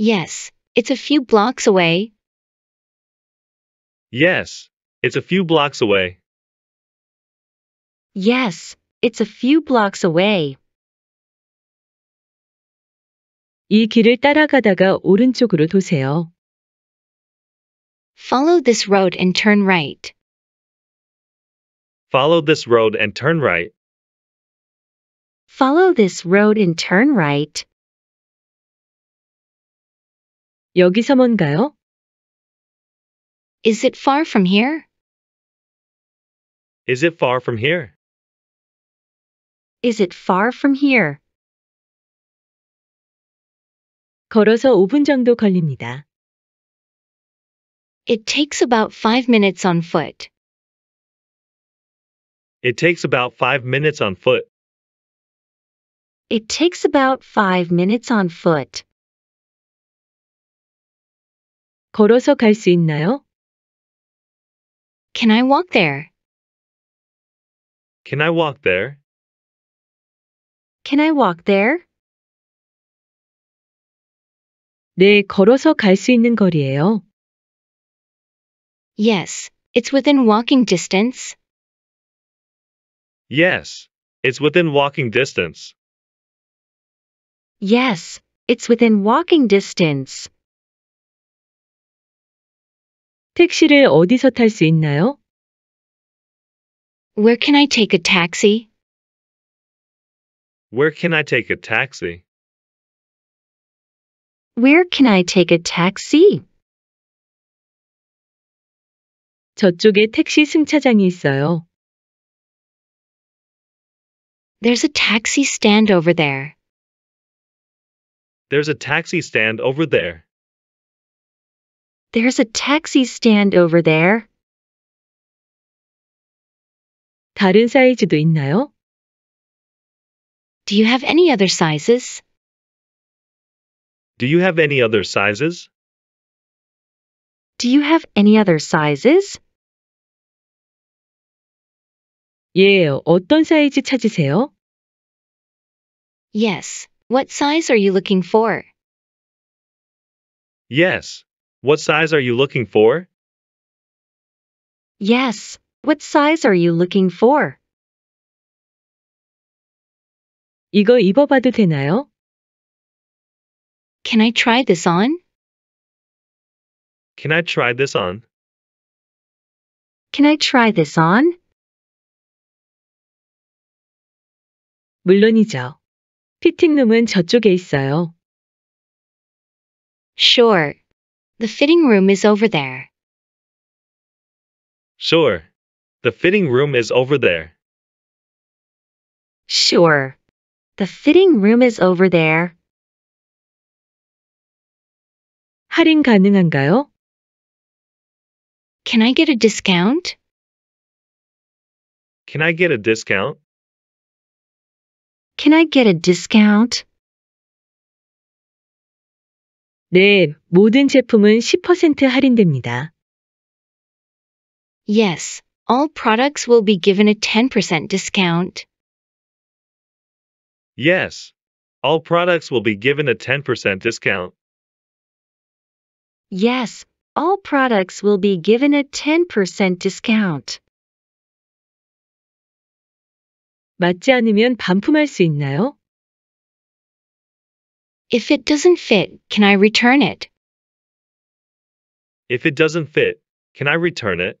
Yes, it's a few blocks away. Yes, it's a few blocks away. Yes, it's a few blocks away. 이 길을 따라가다가 오른쪽으로 도세요. Follow this road and turn right. Follow this road and turn right. Follow this road and turn right. 여기서 뭔가요? Is it far from here? Is it far from here? Is it far from here? 걸어서 5분 정도 걸립니다. It takes about 5 minutes on foot. It takes about 5 minutes on foot. It takes about 5 minutes on foot. 걸어서 갈 수 있나요? Can I walk there? Can I walk there? Can I walk there? 네, 걸어서 갈 있는 거리예요. Yes, it's within walking distance. Yes, it's within walking distance. Yes, it's within walking distance. 택시를 어디서 탈 있나요? Where can I take a taxi? Where can I take a taxi? Where can I take a taxi? 저쪽에 택시 승차장이 있어요. There's a taxi stand over there. There's a taxi stand over there. There's a taxi stand over there. 다른 사이즈도 있나요? Do you have any other sizes? Do you have any other sizes? Do you have any other sizes? 예, 어떤 사이즈 찾으세요? Yes. What size are you looking for? Yes. What size are you looking for? Yes. What size are you looking for? 이거 입어봐도 되나요? Can I try this on? Can I try this on? Can I try this on? 물론이죠. 피팅룸은 저쪽에 있어요. Sure. The fitting room is over there. Sure. The fitting room is over there. Sure. The fitting room is over there. 할인 가능한가요? Can I get a discount? Can I get a discount? Can I get a discount? 네, 모든 제품은 10% 할인됩니다. Yes, all products will be given a 10% discount. Yes. All products will be given a 10% discount. Yes, all products will be given a 10% discount. 맞지 않으면 반품할 수 있나요? If it doesn't fit, can I return it? If it doesn't fit, can I return it?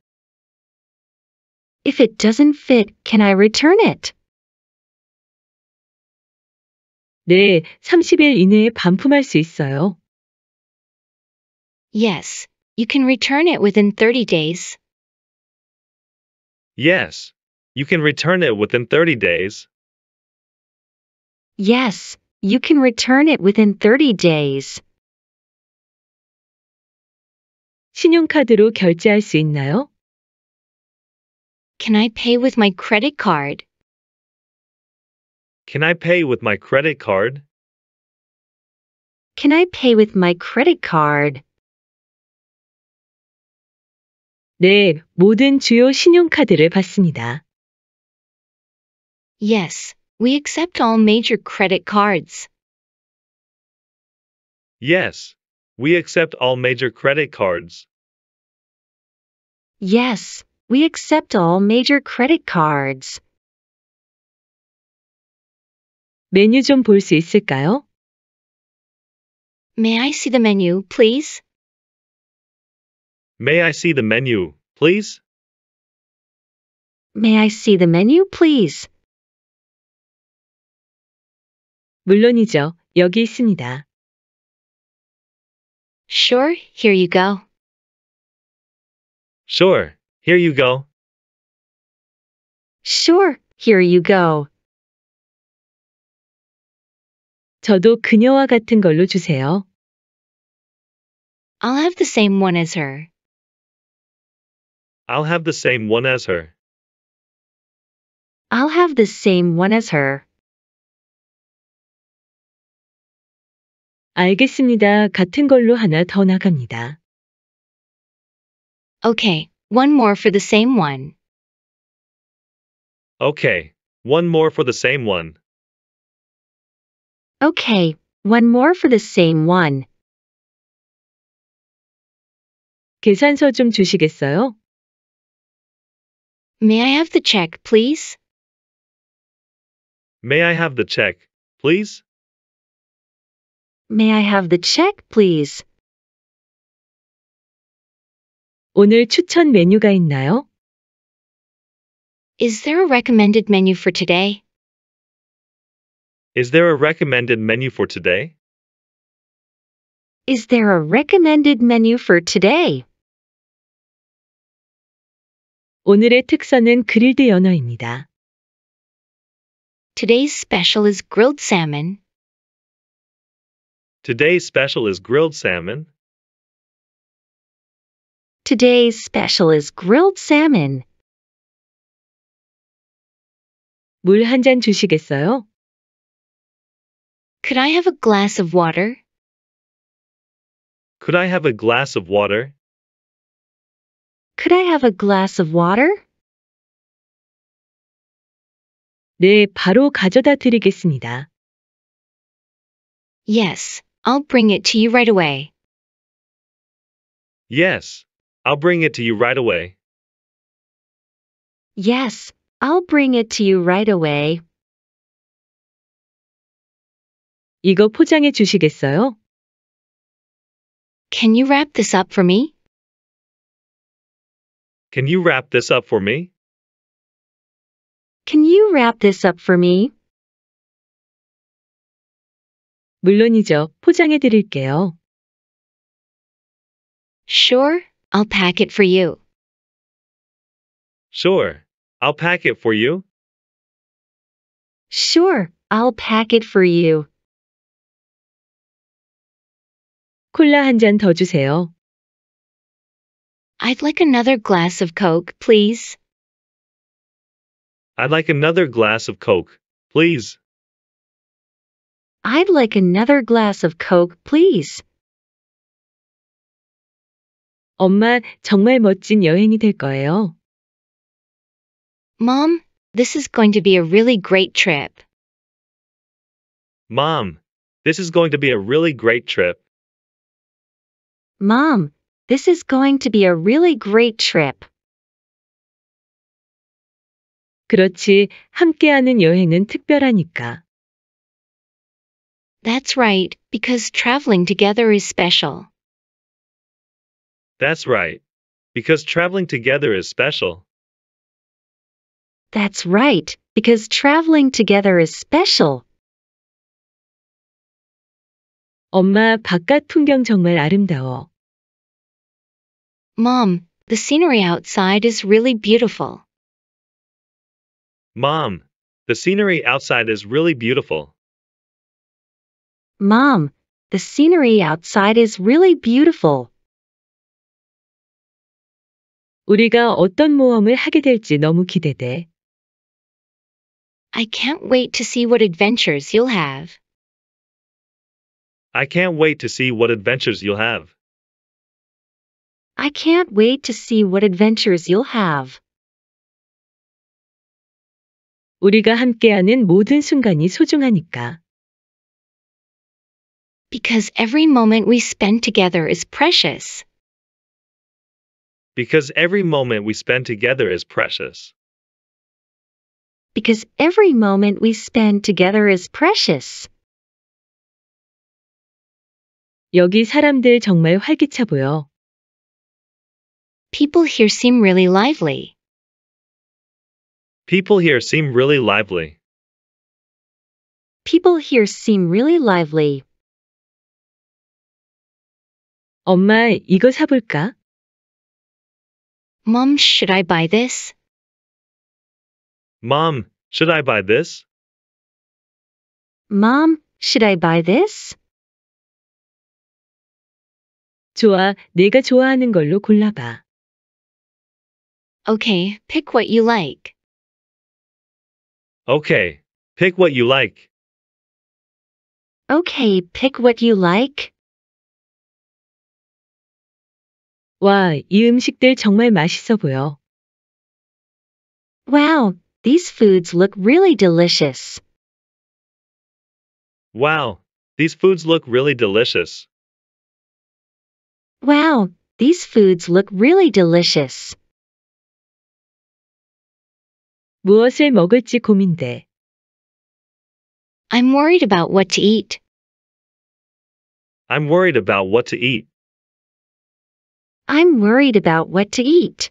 If it doesn't fit, can I return it? 네, 30일 이내에 반품할 수 있어요. Yes, you can return it within 30 days. Yes, you can return it within 30 days. Yes, you can return it within 30 days. 신용카드로 결제할 수 있나요? Can I pay with my credit card? Can I pay with my credit card? Can I pay with my credit card? 네, 모든 주요 신용카드를 받습니다. Yes, we accept all major credit cards. Yes, we accept all major credit cards. Yes, we accept all major credit cards. 메뉴 좀 있을까요? May I see the menu, please? May I see the menu, please? May I see the menu, please? 물론이죠. 여기 있습니다. Sure, here you go. Sure, here you go. Sure, here you go. 저도 그녀와 같은 걸로 주세요. I'll have the same one as her. I'll have the same one as her. I'll have the same one as her. 알겠습니다. 같은 걸로 하나 더 나갑니다. Okay, one more for the same one. Okay, one more for the same one. Okay, one more for the same one. 계산서 좀 주시겠어요? May I have the check, please? May I have the check, please? May I have the check, please? 오늘 추천 메뉴가 있나요? Is there a recommended menu for today? Is there a recommended menu for today? Is there a recommended menu for today? 오늘의 특선은 그릴드 연어입니다. Today's special is grilled salmon. Today's special is grilled salmon. Today's special is grilled salmon. 물한 잔 주시겠어요? Could I have a glass of water? Could I have a glass of water? Could I have a glass of water? 네, 바로 가져다 드리겠습니다. Yes, I'll bring it to you right away. Yes, I'll bring it to you right away. Yes, I'll bring it to you right away. 이거 포장해 주시겠어요? Can you wrap this up for me? Can you wrap this up for me? Can you wrap this up for me? 물론이죠. 포장해 드릴게요. Sure, I'll pack it for you. Sure, I'll pack it for you. Sure, I'll pack it for you. 콜라 더 주세요. I'd like another glass of Coke, please. I'd like another glass of Coke, please. I'd like another glass of Coke, please. 엄마, 정말 멋진 여행이 될 거예요. Mom, this is going to be a really great trip. Mom, this is going to be a really great trip. Mom, this is going to be a really great trip. 그렇지, 함께하는 여행은 특별하니까. That's right, because traveling together is special. That's right, because traveling together is special. That's right, because traveling together is special. 엄마, 바깥 풍경 정말 아름다워. Mom, the scenery outside is really beautiful. Mom, the scenery outside is really beautiful. Mom, the scenery outside is really beautiful. 우리가 어떤 모험을 하게 될지 너무 기대돼. I can't wait to see what adventures you'll have. I can't wait to see what adventures you'll have. I can't wait to see what adventures you'll have. 우리가 함께하는 모든 순간이 소중하니까. Because every moment we spend together is precious. Because every moment we spend together is precious. Because every moment we spend together is precious. 여기 사람들 정말 활기차 보여. People here seem really lively. People here seem really lively. People here seem really lively. 엄마, 이거 사볼까? Mom, should I buy this? Mom, should I buy this? Mom, should I buy this? 좋아, 내가 좋아하는 걸로 골라봐. Okay, pick what you like. Okay, pick what you like. Okay, pick what you like. 와, 이 음식들 정말 맛있어 보여. Wow, these foods look really delicious. Wow, these foods look really delicious. Wow, these foods look really delicious. 무엇을 먹을지 고민돼. I'm worried about what to eat. I'm worried about what to eat. I'm worried about what to eat.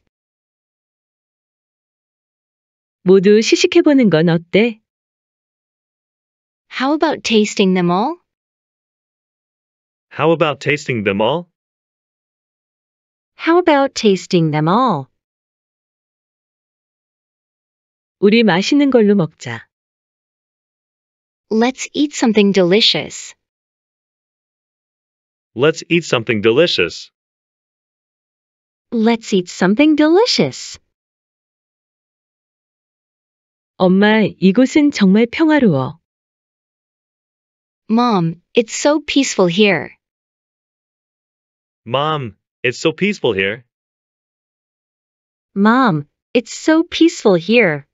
모두 시식해보는 건 어때? How about tasting them all? How about tasting them all? How about tasting them all? 우리 맛있는 걸로 먹자. Let's eat something delicious. Let's eat something delicious. Let's eat something delicious. 엄마, 이곳은 정말 평화로워. Mom, it's so peaceful here. Mom, it's so peaceful here. Mom, it's so peaceful here.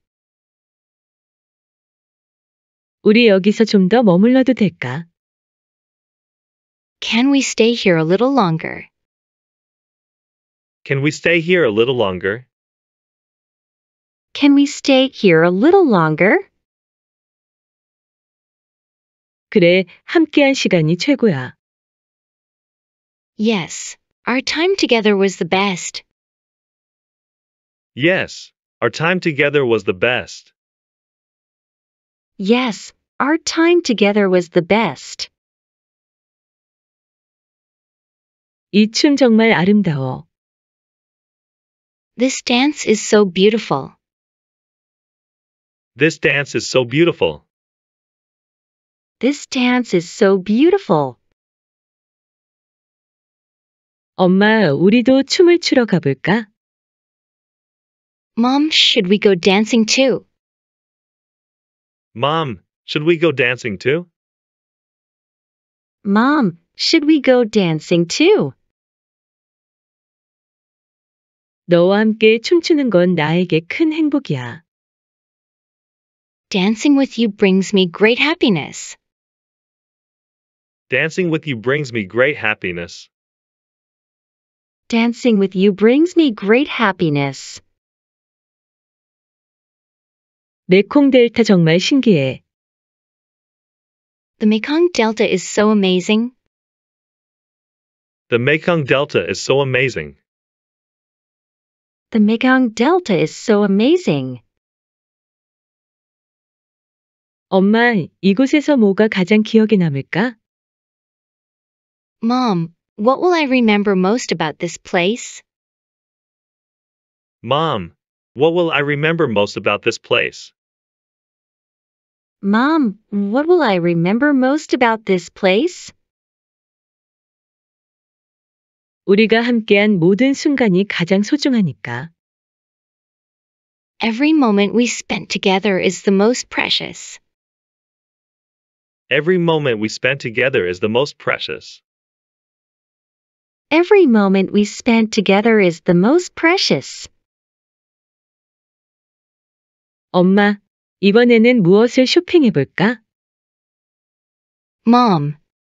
우리 여기서 머물러도 될까? Can we stay here a little longer? Can we stay here a little longer? Can we stay here a little longer? 그래, 함께한 시간이 최고야. Yes, our time together was the best. Yes, our time together was the best. Yes, our time together was the best. 정말 아름다워. This dance is so beautiful. This dance is so beautiful. This dance is so beautiful. 엄마, 우리도 춤을 추러 가볼까? Mom, should we go dancing too? Mom, should we go dancing too? Mom, should we go dancing too? 너와 함께 춤추는 건 나에게 큰 행복이야. Dancing with you brings me great happiness. Dancing with you brings me great happiness. Dancing with you brings me great happiness. 메콩 델타 정말 신기해. The Mekong Delta is so amazing. The Mekong Delta is so amazing. The Mekong Delta is so amazing. 엄마, 이곳에서 뭐가 가장 기억에 남을까? Mom, what will I remember most about this place? Mom, what will I remember most about this place? Mom, what will I remember most about this place? 우리가 함께한 모든 순간이 가장 소중하니까. Every moment we spent together is the most precious. Every moment we spent together is the most precious. Every moment we spent together is the most precious. 엄마, 이번에는 무엇을 쇼핑해볼까? Mom,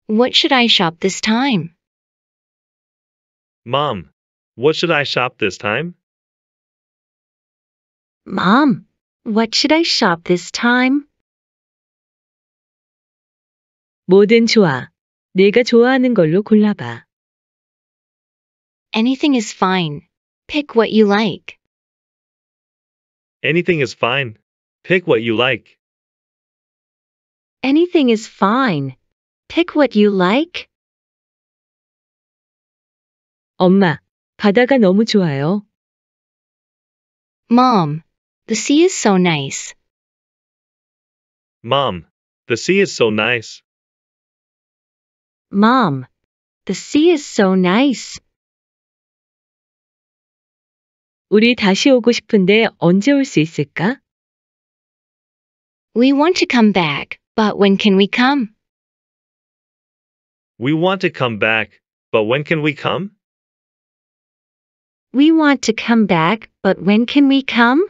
what should I shop this time? Mom, what should I shop this time? Mom, what should I shop this time? 뭐든 좋아. 내가 좋아하는 걸로 골라봐. Anything is fine. Pick what you like. Anything is fine. Pick what you like. Anything is fine. Pick what you like. 엄마, 바다가 너무 좋아요. Mom, the sea is so nice. Mom, the sea is so nice. Mom, the sea is so nice. 우리 다시 오고 싶은데 언제 올 있을까? We want to come back, but when can we come? We want to come back, but when can we come? We want to come back, but when can we come?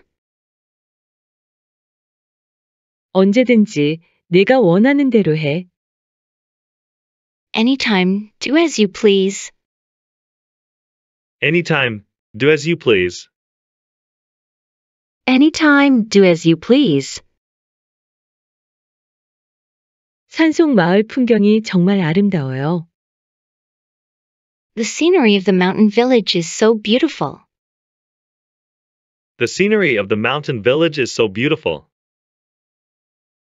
언제든지 네가 원하는 대로 해. Anytime, do as you please. Anytime, do as you please. Anytime, do as you please. 산속 마을 풍경이 정말 아름다워요. The scenery of the mountain village is so beautiful. The scenery of the mountain village is so beautiful.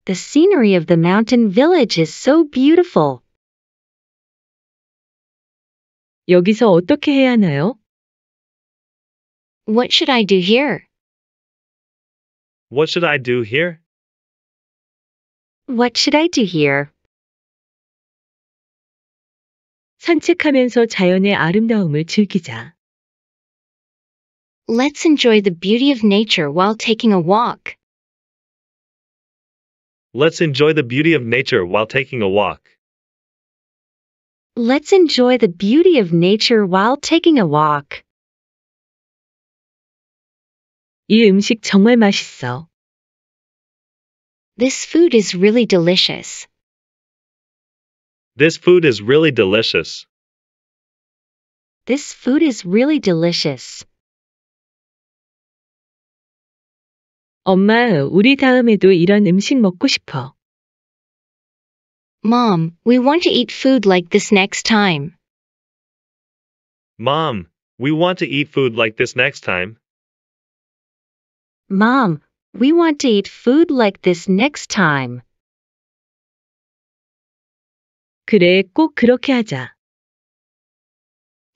The scenery of the mountain village is so beautiful. 여기서 어떻게 해야 하나요? What should I do here? What should I do here? What should I do here? 산책하면서 자연의 아름다움을 즐기자. Let's enjoy the beauty of nature while taking a walk. Let's enjoy the beauty of nature while taking a walk. Let's enjoy the beauty of nature while taking a walk. 이 음식 정말 맛있어. This food is really delicious. This food is really delicious. This food is really delicious. 엄마, 우리 다음에도 이런 음식 먹고 싶어. Mom, we want to eat food like this next time. Mom, we want to eat food like this next time. Mom, we want to eat food like this next time. 그래, 꼭 그렇게 하자.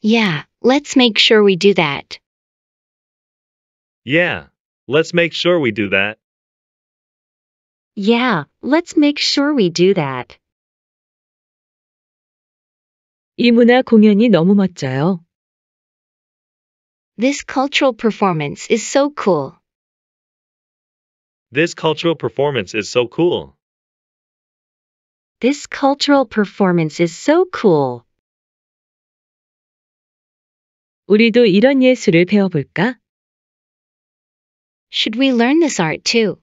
Yeah, let's make sure we do that. Yeah, let's make sure we do that. Yeah, let's make sure we do that. 이 문화 공연이 너무 멋져요. This cultural performance is so cool. This cultural performance is so cool. This cultural performance is so cool. 우리도 이런 예술을 배워볼까? Should we learn this art too?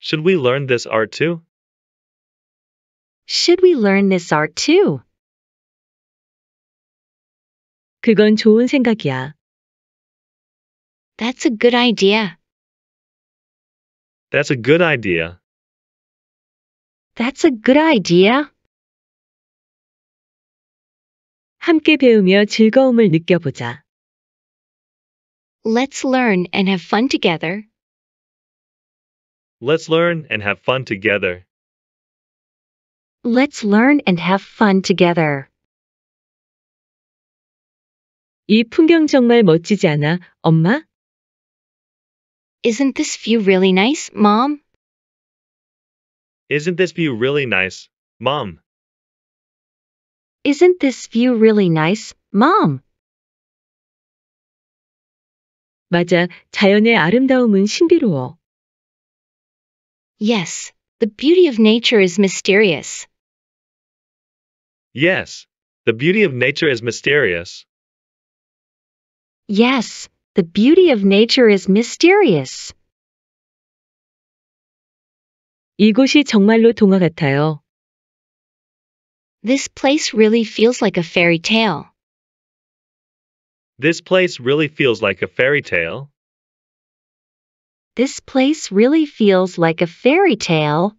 Should we learn this art too? Should we learn this art too? 그건 좋은 생각이야. That's a good idea. That's a good idea. That's a good idea. 함께 배우며 즐거움을 느껴보자. Let's learn and have fun together. Let's learn and have fun together. Let's learn and have fun together. 이 풍경 정말 멋지지 않아, 엄마? Isn't this view really nice, Mom? Isn't this view really nice, Mom? Isn't this view really nice, Mom? 맞아, 자연의 아름다움은 신비로워. Yes, the beauty of nature is mysterious. Yes, the beauty of nature is mysterious. Yes, the beauty of nature is mysterious. 이곳이 정말로 동화 같아요. This place really feels like a fairy tale. This place really feels like a fairy tale. This place really feels like a fairy tale.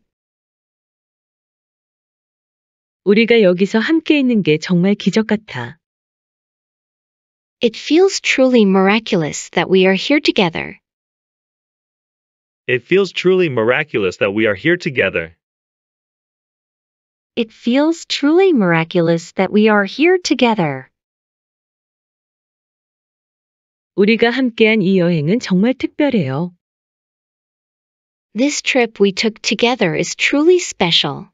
우리가 여기서 함께 있는 게 정말 기적 같아. It feels truly miraculous that we are here together. It feels truly miraculous that we are here together. It feels truly miraculous that we are here together. 우리가 함께한 이 여행은 정말 특별해요. This trip we took together is truly special.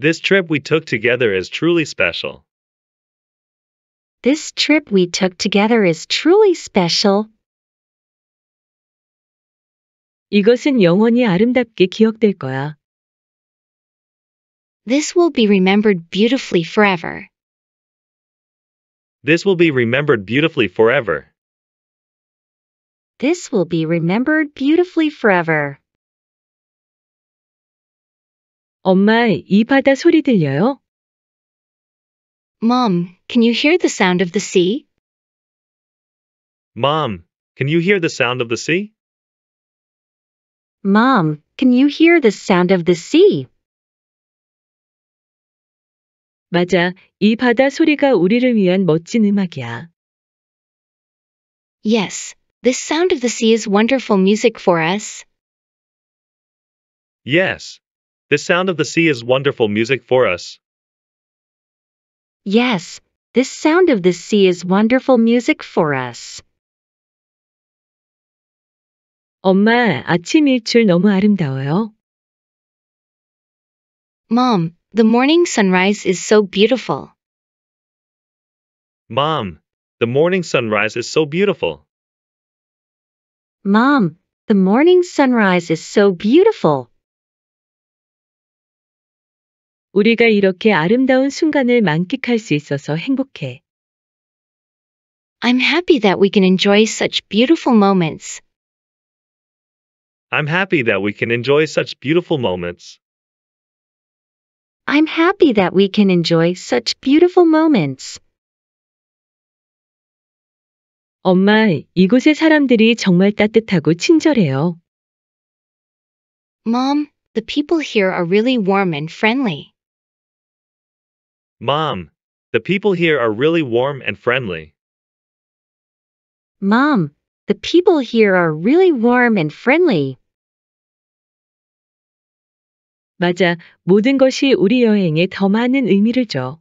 This trip we took together is truly special. This trip we took together is truly special. 이것은 영원히 아름답게 기억될 거야. This will be remembered beautifully forever. This will be remembered beautifully forever. This will be remembered beautifully forever. 엄마, 이 바다 소리 들려요? Mom, can you hear the sound of the sea? Mom, can you hear the sound of the sea? Mom, can you hear the sound of the sea? 맞아, 이 바다 소리가 우리를 위한 멋진 음악이야. Yes, this sound of the sea is wonderful music for us. Yes, the sound of the sea is wonderful music for us. Yes, this sound of the sea is wonderful music for us. 엄마, 아침 일출 너무 아름다워요. Mom, the morning sunrise is so beautiful. Mom, the morning sunrise is so beautiful. Mom, the morning sunrise is so beautiful. 우리가 이렇게 아름다운 순간을 만끽할 수 있어서 행복해. I'm happy that we can enjoy such beautiful moments. I'm happy that we can enjoy such beautiful moments. I'm happy that we can enjoy such beautiful moments. 엄마, 이곳의 사람들이 정말 따뜻하고 친절해요. Mom, the people here are really warm and friendly. Mom, the people here are really warm and friendly. Mom, the people here are really warm and friendly. 맞아, 모든 것이 우리 여행에 더 많은 의미를 줘.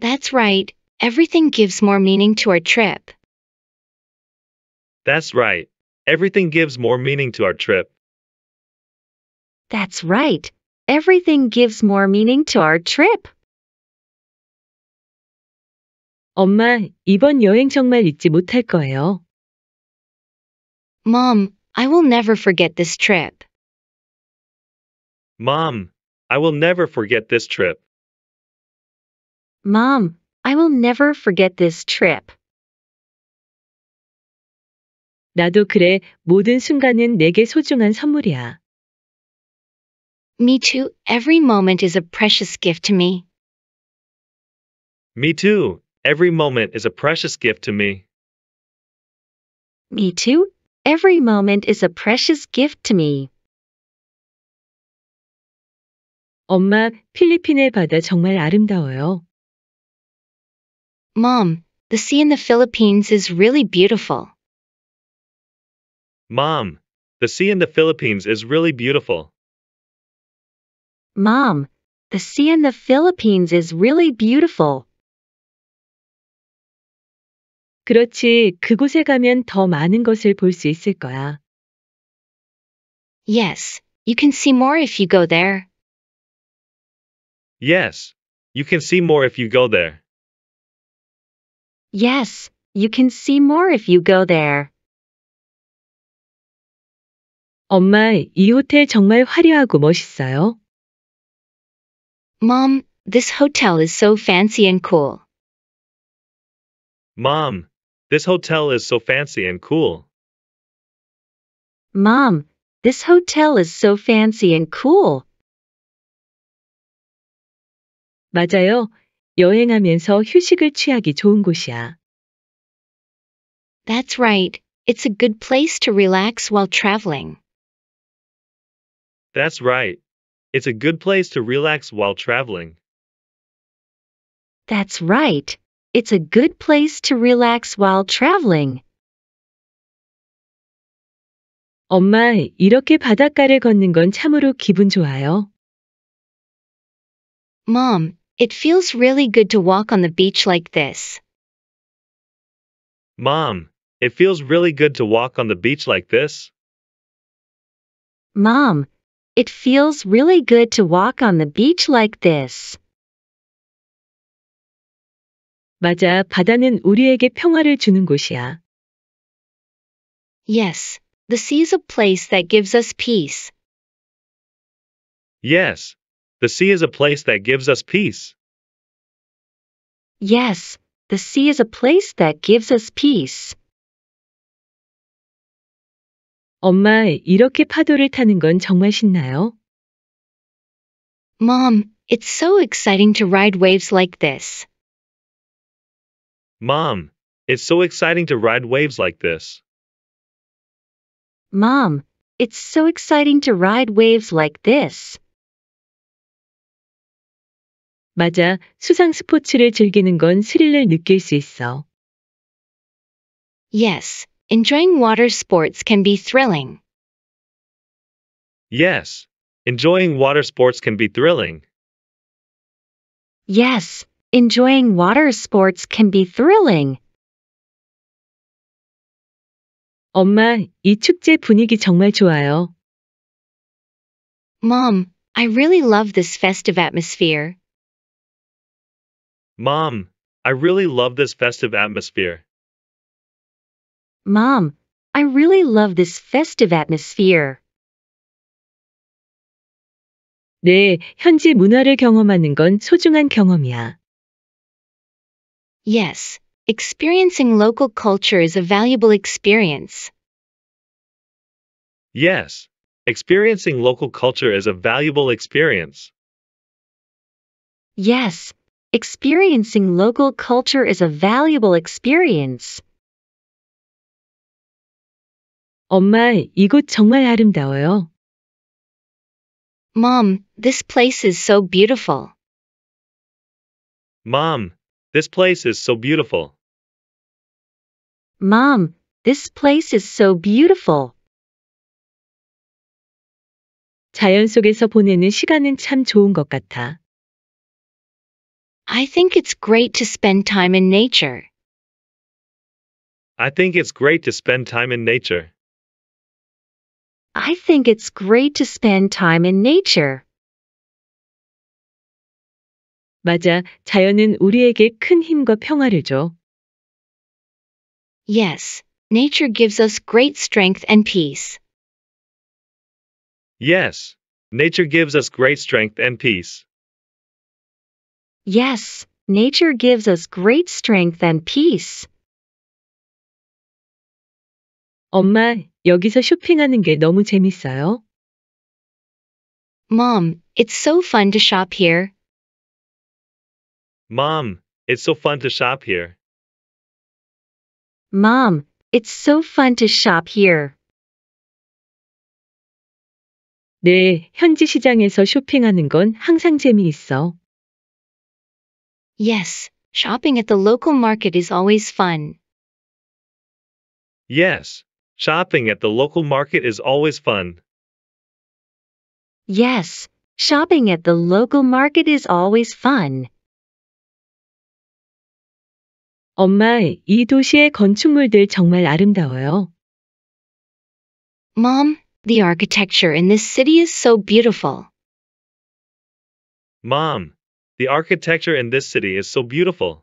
That's right. Everything gives more meaning to our trip. That's right. Everything gives more meaning to our trip. That's right. Everything gives more meaning to our trip. 엄마, 이번 여행 정말 잊지 못할 거예요. Mom, I will never forget this trip. Mom, I will never forget this trip. Mom, I will never forget this trip. 나도 그래, 모든 순간은 내게 소중한 선물이야. Me too. Every moment is a precious gift to me. Me too. Every moment is a precious gift to me. Me too. Every moment is a precious gift to me. 엄마, 필리핀의 바다 정말 아름다워요. Mom, the sea in the Philippines is really beautiful. Mom, the sea in the Philippines is really beautiful. Mom, the sea in the Philippines is really beautiful. 그렇지, 그곳에 가면 더 많은 것을 볼 수 있을 거야. Yes, you can see more if you go there. Yes, you can see more if you go there. Yes, you can see more if you go there. 엄마, 이 호텔 정말 화려하고 멋있어요. Mom, this hotel is so fancy and cool. Mom, this hotel is so fancy and cool. Mom, this hotel is so fancy and cool. 맞아요. 여행하면서 휴식을 취하기 좋은 곳이야. That's right. It's a good place to relax while traveling. That's right. It's a good place to relax while traveling. That's right. It's a good place to relax while traveling. 엄마, 이렇게 바닷가를 걷는 건 참으로 기분 좋아요. Mom, it feels really good to walk on the beach like this. Mom, it feels really good to walk on the beach like this. Mom, it feels really good to walk on the beach like this. 맞아, 바다는 우리에게 평화를 주는 곳이야. Yes, the sea is a place that gives us peace. Yes, the sea is a place that gives us peace. Yes, the sea is a place that gives us peace. 엄마, 이렇게 파도를 타는 건 정말 신나요? Mom, it's so exciting to ride waves like this. Mom, it's so exciting to ride waves like this. Mom, it's so exciting to ride waves like this. 맞아, 수상 스포츠를 즐기는 건 스릴을 느낄 수 있어. Yes, enjoying water sports can be thrilling. Yes, enjoying water sports can be thrilling. Yes, enjoying water sports can be thrilling. 엄마, 이 축제 분위기 정말 좋아요. Mom, I really love this festive atmosphere. Mom, I really love this festive atmosphere. Mom, I really love this festive atmosphere. 네, 현지 문화를 경험하는 건 소중한 경험이야. Yes, experiencing local culture is a valuable experience. Yes, experiencing local culture is a valuable experience. Yes, experiencing local culture is a valuable experience. 엄마, 이곳 정말 아름다워요. Mom, this place is so beautiful. Mom, this place is so beautiful. Mom, this place is so beautiful. 자연 속에서 보내는 시간은 참 좋은 것 같아. I think it's great to spend time in nature. I think it's great to spend time in nature. I think it's great to spend time in nature. 맞아, 자연은 우리에게 큰 힘과 평화를 줘. Yes, nature gives us great strength and peace. Yes, nature gives us great strength and peace. Yes, nature gives us great strength and peace. 엄마, 여기서 쇼핑하는 게 너무 재밌어요. Mom, it's so fun to shop here. Mom, it's so fun to shop here. Mom, it's so fun to shop here. 네, 현지 시장에서 쇼핑하는 건 항상 재미있어. Yes, shopping at the local market is always fun. Yes, Shopping at the local market is always fun. Yes, shopping at the local market is always fun. 엄마, 이 도시의 건축물들 정말 아름다워요. Mom, the architecture in this city is so beautiful. Mom, the architecture in this city is so beautiful.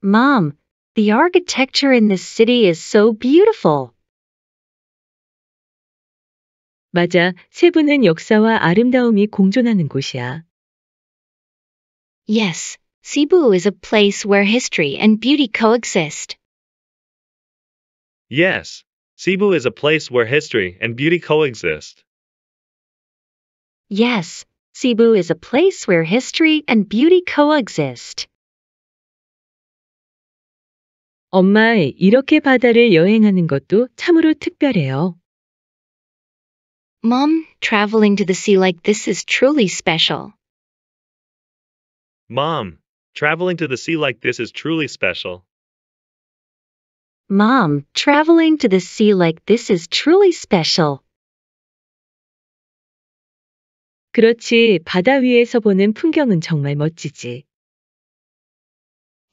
Mom, the architecture in this city is so beautiful. 맞아, 세부는 역사와 아름다움이 공존하는 곳이야. Yes, Cebu is a place where history and beauty coexist. Yes, Cebu is a place where history and beauty coexist. Yes, Cebu is a place where history and beauty coexist. 엄마, 이렇게 바다를 여행하는 것도 참으로 특별해요. Mom, traveling to the sea like this is truly special. Mom, traveling to the sea like this is truly special. Mom, traveling to the sea like this is truly special. 그렇지, 바다 위에서 보는 풍경은 정말 멋지지.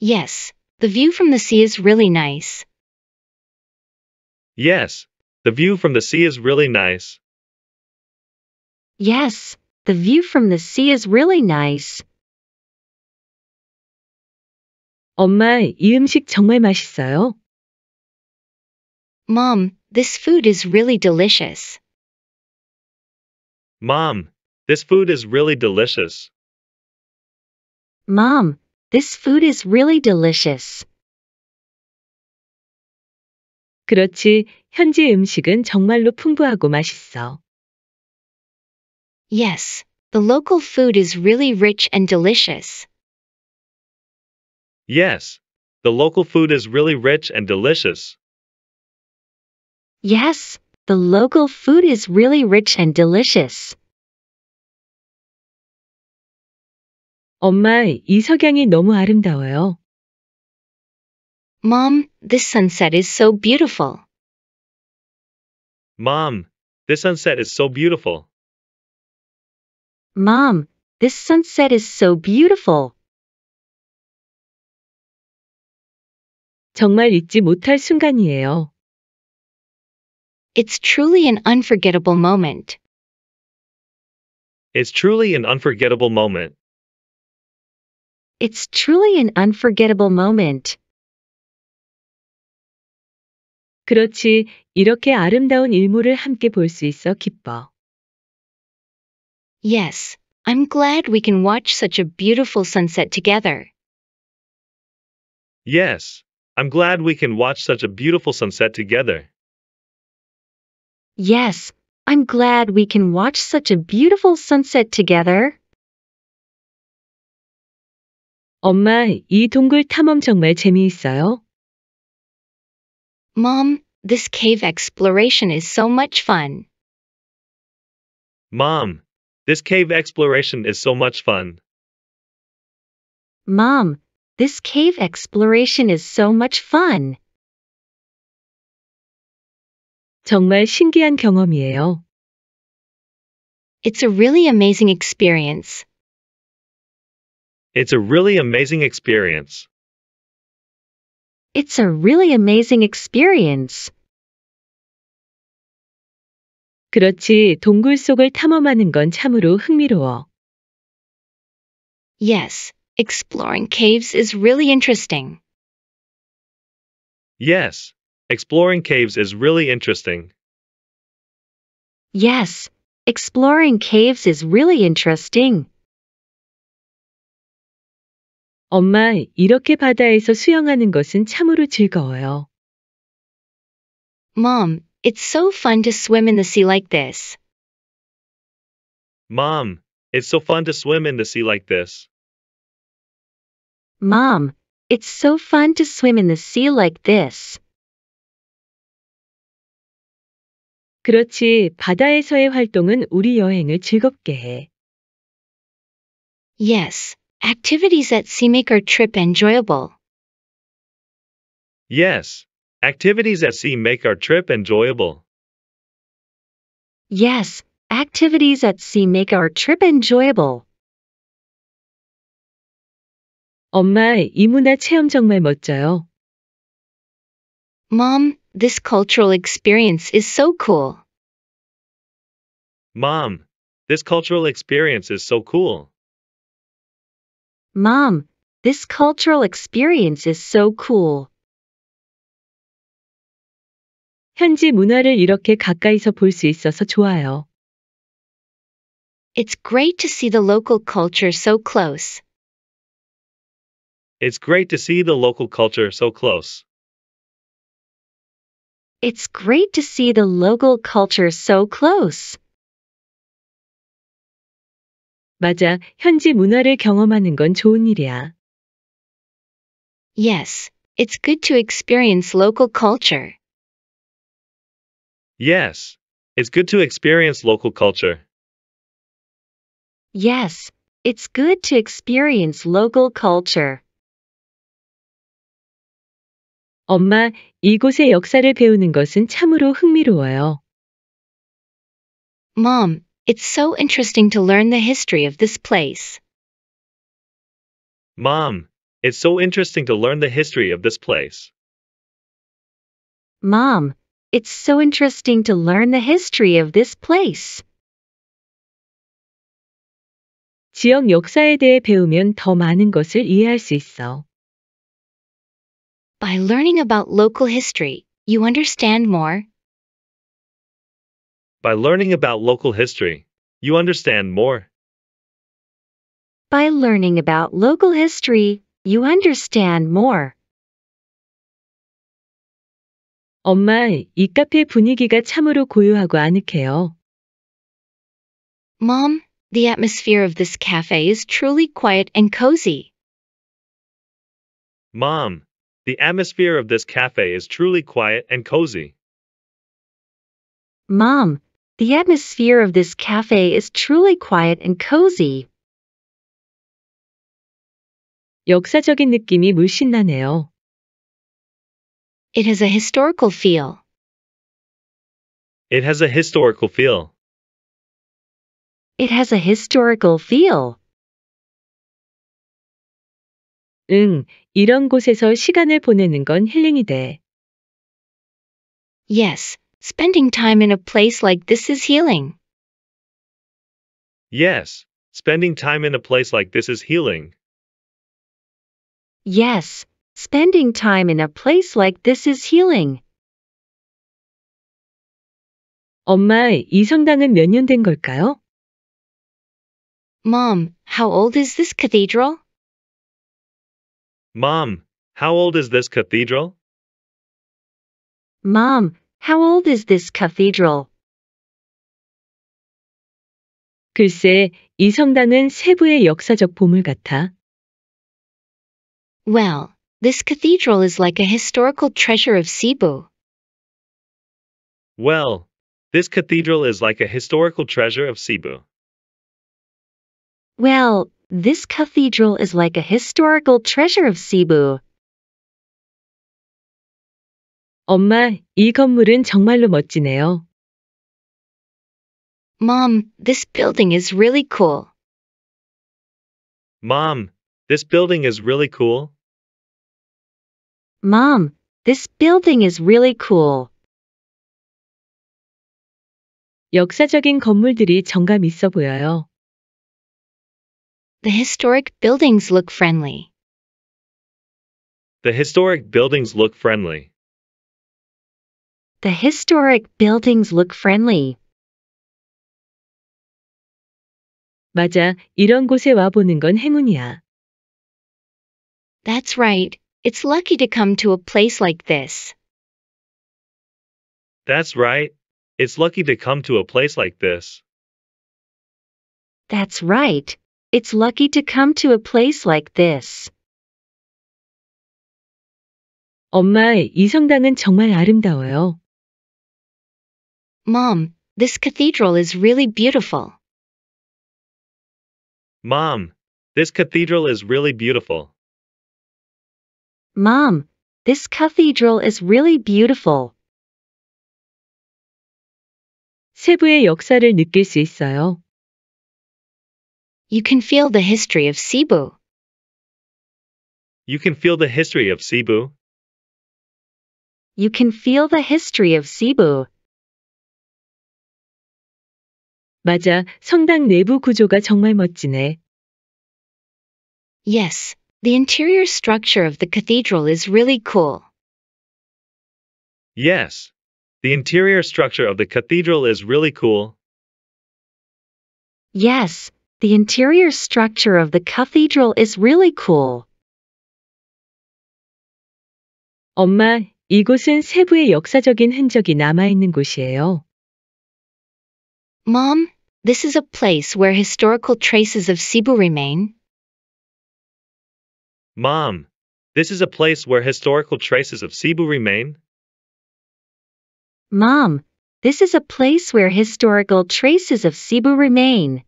Yes, the view from the sea is really nice. Yes, the view from the sea is really nice. Yes, the view from the sea is really nice. 엄마, 이 음식 정말 맛있어요. Mom, this food is really delicious. Mom, this food is really delicious. Mom, this food is really delicious. 그렇지, 현지 음식은 정말로 풍부하고 맛있어. Yes, the local food is really rich and delicious. Yes, the local food is really rich and delicious. Yes, the local food is really rich and delicious. 엄마, 이 석양이 너무 아름다워요. Mom, this sunset is so beautiful. Mom, this sunset is so beautiful. Mom, this sunset is so beautiful. 정말 잊지 못할 순간이에요. It's truly an unforgettable moment. It's truly an unforgettable moment. It's truly an unforgettable moment. 그렇지, 이렇게 아름다운 일몰을 함께 볼 수 있어 기뻐. Yes, I'm glad we can watch such a beautiful sunset together. Yes, I'm glad we can watch such a beautiful sunset together. Yes, I'm glad we can watch such a beautiful sunset together. 엄마, 이 동굴 탐험 정말 재미있어요. Mom, this cave exploration is so much fun. Mom, this cave exploration is so much fun. Mom, this cave exploration is so much fun. 정말 신기한 경험이에요. It's a really amazing experience. It's a really amazing experience. It's a really amazing experience. 그렇지, 동굴 속을 탐험하는 건 참으로 흥미로워. Yes, exploring caves is really interesting. Yes, exploring caves is really interesting. Yes, exploring caves is really interesting. 엄마, 이렇게 바다에서 수영하는 것은 참으로 즐거워요. Mom, it's so fun to swim in the sea like this. Mom, it's so fun to swim in the sea like this. Mom, it's so fun to swim in the sea like this. 그렇지, 바다에서의 활동은 우리 여행을 즐겁게 해. Yes, Activities at sea make our trip enjoyable. Yes, activities at sea make our trip enjoyable. Yes, activities at sea make our trip enjoyable. 엄마, 이 문화 체험 정말 멋져요. Mom, this cultural experience is so cool. Mom, this cultural experience is so cool. Mom, this cultural experience is so cool. 현지 문화를 이렇게 가까이서 있어서 좋아요. It's great to see the local culture so close. It's great to see the local culture so close. It's great to see the local culture so close. 맞아, 현지 문화를 경험하는 건 좋은 일이야. Yes, it's good to experience local culture. Yes, it's good to experience local culture. Yes, it's good to experience local culture. 엄마, 이곳의 역사를 배우는 것은 참으로 흥미로워요. Mom, it's so interesting to learn the history of this place. Mom, it's so interesting to learn the history of this place. Mom, it's so interesting to learn the history of this place. 지역 역사에 대해 배우면 더 많은 것을 이해할 수 있어. By learning about local history, you understand more by learning about local history, you understand more. By learning about local history, you understand more. 엄마, 이 카페 분위기가 참으로 고요하고 아늑해요. Mom, the atmosphere of this cafe is truly quiet and cozy. Mom, the atmosphere of this cafe is truly quiet and cozy. Mom, the atmosphere of this cafe is truly quiet and cozy. 역사적인 느낌이 물씬 나네요. It has a historical feel. It has a historical feel. It has a historical feel. 응, 이런 곳에서 시간을 보내는 건 힐링이 돼. Yes, Spending time in a place like this is healing. Yes, spending time in a place like this is healing. Yes, spending time in a place like this is healing. 엄마, 이 성당은 걸까요? Mom, how old is this cathedral? Mom, how old is this cathedral? Mom, how old is this cathedral? 글쎄, 이 성당은 세부의 역사적 보물 같아. Well, this cathedral is like a historical treasure of Cebu. Well, this cathedral is like a historical treasure of Cebu. Well, this cathedral is like a historical treasure of Cebu. 엄마, 이 건물은 정말로 멋지네요. Mom, this building is really cool. Mom, this building is really cool. Mom, this building is really cool. 역사적인 건물들이 정감 있어 보여요. The historic buildings look friendly. The historic buildings look friendly. The historic buildings look friendly. 맞아, 이런 곳에 와보는 건 행운이야. That's right. It's lucky to come to a place like this. That's right. It's lucky to come to a place like this. That's right. It's lucky to come to a place like this. 엄마, 이 성당은 정말 아름다워요. Mom, this cathedral is really beautiful. Mom, this cathedral is really beautiful. Mom, this cathedral is really beautiful. 세부의 역사를 느낄 수 있어요. You can feel the history of Cebu. You can feel the history of Cebu. You can feel the history of Cebu. 맞아, 성당 내부 구조가 정말 멋지네. Yes, the interior structure of the cathedral is really cool. Yes, the interior structure of the cathedral is really cool. Yes, the interior structure of the cathedral is really cool. 엄마, 이곳은 세부의 역사적인 흔적이 남아있는 곳이에요. Mom, this is a place where historical traces of Cebu remain. Mom, this is a place where historical traces of Cebu remain. Mom, this is a place where historical traces of Cebu remain.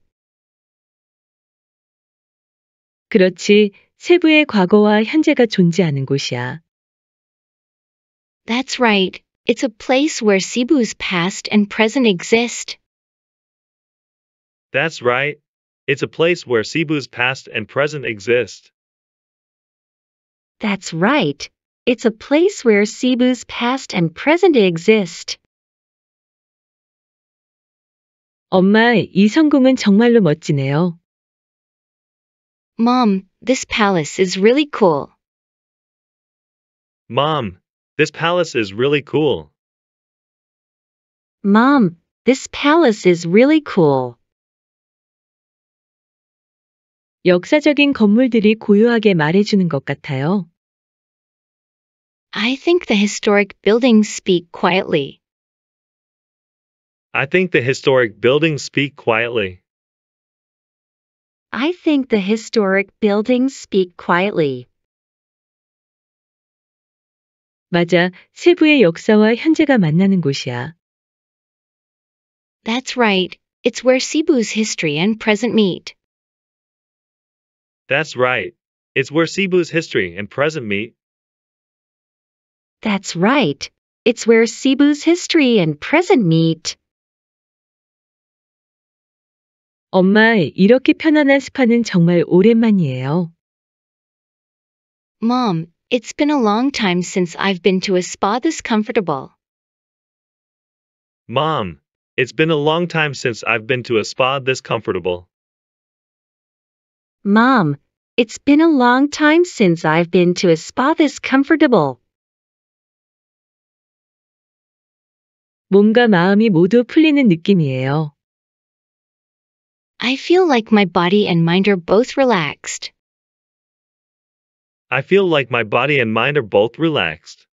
그렇지, 세부의 과거와 현재가 존재하는 곳이야. That's right. It's a place where Cebu's past and present exist. That's right. It's a place where Cebu's past and present exist. That's right. It's a place where Cebu's past and present exist. 엄마, 이 성공은 정말로 멋지네요. Mom, this palace is really cool. Mom, this palace is really cool. Mom, this palace is really cool. 역사적인 건물들이 고요하게 말해주는 것 같아요. I think the historic buildings speak quietly. I think the historic buildings speak quietly. I think the historic buildings speak quietly. 맞아, 세부의 역사와 현재가 만나는 곳이야. That's right. It's where Cebu's history and present meet. That's right. It's where Cebu's history and present meet. That's right. It's where Cebu's history and present meet. 엄마, 이렇게 편안한 스파는 정말 오랜만이에요. Mom, it's been a long time since I've been to a spa this comfortable. Mom, it's been a long time since I've been to a spa this comfortable. Mom, it's been a long time since I've been to a spa this comfortable. 몸과 마음이 모두 풀리는 느낌이에요. I feel like my body and mind are both relaxed. I feel like my body and mind are both relaxed.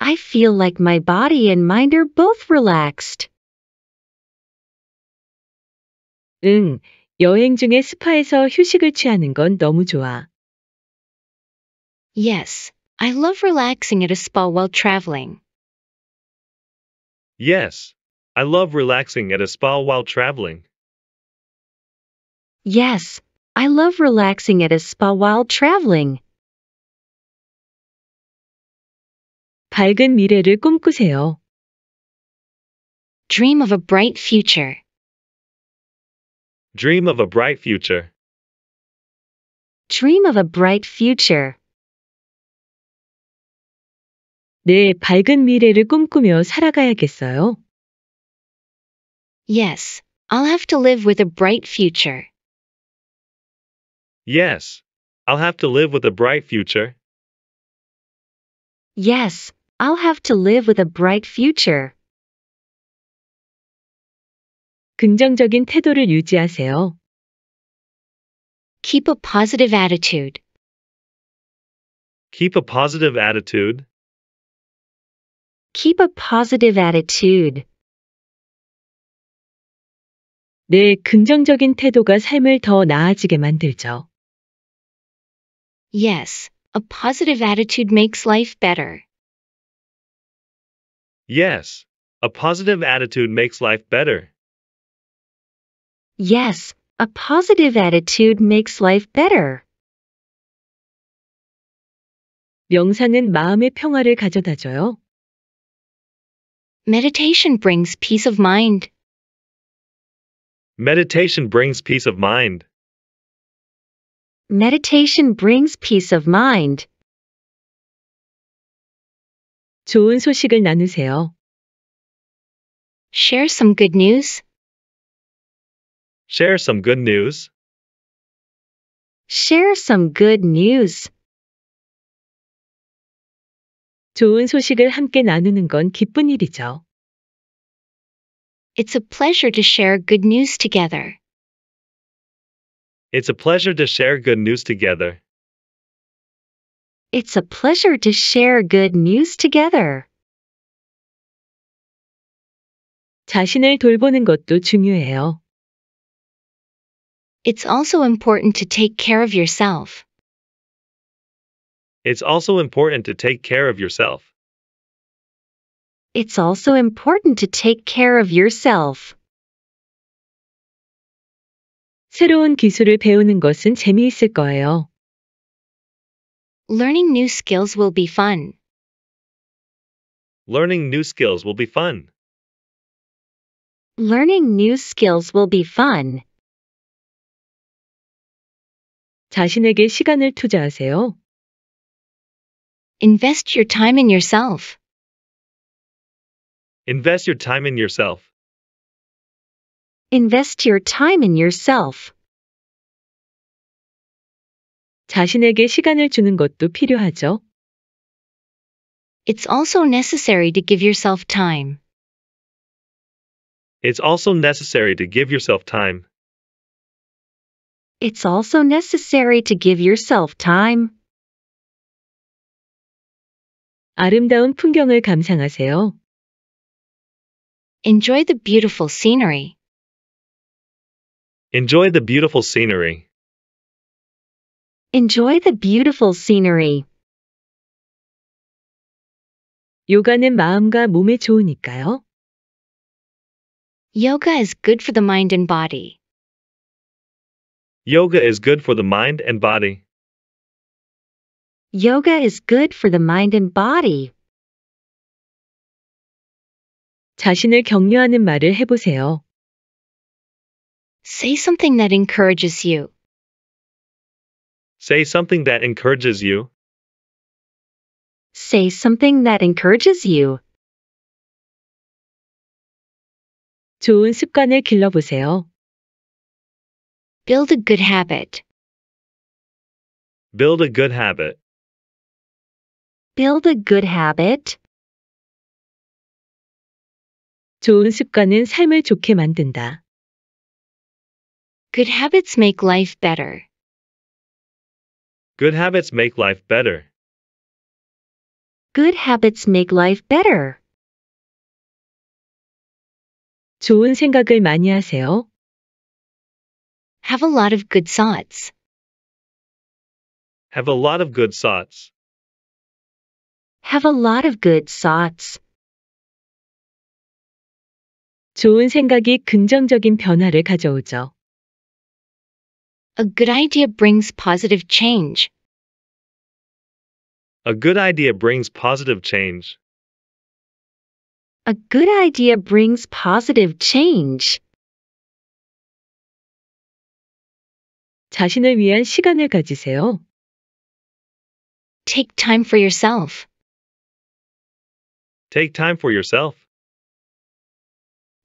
I feel like my body and mind are both relaxed. 응, 여행 중에 스파에서 휴식을 취하는 건 너무 좋아. Yes, I love relaxing at a spa while traveling. Yes, I love relaxing at a spa while traveling. Yes, I love relaxing at a spa while traveling. 밝은 미래를 꿈꾸세요. Dream of a bright future. Dream of a bright future. Dream of a bright future. 네, 밝은 미래를 꿈꾸며 살아가야겠어요. Yes, I'll have to live with a bright future. Yes, I'll have to live with a bright future. Yes, I'll have to live with a bright future. 긍정적인 태도를 유지하세요. Keep a positive attitude. Keep a positive attitude. Keep a positive attitude. 내 긍정적인 태도가 삶을 더 나아지게 만들죠. Yes, a positive attitude makes life better. Yes, a positive attitude makes life better. Yes, a positive attitude makes life better. 명상은 마음의 평화를 가져다줘요. Meditation brings peace of mind. Meditation brings peace of mind. Meditation brings peace of mind. 좋은 소식을 나누세요. Share some good news. Share some good news. Share some good news. 좋은 소식을 함께 나누는 건 기쁜 일이죠. It's a pleasure to share good news together. It's a pleasure to share good news together. It's a pleasure to share good news together. 자신을 돌보는 것도 중요해요. It's also important to take care of yourself. It's also important to take care of yourself. It's also important to take care of yourself. 새로운 기술을 배우는 것은 재미있을 거예요. Learning new skills will be fun. Learning new skills will be fun. Learning new skills will be fun. 자신에게 시간을 투자하세요. Invest your time in yourself. Invest your time in yourself. Invest your time in yourself. 자신에게 시간을 주는 것도 필요하죠. It's also necessary to give yourself time. It's also necessary to give yourself time. It's also necessary to give yourself time. 아름다운 풍경을 감상하세요. Enjoy the beautiful scenery. Enjoy the beautiful scenery. Enjoy the beautiful scenery. 요가는 마음과 몸에 좋으니까요. Yoga is good for the mind and body. Yoga is good for the mind and body. Yoga is good for the mind and body. 자신을 격려하는 말을 해보세요. Say something that encourages you. Say something that encourages you. Say something that encourages you. 좋은 습관을 길러보세요. Build a good habit. Build a good habit. Build a good habit. 좋은 습관은 삶을 좋게 만든다. Good habits make life better. Good habits make life better. Good habits make life better. 좋은 생각을 많이 하세요. Have a lot of good thoughts. Have a lot of good thoughts. Have a lot of good thoughts. 좋은 생각이 긍정적인 변화를 가져오죠. A good idea brings positive change. A good idea brings positive change. A good idea brings positive change. 자신을 위한 시간을 가지세요. Take time for yourself. Take time for yourself.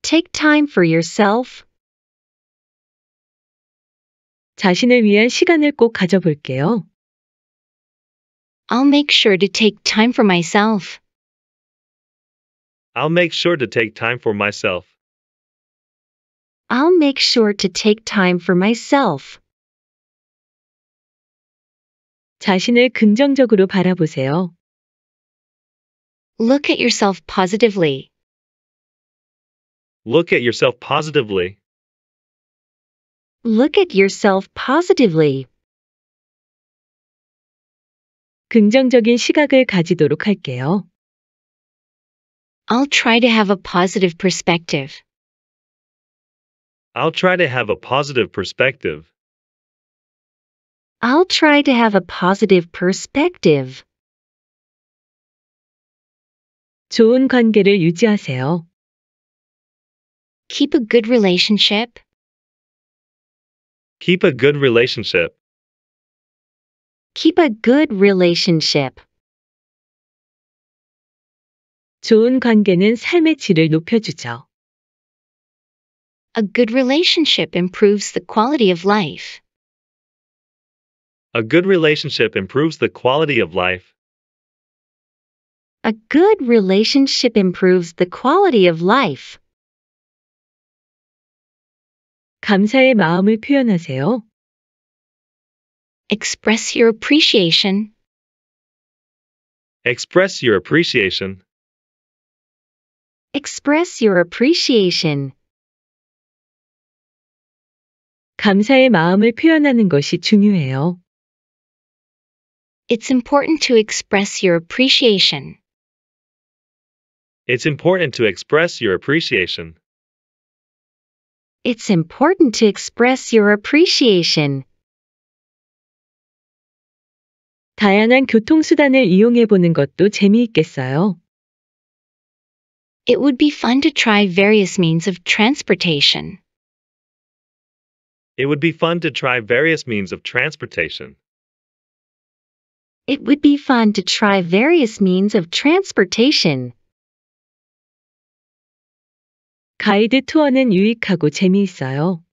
Take time for yourself. 자신을 위한 시간을 꼭 가져볼게요. I'll make sure to take time for myself. I'll make sure to take time for myself. I'll make sure to take time for myself. 자신을 긍정적으로 바라보세요. Look at yourself positively. Look at yourself positively. Look at yourself positively. 긍정적인 시각을 가지도록 할게요. I'll try to have a positive perspective. I'll try to have a positive perspective. I'll try to have a positive perspective. 좋은 관계를 유지하세요. Keep a good relationship. Keep a good relationship. Keep a good relationship. 좋은 관계는 삶의 질을 높여주죠. A good relationship improves the quality of life. A good relationship improves the quality of life. A good relationship improves the quality of life. 감사의 마음을 표현하세요. Express your appreciation. Express your appreciation. Express your appreciation. 감사의 마음을 표현하는 것이 중요해요. It's important to express your appreciation. It's important to express your appreciation. It's important to express your appreciation. 다양한 교통수단을 이용해 보는 것도 재미있겠어요. It would be fun to try various means of transportation. It would be fun to try various means of transportation it would be fun to try various means of transportation. 가이드 투어는 유익하고 재미있어요.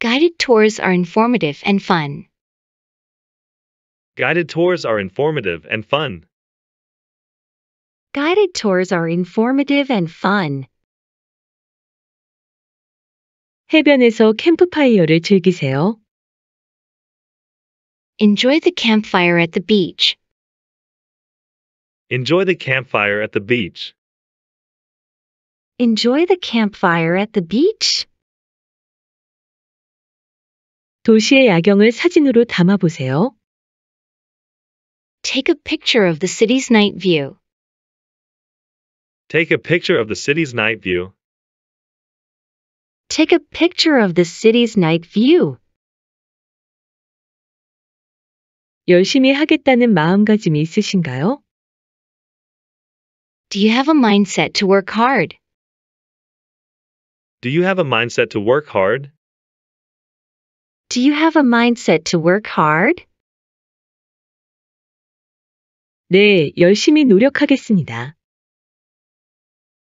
Guided tours are informative and fun. Guided tours are informative and fun. Guided tours are informative and fun. 해변에서 캠프파이어를 즐기세요. Enjoy the campfire at the beach. Enjoy the campfire at the beach. Enjoy the campfire at the beach. 도시의 야경을 사진으로 담아 보세요. Take a picture of the city's night view. Take a picture of the city's night view. Take a picture of the city's night view. 열심히 하겠다는 마음가짐이 있으신가요? Do you have a mindset to work hard? Do you have a mindset to work hard? Do you have a mindset to work hard? 네, 열심히 노력하겠습니다.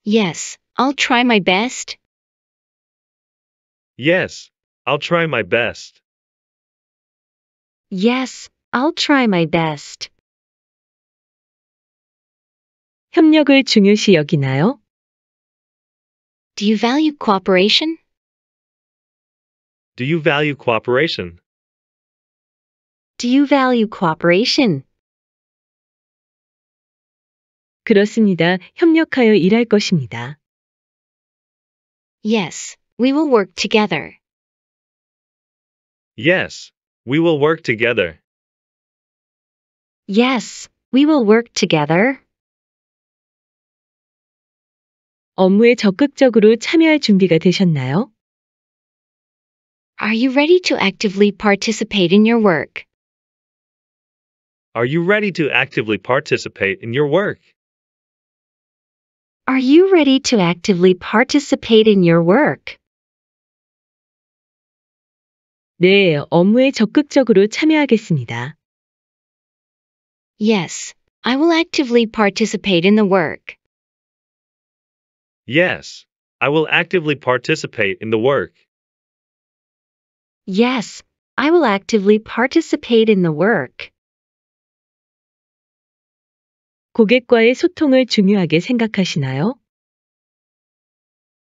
Yes, I'll try my best. Yes, I'll try my best. Yes, I'll try my best. 협력을 중요시 여기나요? Do you value cooperation? Do you value cooperation? Do you value cooperation? 그렇습니다. 협력하여 일할 것입니다. Yes, we will work together. Yes, we will work together. Yes, we will work together. 업무에 적극적으로 참여할 준비가 되셨나요? Are you ready to actively participate in your work? Are you ready to actively participate in your work? Are you ready to actively participate in your work? 네, 업무에 적극적으로 참여하겠습니다. Yes, I will actively participate in the work. Yes, I will actively participate in the work. Yes, I will actively participate in the work. 고객과의 소통을 중요하게 생각하시나요?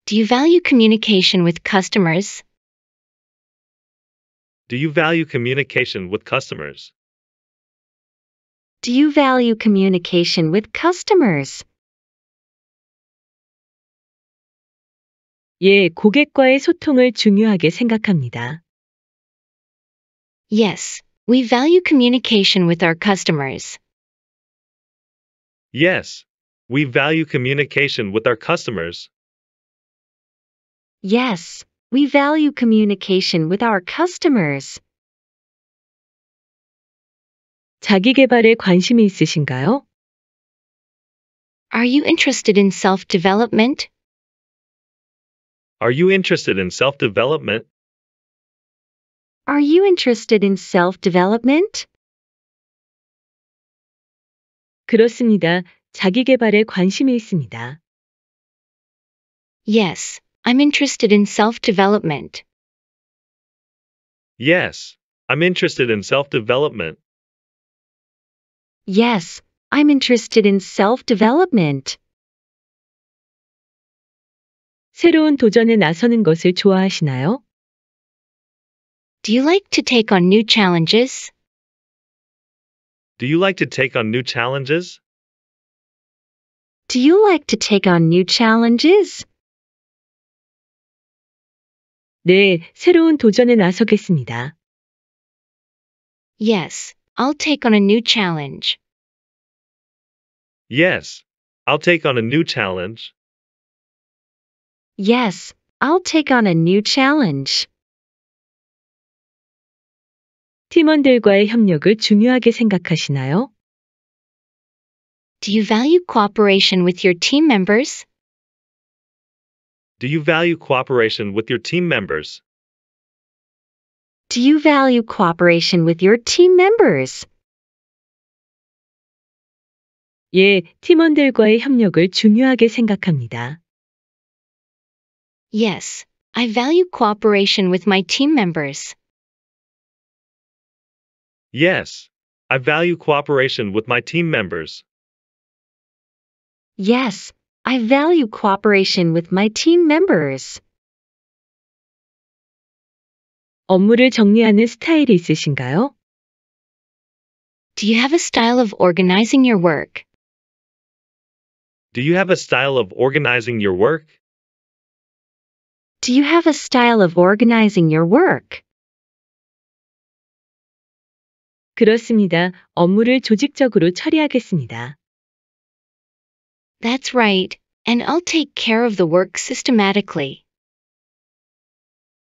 Do you value communication with customers? Do you value communication with customers? Do you value communication with customers? 예, 고객과의 소통을 중요하게 생각합니다. Yes, we value communication with our customers. Yes, we value communication with our customers. Yes, we value communication with our customers. 자기 관심이 있으신가요? Are you interested in self-development? Are you interested in self-development? Are you interested in self-development? 그렇습니다. 자기 관심이 있습니다. Yes, I'm interested in self-development. Yes, I'm interested in self-development. Yes, I'm interested in self-development. 새로운 도전에 나서는 것을 좋아하시나요? Do you like to take on new challenges? Do you like to take on new challenges? Do you like to take on new challenges? 네, 새로운 도전에 나서겠습니다. Yes, I'll take on a new challenge. Yes, I'll take on a new challenge. Yes, I'll take on a new challenge. 팀원들과의 협력을 중요하게 생각하시나요? Do you value cooperation with your team members? Do you value cooperation with your team members? Do you value cooperation with your team members? 예, 팀원들과의 협력을 중요하게 생각합니다. Yes, I value cooperation with my team members. Yes, I value cooperation with my team members. Yes, I value cooperation with my team members. 업무를 정리하는 스타일이 있으신가요? Do you have a style of organizing your work? Do you have a style of organizing your work? Do you have a style of organizing your work? 그렇습니다. 업무를 조직적으로 처리하겠습니다. That's right. And I'll take care of the work systematically.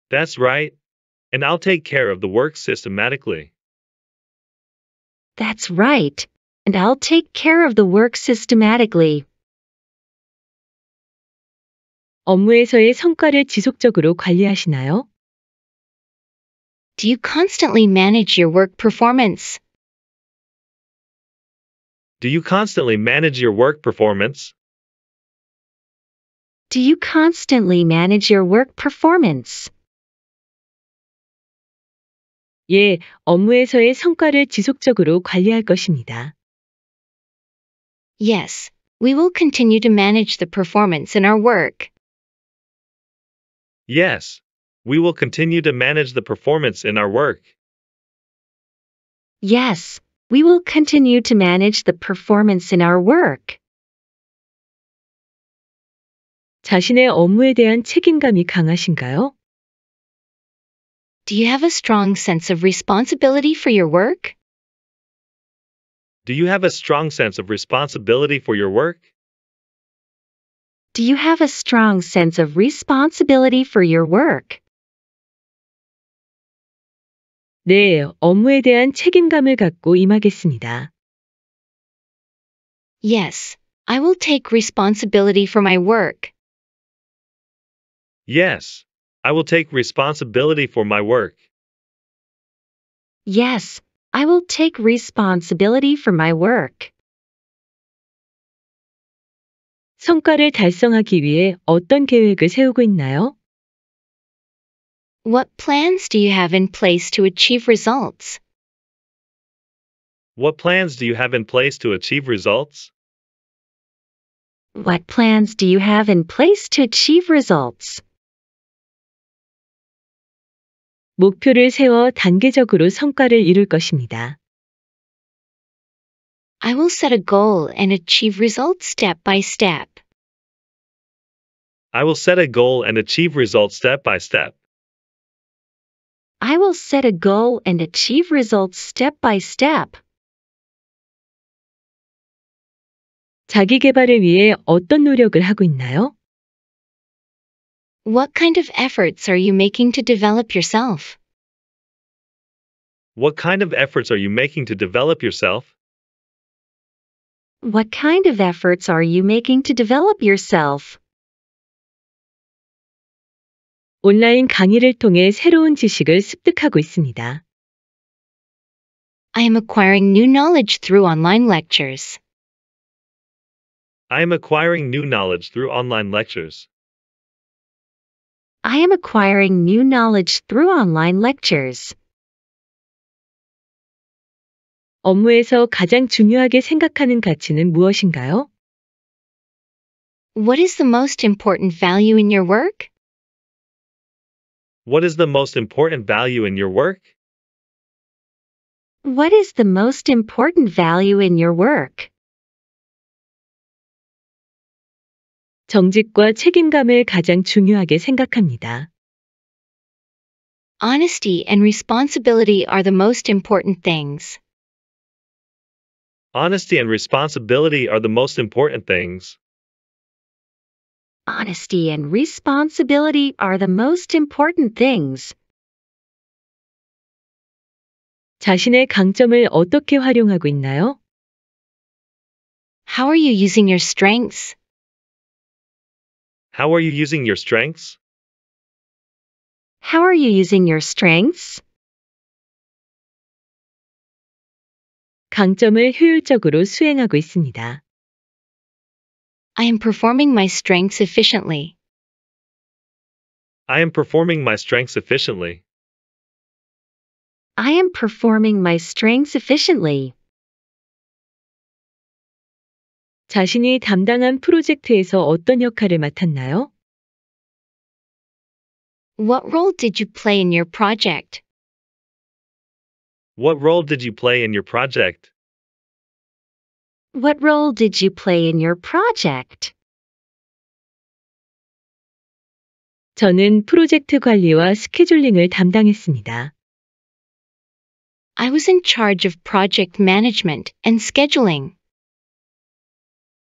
That's right and I'll take care of the work systematically. That's right, and I'll take care of the work systematically. 업무에서의 성과를 지속적으로 관리하시나요? Do you constantly manage your work performance? Do you constantly manage your work performance? Do you constantly manage your work performance? 예, 업무에서의 성과를 지속적으로 관리할 것입니다. Yes, we will continue to manage the performance in our work. Yes, we will continue to manage the performance in our work. Yes, we will continue to manage the performance in our work. 자신의 업무에 대한 책임감이 강하신가요? Do you have a strong sense of responsibility for your work? Do you have a strong sense of responsibility for your work? Do you have a strong sense of responsibility for your work? 네, 업무에 대한 책임감을 갖고 임하겠습니다. Yes, I will take responsibility for my work. Yes, I will take responsibility for my work. Yes, I will take responsibility for my work. 성과를 달성하기 위해 어떤 계획을 세우고 있나요? What plans do you have in place to achieve results? What plans do you have in place to achieve results? What plans do you have in place to achieve results? 목표를 세워 단계적으로 성과를 이룰 것입니다. I will set a goal and achieve results step by step. I will set a goal and achieve results step by step. I will set a goal and achieve results step by step. 자기 개발을 위해 어떤 노력을 하고 있나요? What kind of efforts are you making to develop yourself? What kind of efforts are you making to develop yourself? What kind of efforts are you making to develop yourself? 온라인 강의를 통해 새로운 지식을 습득하고 있습니다. I am acquiring new knowledge through online lectures. I am acquiring new knowledge through online lectures. I am acquiring new knowledge through online lectures. 업무에서 가장 중요하게 생각하는 가치는 무엇인가요? What is the most important value in your work? What is the most important value in your work? What is the most important value in your work? 정직과 책임감을 가장 중요하게 생각합니다. Honesty and responsibility are the most important things. Honesty and responsibility are the most important things. Honesty and responsibility are the most important things. 자신의 강점을 어떻게 활용하고 있나요? How are you using your strengths? How are you using your strengths? How are you using your strengths? 강점을 효율적으로 수행하고 있습니다. I am performing my strengths efficiently. I am performing my strengths efficiently. I am performing my strengths efficiently. 자신이 담당한 프로젝트에서 어떤 역할을 맡았나요? What role did you play in your project? What role did you play in your project? What role did you play in your project? 저는 프로젝트 관리와 스케줄링을 담당했습니다. I was in charge of project management and scheduling.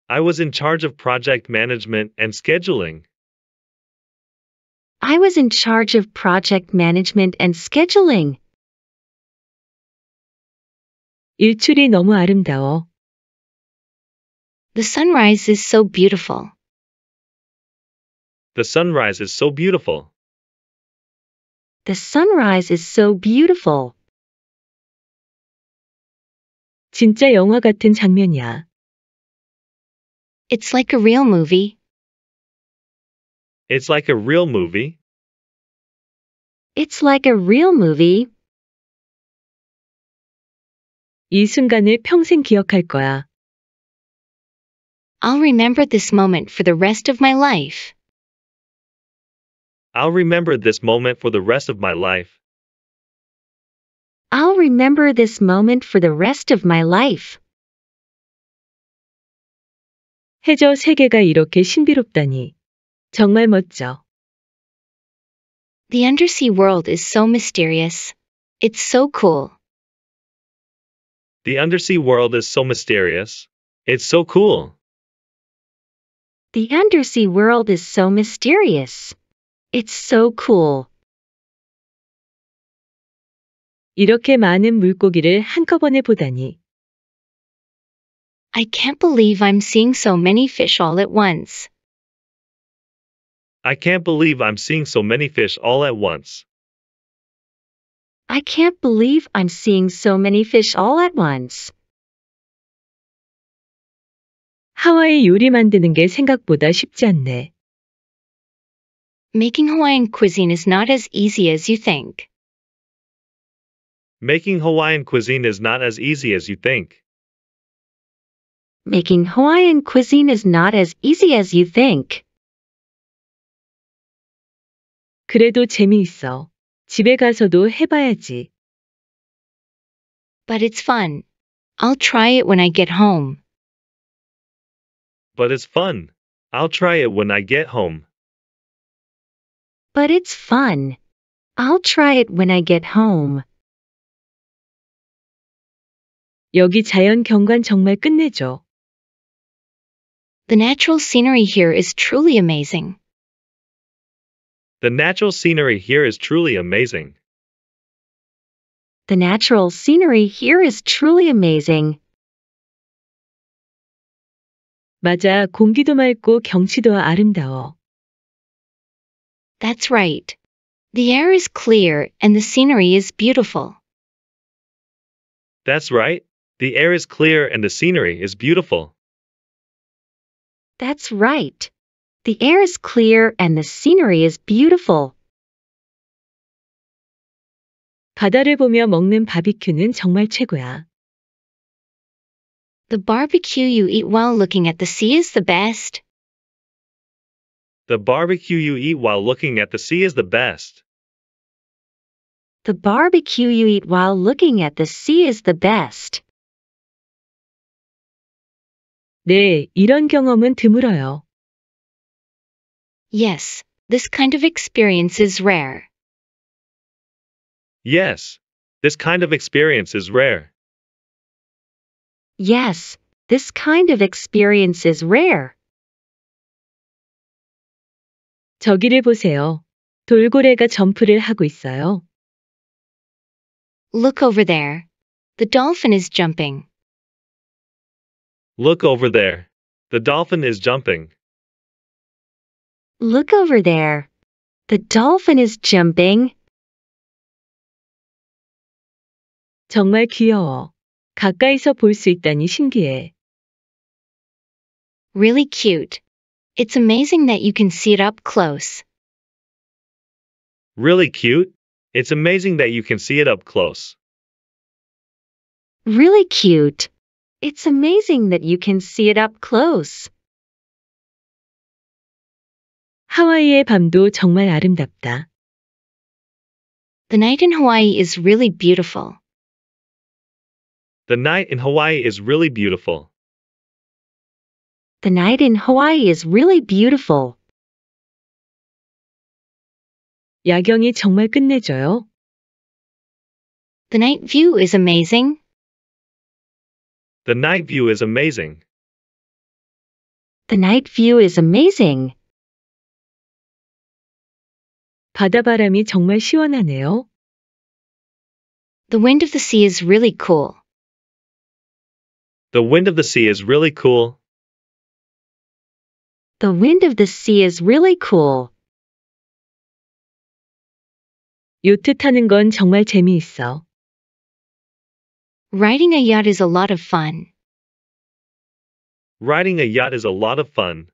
I was in charge of project management and scheduling. I was in charge of project management and scheduling. 일출이 너무 아름다워. The sunrise is so beautiful. The sunrise is so beautiful. The sunrise is so beautiful. 진짜 영화 같은 장면이야. It's like a real movie. It's like a real movie. It's like a real movie. 이 순간을 평생 기억할 거야. I'll remember this moment for the rest of my life. I'll remember this moment for the rest of my life. I'll remember this moment for the rest of my life. 해저 세계가 이렇게 신비롭다니. 정말 멋져. The undersea world is so mysterious. It's so cool. The undersea world is so mysterious. It's so cool. The undersea world is so mysterious. It's so cool. 이렇게 많은 물고기를 한꺼번에 보다니. I can't believe I'm seeing so many fish all at once. I can't believe I'm seeing so many fish all at once. I can't believe I'm seeing so many fish all at once. 하와이 요리 만드는 게 생각보다 쉽지 않네. Making Hawaiian cuisine is not as easy as you think. Making Hawaiian cuisine is not as easy as you think. Making Hawaiian cuisine is not as easy as you think. 그래도 재미있어. 집에 가서도 해봐야지. But it's fun. I'll try it when I get home. But it's fun. I'll try it when I get home. But it's fun. I'll try it when I get home. 여기 자연 경관 정말 끝내줘. The natural scenery here is truly amazing. The natural scenery here is truly amazing. The natural scenery here is truly amazing. 맞아, 공기도 맑고 경치도 아름다워. That's right. The air is clear and the scenery is beautiful. That's right. The air is clear and the scenery is beautiful. That's right. The air is clear and the scenery is beautiful. 바다를 보며 먹는 바비큐는 정말 최고야. The barbecue you eat while looking at the sea is the best. The barbecue you eat while looking at the sea is the best. The barbecue you eat while looking at the sea is the best. 네, 이런 경험은 드물어요. Yes, this kind of experience is rare. Yes, this kind of experience is rare. Yes, this kind of experience is rare. 저기를 보세요. 돌고래가 점프를 하고 있어요. Look over there. The dolphin is jumping. Look over there. The dolphin is jumping. Look over there. The dolphin is jumping. 정말 귀여워. 가까이서 볼 수 있다니 신기해. Really cute. It's amazing that you can see it up close. Really cute. It's amazing that you can see it up close. Really cute. It's amazing that you can see it up close. 하와이의 밤도 정말 아름답다. The night in Hawaii is really beautiful. The night in Hawaii is really beautiful. The night in Hawaii is really beautiful. 야경이 정말 끝내줘요. The night view is amazing. The night view is amazing. The night view is amazing. 바다바람이 정말 시원하네요. The wind of the sea is really cool. The wind of the sea is really cool. The wind of the sea is really cool. 요트 타는 건 정말 재미있어. Riding a yacht is a lot of fun. Riding a yacht is a lot of fun.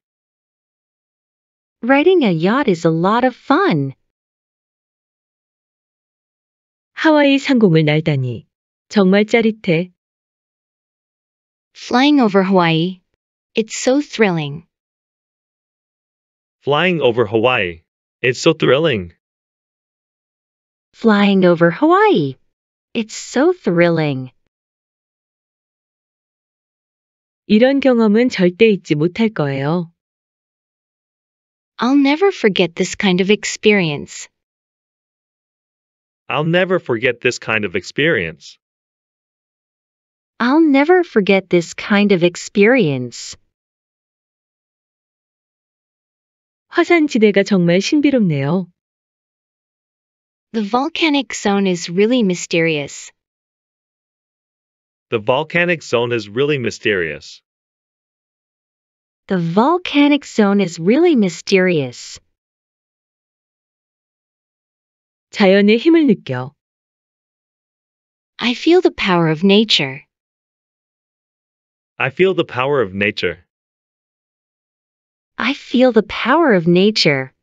Riding a yacht is a lot of fun. 하와이 상공을 날다니 정말 짜릿해. Flying over Hawaii. It's so thrilling. Flying over Hawaii. It's so thrilling. Flying over Hawaii. It's so thrilling. 이런 경험은 절대 잊지 못할 거예요. I'll never forget this kind of experience. I'll never forget this kind of experience. I'll never forget this kind of experience. 정말 신비롭네요. The volcanic zone is really mysterious. The volcanic zone is really mysterious. The volcanic zone is really mysterious. 자연의 힘을 느껴. I feel the power of nature. I feel the power of nature. I feel the power of nature.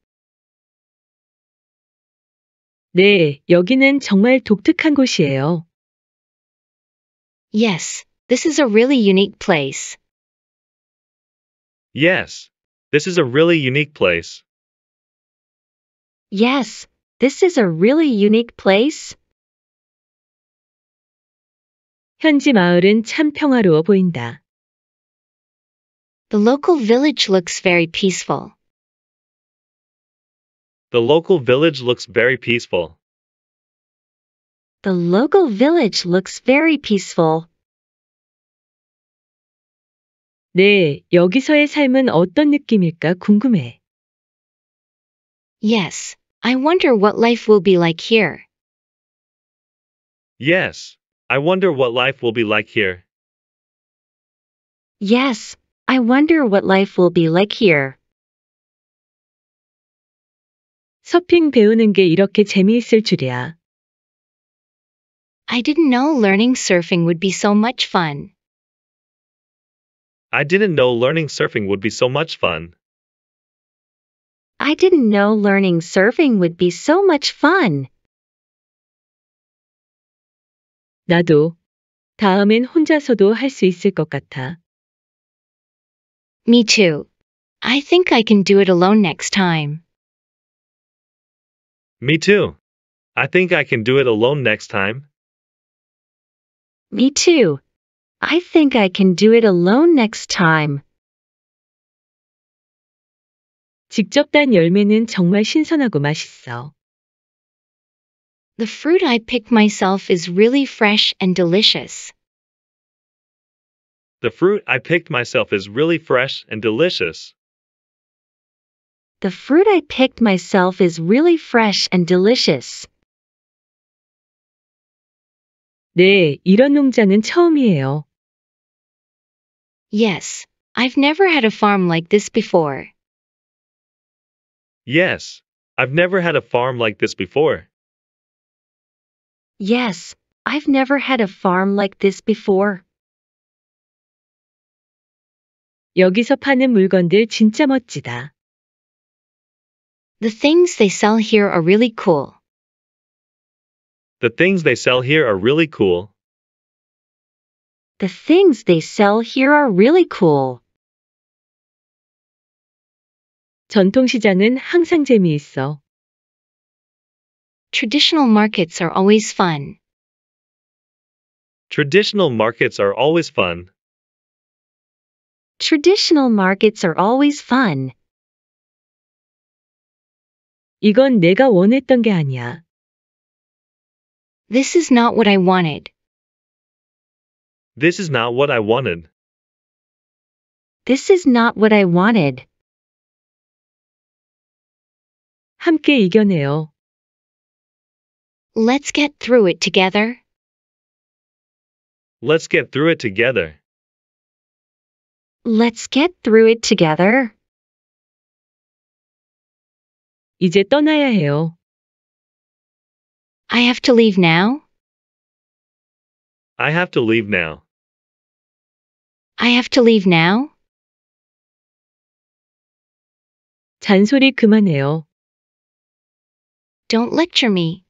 네, 여기는 정말 독특한 곳이에요. Yes, this is a really unique place. Yes, this is a really unique place. Yes, this is a really unique place. 현지 마을은 참 평화로워 보인다. The local village looks very peaceful. The local village looks very peaceful. The local village looks very peaceful. 네, 여기서의 삶은 어떤 느낌일까 궁금해. Yes, I wonder what life will be like here. Yes, I wonder what life will be like here. Yes, I wonder what life will be like here. 서핑 배우는 게 이렇게 재미있을 줄이야. I didn't know learning surfing would be so much fun. I didn't know learning surfing would be so much fun. I didn't know learning surfing would be so much fun. 나도 다음엔 혼자서도 할 수 있을 것 같아. Me too. I think I can do it alone next time. Me too. I think I can do it alone next time. Me too. I think I can do it alone next time. 직접 딴 열매는 정말 신선하고 맛있어. The fruit I picked myself is really fresh and delicious. The fruit I picked myself is really fresh and delicious. The fruit I picked myself is really fresh and delicious. 네, 이런 농장은 처음이에요. Yes, I've never had a farm like this before. Yes, I've never had a farm like this before. Yes, I've never had a farm like this before. 여기서 파는 물건들 진짜 멋지다. The things they sell here are really cool. The things they sell here are really cool. The things they sell here are really cool. 전통시장은 항상 재미있어. Traditional markets are always fun. Traditional markets are always fun. Traditional markets are always fun. 이건 내가 원했던 게 아니야. This is not what I wanted. This is not what I wanted. This is not what I wanted. 함께 이겨내요. Let's get through it together. Let's get through it together. Let's get through it together. 이제 떠나야 해요. I have to leave now? I have to leave now. I have to leave now? 잔소리 그만해요. Don't lecture me.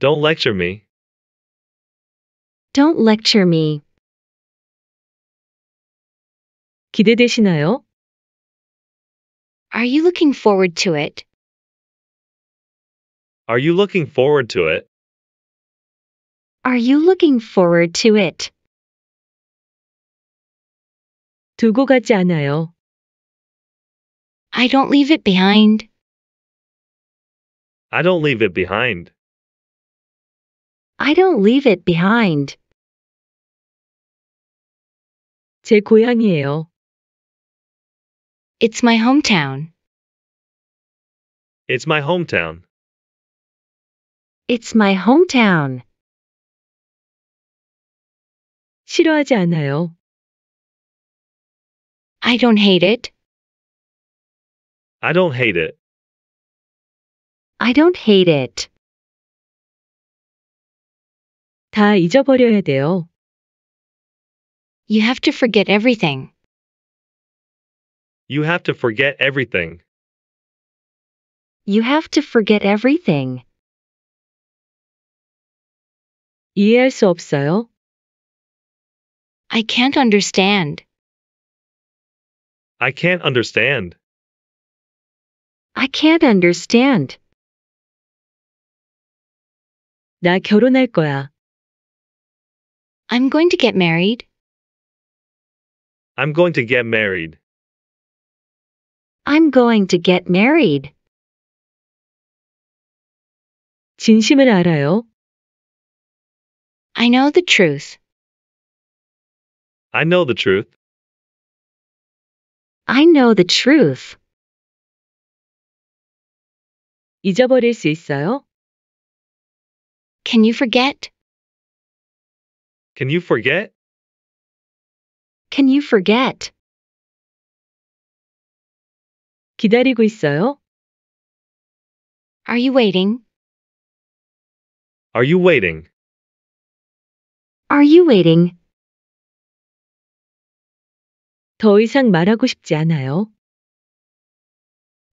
Don't lecture me. Don't lecture me. 기대되시나요? Are you looking forward to it? Are you looking forward to it? Are you looking forward to it? 두고 가지 않아요. I don't leave it behind. I don't leave it behind. I don't leave it behind. 제 고향이에요. It's my hometown. It's my hometown. It's my hometown. 싫어하지 않아요. I don't hate it. I don't hate it. I don't hate it. 다 잊어버려야 돼요. You have to forget everything. You have to forget everything. You have to forget everything. 이해할 수 없어요. I can't understand. I can't understand. I can't understand. 나 결혼할 거야. I'm going to get married. I'm going to get married. I'm going to get married. 진심을 알아요. I know the truth. I know the truth. I know the truth. 잊어버릴 수 있어요? Can you forget? Can you forget? Can you forget? 기다리고 있어요? Are you waiting? Are you waiting? Are you waiting? 더 이상 말하고 싶지 않아요.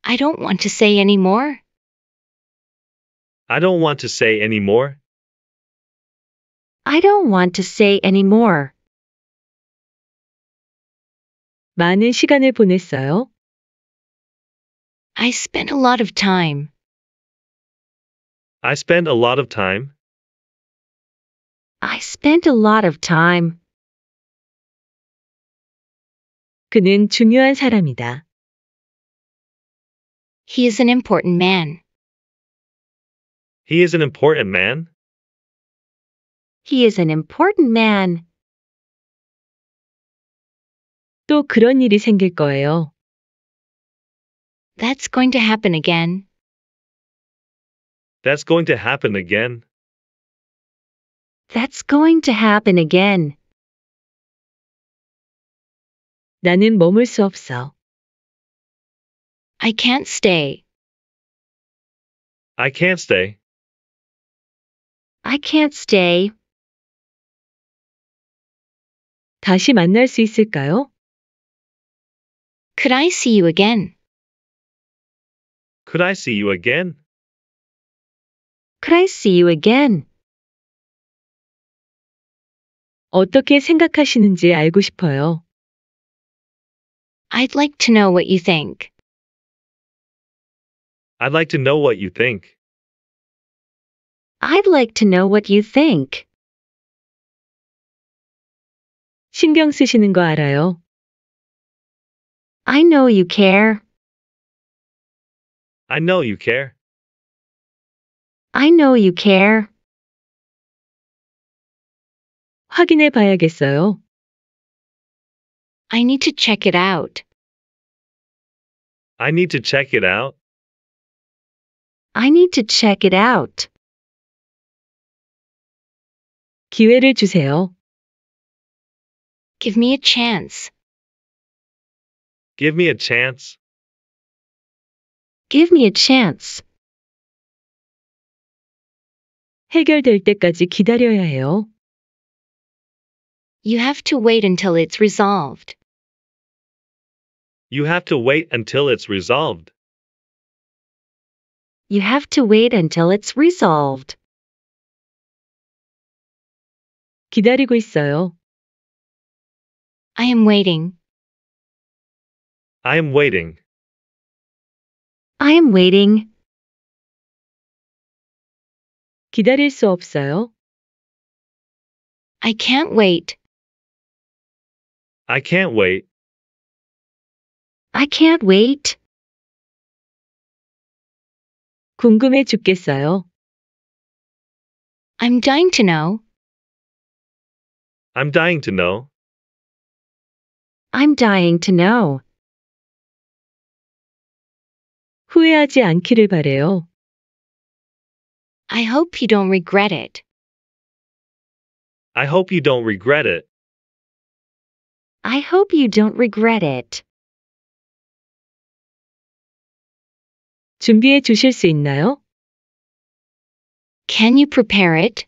I don't want to say any more. I don't want to say any more. I don't want to say any more. 많은 시간을 보냈어요. I spent a lot of time. I spent a lot of time. I spent a lot of time. 그는 중요한 사람이다. He is an important man. He is an important man? He is an important man. 또 그런 일이 생길 거예요. That's going to happen again. That's going to happen again. That's going to happen again. 나는 머물 수 없어. I can't stay. I can't stay. I can't stay. 다시 만날 수 있을까요? Could I see you again? Could I see you again? Could I see you again? 어떻게 생각하시는지 알고 싶어요. I'd like to know what you think. I'd like to know what you think. I'd like to know what you think. 신경 쓰시는 거 알아요. I know you care. I know you care. I know you care. 확인해 봐야겠어요. I need to check it out. I need to check it out. I need to check it out. 기회를 주세요. Give me a chance. Give me a chance. Give me a chance. 해결될 때까지 기다려야 해요. You have to wait until it's resolved. You have to wait until it's resolved. You have to wait until it's resolved. 기다리고 있어요. I am waiting. I am waiting. I am waiting. 기다릴 수 없어요. I can't wait. I can't wait. I can't wait. 궁금해 죽겠어요. I'm dying to know. I'm dying to know. I'm dying to know. 후회하지 않기를 바래요. I hope you don't regret it. I hope you don't regret it. I hope you don't regret it. 준비해 주실 수 있나요? Can you prepare it?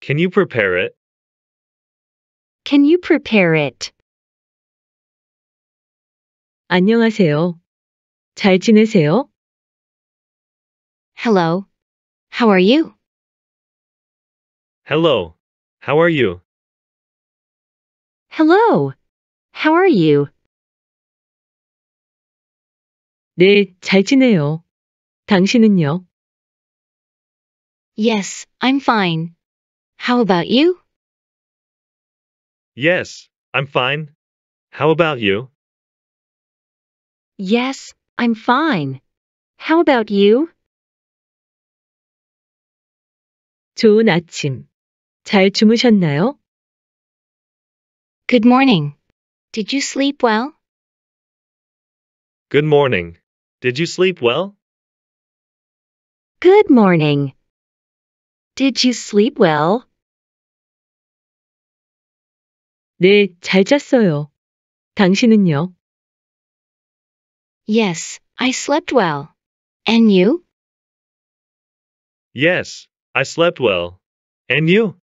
Can you prepare it? Can you prepare it? 안녕하세요. 잘 지내세요? Hello. How are you? Hello. How are you? Hello. How are you? 네, 잘 지내요. 당신은요? Yes, I'm fine. How about you? Yes, I'm fine. How about you? Yes, I'm fine. How about you? 좋은 아침. 잘 주무셨나요? Good morning. Did you sleep well? Good morning. Did you sleep well? Good morning. Did you sleep well? 네, 잘 잤어요. 당신은요? Yes, I slept well. And you? Yes, I slept well. And you?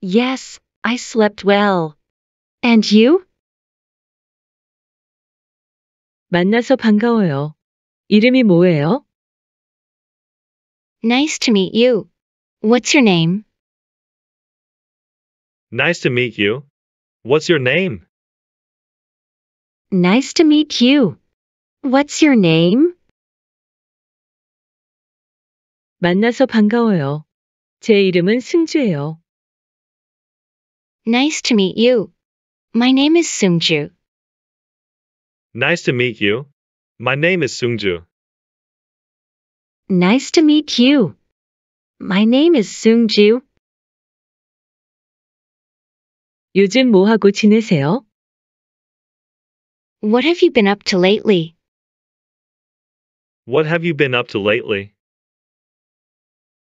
Yes, I slept well. And you? 만나서 반가워요. 이름이 뭐예요? Nice to meet you. What's your name? Nice to meet you. What's your name? Nice to meet you. What's your name? 만나서 반가워요. 제 이름은 승주예요. Nice to meet you. My name is Sungju. Nice to meet you. My name is Sungju. Nice to meet you. My name is Sungju. 요즘 뭐 하고 지내세요? What have you been up to lately? What have you been up to lately?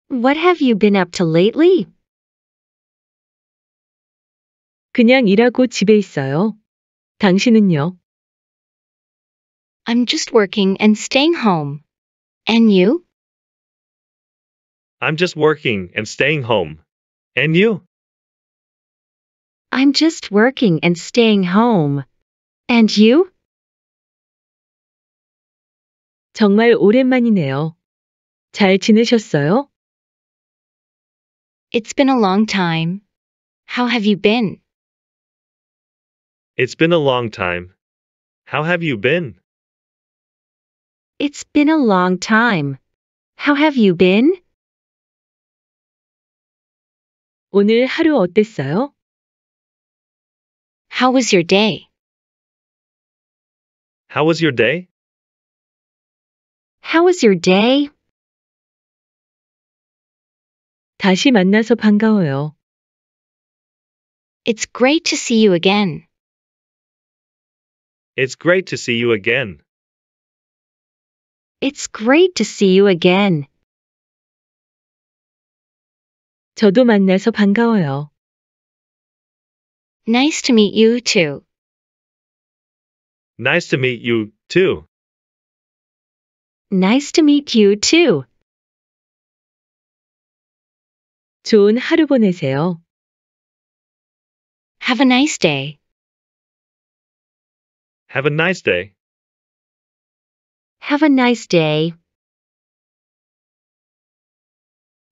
What have you been up to lately? 그냥 일하고 집에 있어요. 당신은요? I'm just working and staying home. And you? I'm just working and staying home. And you? I'm just working and staying home. And you? 정말 오랜만이네요. 잘 지내셨어요? It's been a long time. How have you been? It's been a long time. How have you been? It's been a long time. How have you been? 오늘 하루 어땠어요? How was your day? How was your day? How was your day? 다시 만나서 반가워요. It's great to see you again. It's great to see you again. It's great to see you again. 저도 만나서 반가워요. Nice to meet you too. Nice to meet you too. Nice to meet you too. 좋은 하루 보내세요. Have a nice day. Have a nice day. Have a nice day.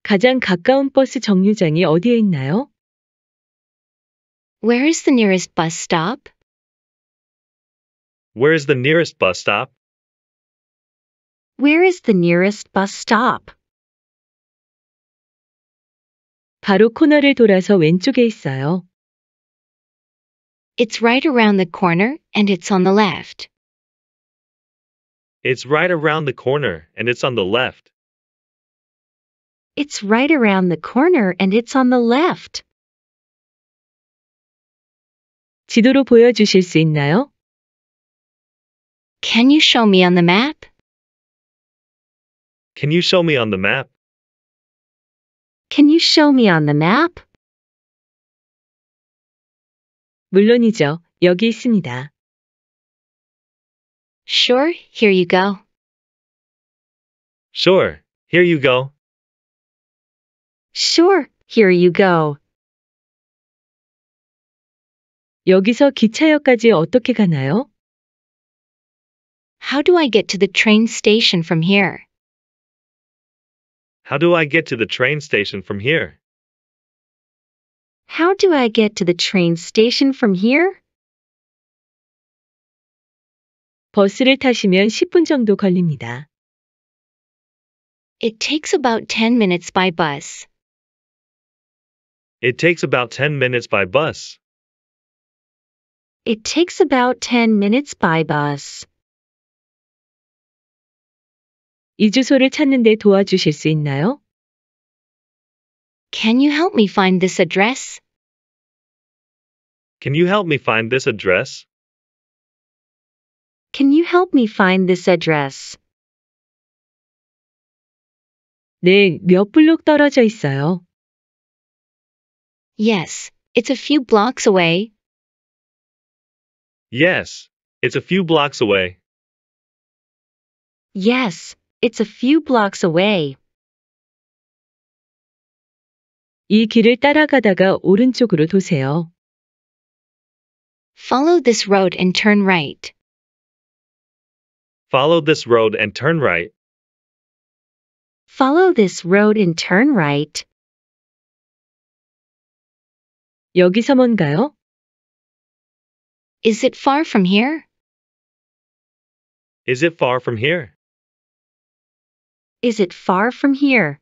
가장 가까운 버스 정류장이 어디에 있나요? Where is the nearest bus stop? Where is the nearest bus stop? Where is the nearest bus stop? 바로 코너를 돌아서 왼쪽에 있어요. It's right around the corner and it's on the left. It's right around the corner and it's on the left. It's right around the corner and it's on the left. 지도로 보여주실 수 있나요? Can you show me on the map? Can you show me on the map? Can you show me on the map? 물론이죠. 여기 있습니다. Sure, here you go. Sure, here you go. Sure, here you go. 여기서 기차역까지 어떻게 가나요? How do I get to the train station from here? How do I get to the train station from here? How do I get to the train station from here? 버스를 타시면 10분 정도 걸립니다. It takes about 10 minutes by bus. It takes about 10 minutes by bus. It takes about 10 minutes by bus. 이 주소를 찾는 데 도와주실 수 있나요? Can you help me find this address? Can you help me find this address? Can you help me find this address? 네, 몇 블록 떨어져 있어요? Yes, it's a few blocks away. Yes, it's a few blocks away. Yes, it's a few blocks away. 이 길을 따라가다가 오른쪽으로 도세요. Follow this road and turn right. Follow this road and turn right. Follow this road and turn right. 여기서 뭔가요? Is it far from here? Is it far from here? Is it far from here?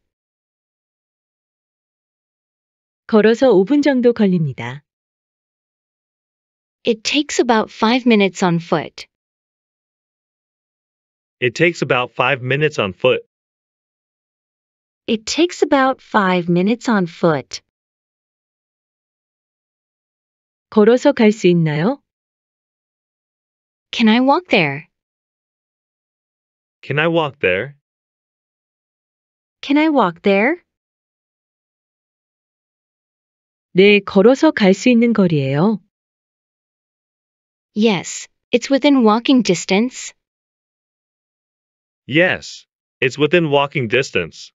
걸어서 5분 정도 걸립니다. It takes about 5 minutes on foot. It takes about 5 minutes on foot. It takes about 5 minutes on foot. 걸어서 있나요? Can I walk there? Can I walk there? Can I walk there? 네, 걸어서 갈 있는 거리예요. Yes, it's within walking distance. Yes, it's within walking distance.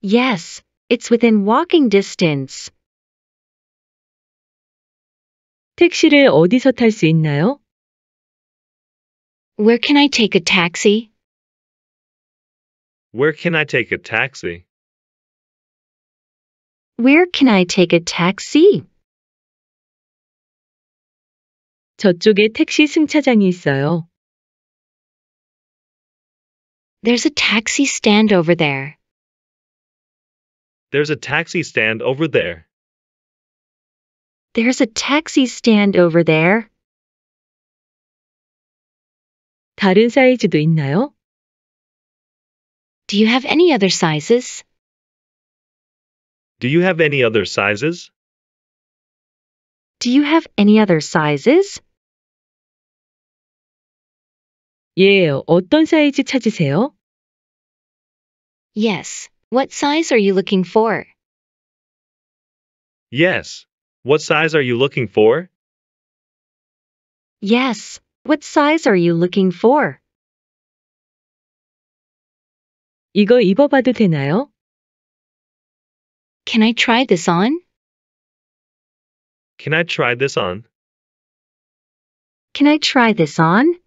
Yes, it's within walking distance. 택시를 어디서 탈 있나요? Where can I take a taxi? Where can I take a taxi? Where can I take a taxi? 저쪽에 택시 승차장이 있어요. There's a taxi stand over there. There's a taxi stand over there. There's a taxi stand over there. 다른 사이즈도 있나요? Do you have any other sizes? Do you have any other sizes? Do you have any other sizes? 예, 어떤 사이즈 찾으세요? Yes. What size are you looking for? Yes. What size are you looking for? Yes. What size are you looking for? 이거 입어봐도 되나요? Can I try this on? Can I try this on? Can I try this on?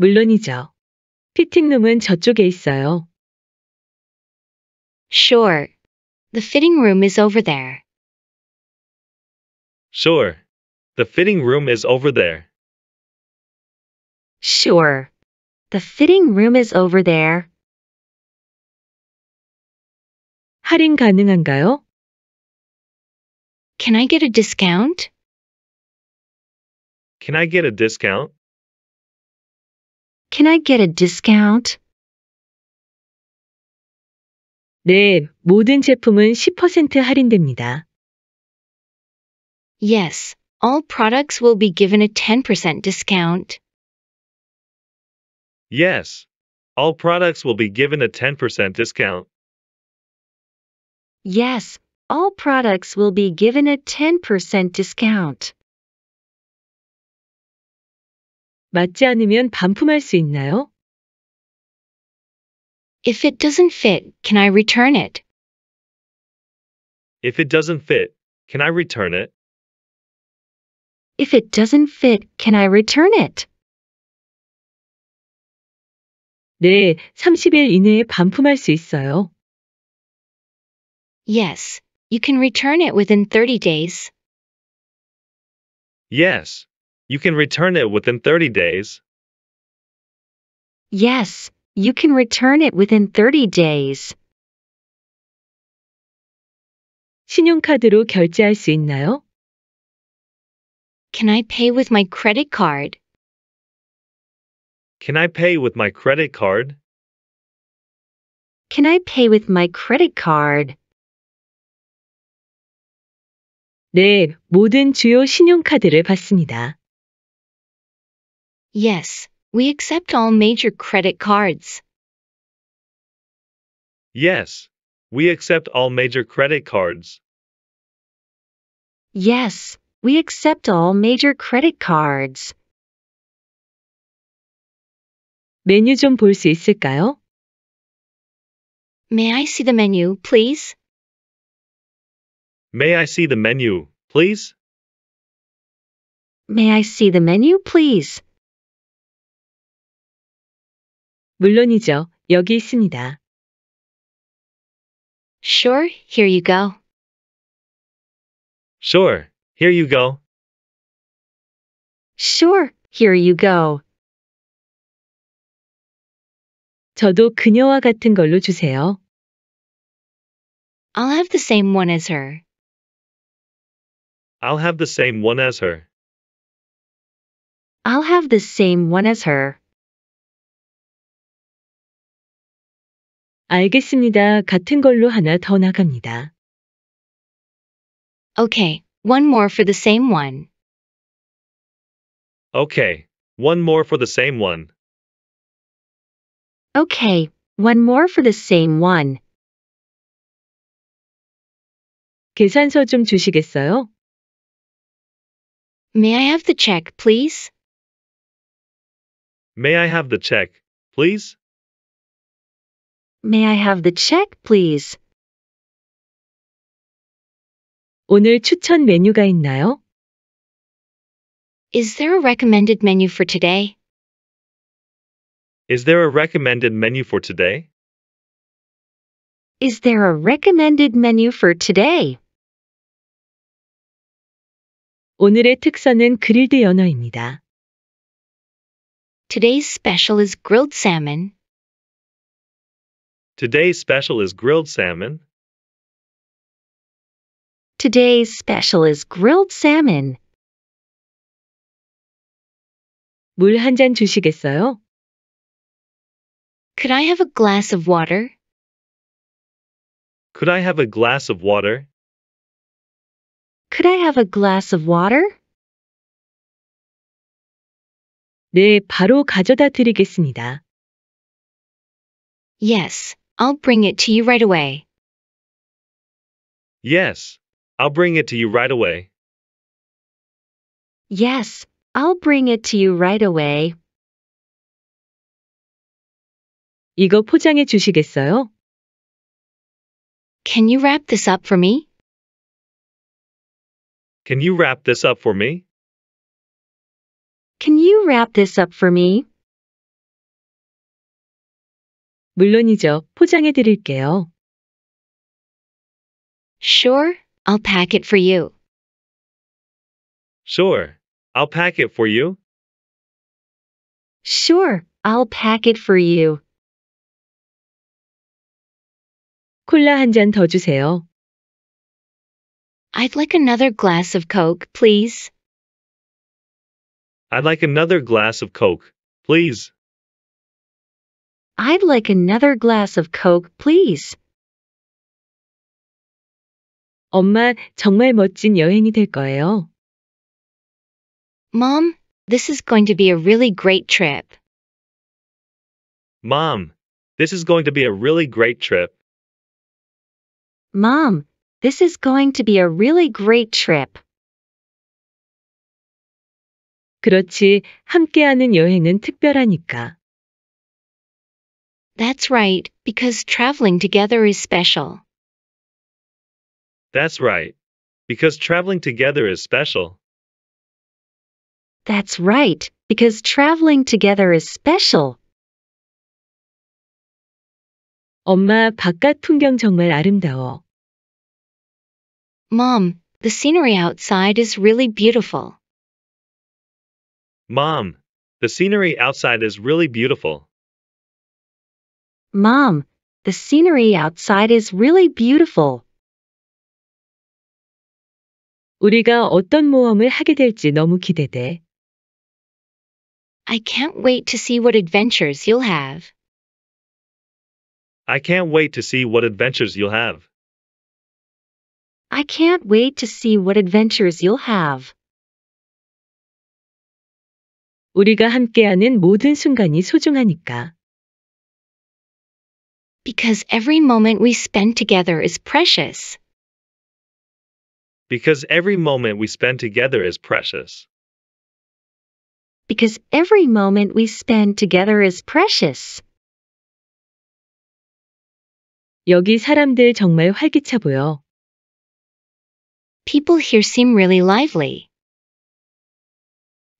물론이죠. 피팅룸은 저쪽에 있어요. Sure. The fitting room is over there. Sure. The fitting room is over there. Sure. The fitting room is over there. 할인 가능한가요? Can I get a discount? Can I get a discount? Can I get a discount? 네, 모든 제품은 10% 할인됩니다. Yes, all products will be given a 10% discount. Yes, all products will be given a 10% discount. Yes, all products will be given a 10% discount. 맞지 않으면 반품할 수 있나요? If it doesn't fit, can I return it? If it doesn't fit, can I return it? If it doesn't fit, can I return it? 네, 30일 이내에 반품할 수 있어요. Yes, you can return it within 30 days. Yes, you can return it within 30 days. Yes, you can return it within 30 days. 신용카드로 결제할 수 있나요? Can I pay with my credit card? Can I pay with my credit card? Can I pay with my credit card? 모든 주요 신용카드를 받습니다. Yes, we accept all major credit cards. Yes, we accept all major credit cards. Yes, we accept all major credit cards. 메뉴 있을까요? May I see the menu, please? May I see the menu, please? May I see the menu, please? 물론이죠. 여기 있습니다. Sure, here you go. Sure, here you go. Sure, here you go. 저도 그녀와 같은 걸로 주세요. I'll have the same one as her. I'll have the same one as her. I'll have the same one as her. 알겠습니다. 같은 걸로 하나 더 나갑니다. Okay, one more for the same one. Okay, one more for the same one. Okay, one more for the same one. 계산서 좀 주시겠어요? May I have the check, please? May I have the check, please? May I have the check, please? 오늘 추천 메뉴가 있나요? Is there a recommended menu for today? Is there a recommended menu for today? Is there a recommended menu for today? 오늘의 특선은 그릴드 연어입니다. Today's special is grilled salmon. Today's special is grilled salmon. Today's special is grilled salmon. 주시겠어요? Could I have a glass of water? Could I have a glass of water? Could I have a glass of water? 네, 바로 가져다 드리겠습니다. Yes, I'll bring it to you right away. Yes, I'll bring it to you right away. Yes, I'll bring it to you right away. 이거 포장해 주시겠어요? Can you wrap this up for me? Can you wrap this up for me? Can you wrap this up for me? 물론이죠. 포장해 드릴게요. Sure, I'll pack it for you. Sure, I'll pack it for you. Sure, I'll pack it for you. 콜라 한 잔 더 주세요. I'd like another glass of Coke, please. I'd like another glass of Coke, please. I'd like another glass of Coke, please. 엄마, 정말 멋진 여행이 될 거예요. Mom, this is going to be a really great trip. Mom, this is going to be a really great trip. Mom, this is going to be a really great trip. 그렇지, 함께하는 여행은 특별하니까. That's right, because traveling together is special. That's right, because traveling together is special. That's right, because traveling together is special. 엄마, 바깥 풍경 정말 아름다워. Mom, the scenery outside is really beautiful. Mom, the scenery outside is really beautiful. Mom, the scenery outside is really beautiful. 우리가 어떤 모험을 하게 될지 너무 기대돼. I can't wait to see what adventures you'll have. I can't wait to see what adventures you'll have. I can't wait to see what adventures you'll have. 우리가 함께하는 모든 순간이 소중하니까. Because every moment we spend together is precious. Because every moment we spend together is precious. Because every moment we spend together is precious. 여기 사람들 정말 활기차 보여. People here seem really lively.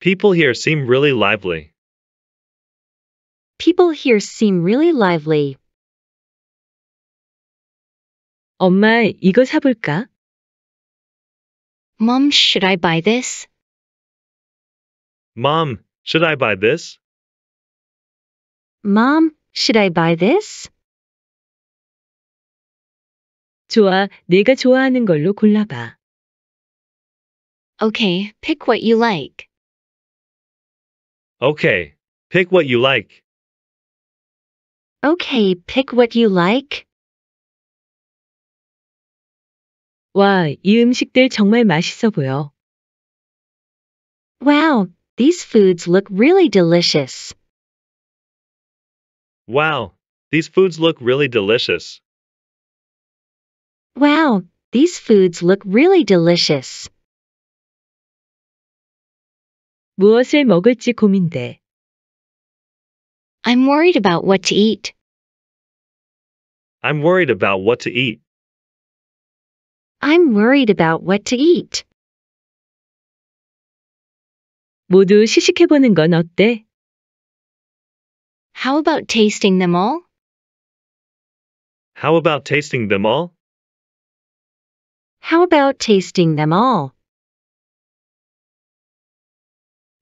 People here seem really lively. People here seem really lively. 엄마, 이거 사볼까? Mom, should I buy this? Mom, should I buy this? Mom, should I buy this? 좋아, 내가 좋아하는 걸로 골라봐. Okay, pick what you like. Okay, pick what you like. Okay, pick what you like. 와, 이 음식들 정말 맛있어 보여. Wow, these foods look really delicious. Wow, these foods look really delicious. Wow, these foods look really delicious. 무엇을 먹을지 고민돼. I'm worried about what to eat. I'm worried about what to eat. I'm worried about what to eat. 모두 시식해보는 건 어때? How about tasting them all? How about tasting them all? How about tasting them all?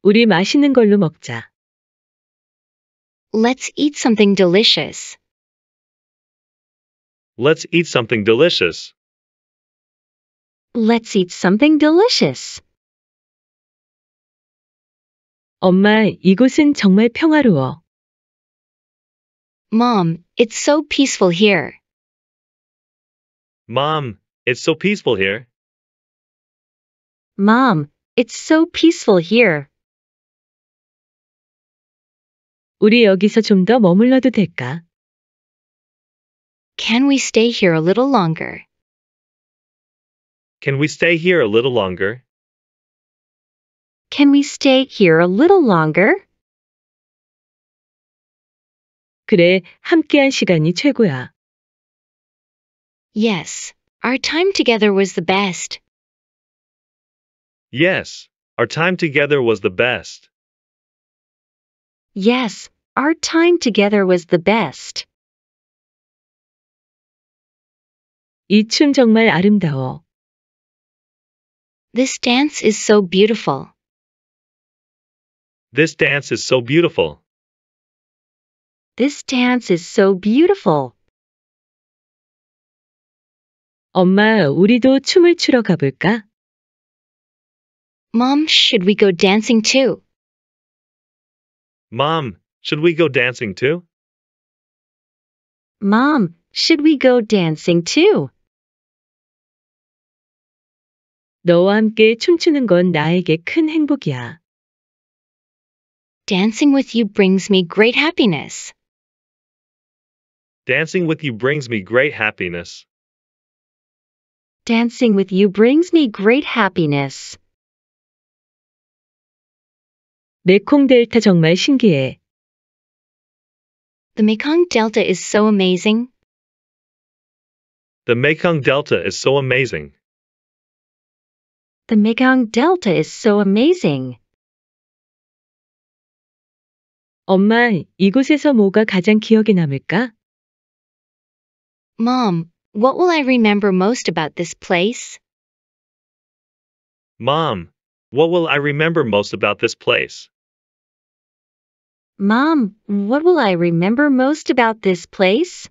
우리 맛있는 걸로 먹자. Let's eat something delicious. Let's eat something delicious. Let's eat something delicious. 엄마, 이곳은 정말 평화로워. Mom, it's so peaceful here. Mom, it's so peaceful here. Mom, it's so peaceful here. 우리 여기서 머물러도 될까? Can we stay here a little longer? Can we stay here a little longer? Can we stay here a little longer? 그래, 함께한 시간이 최고야. Yes, our time together was the best. Yes, our time together was the best. Yes, our time together was the best. 정말 아름다워. This dance is so beautiful. This dance is so beautiful. This dance is so beautiful. 엄마, 우리도 춤을 추러 가볼까? Mom, should we go dancing too? Mom, should we go dancing too? Mom, should we go dancing too? 너와 함께 춤추는 건 나에게 큰 행복이야. Dancing with you brings me great happiness. Dancing with you brings me great happiness. Dancing with you brings me great happiness. 메콩 델타 정말 신기해. The Mekong Delta is so amazing. The Mekong Delta is so amazing. The Mekong Delta is so amazing. 엄마, 이곳에서 뭐가 가장 기억에 남을까? Mom, what will I remember most about this place? Mom, what will I remember most about this place? Mom, what will I remember most about this place?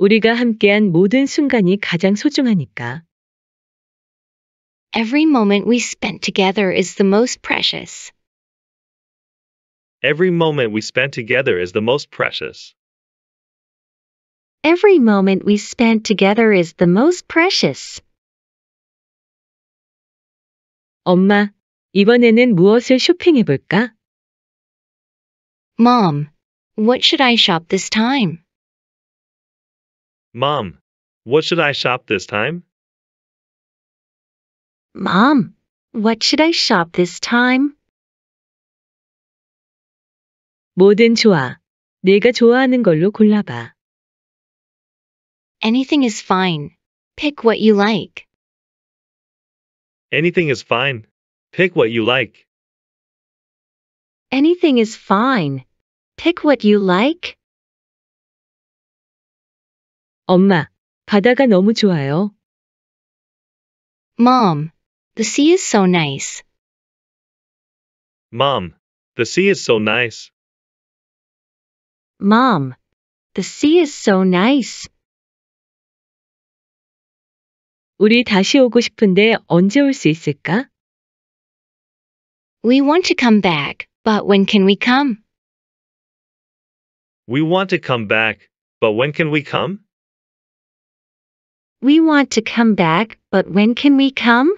우리가 함께한 모든 순간이 가장 소중하니까. Every moment we spent together is the most precious. Every moment we spent together is the most precious. Every moment we spent together is the most precious. 엄마, 이번에는 무엇을 쇼핑해 볼까? Mom, what should I shop this time? Mom, what should I shop this time? Mom, what should I shop this time? 뭐든 좋아. 내가 좋아하는 걸로 골라봐. Anything is fine. Pick what you like. Anything is fine. Pick what you like. Anything is fine. Pick what you like. 엄마, 바다가 너무 좋아요. Mom, the sea is so nice. Mom, the sea is so nice. Mom, the sea is so nice. 우리 다시 오고 싶은데 언제 올 수 있을까? We want to come back, but when can we come? We want to come back, but when can we come? We want to come back, but when can we come?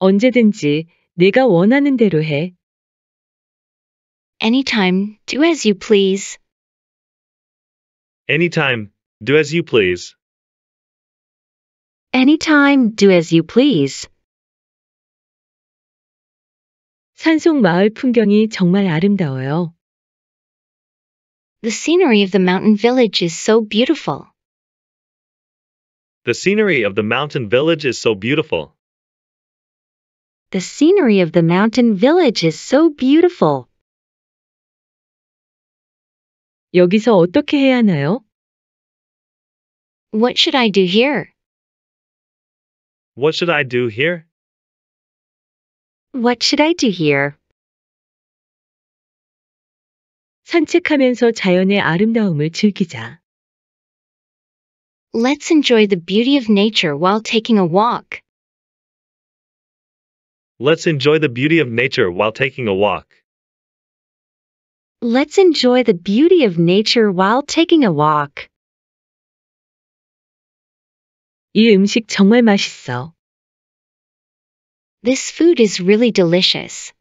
언제든지 네가 원하는 대로 해. Anytime, do as you please. Anytime, do as you please. Anytime, do as you please. 산속 마을 풍경이 정말 아름다워요. The scenery of the mountain village is so beautiful. The scenery of the mountain village is so beautiful. The scenery of the mountain village is so beautiful. 여기서 어떻게 해야 하나요? What should I do here? What should I do here? What should I do here? 산책하면서 자연의 아름다움을 즐기자. Let's enjoy the beauty of nature while taking a walk. Let's enjoy the beauty of nature while taking a walk. Let's enjoy the beauty of nature while taking a walk. 이 음식 정말 맛있어. This food is really delicious.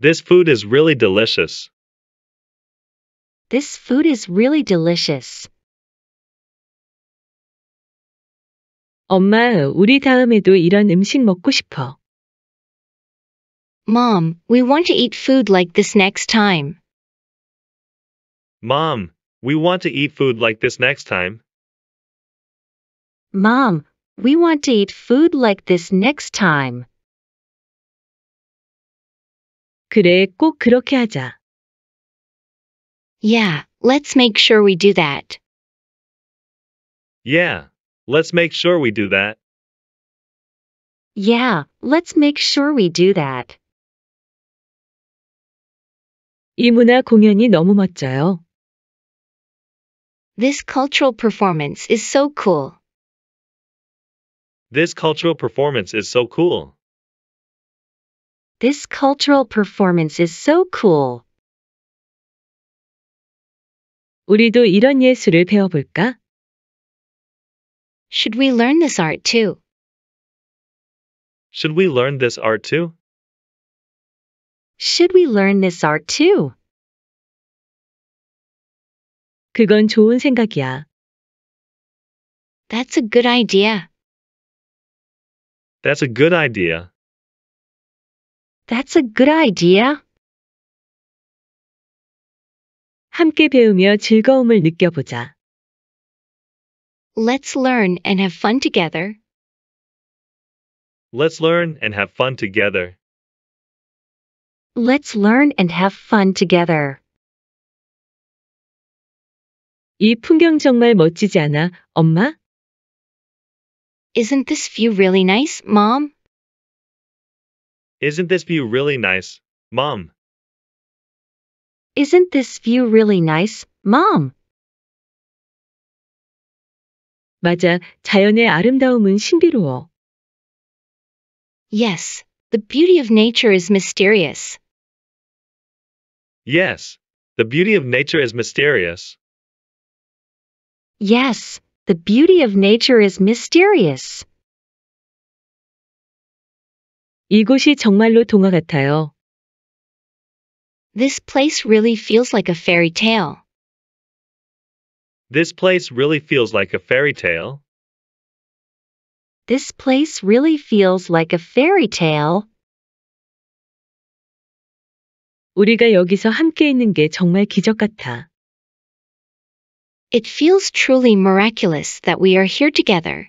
This food is really delicious. This food is really delicious. Mom, we want to eat food like this next time. Mom, we want to eat food like this next time. Mom, we want to eat food like this next time. 그래, 꼭 그렇게 하자. Yeah, let's make sure we do that. Yeah, let's make sure we do that. Yeah, let's make sure we do that. 이 문화 공연이 너무 멋져요. This cultural performance is so cool. This cultural performance is so cool. This cultural performance is so cool. 우리도 이런 예술을 배워볼까? Should we learn this art too? Should we learn this art too? Should we learn this art too? 그건 좋은 생각이야. That's a good idea. That's a good idea. That's a good idea. 함께 배우며 즐거움을 느껴보자. Let's learn and have fun together. Let's learn and have fun together. Let's learn and have fun together. 이 풍경 정말 멋지지 않아, 엄마? Isn't this view really nice, Mom? Isn't this view really nice, Mom? Isn't this view really nice, Mom? 맞아, 자연의 아름다움은 신비로워. Yes, the beauty of nature is mysterious. Yes, the beauty of nature is mysterious. Yes, the beauty of nature is mysterious. 이곳이 정말로 동화 같아요. This place really feels like a fairy tale. This place really feels like a fairy tale. This place really feels like a fairy tale. 우리가 여기서 함께 있는 게 정말 기적 같아. It feels truly miraculous that we are here together.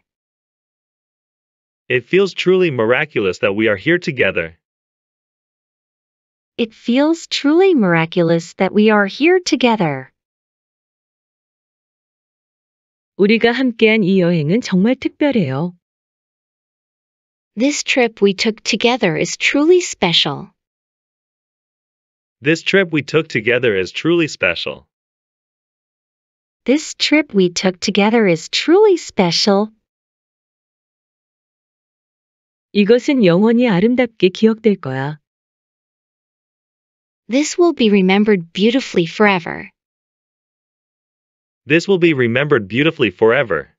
It feels truly miraculous that we are here together. It feels truly miraculous that we are here together. 우리가 함께한 이 여행은 정말 특별해요. This trip we took together is truly special. This trip we took together is truly special. This trip we took together is truly special. 이것은 영원히 아름답게 기억될 거야. This will be remembered beautifully forever. This will be remembered beautifully forever.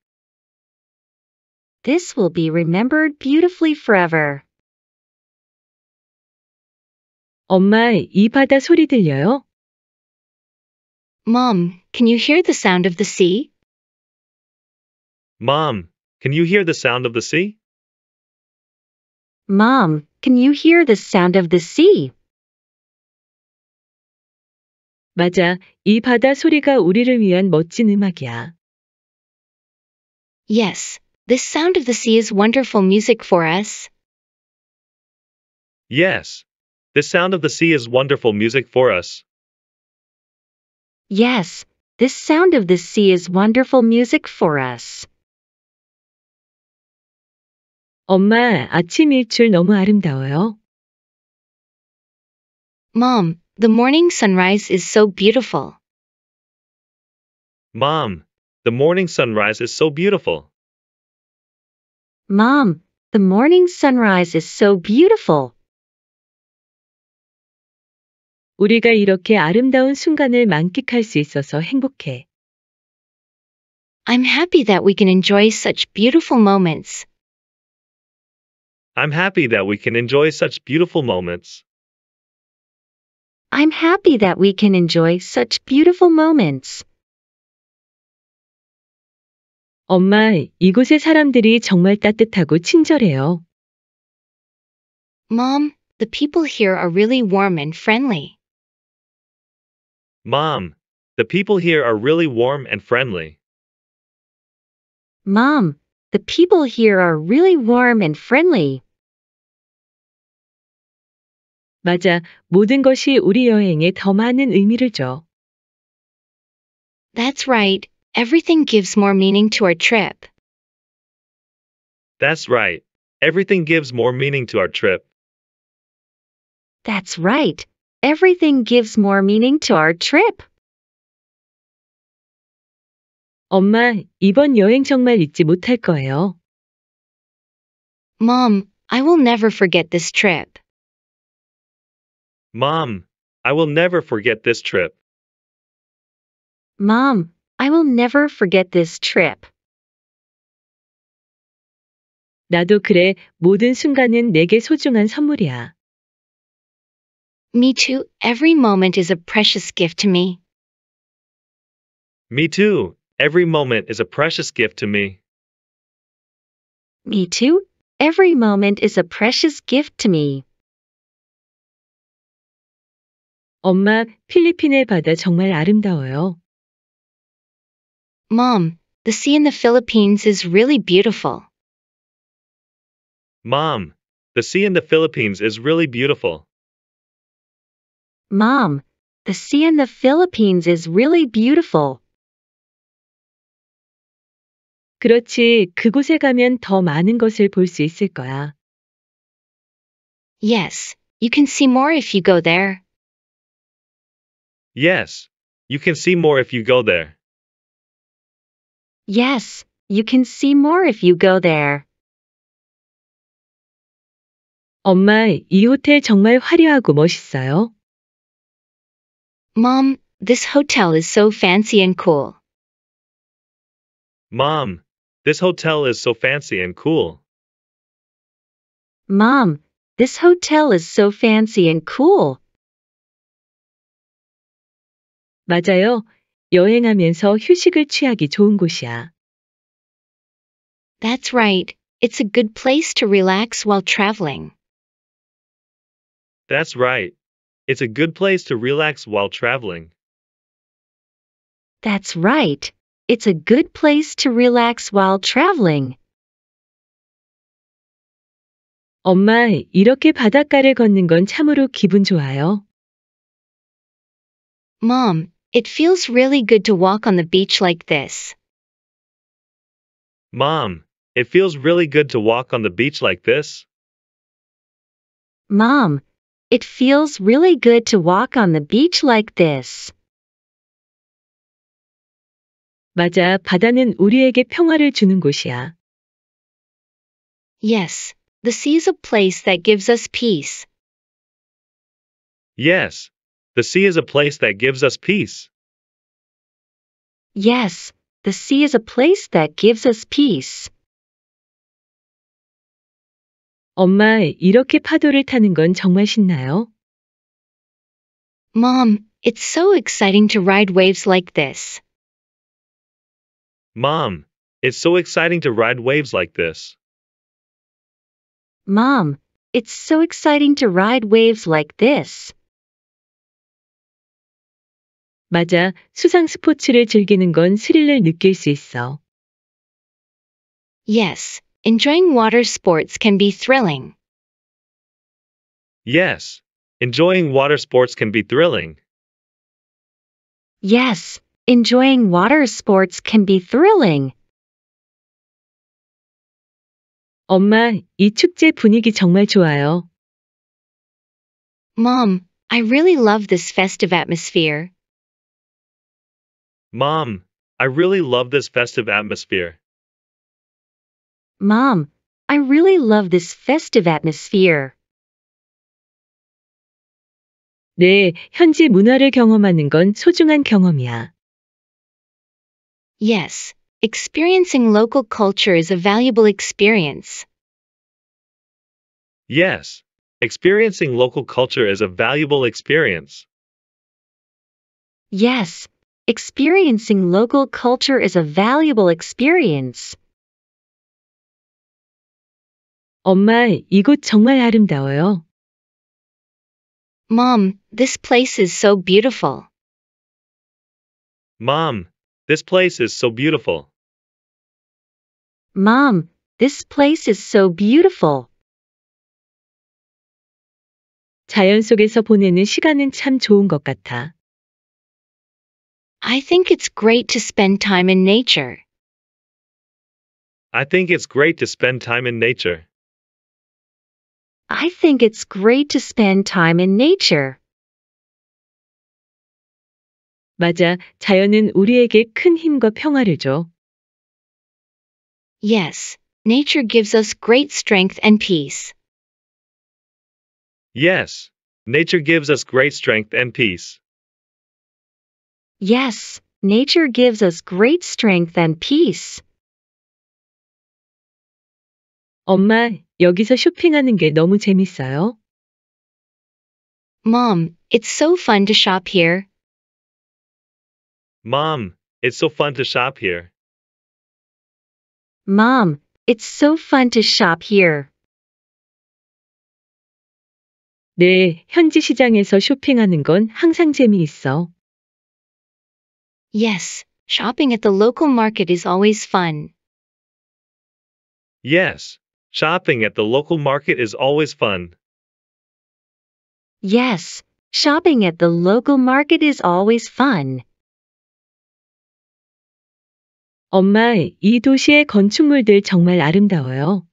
This will be remembered beautifully forever. 엄마, 이 바다 소리 들려요? Mom, can you hear the sound of the sea? Mom, can you hear the sound of the sea? Mom, can you hear the sound of the sea? 맞아, 이 바다 소리가 우리를 위한 멋진 음악이야. Yes, this sound of the sea is wonderful music for us. Yes, the sound of the sea is wonderful music for us. Yes, this sound of the sea is wonderful music for us. 엄마, 아침 일출 너무 아름다워요. Mom, the morning sunrise is so beautiful. Mom, the morning sunrise is so beautiful. Mom, the morning sunrise is so beautiful. 우리가 이렇게 아름다운 순간을 만끽할 수 있어서 행복해. I'm happy that we can enjoy such beautiful moments. I'm happy that we can enjoy such beautiful moments. I'm happy that we can enjoy such beautiful moments. 엄마, 이곳의 사람들이 정말 따뜻하고 친절해요. Mom, the people here are really warm and friendly. Mom, the people here are really warm and friendly. Mom, the people here are really warm and friendly. 맞아, 모든 것이 우리 여행에 더 많은 의미를 줘. That's right. Everything gives more meaning to our trip. That's right. Everything gives more meaning to our trip. That's right. Everything gives more meaning to our trip. 엄마, 이번 여행 정말 잊지 못할 거예요. Mom, I will never forget this trip. Mom, I will never forget this trip. Mom, I will never forget this trip. 나도 그래, 모든 순간은 내게 소중한 선물이야. Me too. Every moment is a precious gift to me. Me too. Every moment is a precious gift to me. Me too. Every moment is a precious gift to me. 엄마, 필리핀의 바다 정말 아름다워요. Mom, the sea in the Philippines is really beautiful. Mom, the sea in the Philippines is really beautiful. Mom, the sea in the Philippines is really beautiful. 그렇지, 그곳에 가면 더 많은 것을 볼 수 있을 거야. Yes, you can see more if you go there. Yes, you can see more if you go there. Yes, you can see more if you go there. 엄마, 이 호텔 정말 화려하고 멋있어요. Mom, this hotel is so fancy and cool. Mom, this hotel is so fancy and cool. Mom, this hotel is so fancy and cool. 맞아요. 여행하면서 휴식을 취하기 좋은 곳이야. That's right. It's a good place to relax while traveling. That's right. It's a good place to relax while traveling. That's right. It's a good place to relax while traveling. 엄마, 이렇게 바닷가를 걷는 건 참으로 기분 좋아요. Mom, it feels really good to walk on the beach like this. Mom, it feels really good to walk on the beach like this. Mom, it feels really good to walk on the beach like this. 맞아, 바다는 우리에게 평화를 주는 곳이야. Yes, the sea is a place that gives us peace. Yes, the sea is a place that gives us peace. Yes, the sea is a place that gives us peace. 엄마, 이렇게 파도를 타는 건 정말 신나요? Mom, it's so exciting to ride waves like this. Mom, it's so exciting to ride waves like this. Mom, it's so exciting to ride waves like this. 맞아, 수상 스포츠를 즐기는 건 스릴을 느낄 수 있어. Yes, enjoying water sports can be thrilling. Yes, enjoying water sports can be thrilling. Yes, enjoying water sports can be thrilling. 엄마, 이 축제 분위기 정말 좋아요. Mom, I really love this festive atmosphere. Mom, I really love this festive atmosphere. Mom, I really love this festive atmosphere. 네, 현지 문화를 경험하는 건 소중한 경험이야. Yes, experiencing local culture is a valuable experience. Yes, experiencing local culture is a valuable experience. Yes, experiencing local culture is a valuable experience. 엄마, 이곳 정말 아름다워요. Mom, this place is so beautiful. Mom, this place is so beautiful. Mom, this place is so beautiful. 자연 속에서 보내는 시간은 참 좋은 것 같아. I think it's great to spend time in nature. I think it's great to spend time in nature. I think it's great to spend time in nature. 맞아, 자연은 우리에게 큰 힘과 평화를 줘. Yes, nature gives us great strength and peace. Yes, nature gives us great strength and peace. Yes, nature gives us great strength and peace. 엄마, 여기서 쇼핑하는 게 너무 재밌어요. Mom, it's so fun to shop here. Mom, it's so fun to shop here. Mom, it's so fun to shop here. 네, 현지 시장에서 쇼핑하는 건 항상 재미있어. Yes, shopping at the local market is always fun. Yes, Shopping at the local market is always fun. Yes, shopping at the local market is always fun. 엄마, 이 도시의 건축물들 정말 아름다워요.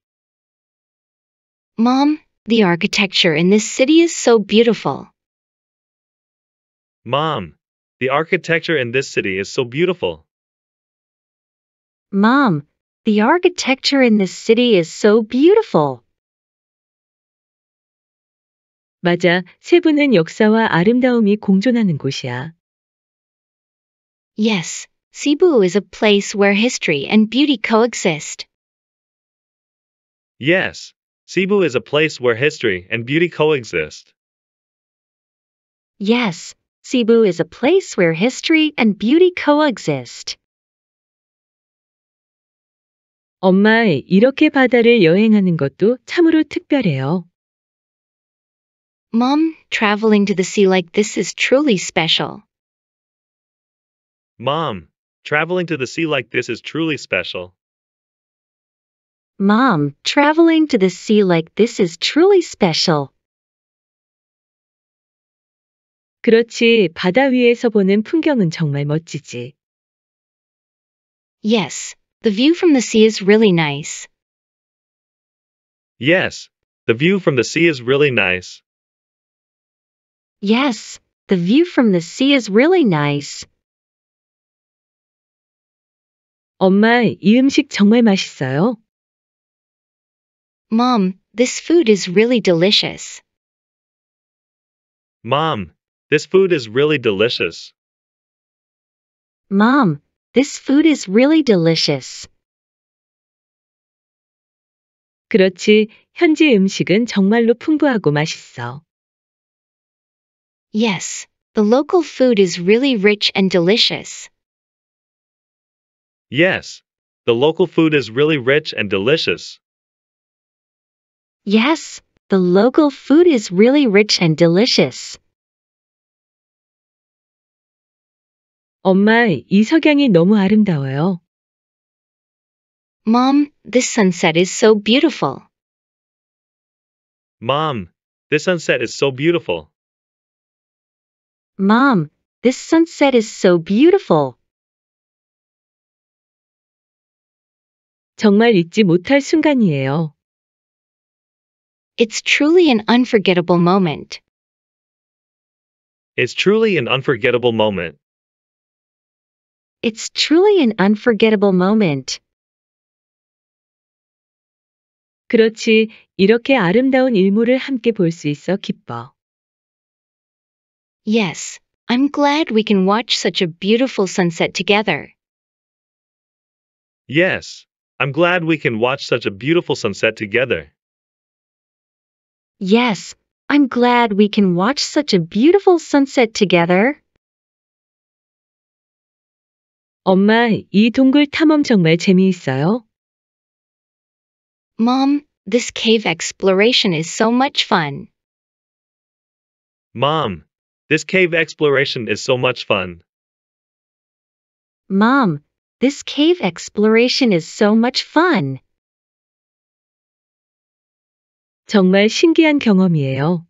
Mom, the architecture in this city is so beautiful. Mom, the architecture in this city is so beautiful. Mom, the architecture in this city is so beautiful. 맞아, 세부는 역사와 아름다움이 공존하는 곳이야. Yes, Cebu is a place where history and beauty coexist. Yes, Cebu is a place where history and beauty coexist. Yes, Cebu is a place where history and beauty coexist. 엄마, 이렇게 바다를 여행하는 것도 참으로 특별해요. Mom, traveling to the sea like this is truly special. Mom, traveling to the sea like this is truly special. Mom, traveling to the sea like this is truly special. 그렇지, 바다 위에서 보는 풍경은 정말 멋지지. Yes, the view from the sea is really nice. Yes, the view from the sea is really nice. Yes, the view from the sea is really nice. 엄마, 이 음식 정말 맛있어요. Mom, this food is really delicious. Mom, this food is really delicious. Mom, this food is really delicious. 그렇지, 현지 음식은 정말로 풍부하고 맛있어. Yes, the local food is really rich and delicious. Yes, the local food is really rich and delicious. Yes, the local food is really rich and delicious. 엄마, 이 석양이 너무 아름다워요. Mom, this sunset is so beautiful. Mom, this sunset is so beautiful. Mom, this sunset is so beautiful. 정말 잊지 못할 순간이에요. It's truly an unforgettable moment. It's truly an unforgettable moment. It's truly an unforgettable moment. 그렇지, 이렇게 아름다운 일몰을 함께 볼 수 있어 기뻐. Yes, I'm glad we can watch such a beautiful sunset together. Yes, I'm glad we can watch such a beautiful sunset together. Yes, I'm glad we can watch such a beautiful sunset together. 엄마, 이 동굴 탐험 정말 재미있어요. Mom, this cave exploration is so much fun. Mom, this cave exploration is so much fun. Mom, this cave exploration is so much fun. 정말 신기한 경험이에요.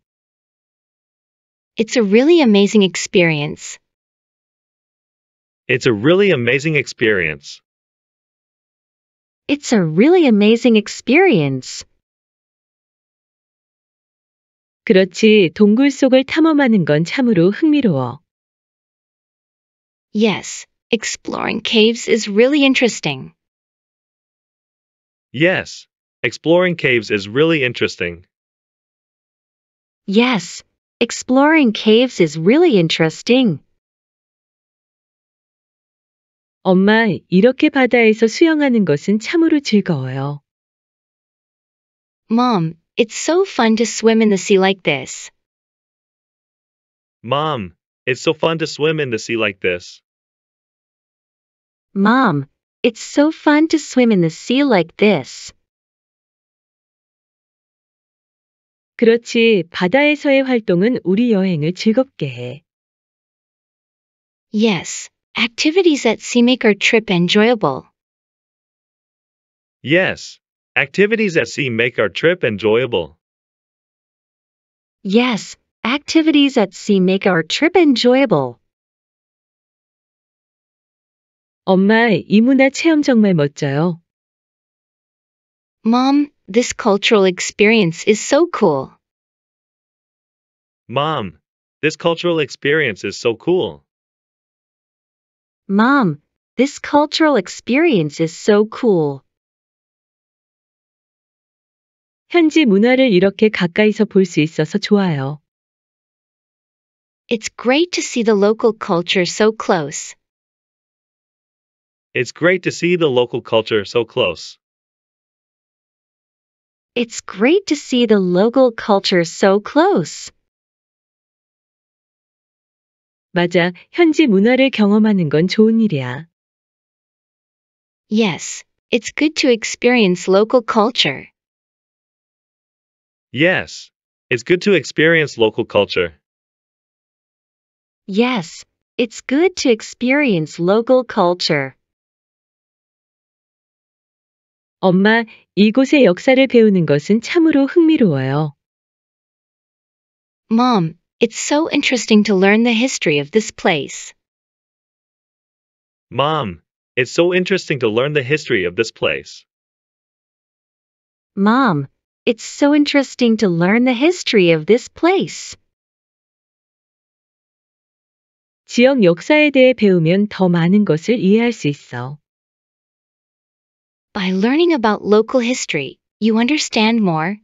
It's a really amazing experience. It's a really amazing experience. It's a really amazing experience. 그렇지, 동굴 속을 탐험하는 건 참으로 흥미로워. Yes, exploring caves is really interesting. Yes, exploring caves is really interesting. Yes, exploring caves is really interesting. 엄마, 이렇게 바다에서 수영하는 것은 참으로 즐거워요. Mom, it's so fun to swim in the sea like this. Mom, it's so fun to swim in the sea like this. Mom, it's so fun to swim in the sea like this. 그렇지, 바다에서의 활동은 우리 여행을 즐겁게 해. Yes, Activities at sea make our trip enjoyable. Yes, activities at sea make our trip enjoyable. Yes, activities at sea make our trip enjoyable. 엄마, 이 문화 체험 정말 멋져요. Mom, this cultural experience is so cool. Mom, this cultural experience is so cool. Mom, this cultural experience is so cool. 현지 문화를 이렇게 가까이서 있어서 좋아요. It's great to see the local culture so close. It's great to see the local culture so close. It's great to see the local culture so close. 맞아, 현지 문화를 경험하는 건 좋은 일이야. Yes, it's good to experience local culture. Yes, it's good to experience local culture. Yes, it's good to experience local culture. 엄마, 이곳의 역사를 배우는 것은 참으로 흥미로워요. Mom, it's so interesting to learn the history of this place. Mom, it's so interesting to learn the history of this place. Mom, it's so interesting to learn the history of this place. 지역 역사에 대해 배우면 더 많은 것을 이해할 수 있어. By learning about local history, you understand more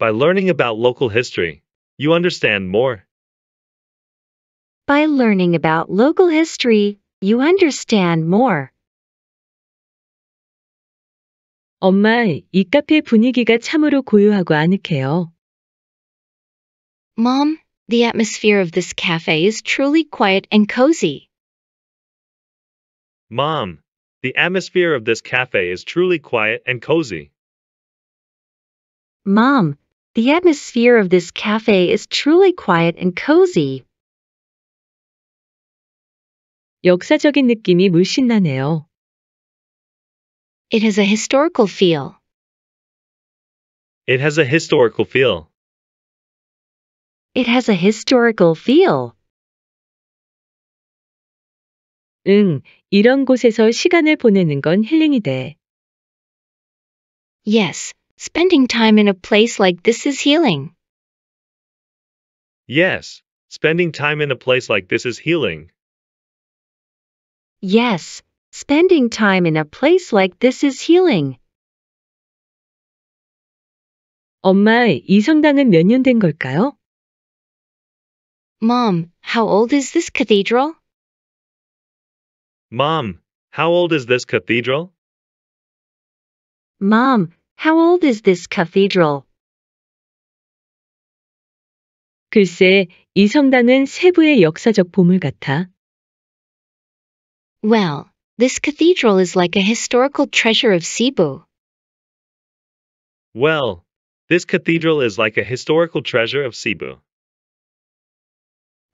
by learning about local history, you understand more. By learning about local history, you understand more. 엄마, 이 카페 분위기가 참으로 고요하고 아늑해요. Mom, the atmosphere of this cafe is truly quiet and cozy. Mom, the atmosphere of this cafe is truly quiet and cozy. Mom, the atmosphere of this cafe is truly quiet and cozy. 역사적인 느낌이 물씬 나네요. It has a historical feel. It has a historical feel. It has a historical feel. 응, 이런 곳에서 시간을 보내는 건 힐링이 돼. Yes, Spending time in a place like this is healing. Yes, spending time in a place like this is healing. Yes, spending time in a place like this is healing. 엄마, 이 성당은 걸까요? Mom, how old is this cathedral? Mom, how old is this cathedral? Mom, how old is this cathedral? 글쎄, 이 성당은 세부의 역사적 보물 같아. Well, this cathedral is like a historical treasure of Cebu. Well, this cathedral is like a historical treasure of Cebu.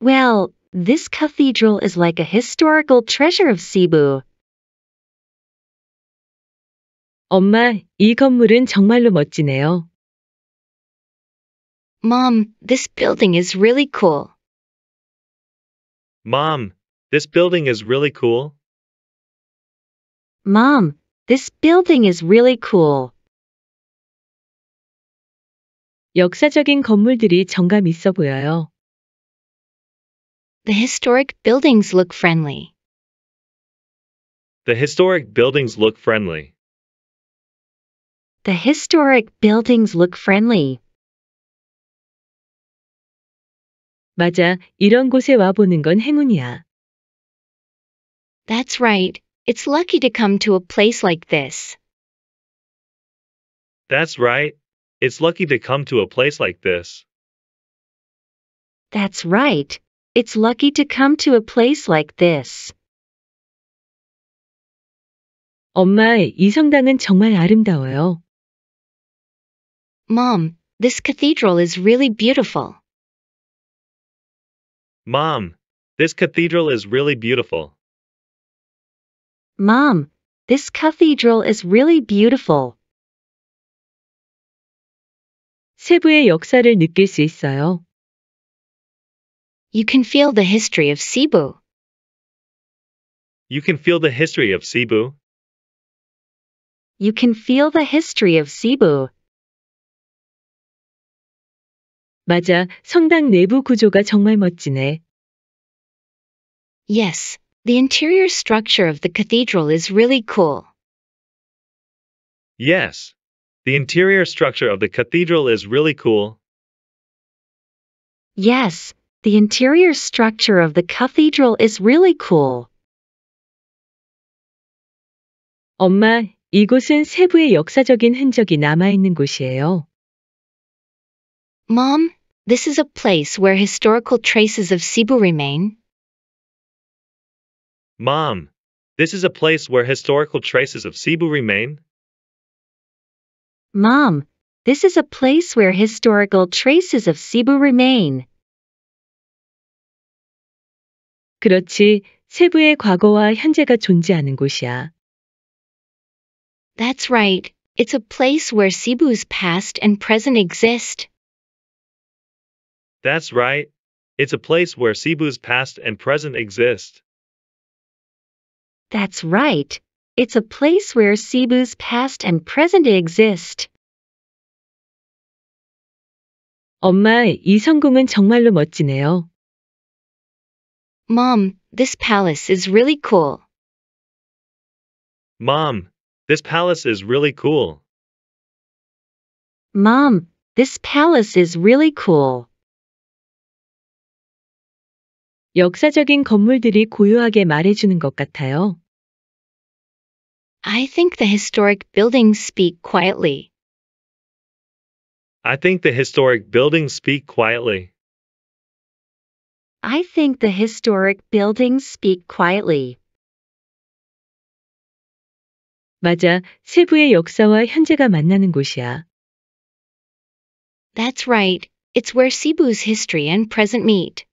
Well, this cathedral is like a historical treasure of Cebu. 엄마, 이 건물은 정말로 멋지네요. Mom, this building is really cool. Mom, this building is really cool. Mom, this building is really cool. 역사적인 건물들이 정감 있어 보여요. The historic buildings look friendly. The historic buildings look friendly. The historic buildings look friendly. 맞아, 이런 곳에 와보는 건 행운이야. That's right. It's lucky to come to a place like this. That's right. It's lucky to come to a place like this. That's right. It's lucky to come to a place like this. 엄마, 이 성당은 정말 아름다워요. Mom, this cathedral is really beautiful. Mom, this cathedral is really beautiful. Mom, this cathedral is really beautiful. 세부의 역사를 느낄 수 있어요. You can feel the history of Cebu. You can feel the history of Cebu. You can feel the history of Cebu. 맞아, 성당 내부 구조가 정말 멋지네. Yes, the interior structure of the cathedral is really cool. Yes, the interior structure of the cathedral is really cool. Yes, the interior structure of the cathedral is really cool. 엄마, 이곳은 세부의 역사적인 흔적이 남아있는 곳이에요. Mom, this is a place where historical traces of Cebu remain. Mom, this is a place where historical traces of Cebu remain. Mom, this is a place where historical traces of Cebu remain. 그렇지, 세부의 과거와 현재가 존재하는 곳이야. That's right. It's a place where Cebu's past and present exist. That's right. It's a place where Cebu's past and present exist. That's right. It's a place where Cebu's past and present exist. 엄마, 이 성공은 정말로 멋지네요. Mom, this palace is really cool. Mom, this palace is really cool. Mom, this palace is really cool. 역사적인 건물들이 고요하게 말해주는 것 같아요. I think the historic buildings speak quietly. I think the historic buildings speak quietly. I think the historic buildings speak quietly. 맞아, 세부의 역사와 현재가 만나는 곳이야. That's right. It's where Cebu's history and present meet.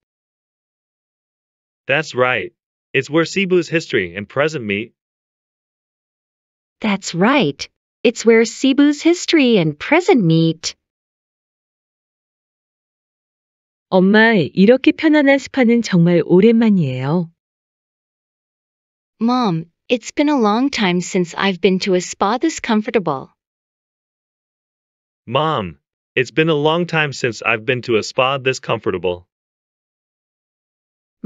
That's right. It's where Cebu's history and present meet. That's right. It's where Cebu's history and present meet. 엄마, 이렇게 편안한 스파는 정말 오랜만이에요. Mom, it's been a long time since I've been to a spa this comfortable. Mom, it's been a long time since I've been to a spa this comfortable.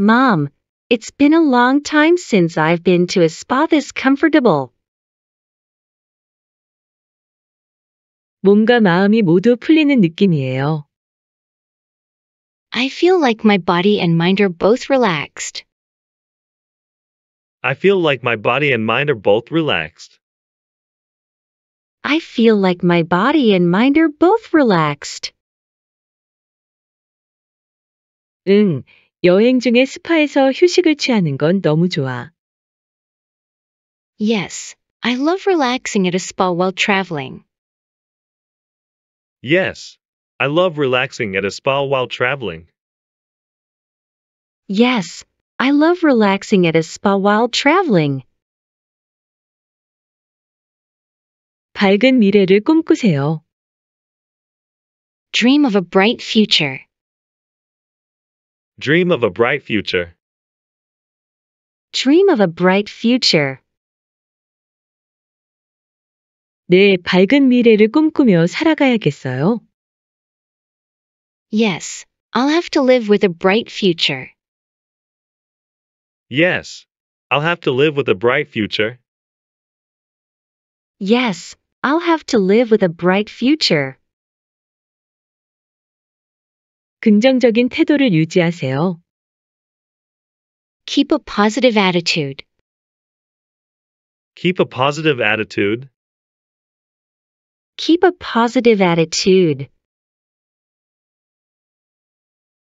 Mom, it's been a long time since I've been to a spa this comfortable. 몸과 마음이 모두 풀리는 느낌이에요. I feel like my body and mind are both relaxed. I feel like my body and mind are both relaxed. I feel like my body and mind are both relaxed. 응, 여행 중에 스파에서 휴식을 취하는 건 너무 좋아. Yes, I love relaxing at a spa while traveling. Yes, I love relaxing at a spa while traveling. Yes, I love relaxing at a spa while traveling. 밝은 미래를 꿈꾸세요. Dream of a bright future. Dream of a bright future. Dream of a bright future. 네, 밝은 미래를 꿈꾸며 살아가야겠어요. Yes, I'll have to live with a bright future. Yes, I'll have to live with a bright future. Yes, I'll have to live with a bright future. 긍정적인 태도를 유지하세요. Keep a positive attitude. Keep a positive attitude. Keep a positive attitude.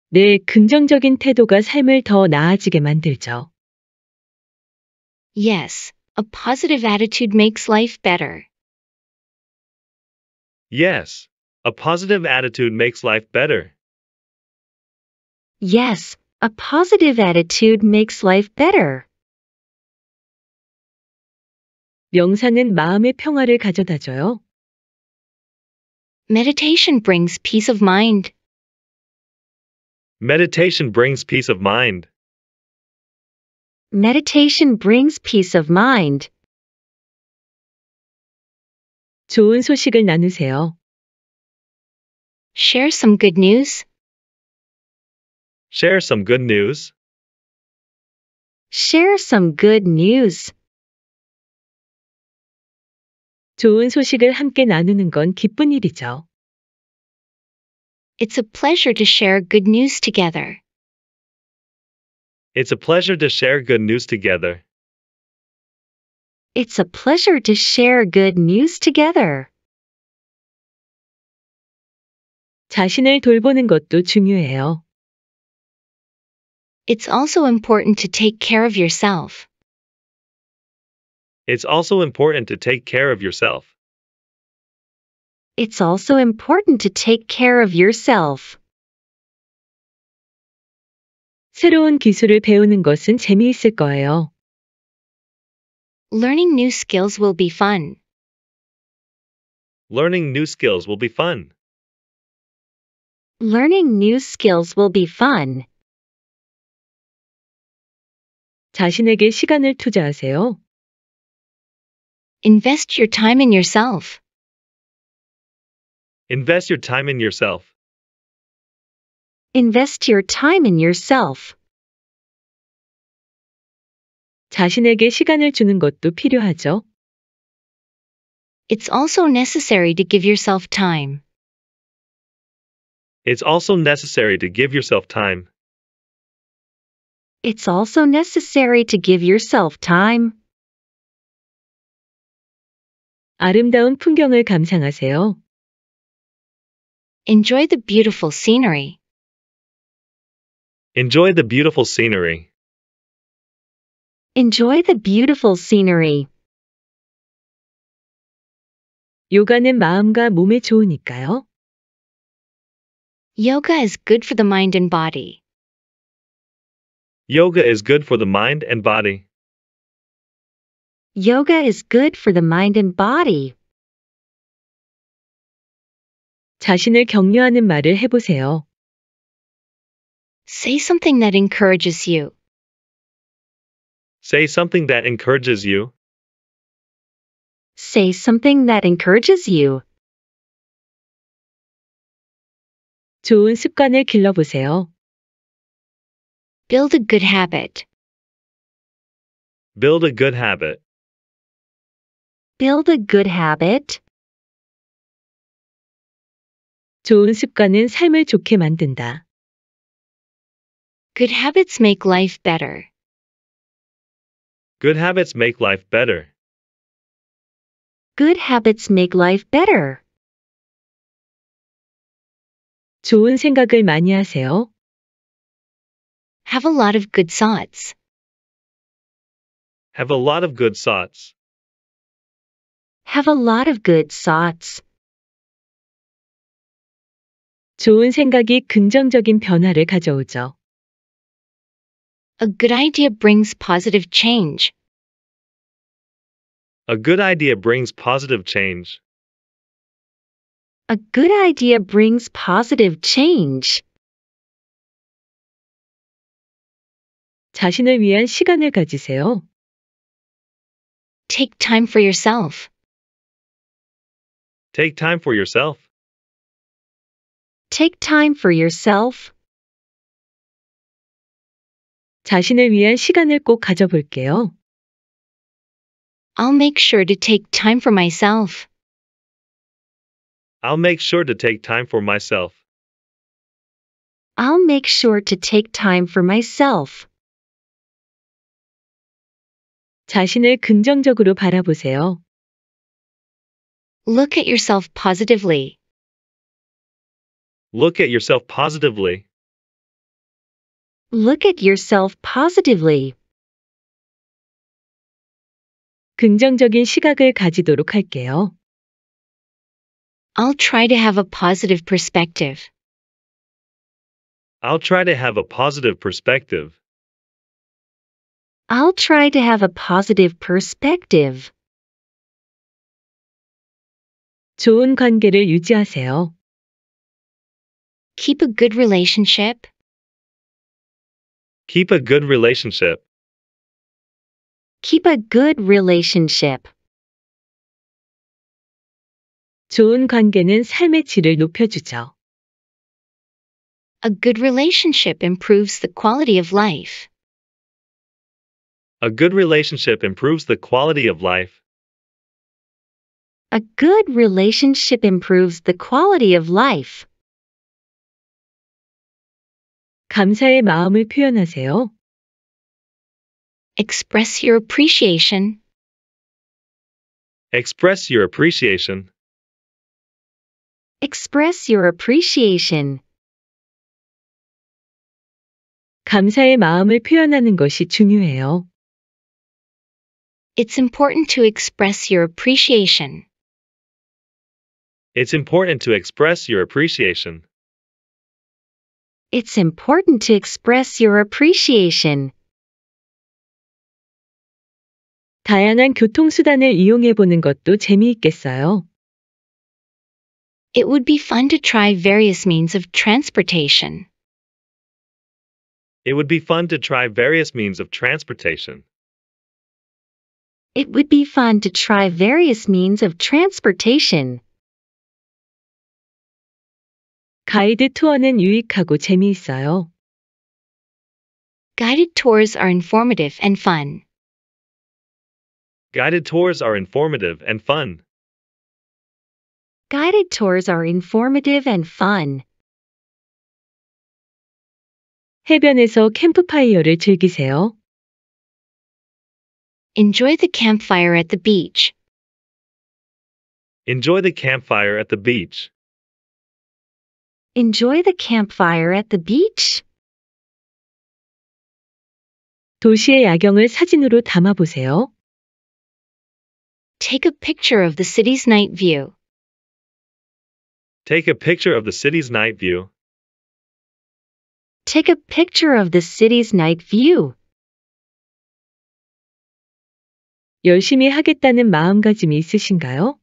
내 긍정적인 태도가 삶을 더 나아지게 만들죠. Yes, a positive attitude makes life better. Yes, a positive attitude makes life better. Yes, a positive attitude makes life better. 명상은 마음의 평화를 가져다줘요. Meditation brings peace of mind. Meditation brings peace of mind. Meditation brings peace of mind. 좋은 소식을 나누세요. Share some good news. Share some good news. Share some good news. 좋은 소식을 함께 나누는 건 기쁜 일이죠. It's a pleasure to share good news together. It's a pleasure to share good news together. It's a pleasure to share good news together. 자신을 돌보는 것도 중요해요. It's also important to take care of yourself. It's also important to take care of yourself. It's also important to take care of yourself. 새로운 기술을 배우는 것은 재미있을 거예요. Learning new skills will be fun. Learning new skills will be fun. Learning new skills will be fun. 자신에게 시간을 투자하세요. Invest your time in yourself. Invest your time in yourself. Invest your time in yourself. 자신에게 시간을 주는 것도 필요하죠. It's also necessary to give yourself time. It's also necessary to give yourself time. It's also necessary to give yourself time. 아름다운 풍경을 감상하세요. Enjoy the beautiful scenery. Enjoy the beautiful scenery. Enjoy the beautiful scenery. 요가는 마음과 몸에 좋으니까요. Yoga is good for the mind and body. Yoga is good for the mind and body. Yoga is good for the mind and body. 자신을 격려하는 말을 해보세요. Say something that encourages you. Say something that encourages you. Say something that encourages you. 좋은 습관을 길러보세요. Build a good habit. Build a good habit. Build a good habit. 좋은 습관은 삶을 좋게 만든다. Good habits make life better. Good habits make life better. Good habits make life better. 좋은 생각을 많이 하세요. Have a lot of good thoughts. Have a lot of good thoughts. Have a lot of good thoughts. 좋은 생각이 긍정적인 변화를 가져오죠. A good idea brings positive change. A good idea brings positive change. A good idea brings positive change. 자신을 위한 시간을 가지세요. Take time for yourself. Take time for yourself. Take time for yourself. 자신을 위한 시간을 꼭 가져볼게요. I'll make sure to take time for myself. I'll make sure to take time for myself. I'll make sure to take time for myself. 자신을 긍정적으로 바라보세요. Look at yourself positively. Look at yourself positively. Look at yourself positively. 긍정적인 시각을 가지도록 할게요. I'll try to have a positive perspective. I'll try to have a positive perspective. I'll try to have a positive perspective. 좋은 관계를 유지하세요. Keep a good relationship. Keep a good relationship. Keep a good relationship. 좋은 관계는 삶의 질을 높여주죠. A good relationship improves the quality of life. A good relationship improves the quality of life. A good relationship improves the quality of life. 감사의 마음을 표현하세요. Express your appreciation. Express your appreciation. Express your appreciation. 감사의 마음을 표현하는 것이 중요해요. It's important to express your appreciation. It's important to express your appreciation. It's important to express your appreciation. 다양한 교통수단을 이용해 보는 것도 재미있겠어요. It would be fun to try various means of transportation. It would be fun to try various means of transportation. It would be fun to try various means of transportation. 가이드 투어는 유익하고 재미있어요. Guided tours are informative and fun. Guided tours are informative and fun. Guided tours are informative and fun. 해변에서 캠프파이어를 즐기세요. Enjoy the campfire at the beach. Enjoy the campfire at the beach. Enjoy the campfire at the beach. 도시의 야경을 사진으로 담아 보세요. Take a picture of the city's night view. Take a picture of the city's night view. Take a picture of the city's night view. 열심히 하겠다는 마음가짐이 있으신가요?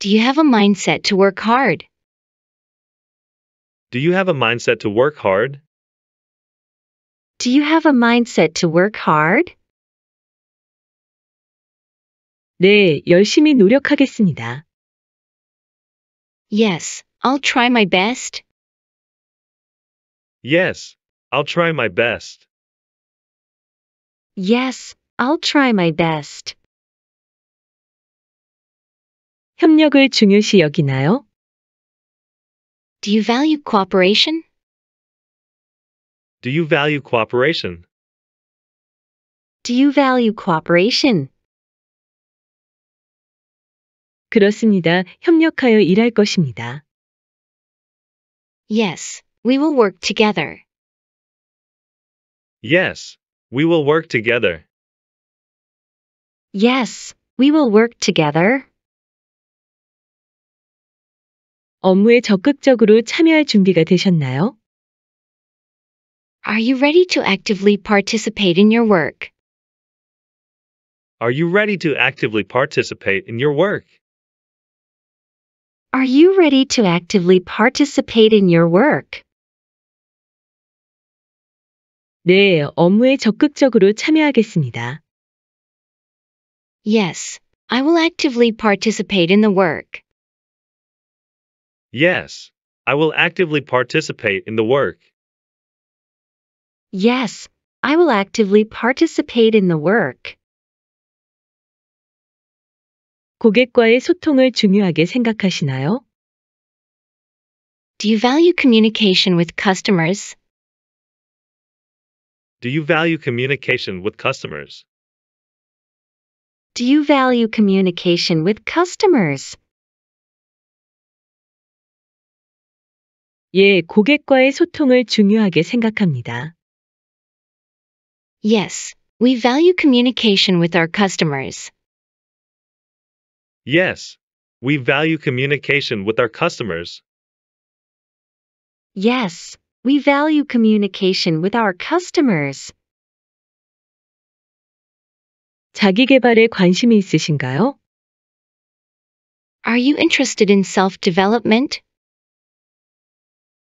Do you have a mindset to work hard? Do you have a mindset to work hard? Do you have a mindset to work hard? 네, 열심히 노력하겠습니다. Yes, I'll try my best. Yes, I'll try my best. Yes, I'll try my best. 협력을 중요시 여기나요? Do you value cooperation? Do you value cooperation? Do you value cooperation? 그렇습니다. 협력하여 일할 것입니다. Yes, we will work together. Yes, we will work together. Yes, we will work together. 업무에 적극적으로 참여할 준비가 되셨나요? Are you ready to actively participate in your work? Are you ready to actively participate in your work? Are you ready to actively participate in your work? 네, 업무에 적극적으로 참여하겠습니다. Yes, I will actively participate in the work. Yes, I will actively participate in the work. Yes, I will actively participate in the work. 고객과의 소통을 중요하게 생각하시나요? Do you value communication with customers? Do you value communication with customers? Do you value communication with customers? 예, 고객과의 소통을 중요하게 생각합니다. Yes, we value communication with our customers. Yes, we value communication with our customers. Yes, we value communication with our customers. 자기 관심이 있으신가요? Are you interested in self-development?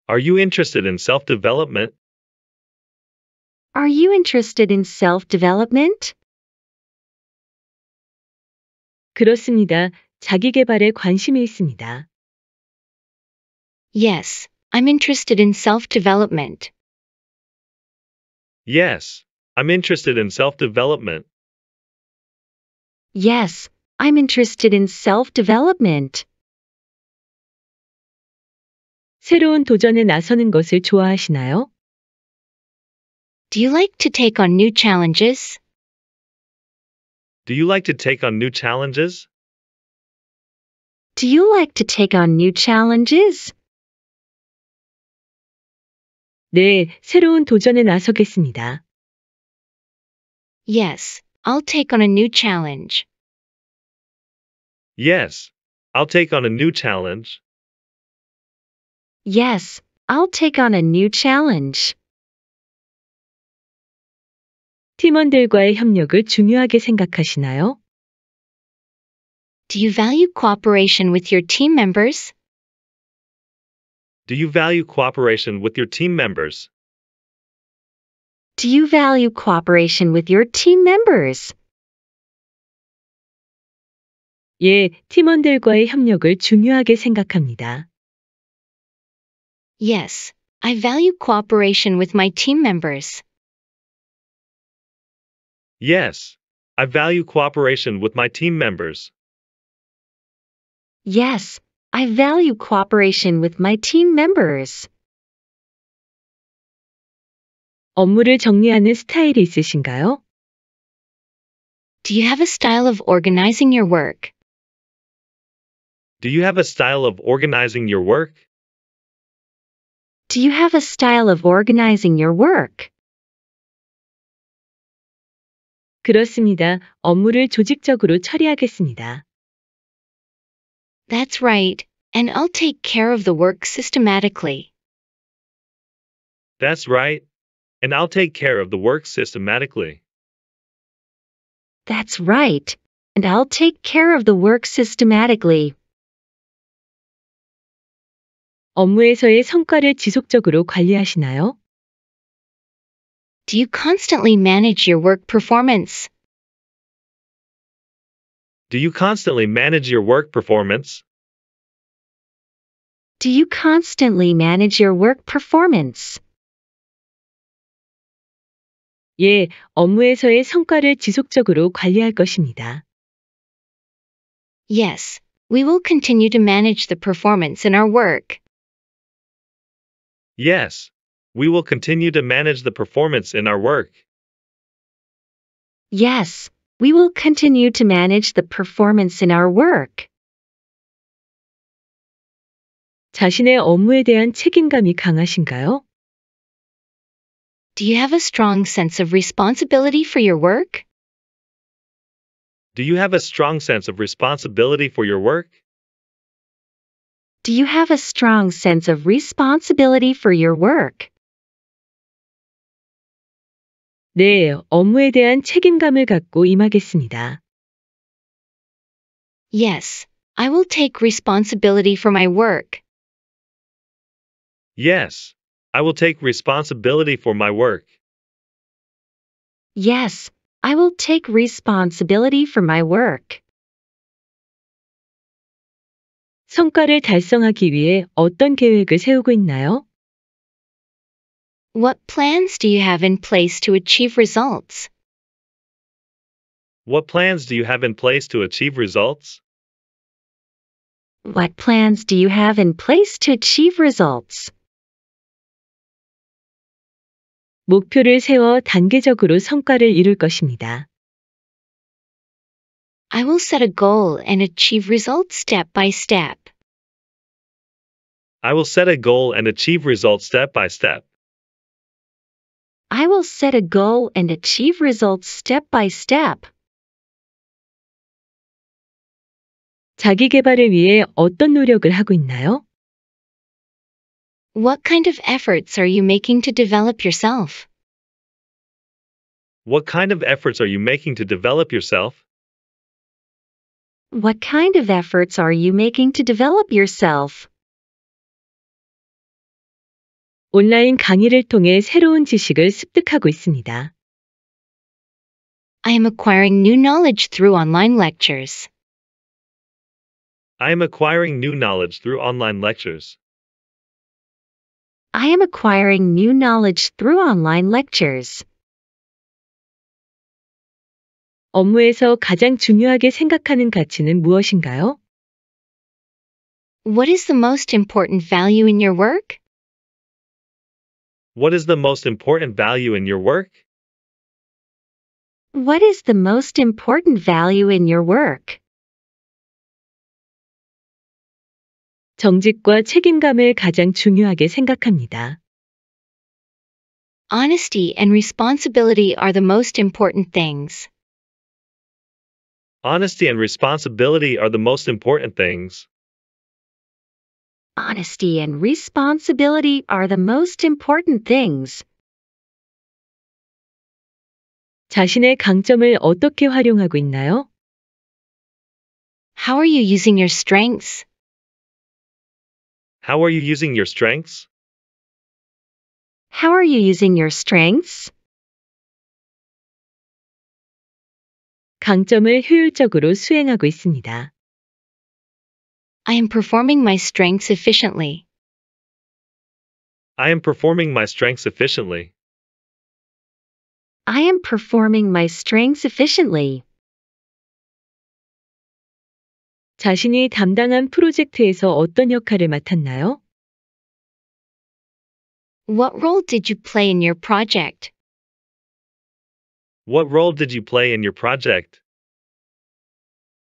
Are you interested in self-development? Are you interested in self-development? 그렇습니다. 자기 관심이 있습니다. Yes, I'm interested in self-development. Yes, I'm interested in self-development. Yes, I'm interested in self-development. 새로운 도전에 나서는 것을 좋아하시나요? Do you like to take on new challenges? Do you like to take on new challenges? Do you like to take on new challenges? 네, 새로운 도전에 나서겠습니다. Yes, I'll take on a new challenge. Yes, I'll take on a new challenge. Yes, I'll take on a new challenge. 팀원들과의 협력을 중요하게 생각하시나요? Do you value cooperation with your team members? Do you value cooperation with your team members? Do you value cooperation with your team members? 예, 팀원들과의 협력을 중요하게 생각합니다. Yes, I value cooperation with my team members. Yes, I value cooperation with my team members. Yes, I value cooperation with my team members. 업무를 정리하는 스타일이 있으신가요? Do you have a style of organizing your work? Do you have a style of organizing your work? Do you have a style of organizing your work? 그렇습니다. 업무를 조직적으로 처리하겠습니다. That's right. And I'll take care of the work systematically. That's right and I'll take care of the work systematically. That's right, and I'll take care of the work systematically. 업무에서의 성과를 지속적으로 관리하시나요? Do you constantly manage your work performance? Do you constantly manage your work performance? Do you constantly manage your work performance? 예, 업무에서의 성과를 지속적으로 관리할 것입니다. Yes, we will continue to manage the performance in our work. Yes, we will continue to manage the performance in our work. Yes, we will continue to manage the performance in our work. 자신의 업무에 대한 책임감이 강하신가요? Do you have a strong sense of responsibility for your work? Do you have a strong sense of responsibility for your work? Do you have a strong sense of responsibility for your work? 네, 업무에 대한 책임감을 갖고 임하겠습니다. Yes, I will take responsibility for my work. Yes, I will take responsibility for my work. Yes, I will take responsibility for my work. 성과를 달성하기 위해 어떤 계획을 세우고 있나요? What plans do you have in place to achieve results? What plans do you have in place to achieve results? What plans do you have in place to achieve results? 목표를 세워 단계적으로 성과를 이룰 것입니다. I will set a goal and achieve results step by step. I will set a goal and achieve results step by step. I will set a goal and achieve results step by step. 자기 개발을 위해 어떤 노력을 하고 있나요? What kind of efforts are you making to develop yourself? What kind of efforts are you making to develop yourself? What kind of efforts are you making to develop yourself? 온라인 강의를 통해 새로운 지식을 습득하고 있습니다. I am acquiring new knowledge through online lectures. I am acquiring new knowledge through online lectures. I am acquiring new knowledge through online lectures. 업무에서 가장 중요하게 생각하는 가치는 무엇인가요? What is the most important value in your work? What is the most important value in your work? What is the most important value in your work? 정직과 책임감을 가장 중요하게 생각합니다. Honesty and responsibility are the most important things. Honesty and responsibility are the most important things. Honesty and responsibility are the most important things. 자신의 강점을 어떻게 활용하고 있나요? How are you using your strengths? How are you using your strengths? How are you using your strengths? 강점을 효율적으로 수행하고 있습니다. I am performing my strengths efficiently. I am performing my strengths efficiently. I am performing my strengths efficiently. 자신이 담당한 프로젝트에서 어떤 역할을 맡았나요? What role did you play in your project? What role did you play in your project?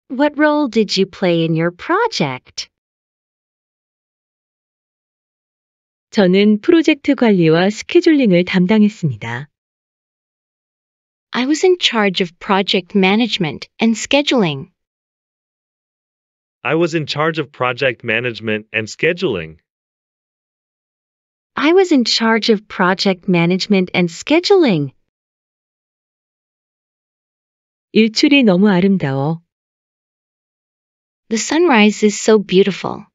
What role did you play in your project? 저는 프로젝트 관리와 스케줄링을 담당했습니다. I was in charge of project management and scheduling. I was in charge of project management and scheduling. I was in charge of project management and scheduling. 일출이 너무 아름다워. The sunrise is so beautiful.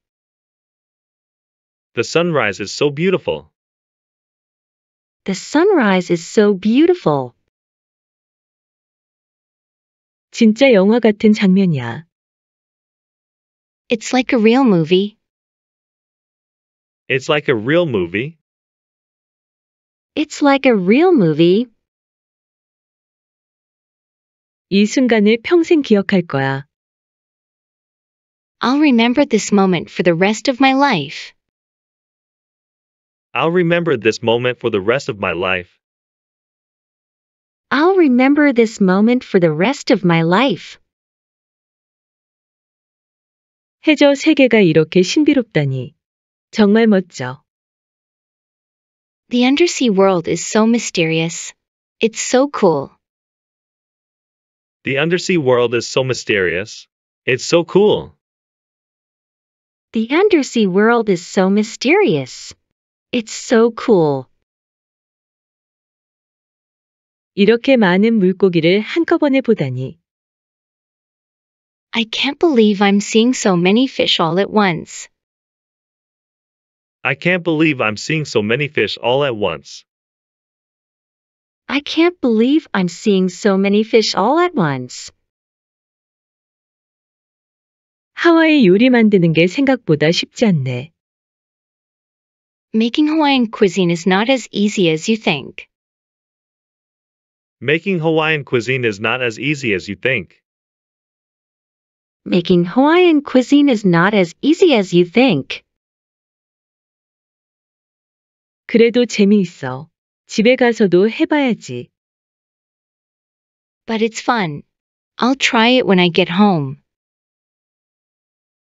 The sunrise is so beautiful. The sunrise is so beautiful. 진짜 영화 같은 장면이야. It's like a real movie. It's like a real movie. It's like a real movie. 이 순간을 평생 기억할 거야. I'll remember this moment for the rest of my life. I'll remember this moment for the rest of my life. I'll remember this moment for the rest of my life. 해저 세계가 이렇게 신비롭다니. 정말 멋져. The undersea world is so mysterious. It's so cool. The undersea world is so mysterious. It's so cool. The undersea world is so mysterious. It's so cool. 이렇게 많은 물고기를 한꺼번에 보다니. I can't believe I'm seeing so many fish all at once. I can't believe I'm seeing so many fish all at once. I can't believe I'm seeing so many fish all at once. 하와이 요리 만드는 게 생각보다 쉽지 않네. Making Hawaiian cuisine is not as easy as you think. Making Hawaiian cuisine is not as easy as you think making Hawaiian cuisine is not as easy as you think. 그래도 재미있어. 집에 가서도 해봐야지. But it's fun. I'll try it when I get home.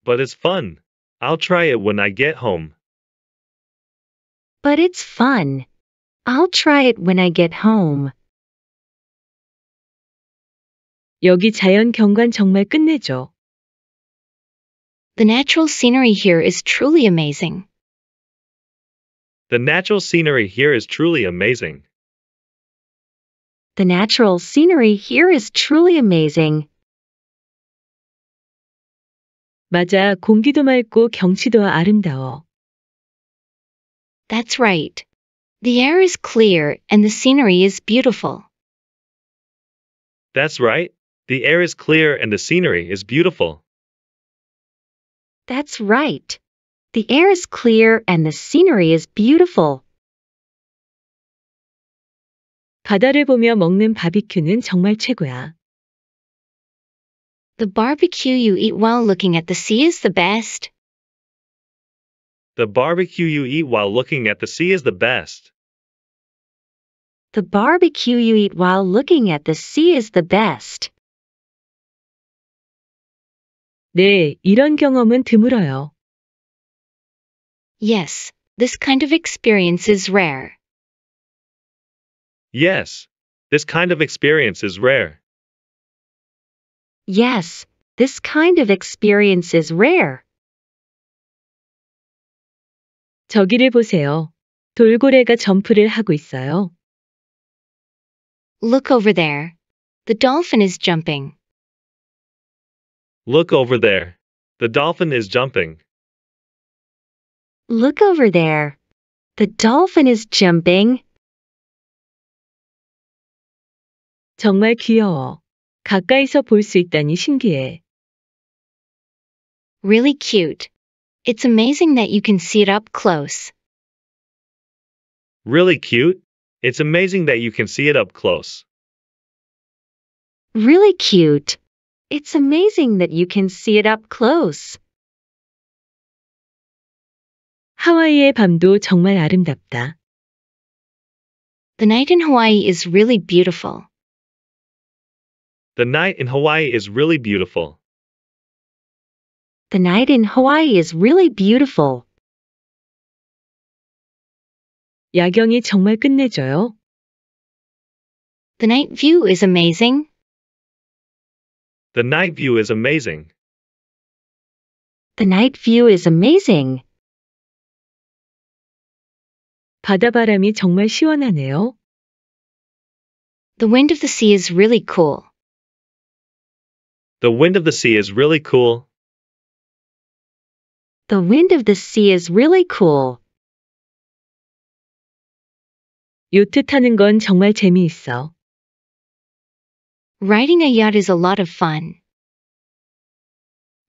But it's fun. I'll try it when I get home. But it's fun. I'll try it when I get home. 여기 자연 경관 정말 끝내줘. The natural scenery here is truly amazing. The natural scenery here is truly amazing. The natural scenery here is truly amazing. 맞아, 공기도 맑고 경치도 아름다워. That's right. The air is clear and the scenery is beautiful. That's right. The air is clear and the scenery is beautiful. That's right. The air is clear and the scenery is beautiful. 바다를 보며 먹는 바비큐는 정말 최고야. The barbecue you eat while looking at the sea is the best. The barbecue you eat while looking at the sea is the best. The barbecue you eat while looking at the sea is the best. 네, 이런 경험은 드물어요. Yes, this kind of experience is rare. Yes, this kind of experience is rare. Yes, this kind of experience is rare. 저기를 보세요. 돌고래가 점프를 하고 있어요. Look over there. The dolphin is jumping. Look over there. The dolphin is jumping. Look over there. The dolphin is jumping. 정말 귀여워. 가까이서 볼 수 있다니 신기해. Really cute. It's amazing that you can see it up close. Really cute? It's amazing that you can see it up close. Really cute. It's amazing that you can see it up close. 하와이의 밤도 정말 아름답다. The night in Hawaii is really beautiful. The night in Hawaii is really beautiful. The night in Hawaii is really beautiful. 야경이 정말 끝내줘요. The night view is amazing. The night view is amazing. The night view is amazing. 바다바람이 정말 시원하네요. The wind of the sea is really cool. The wind of the sea is really cool. The wind of the sea is really cool. 요트 타는 건 정말 재미있어. Riding a yacht is a lot of fun.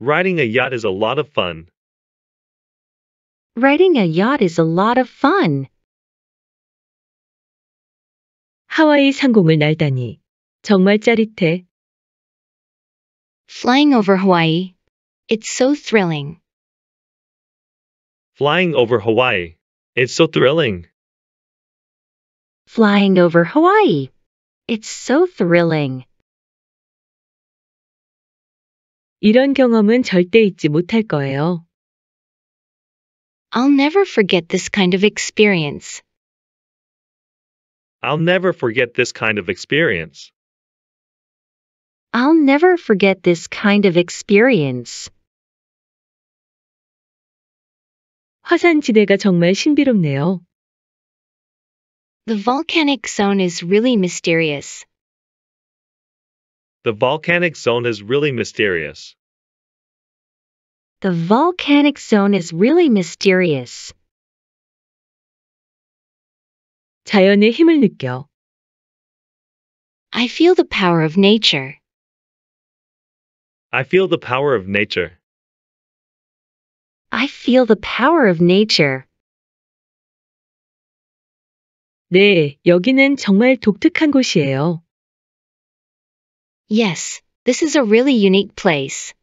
Riding a yacht is a lot of fun. Riding a yacht is a lot of fun. 하와이 상공을 날다니 정말 짜릿해. Flying over Hawaii. It's so thrilling. Flying over Hawaii. It's so thrilling. Flying over Hawaii. It's so thrilling. 이런 경험은 절대 잊지 못할 거예요. I'll never forget this kind of experience. I'll never forget this kind of experience. I'll never forget this kind of experience. 정말 신비롭네요. The volcanic zone is really mysterious. The volcanic zone is really mysterious. The volcanic zone is really mysterious. 자연의 힘을 느껴. I feel the power of nature. I feel the power of nature. I feel the power of nature. 네, 여기는 정말 독특한 곳이에요. Yes, this is a really unique place.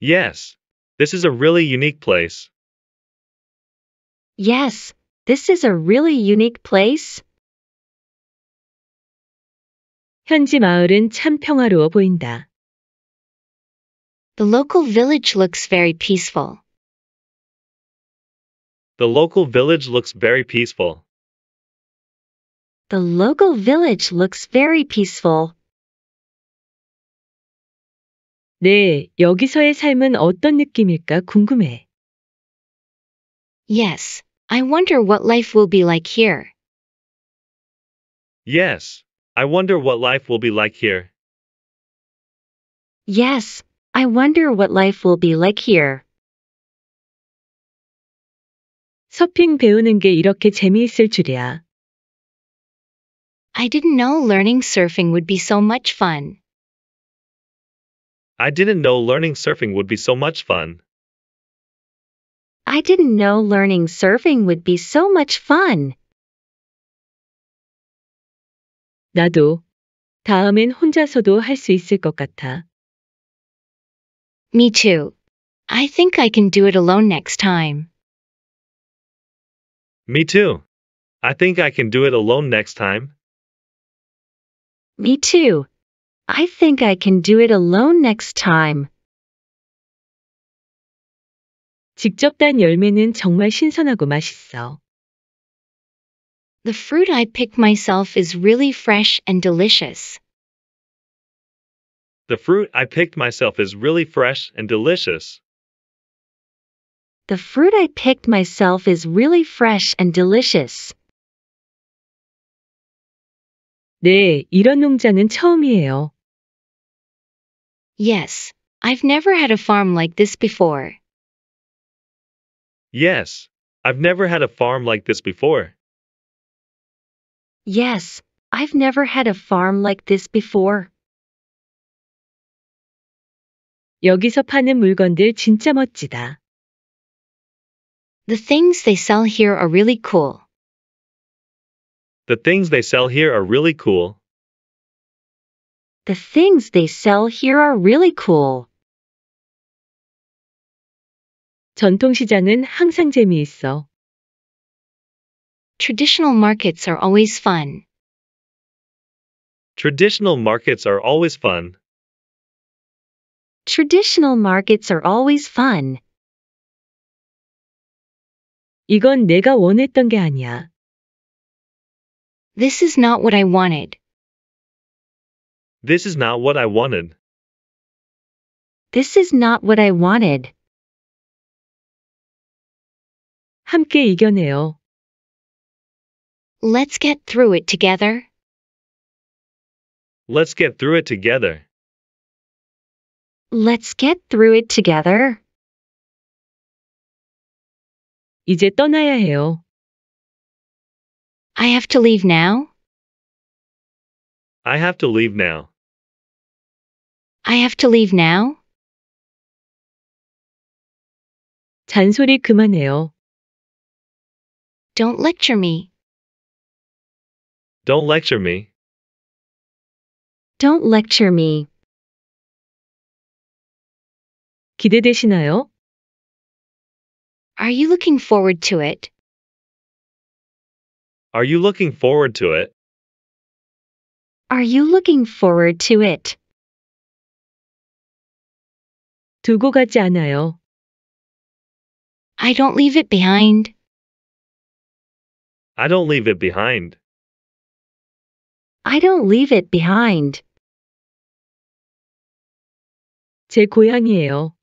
Yes, this is a really unique place. Yes, this is a really unique place. 현지 마을은 참 평화로워 보인다. The local village looks very peaceful. The local village looks very peaceful. The local village looks very peaceful. 네, 여기서의 삶은 어떤 느낌일까 궁금해. Yes, I wonder what life will be like here. Yes, I wonder what life will be like here. Yes, I wonder what life will be like here. 서핑 배우는 게 이렇게 재미있을 줄이야. I didn't know learning surfing would be so much fun. I didn't know learning surfing would be so much fun. I didn't know learning surfing would be so much fun. 나도 다음엔 혼자서도 할 수 있을 것 같아. Me too. I think I can do it alone next time. Me too. I think I can do it alone next time. Me too. I think I can do it alone next time. 직접 딴 열매는 정말 신선하고 맛있어. The fruit I picked myself is really fresh and delicious. The fruit I picked myself is really fresh and delicious. The fruit I picked myself is really fresh and delicious. 네, 이런 농장은 처음이에요. Yes, I've never had a farm like this before. Yes, I've never had a farm like this before. Yes, I've never had a farm like this before. 여기서 파는 물건들 진짜 멋지다. The things they sell here are really cool. The things they sell here are really cool. The things they sell here are really cool. 전통시장은 항상 재미있어. Traditional markets are always fun. Traditional markets are always fun. Traditional markets are always fun. 이건 내가 원했던 게 아니야. This is not what I wanted. This is not what I wanted. This is not what I wanted. 함께 이겨내요. Let's get through it together. Let's get through it together. Let's get through it together. 이제 떠나야 해요. I have to leave now? I have to leave now. I have to leave now? 잔소리 그만해요. Don't lecture me. Don't lecture me. Don't lecture me. 기대되시나요? Are you looking forward to it? Are you looking forward to it? Are you looking forward to it? 두고 가지 않아요. I don't leave it behind. I don't leave it behind. I don't leave it behind. 제 고향이에요.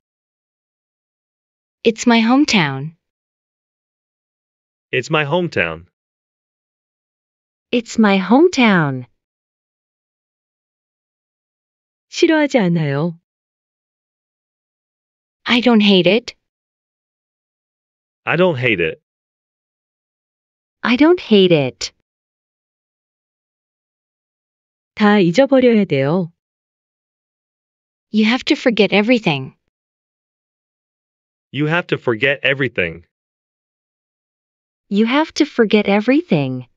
It's my hometown. It's my hometown. It's my hometown. 싫어하지 않아요. I don't hate it. I don't hate it. I don't hate it. 다 잊어버려야 돼요. You have to forget everything. You have to forget everything. You have to forget everything.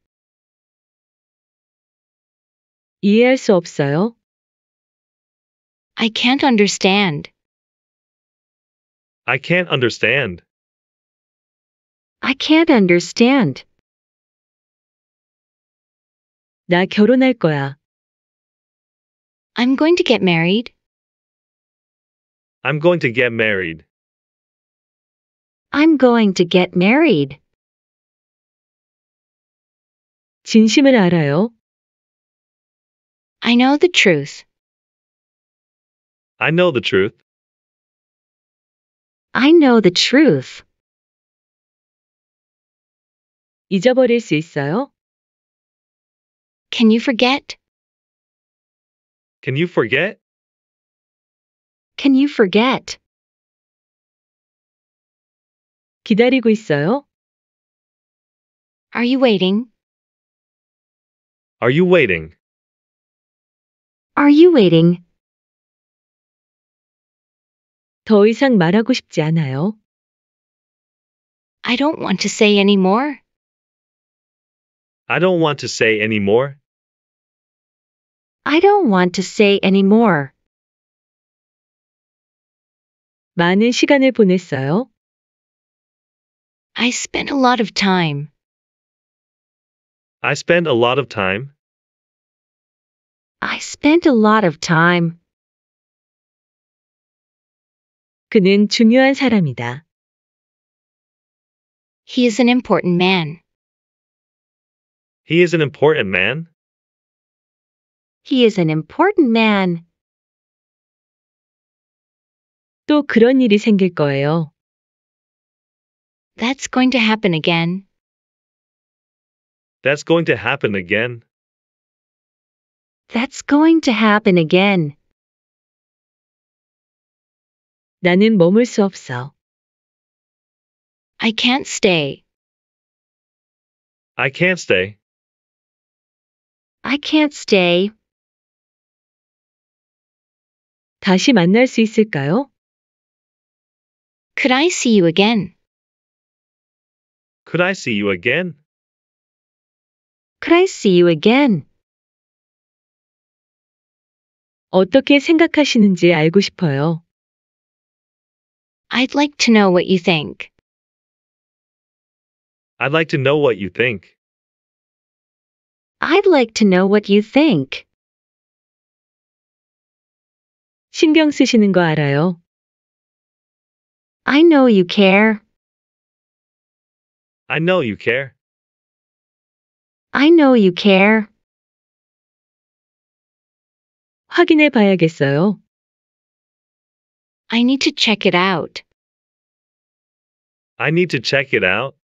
이해할 수 없어요. I can't understand. I can't understand. I can't understand. 나 결혼할 거야. I'm going to get married. I'm going to get married. I'm going to get married. 진심을 알아요. I know the truth. I know the truth. I know the truth. 잊어버릴 수 있어요? Can you forget? Can you forget? Can you forget? 기다리고 있어요? Are you waiting? Are you waiting? Are you waiting? 더 이상 말하고 싶지 않아요. I don't want to say any more. I don't want to say any more. I don't want to say any more. 많은 시간을 보냈어요. I spent a lot of time. I spent a lot of time. I spent a lot of time. 그는 중요한 사람이다. He is an important man. He is an important man. He is an important man. 또 그런 일이 생길 거예요. That's going to happen again. That's going to happen again. That's going to happen again. 나는 머물 수 없어. I can't stay. I can't stay. I can't stay. 다시 만날 수 있을까요? Could I see you again? Could I see you again? Could I see you again? 어떻게 생각하시는지 알고 싶어요. I'd like to know what you think. I'd like to know what you think. I'd like to know what you think. 신경 쓰시는 거 알아요. I know you care. I know you care. I know you care. 확인해 봐야겠어요. I need to check it out. I need to check it out.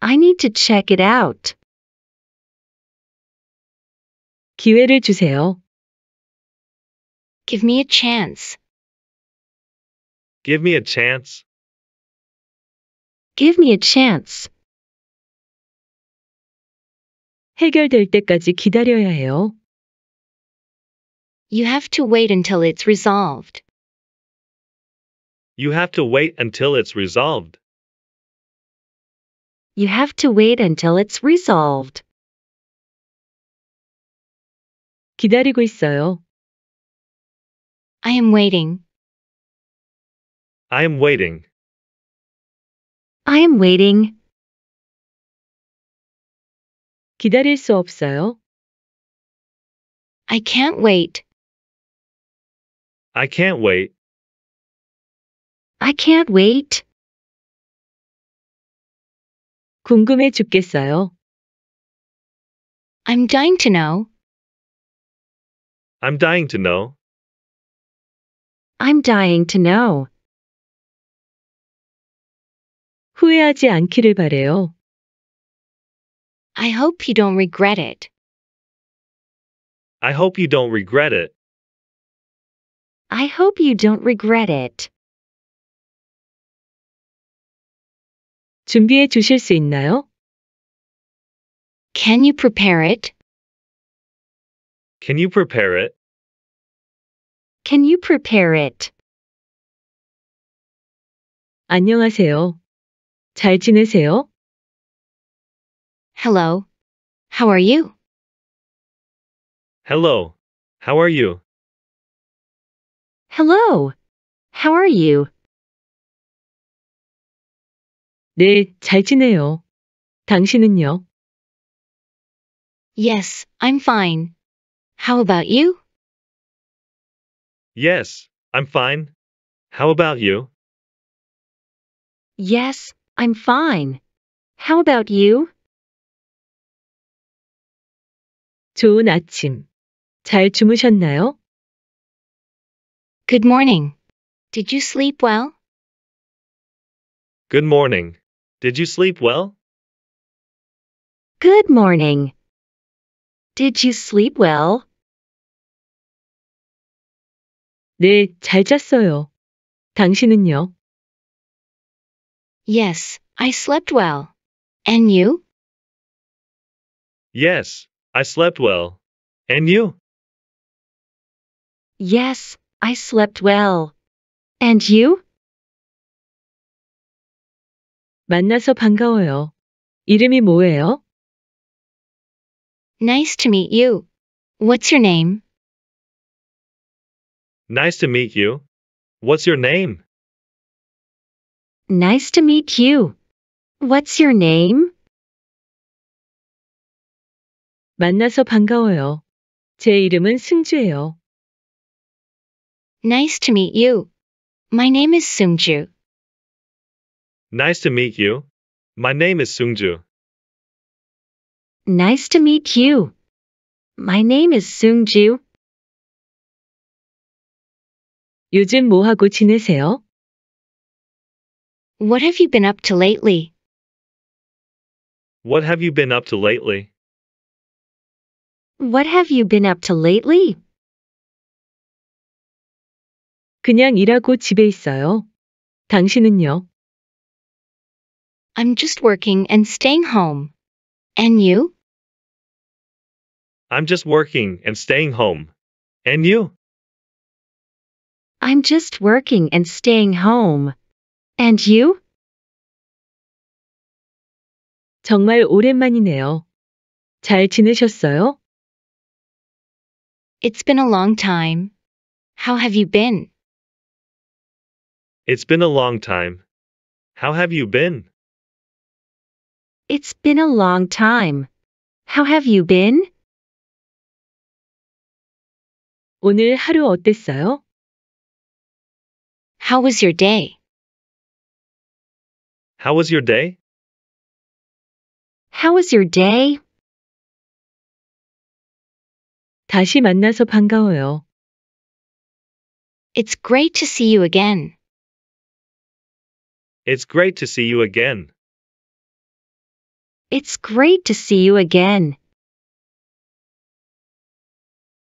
I need to check it out. 기회를 주세요. Give me a chance. Give me a chance. Give me a chance. 해결될 때까지 기다려야 해요. You have to wait until it's resolved. You have to wait until it's resolved. You have to wait until it's resolved. 기다리고 있어요. I am waiting. I am waiting. I am waiting. 기다릴 수 없어요. I can't wait. I can't wait. I can't wait. 궁금해 죽겠어요. I'm dying to know. I'm dying to know. I'm dying to know. 후회하지 않기를 바래요. I hope you don't regret it. I hope you don't regret it. I hope you don't regret it. 준비해 주실 수 있나요? Can you prepare it? Can you prepare it? Can you prepare it? 안녕하세요. 잘 지내세요? Hello. How are you? Hello. How are you? Hello. How are you? 네, 잘 지내요. 당신은요? Yes, I'm fine. How about you? Yes, I'm fine. How about you? Yes, I'm fine. How about you? 좋은 아침. 잘 주무셨나요? Good morning. Did you sleep well? Good morning. Did you sleep well? Good morning. Did you sleep well? 네, 잘 잤어요. 당신은요? Yes, I slept well. And you? Yes, I slept well. And you? Yes, I slept well. And you? 만나서 반가워요. 이름이 뭐예요? Nice to meet you. What's your name? Nice to meet you. What's your name? Nice to meet you. What's your name? 만나서 반가워요. 제 이름은 승주예요. Nice to meet you. My name is Sungju. Nice to meet you. My name is Sungju. Nice to meet you. My name is Sungju. 요즘 뭐 하고 지내세요? What have you been up to lately? What have you been up to lately? What have you been up to lately? 그냥 일하고 집에 있어요. 당신은요? I'm just working and staying home. And you? I'm just working and staying home. And you? I'm just working and staying home. And you? 정말 오랜만이네요. 잘 지내셨어요? It's been a long time. How have you been? It's been a long time. How have you been? It's been a long time. How have you been? 오늘 하루 어땠어요? How was your day? How was your day? How was your day? 다시 만나서 반가워요. It's great to see you again. It's great to see you again. It's great to see you again.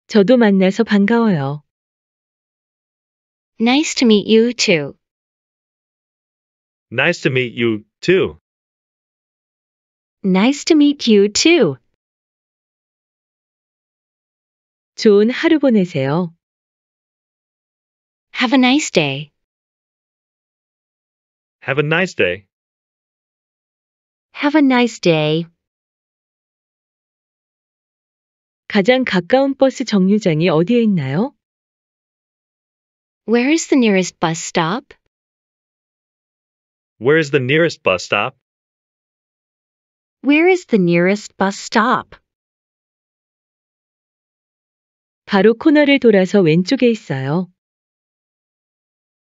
저도 만나서 반가워요. Nice to meet you too. Nice to meet you too. Nice to meet you too. 좋은 하루 보내세요. Have a nice day. Have a nice day. Have a nice day. 가장 가까운 버스 정류장이 어디에 있나요? Where is the nearest bus stop? Where is the nearest bus stop? Where is the nearest bus stop? 바로 코너를 돌아서 왼쪽에 있어요.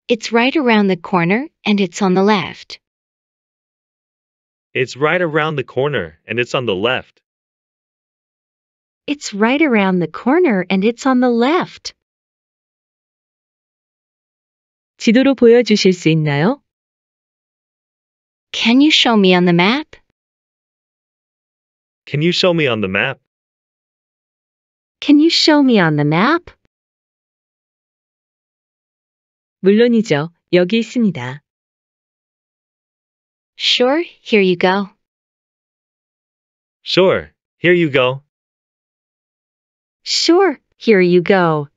It's right around the corner and it's on the left. It's right around the corner and it's on the left. It's right around the corner and it's on the left. 지도로 보여주실 수 있나요? Can you show me on the map? Can you show me on the map? Can you show me on the map? 물론이죠. 여기 있습니다. Sure, here you go. Sure, here you go. Sure, here you go.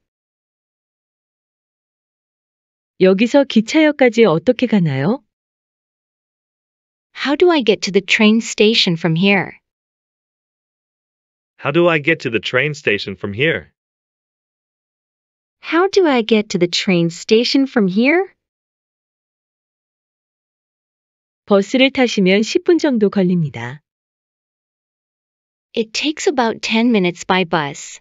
여기서 기차역까지 어떻게 가나요? How do I get to the train station from here? How do I get to the train station from here? How do I get to the train station from here? 버스를 타시면 10분 정도 걸립니다. It takes about 10 minutes by bus.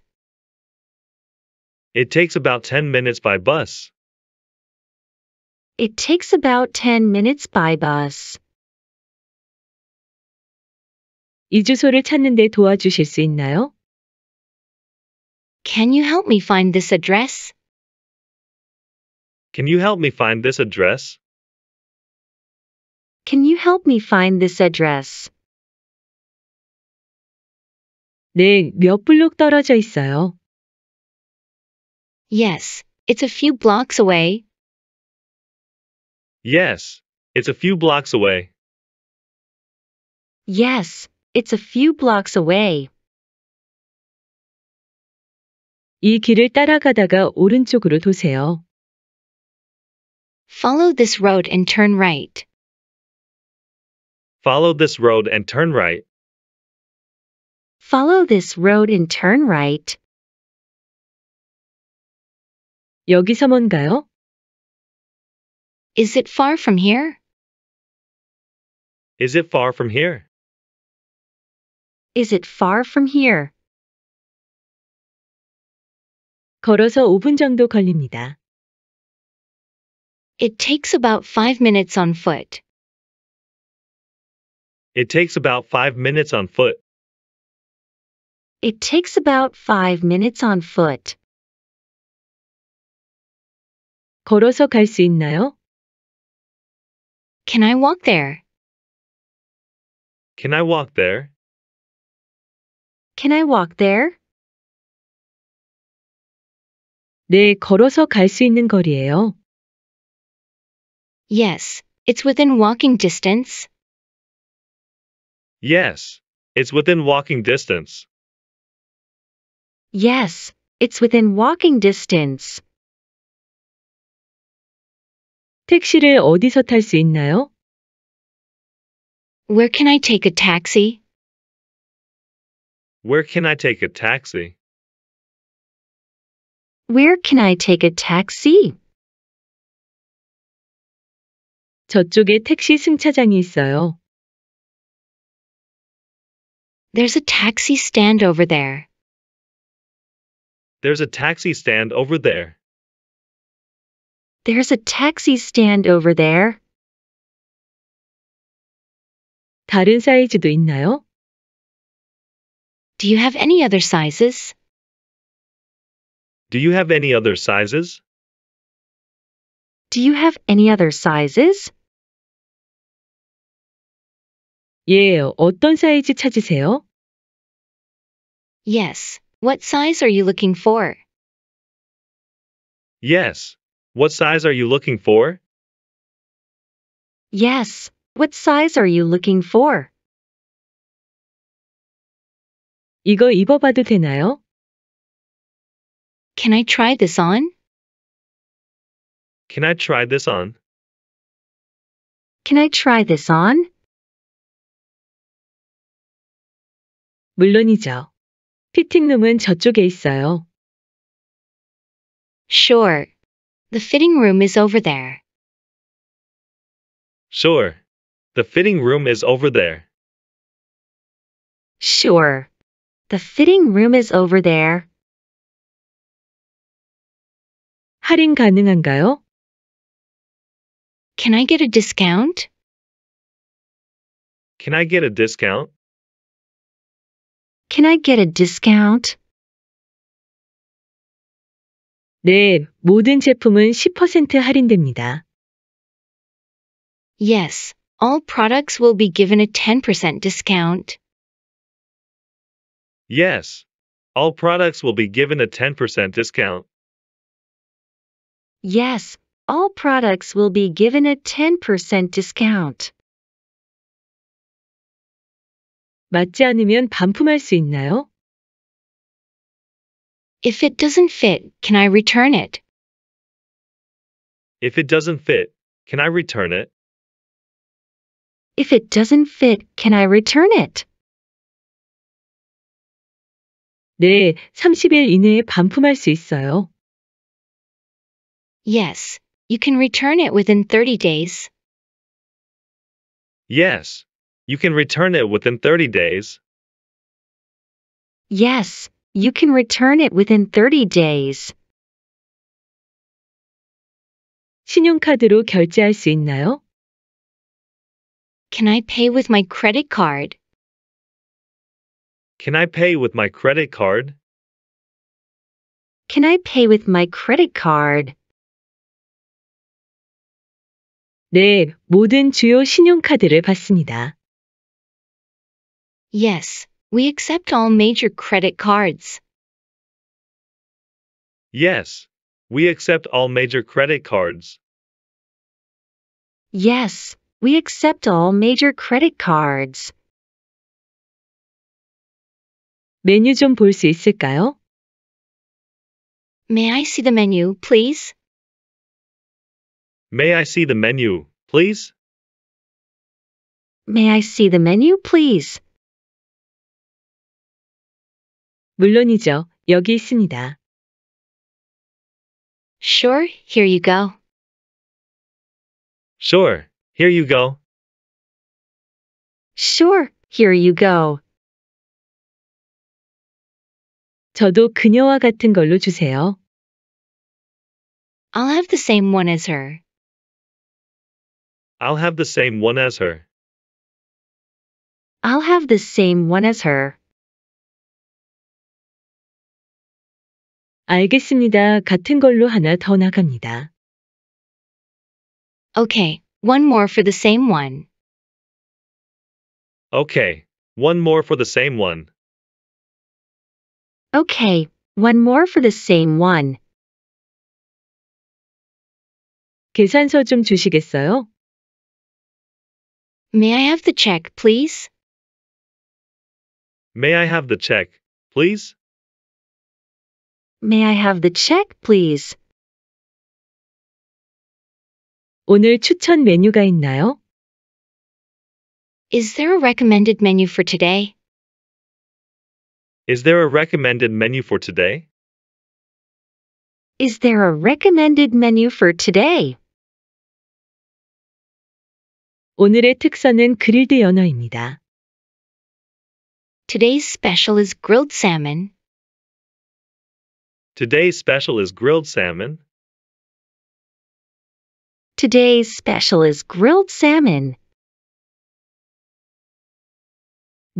It takes about 10 minutes by bus. It takes about 10 minutes by bus. 이 주소를 찾는 데 도와주실 수 있나요? Can you help me find this address? Can you help me find this address? Can you help me find this address? 네, 몇 블록 떨어져 있어요? Yes, it's a few blocks away. Yes, it's a few blocks away. Yes, it's a few blocks away. 이 길을 따라가다가 오른쪽으로 도세요. Follow this road and turn right. Follow this road and turn right. Follow this road and turn right. 여기서 뭔가요? Is it far from here? Is it far from here? Is it far from here? 걸어서 5분 정도 걸립니다. It takes about 5 minutes on foot. It takes about 5 minutes on foot. It takes about 5 minutes on foot. 걸어서 있나요? Can I walk there? Can I walk there? Can I walk there? 네, 걸어서 갈 있는 거리예요. Yes, it's within walking distance. Yes, it's within walking distance. Yes, it's within walking distance. 택시를 어디서 탈 있나요? Where can I take a taxi? Where can I take a taxi? Where can I take a taxi? 저쪽에 택시 승차장이 있어요. There's a taxi stand over there. There's a taxi stand over there. There's a taxi stand over there. 다른 사이즈도 있나요? Do you have any other sizes? Do you have any other sizes? Do you have any other sizes? 예, 어떤 사이즈 찾으세요? Yes. What size are you looking for? Yes. What size are you looking for? Yes. What size are you looking for? 이거 입어봐도 되나요? Can I try this on? Can I try this on? Can I try this on? 물론이죠. 피팅룸은 저쪽에 있어요. Sure. The fitting room is over there. Sure. The fitting room is over there. Sure. The fitting room is over there. 할인 가능한가요? Can I get a discount? Can I get a discount? Can I get a discount? 네, 모든 제품은 10% 할인됩니다. Yes, all products will be given a 10% discount. Yes, all products will be given a 10% discount. Yes, all products will be given a 10% discount. 맞지 않으면 반품할 수 있나요? If it doesn't fit, can I return it? If it doesn't fit, can I return it? If it doesn't fit, can I return it? 네, 30일 이내에 반품할 수 있어요. Yes, you can return it within 30 days. Yes, you can return it within 30 days. Yes, you can return it within 30 days. 신용카드로 결제할 수 있나요? Can I pay with my credit card? Can I pay with my credit card? Can I pay with my credit card? 모든 주요 신용카드를 받습니다. Yes, we accept all major credit cards. Yes, we accept all major credit cards. Yes, we accept all major credit cards. 메뉴 있을까요? May I see the menu, please? May I see the menu, please? May I see the menu, please? 물론이죠. 여기 있습니다. Sure, here you go. Sure, here you go. Sure, here you go. 저도 그녀와 같은 걸로 주세요. I'll have the same one as her. I'll have the same one as her. I'll have the same one as her. 알겠습니다. 같은 걸로 하나 더 나갑니다. Okay, one more for the same one. Okay, one more for the same one. Okay, one more for the same one. 계산서 좀 주시겠어요? May I have the check, please? May I have the check, please? May I have the check, please? 오늘 추천 메뉴가 있나요? Is there a recommended menu for today? Is there a recommended menu for today? Is there a recommended menu for today? 오늘의 특선은 그릴드 연어입니다. Today's special is grilled salmon. Today's special is grilled salmon. Today's special is grilled salmon.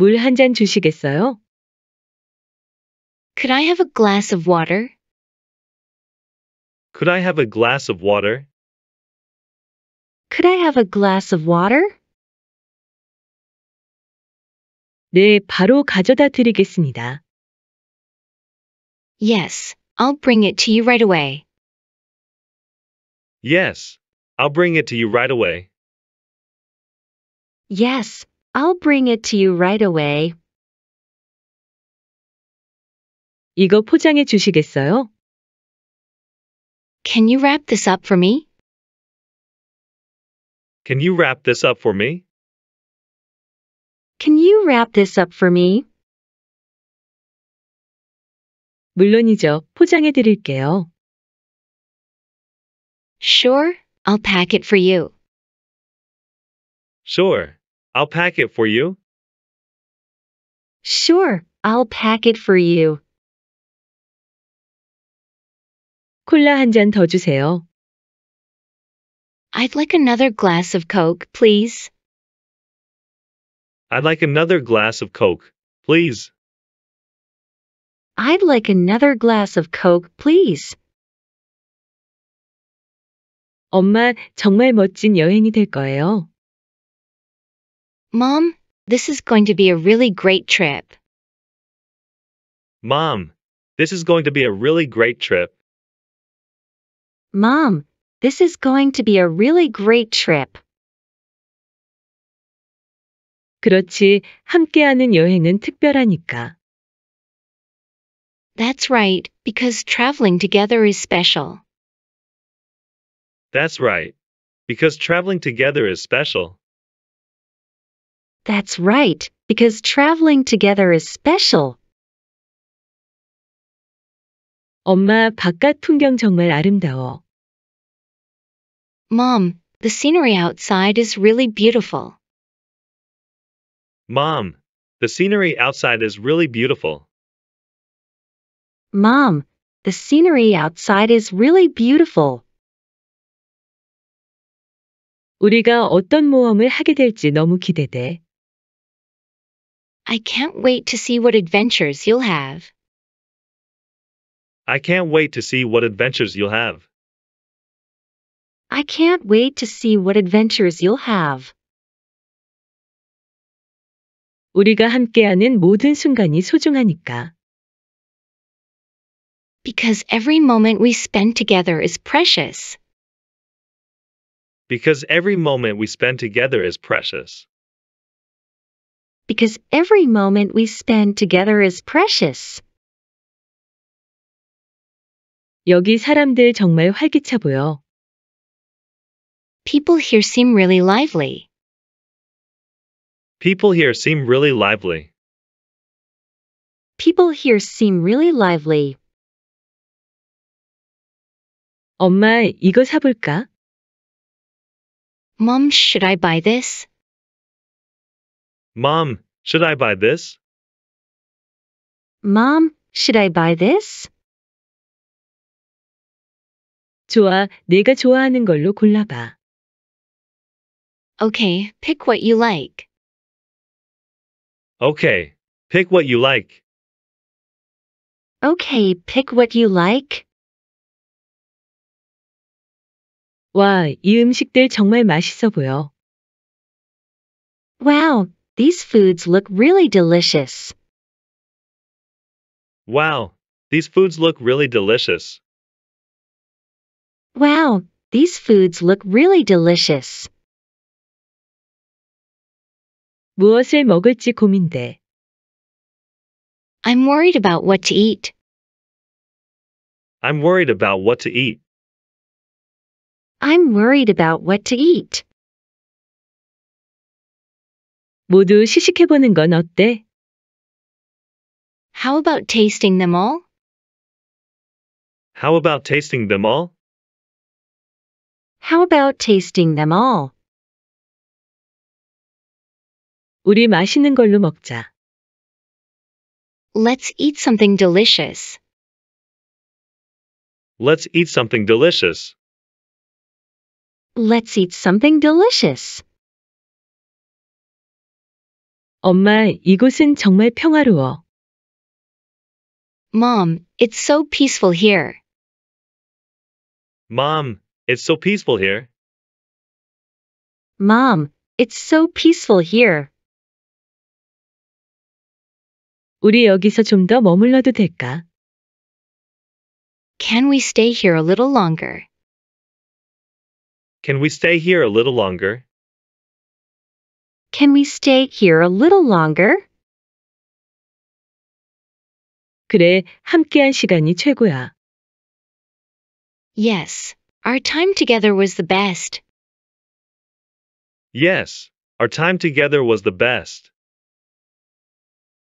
주시겠어요? Could I have a glass of water? Could I have a glass of water? Could I have a glass of water? 네, 바로 가져다 드리겠습니다. Yes, I'll bring it to you right away. Yes, I'll bring it to you right away. Yes, I'll bring it to you right away. 이거 포장해 주시겠어요? Can you wrap this up for me? Can you wrap this up for me? Can you wrap this up for me? 물론이죠. 포장해 드릴게요. Sure, I'll pack it for you. Sure, I'll pack it for you. Sure, I'll pack it for you. 콜라 한 주세요. I'd like another glass of Coke, please. I'd like another glass of Coke, please. I'd like another glass of Coke, please. 엄마, 정말 멋진 여행이 될 거예요. Mom, this is going to be a really great trip. Mom, this is going to be a really great trip. Mom, this is going to be a really great trip. 그렇지, 함께하는 여행은 특별하니까. That's right, because traveling together is special. That's right, because traveling together is special. That's right, because traveling together is special. 엄마, 바깥 풍경 정말 아름다워. Mom, the scenery outside is really beautiful. Mom, the scenery outside is really beautiful. Mom, the scenery outside is really beautiful. 우리가 어떤 모험을 하게 될지 너무 기대돼. I can't wait to see what adventures you'll have. I can't wait to see what adventures you'll have. I can't wait to see what adventures you'll have. 우리가 함께하는 모든 순간이 소중하니까. Because every moment we spend together is precious. Because every moment we spend together is precious. Because every moment we spend together is precious. 여기 사람들 정말 활기차 보여. People here seem really lively. People here seem really lively. People here seem really lively. 엄마, 이거 사볼까? Mom, should I buy this? Mom, should I buy this? Mom, should I buy this? 좋아, 내가 좋아하는 걸로 골라봐. Okay, pick what you like. Okay, pick what you like. Okay, pick what you like. 와, 이 음식들 정말 맛있어 보여. Wow, these foods look really delicious. Wow, these foods look really delicious. Wow, these foods look really delicious. 무엇을 먹을지 고민돼. I'm worried about what to eat. I'm worried about what to eat. I'm worried about what to eat. 모두 시식해보는 건 어때? How about tasting them all? How about tasting them all? How about tasting them all? 우리 맛있는 걸로 먹자. Let's eat something delicious. Let's eat something delicious. Let's eat something delicious. 엄마, 이곳은 정말 평화로워. Mom, it's so peaceful here. Mom, it's so peaceful here. Mom, it's so peaceful here. 우리 여기서 머물러도 될까? Can we stay here a little longer? Can we stay here a little longer? Can we stay here a little longer? 그래, 함께한 시간이 최고야. Yes, our time together was the best. Yes, our time together was the best.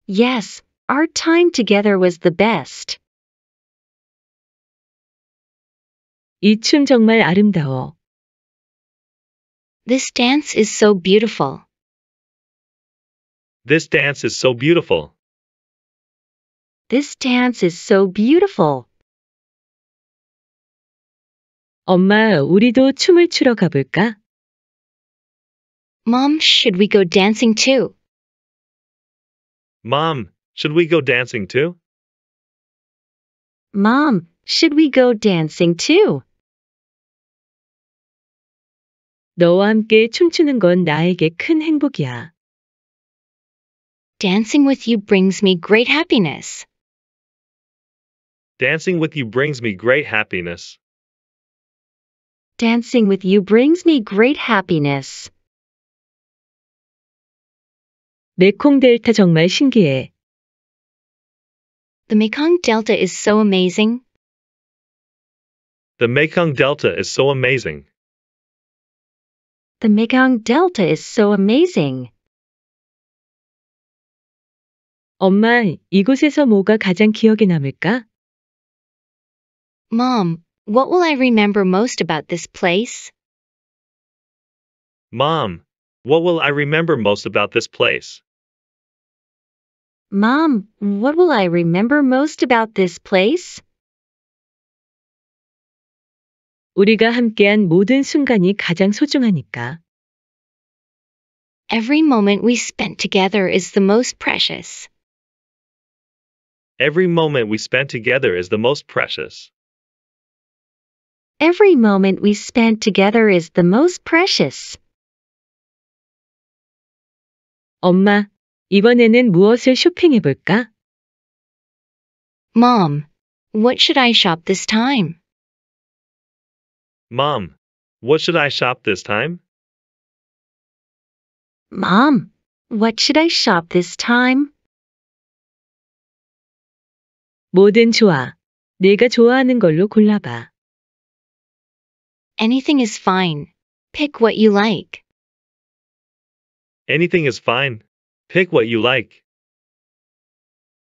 Yes, our time together was the best. 정말 아름다워. This dance is so beautiful. This dance is so beautiful. This dance is so beautiful. 엄마, 우리도 춤을 추러 가볼까? Mom, should we go dancing too? Mom, should we go dancing too? Mom, should we go dancing too? 너와 함께 춤추는 건 나에게 큰 행복이야. Dancing with you brings me great happiness. Dancing with you brings me great happiness. Dancing with you brings me great happiness. 메콩 델타 정말 신기해. The Mekong Delta is so amazing. The Mekong Delta is so amazing. The Mekong Delta is so amazing. 엄마, 이곳에서 뭐가 가장 기억에 남을까? Mom, what will I remember most about this place? Mom, what will I remember most about this place? Mom, what will I remember most about this place? 우리가 함께한 모든 순간이 가장 소중하니까. Every moment we spent together is the most precious. Every moment we spent together is the most precious. Every moment we spent together is the most precious. 엄마, 이번에는 무엇을 쇼핑해볼까? Mom, what should I shop this time? Mom, what should I shop this time? Mom, what should I shop this time? 뭐든 좋아. 내가 좋아하는 걸로 골라봐. Anything is fine. Pick what you like. Anything is fine. Pick what you like.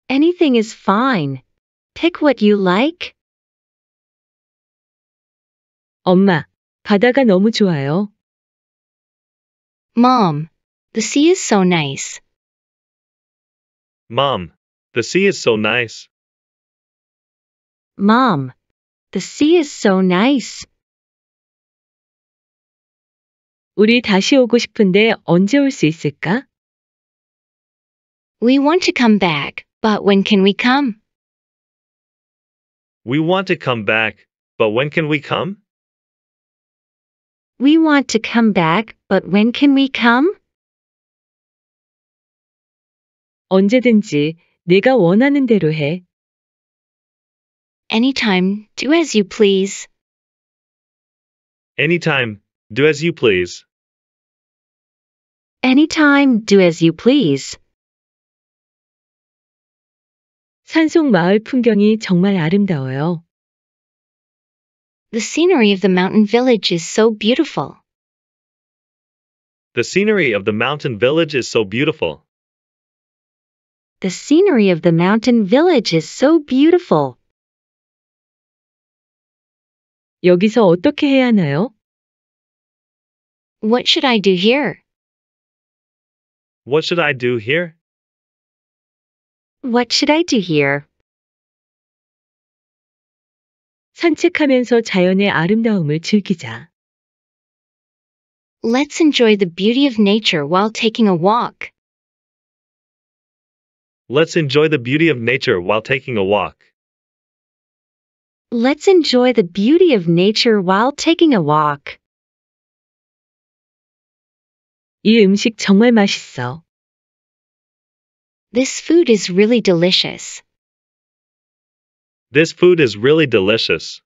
Anything is fine. Pick what you like. 엄마, 바다가 너무 좋아요. Mom, the sea is so nice. Mom, the sea is so nice. Mom, the sea is so nice. 우리 다시 오고 싶은데 언제 올 수 있을까? We want to come back, but when can we come? We want to come back, but when can we come? We want to come back, but when can we come? 언제든지 네가 원하는 대로 해. Anytime, do as you please. Anytime, do as you please. Anytime, do as you please. 산속 마을 풍경이 정말 아름다워요. The scenery of the mountain village is so beautiful. The scenery of the mountain village is so beautiful. The scenery of the mountain village is so beautiful. 여기서 어떻게 해야 하나요? What should I do here? What should I do here? What should I do here? 산책하면서 자연의 아름다움을 즐기자. Let's enjoy the beauty of nature while taking a walk. Let's enjoy the beauty of nature while taking a walk. Let's enjoy the beauty of nature while taking a walk. 이 음식 정말 맛있어. This food is really delicious. This food is really delicious.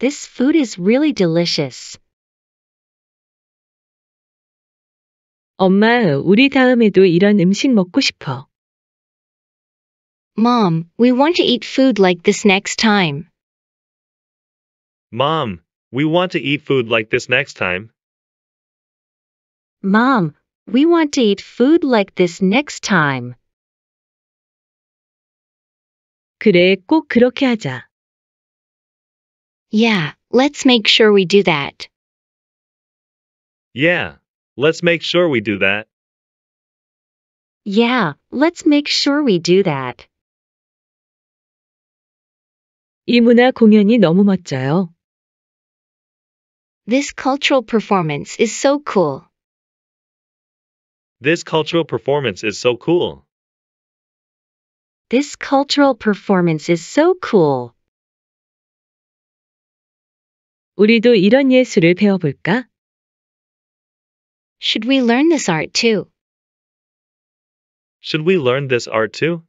This food is really delicious. 엄마, 우리 다음에도 이런 음식 먹고 싶어. Mom, we want to eat food like this next time. Mom, we want to eat food like this next time. Mom, we want to eat food like this next time. 그래, 꼭 그렇게 하자. Yeah, let's make sure we do that. Yeah, let's make sure we do that. Yeah, let's make sure we do that. 이 문화 공연이 너무 멋져요. This cultural performance is so cool. This cultural performance is so cool. This cultural performance is so cool. 우리도 이런 예술을 배워볼까? Should we learn this art too? Should we learn this art too?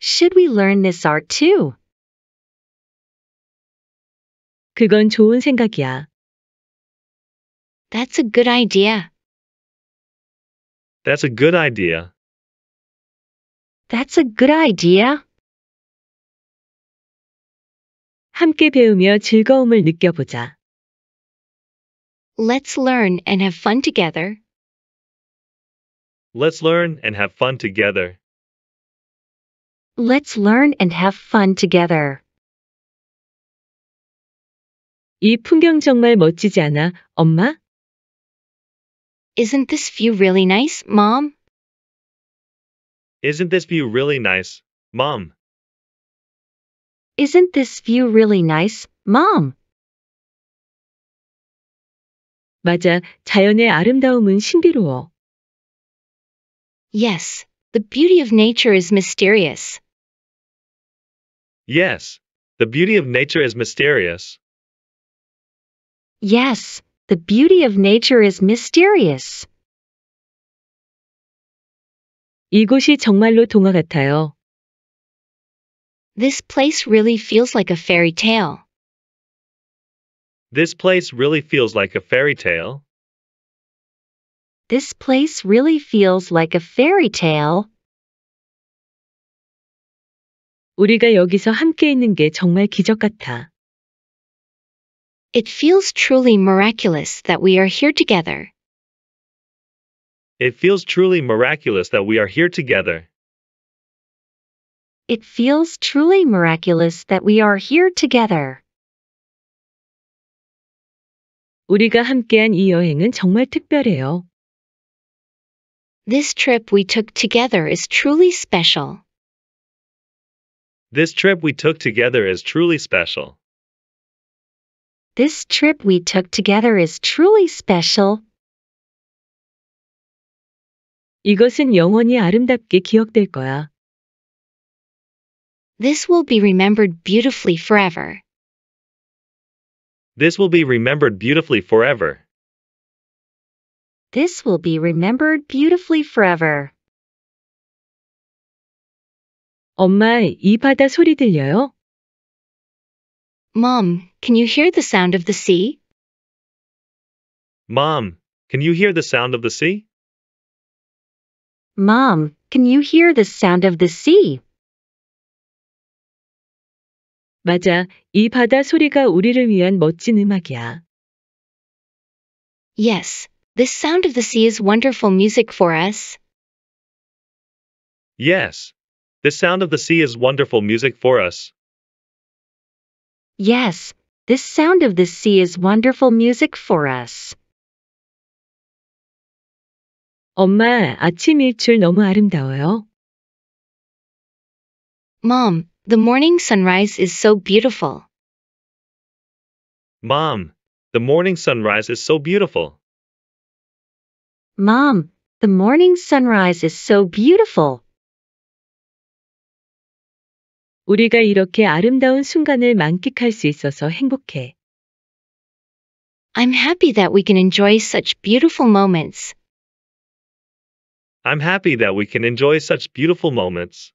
Should we learn this art too? 그건 좋은 생각이야. That's a good idea. That's a good idea. That's a good idea. 함께 배우며 즐거움을 느껴보자. Let's learn and have fun together. Let's learn and have fun together. Let's learn and have fun together. 이 풍경 정말 멋지지 않아, 엄마? Isn't this view really nice, Mom? Isn't this view really nice, Mom? Isn't this view really nice, Mom? 맞아, 자연의 아름다움은 신비로워. Yes, the beauty of nature is mysterious. Yes, the beauty of nature is mysterious. Yes, the beauty of nature is mysterious. 이곳이 정말로 동화 같아요. This place really feels like a fairy tale. This place really feels like a fairy tale. This place really feels like a fairy tale. 우리가 여기서 함께 있는 게 정말 기적 같아. It feels truly miraculous that we are here together. It feels truly miraculous that we are here together. It feels truly miraculous that we are here together. 우리가 함께한 이 여행은 정말 특별해요. This trip we took together is truly special. This trip we took together is truly special. This trip we took together is truly special. 이것은 영원히 아름답게 기억될 거야. This will be remembered beautifully forever. This will be remembered beautifully forever. This will be remembered beautifully forever. 엄마, 이 바다 소리 들려요? Mom, can you hear the sound of the sea? Mom, can you hear the sound of the sea? Mom, can you hear the sound of the sea? 맞아, 이 바다 소리가 우리를 위한 멋진 음악이야. Yes, this sound of the sea is wonderful music for us. Yes, the sound of the sea is wonderful music for us. Yes, this sound of the sea is wonderful music for us. 엄마, 아침 일출 너무 아름다워요. Mom, the morning sunrise is so beautiful. Mom, the morning sunrise is so beautiful. Mom, the morning sunrise is so beautiful. 우리가 이렇게 아름다운 순간을 만끽할 수 있어서 행복해. I'm happy that we can enjoy such beautiful moments. I'm happy that we can enjoy such beautiful moments.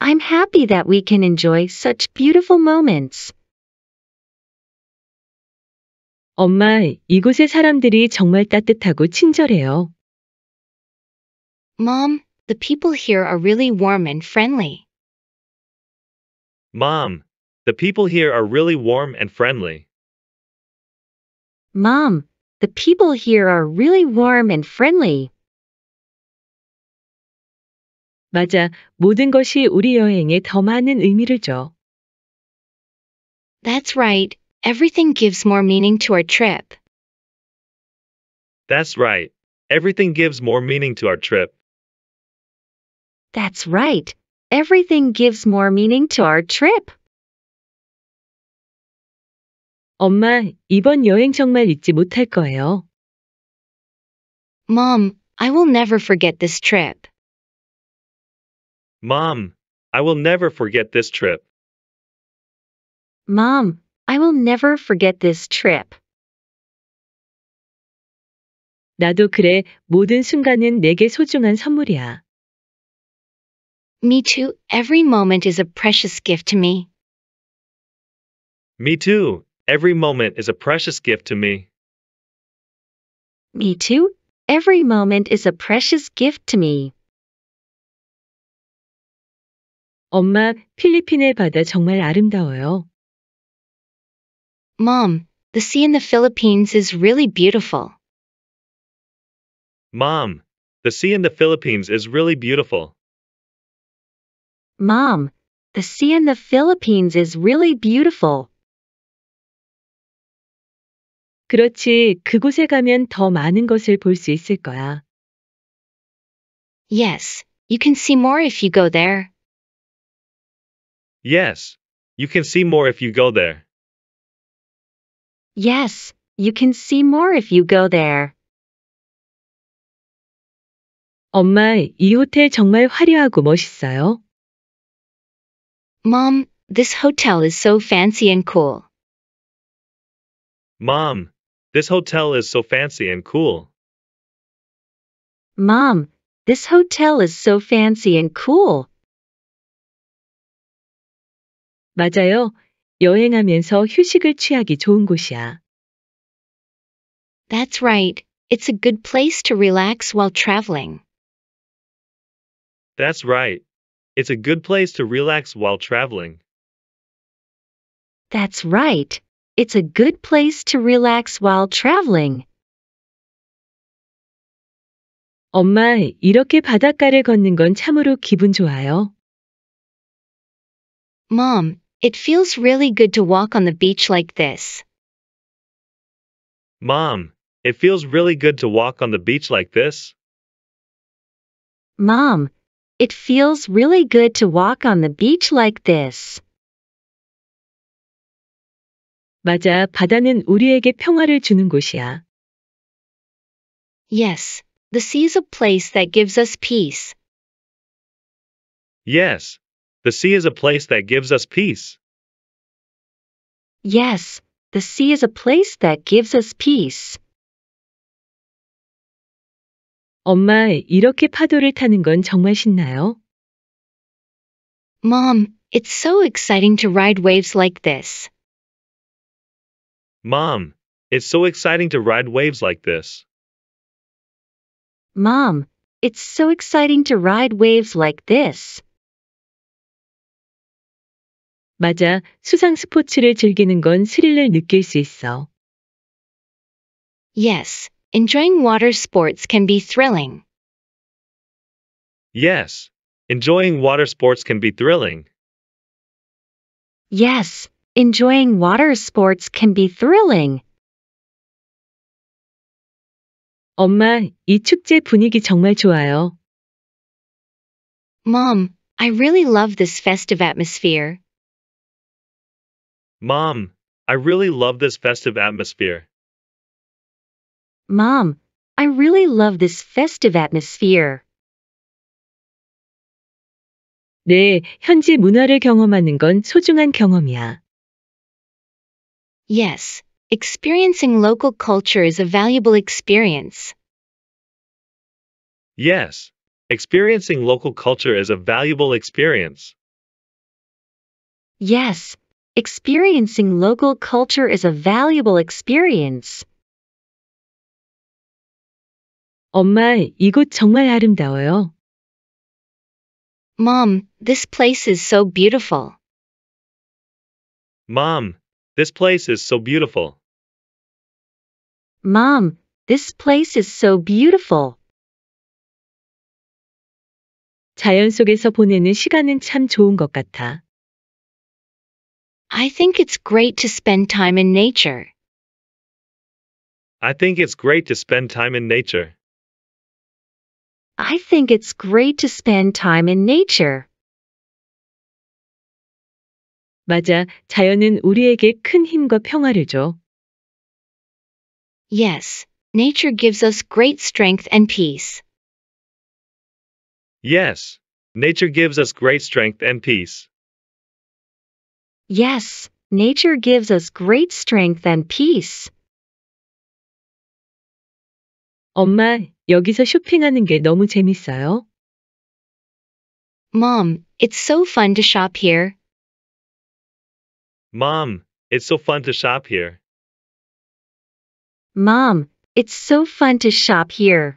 I'm happy that we can enjoy such beautiful moments. 엄마, 이곳의 사람들이 정말 따뜻하고 친절해요. Mom, the people here are really warm and friendly. Mom, the people here are really warm and friendly. Mom, the people here are really warm and friendly. 맞아, 모든 것이 우리 여행에 더 많은 의미를 줘. That's right. Everything gives more meaning to our trip. That's right. Everything gives more meaning to our trip. That's right everything gives more meaning to our trip. 엄마, 이번 여행 정말 잊지 못할 거예요. Mom, I will never forget this trip. Mom, I will never forget this trip. Mom, I will never forget this trip. 나도 그래, 모든 순간은 내게 소중한 선물이야. Me too. Every moment is a precious gift to me. Me too. Every moment is a precious gift to me. Me too. Every moment is a precious gift to me. 엄마, 필리핀의 바다 정말 아름다워요. Mom, the sea in the Philippines is really beautiful. Mom, the sea in the Philippines is really beautiful. Mom, the sea in the Philippines is really beautiful. 그렇지, 그곳에 가면 더 많은 것을 볼 수 있을 거야. Yes, you can see more if you go there. Yes, you can see more if you go there. Yes, you can see more if you go there. 엄마, 이 호텔 정말 화려하고 멋있어요. Mom, this hotel is so fancy and cool. Mom, this hotel is so fancy and cool. Mom, this hotel is so fancy and cool. 맞아요. 여행하면서 휴식을 취하기 좋은 곳이야. That's right. It's a good place to relax while traveling. That's right. It's a good place to relax while traveling. That's right. It's a good place to relax while traveling. 엄마, 이렇게 바닷가를 걷는 건 참으로 기분 좋아요. Mom, it feels really good to walk on the beach like this. Mom, it feels really good to walk on the beach like this. Mom, it feels really good to walk on the beach like this. 맞아, 바다는 우리에게 평화를 주는 곳이야. Yes, the sea is a place that gives us peace. Yes, the sea is a place that gives us peace. Yes, the sea is a place that gives us peace. 엄마, 이렇게 파도를 타는 건 정말 신나요? Mom, it's so exciting to ride waves like this. Mom, it's so exciting to ride waves like this. Mom, it's so exciting to ride waves like this. 맞아, 수상 스포츠를 즐기는 건 스릴을 느낄 수 있어. Yes, Enjoying water sports can be thrilling. Yes, enjoying water sports can be thrilling. Yes, enjoying water sports can be thrilling. 엄마, 이 축제 분위기 정말 좋아요. Mom, I really love this festive atmosphere. Mom, I really love this festive atmosphere. Mom, I really love this festive atmosphere. 네, 현지 문화를 경험하는 건 소중한 경험이야. Yes, experiencing local culture is a valuable experience. Yes, experiencing local culture is a valuable experience. Yes, experiencing local culture is a valuable experience. 엄마, 이곳 정말 아름다워요. Mom, this place is so beautiful. Mom, this place is so beautiful. Mom, this place is so beautiful. 자연 속에서 보내는 시간은 참 좋은 것 같아. I think it's great to spend time in nature. I think it's great to spend time in nature. I think it's great to spend time in nature. 맞아, 자연은 우리에게 큰 힘과 평화를 줘. Yes, nature gives us great strength and peace. Yes, nature gives us great strength and peace. Yes, nature gives us great strength and peace. 엄마, 여기서 쇼핑하는 게 너무 재밌어요. Mom, it's so fun to shop here. Mom, it's so fun to shop here. Mom, it's so fun to shop here.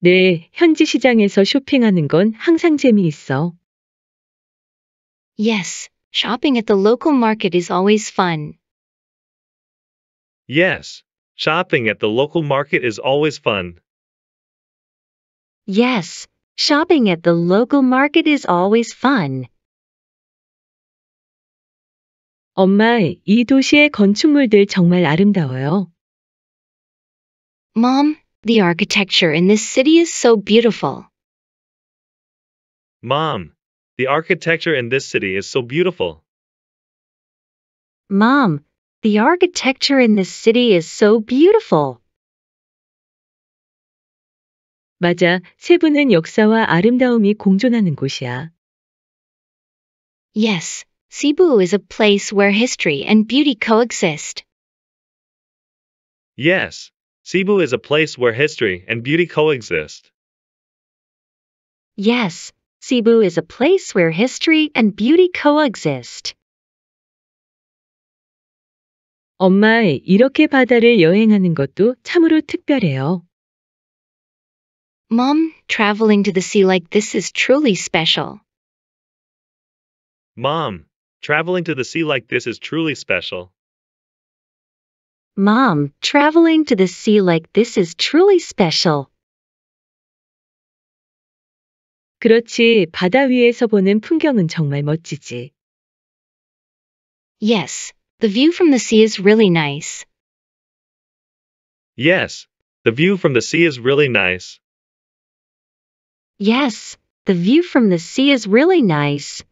네, 현지 시장에서 쇼핑하는 건 항상 재미있어. Yes, shopping at the local market is always fun. Yes, Shopping at the local market is always fun. Yes, shopping at the local market is always fun. 엄마, 이 도시의 건축물들 정말 아름다워요. Mom, the architecture in this city is so beautiful. Mom, the architecture in this city is so beautiful. Mom, the architecture in this city is so beautiful. 맞아, 세부는 역사와 아름다움이 공존하는 곳이야. Yes, Cebu is a place where history and beauty coexist. Yes, Cebu is a place where history and beauty coexist. Yes, Cebu is a place where history and beauty coexist. 엄마, 이렇게 바다를 여행하는 것도 참으로 특별해요. Mom, traveling to the sea like this is truly special. Mom, traveling to the sea like this is truly special. Mom, traveling to the sea like this is truly special. 그렇지, 바다 위에서 보는 풍경은 정말 멋지지. Yes, the view from the sea is really nice. Yes, the view from the sea is really nice. Yes, the view from the sea is really nice.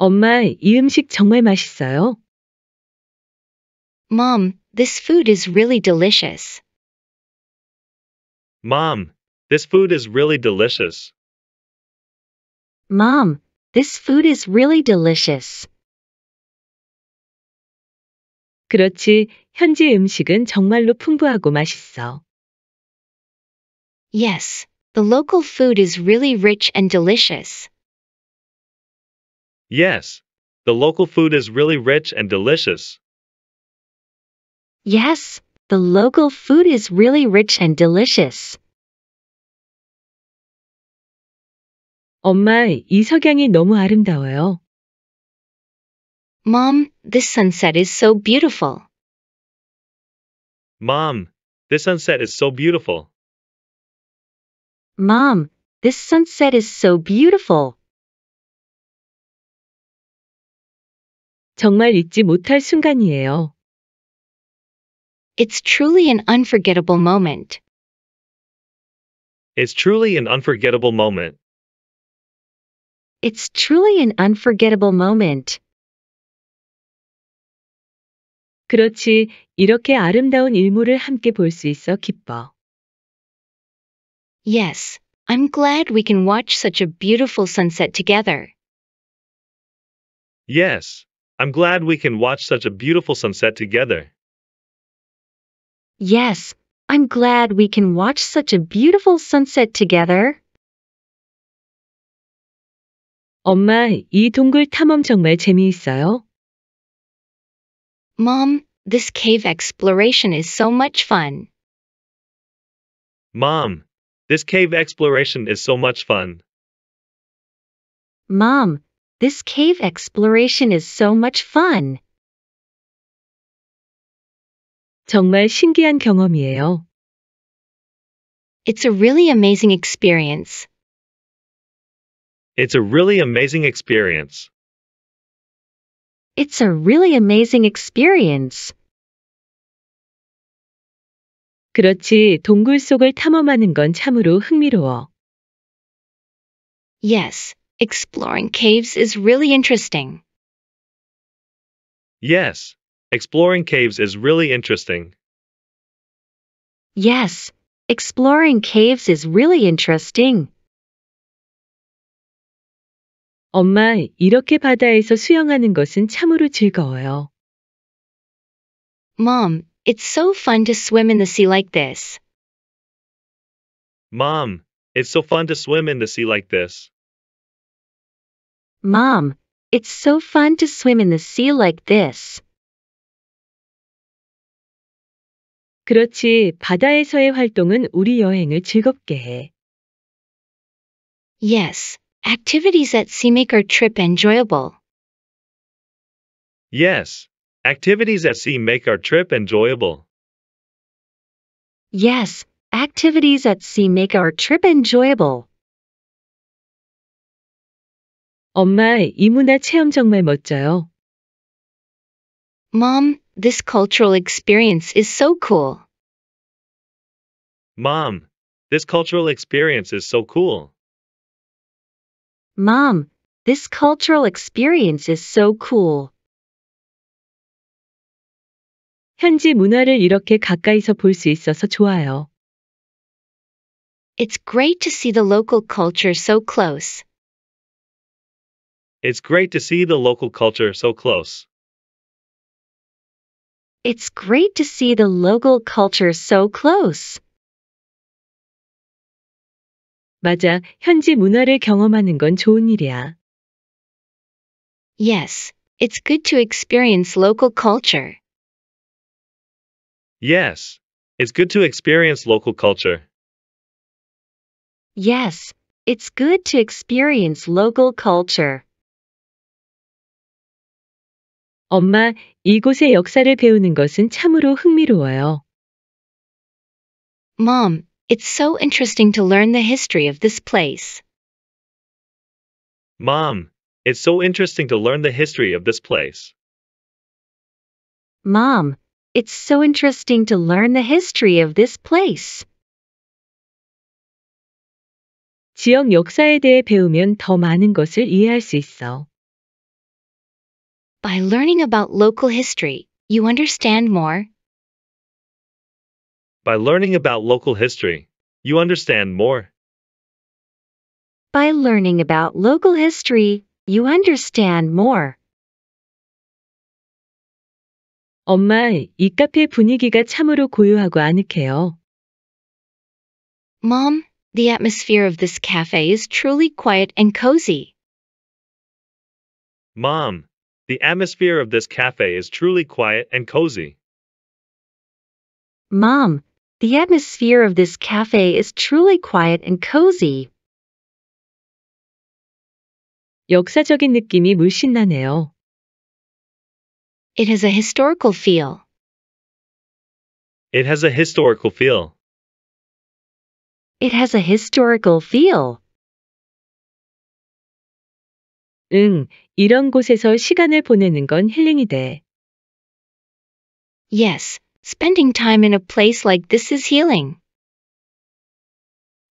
엄마, 이 음식 정말 맛있어요. Mom, this food is really delicious. Mom, this food is really delicious. Mom, this food is really delicious. 그렇지, 현지 음식은 정말로 풍부하고 맛있어. Yes, the local food is really rich and delicious. Yes, the local food is really rich and delicious. Yes, the local food is really rich and delicious. 엄마, 이 석양이 너무 아름다워요. Mom, this sunset is so beautiful. Mom, this sunset is so beautiful. Mom, this sunset is so beautiful. 정말 잊지 못할 순간이에요. It's truly an unforgettable moment. It's truly an unforgettable moment. It's truly an unforgettable moment. 그렇지, 이렇게 아름다운 일몰을 함께 볼 수 있어 기뻐. Yes, I'm glad we can watch such a beautiful sunset together. Yes, I'm glad we can watch such a beautiful sunset together. Yes, I'm glad we can watch such a beautiful sunset together. 엄마, 이 동굴 탐험 정말 재미있어요. Mom, this cave exploration is so much fun. Mom, this cave exploration is so much fun. Mom, this cave exploration is so much fun. 정말 신기한 경험이에요. It's a really amazing experience. It's a really amazing experience. It's a really amazing experience. 그렇지, 동굴 속을 탐험하는 건 참으로 흥미로워. Yes, exploring caves is really interesting. Yes, exploring caves is really interesting. Yes, exploring caves is really interesting. 엄마, 이렇게 바다에서 수영하는 것은 참으로 즐거워요. Mom, it's so fun to swim in the sea like this. Mom, it's so fun to swim in the sea like this. Mom, it's so fun to swim in the sea like this. 그렇지, 바다에서의 활동은 우리 여행을 즐겁게 해. Yes, Activities at sea make our trip enjoyable. Yes, activities at sea make our trip enjoyable. Yes, activities at sea make our trip enjoyable. 엄마, 이 문화 체험 정말 멋져요. Mom, this cultural experience is so cool. Mom, this cultural experience is so cool. Mom, this cultural experience is so cool. 현지 문화를 이렇게 가까이서 있어서 좋아요. It's great to see the local culture so close. It's great to see the local culture so close. It's great to see the local culture so close. 맞아, 현지 문화를 경험하는 건 좋은 일이야. Yes, it's good to experience local culture. Yes, it's good to experience local culture. Yes, it's good to experience local culture. 엄마, 이곳의 역사를 배우는 것은 참으로 흥미로워요. Mom, it's so interesting to learn the history of this place. Mom, it's so interesting to learn the history of this place. Mom, it's so interesting to learn the history of this place. 지역 역사에 대해 배우면 더 많은 것을 이해할 수 있어. By learning about local history, you understand more by learning about local history, you understand more. By learning about local history, you understand more. 엄마, 이 카페 분위기가 참으로 고요하고 아늑해요. Mom, the atmosphere of this cafe is truly quiet and cozy. Mom, the atmosphere of this cafe is truly quiet and cozy. Mom, the atmosphere of this cafe is truly quiet and cozy. 역사적인 느낌이 물씬 나네요. It has a historical feel. It has a historical feel. It has a historical feel. 응, 이런 곳에서 시간을 보내는 건 힐링이 돼. Yes, Spending time in a place like this is healing.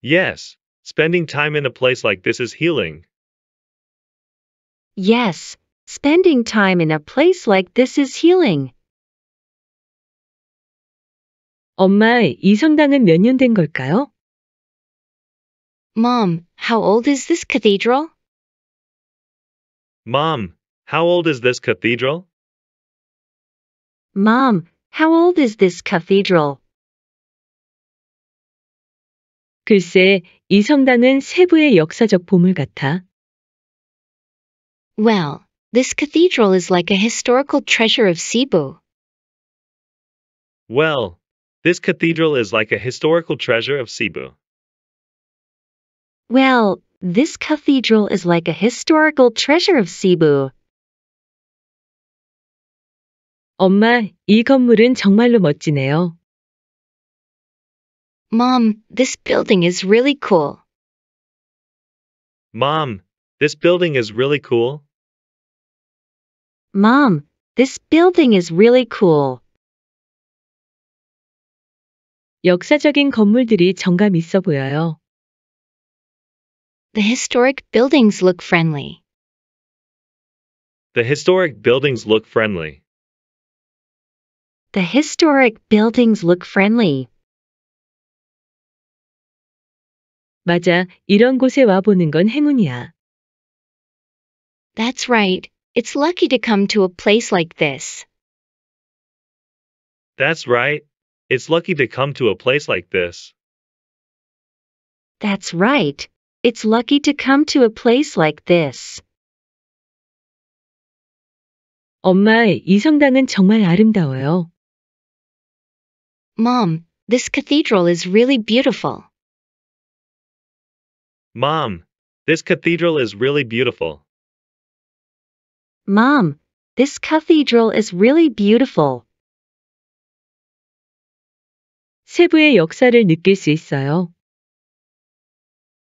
Yes, spending time in a place like this is healing. Yes, spending time in a place like this is healing. 엄마, 이 성당은 걸까요? Mom, how old is this cathedral? Mom, how old is this cathedral? Mom, how old is this cathedral? 글쎄, 이 성당은 세부의 역사적 보물 같아. Well, this cathedral is like a historical treasure of Cebu. Well, this cathedral is like a historical treasure of Cebu. Well, this cathedral is like a historical treasure of Cebu. 엄마, 이 건물은 정말로 멋지네요. Mom, this building is really cool. Mom, this building is really cool. Mom, this building is really cool. 역사적인 건물들이 정감 있어 보여요. The historic buildings look friendly. The historic buildings look friendly. The historic buildings look friendly. 맞아, 이런 곳에 와 보는 건 행운이야. That's right. It's lucky to come to a place like this. That's right. It's lucky to come to a place like this. That's right. It's lucky to come to a place like this. 엄마, 이 성당은 정말 아름다워요. Mom, this cathedral is really beautiful. Mom, this cathedral is really beautiful. Mom, this cathedral is really beautiful. 세부의 역사를 느낄 수 있어요.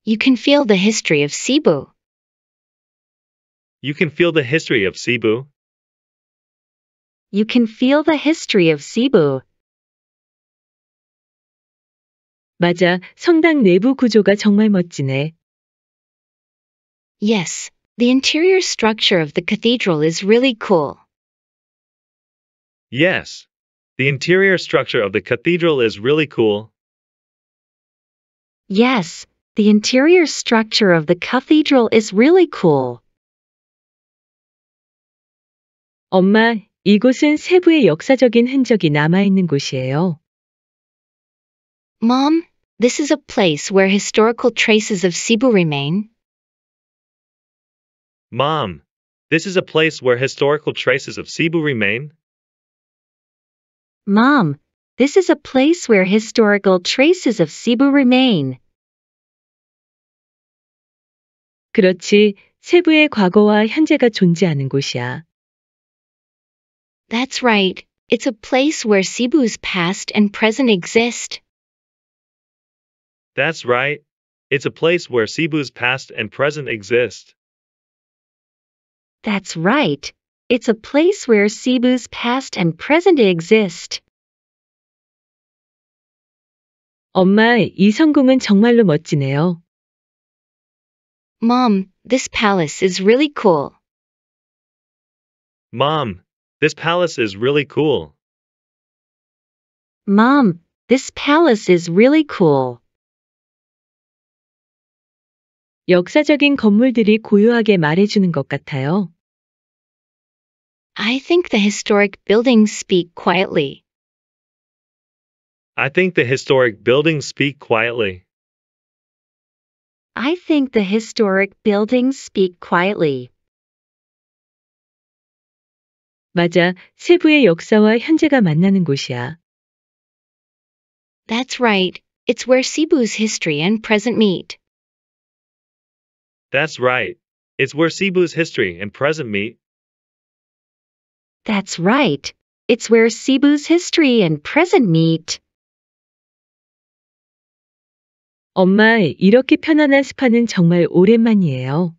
You can feel the history of Cebu. You can feel the history of Cebu. You can feel the history of Cebu. 맞아, 성당 내부 구조가 정말 멋지네. Yes, the interior structure of the cathedral is really cool. Yes, the interior structure of the cathedral is really cool. Yes, the interior structure of the cathedral is really cool. 엄마, 이곳은 세부의 역사적인 흔적이 남아있는 곳이에요. Mom, this is a place where historical traces of Cebu remain. Mom, this is a place where historical traces of Cebu remain. Mom, this is a place where historical traces of Cebu remain. 그렇지, 세부의 과거와 현재가 존재하는 곳이야. That's right. It's a place where Cebu's past and present exist. That's right. It's a place where Cebu's past and present exist. That's right. It's a place where Cebu's past and present exist. 엄마, 이 성공은 정말로 멋지네요. Mom, this palace is really cool. Mom, this palace is really cool. Mom, this palace is really cool. 역사적인 건물들이 고요하게 말해주는 것 같아요. I think the historic buildings speak quietly. I think the historic buildings speak quietly. I think the historic buildings speak quietly. 맞아. 세부의 역사와 현재가 만나는 곳이야. That's right. It's where Cebu's history and present meet. That's right. It's where Cebu's history and present meet. That's right. It's where Cebu's history and present meet. 엄마, 이렇게 편안한 스파는 정말 오랜만이에요.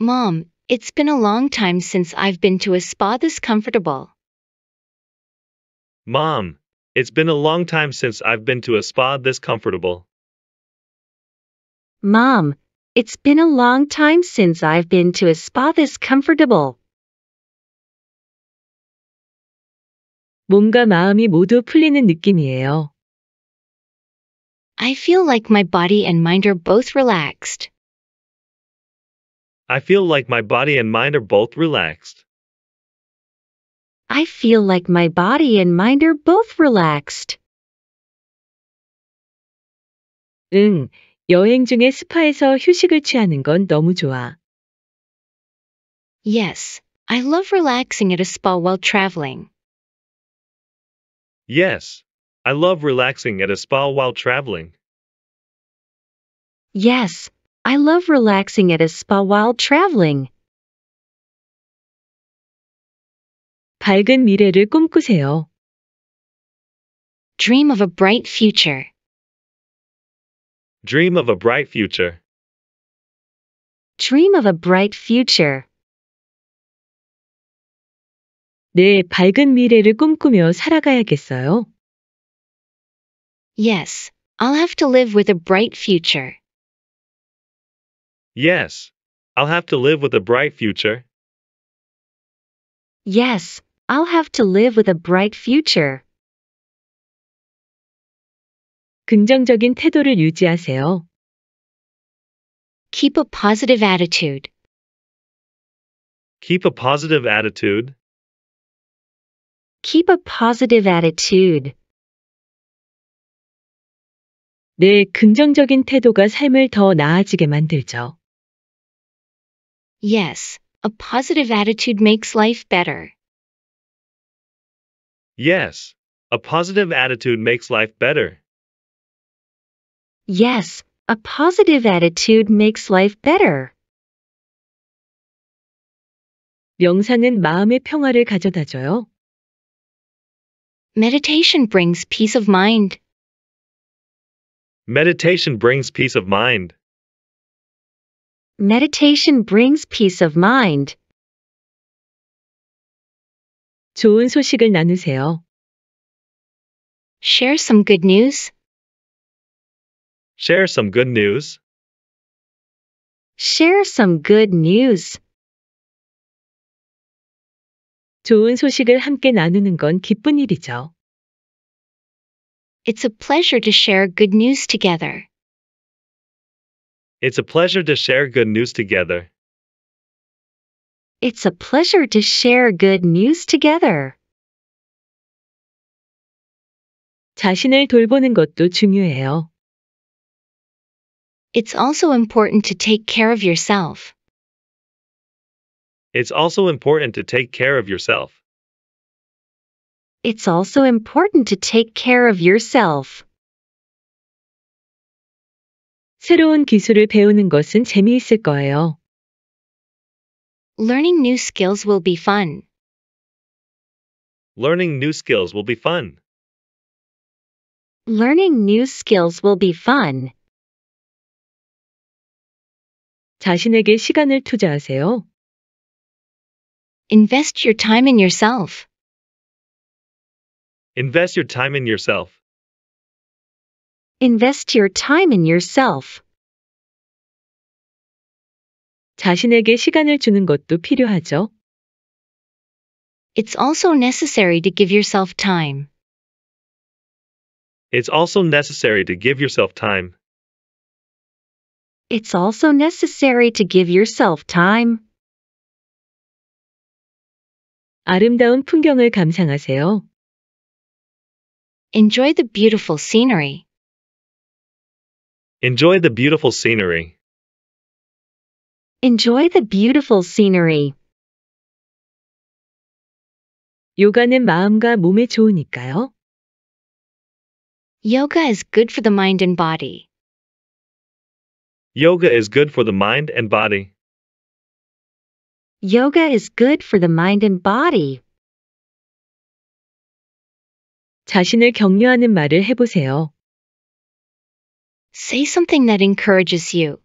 Mom, it's been a long time since I've been to a spa this comfortable. Mom, it's been a long time since I've been to a spa this comfortable. Mom, it's been a long time since I've been to a spa this comfortable. 마음이 모두 풀리는 느낌이에요. I feel like my body and mind are both relaxed. I feel like my body and mind are both relaxed. I feel like my body and mind are both relaxed. 응, 여행 중에 스파에서 휴식을 취하는 건 너무 좋아. Yes, I love relaxing at a spa while traveling. Yes, I love relaxing at a spa while traveling. Yes, I love relaxing at a spa while traveling. 밝은 미래를 꿈꾸세요. Dream of a bright future. Dream of a bright future. Dream of a bright future. 네, 밝은 미래를 꿈꾸며 살아가야겠어요. Yes, I'll have to live with a bright future. Yes, I'll have to live with a bright future. Yes, I'll have to live with a bright future. 긍정적인 태도를 유지하세요. Keep a positive attitude. Keep a positive attitude. Keep a positive attitude. 내 긍정적인 태도가 삶을 더 나아지게 만들죠. Yes, a positive attitude makes life better. Yes, a positive attitude makes life better. Yes, a positive attitude makes life better. 명상은 마음의 평화를 가져다줘요. Meditation brings peace of mind. Meditation brings peace of mind. Meditation brings peace of mind. 좋은 소식을 나누세요. Share some good news. Share some good news. Share some good news. 좋은 소식을 함께 나누는 건 기쁜 일이죠. It's a pleasure to share good news together. It's a pleasure to share good news together. It's a pleasure to share good news together. 자신을 돌보는 것도 중요해요. It's also important to take care of yourself. It's also important to take care of yourself. It's also important to take care of yourself. 새로운 기술을 배우는 것은 재미있을 거예요. Learning new skills will be fun. Learning new skills will be fun. Learning new skills will be fun. 자신에게 시간을 투자하세요. Invest your time in yourself. Invest your time in yourself. Invest your time in yourself. 자신에게 시간을 주는 것도 필요하죠. It's also necessary to give yourself time. It's also necessary to give yourself time. It's also necessary to give yourself time. 아름다운 풍경을 감상하세요. Enjoy the beautiful scenery. Enjoy the beautiful scenery. Enjoy the beautiful scenery. 요가는 마음과 몸에 좋으니까요. Yoga is good for the mind and body. Yoga is good for the mind and body. Yoga is good for the mind and body. 자신을 격려하는 말을 해보세요. Say something that encourages you.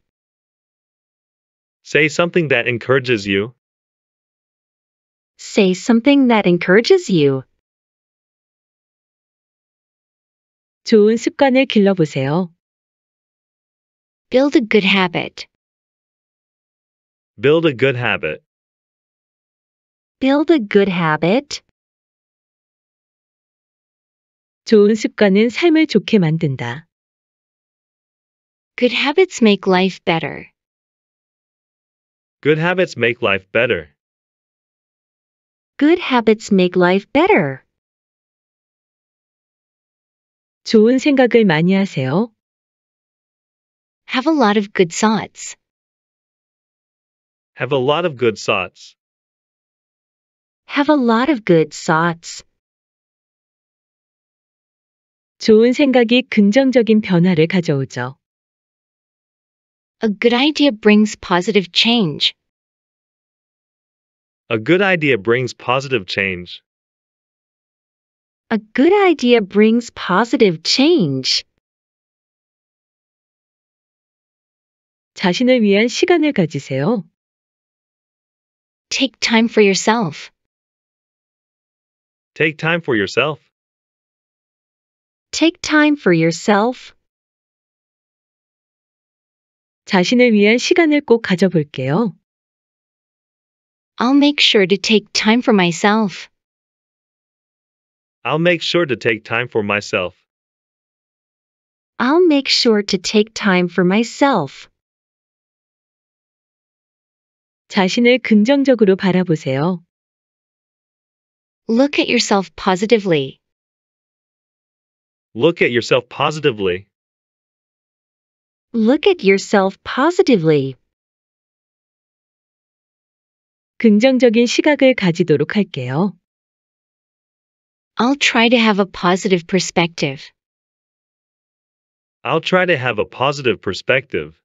Say something that encourages you. Say something that encourages you. 좋은 습관을 길러보세요. Build a good habit. Build a good habit. Build a good habit. 좋은 습관은 삶을 좋게 만든다. Good habits make life better. Good habits make life better. Good habits make life better. 좋은 생각을 많이 하세요. Have a lot of good thoughts. Have a lot of good thoughts. Have a lot of good thoughts. 좋은 생각이 긍정적인 변화를 가져오죠. A good idea brings positive change. A good idea brings positive change. A good idea brings positive change. 자신을 위한 시간을 가지세요. Take time for yourself. Take time for yourself. Take time for yourself. 자신을 위한 시간을 꼭 가져볼게요. I'll make sure to take time for myself. I'll make sure to take time for myself. I'll make sure to take time for myself. 자신을 긍정적으로 바라보세요. Look at yourself positively. Look at yourself positively. Look at yourself positively. 긍정적인 시각을 가지도록 할게요. I'll try to have a positive perspective. I'll try to have a positive perspective.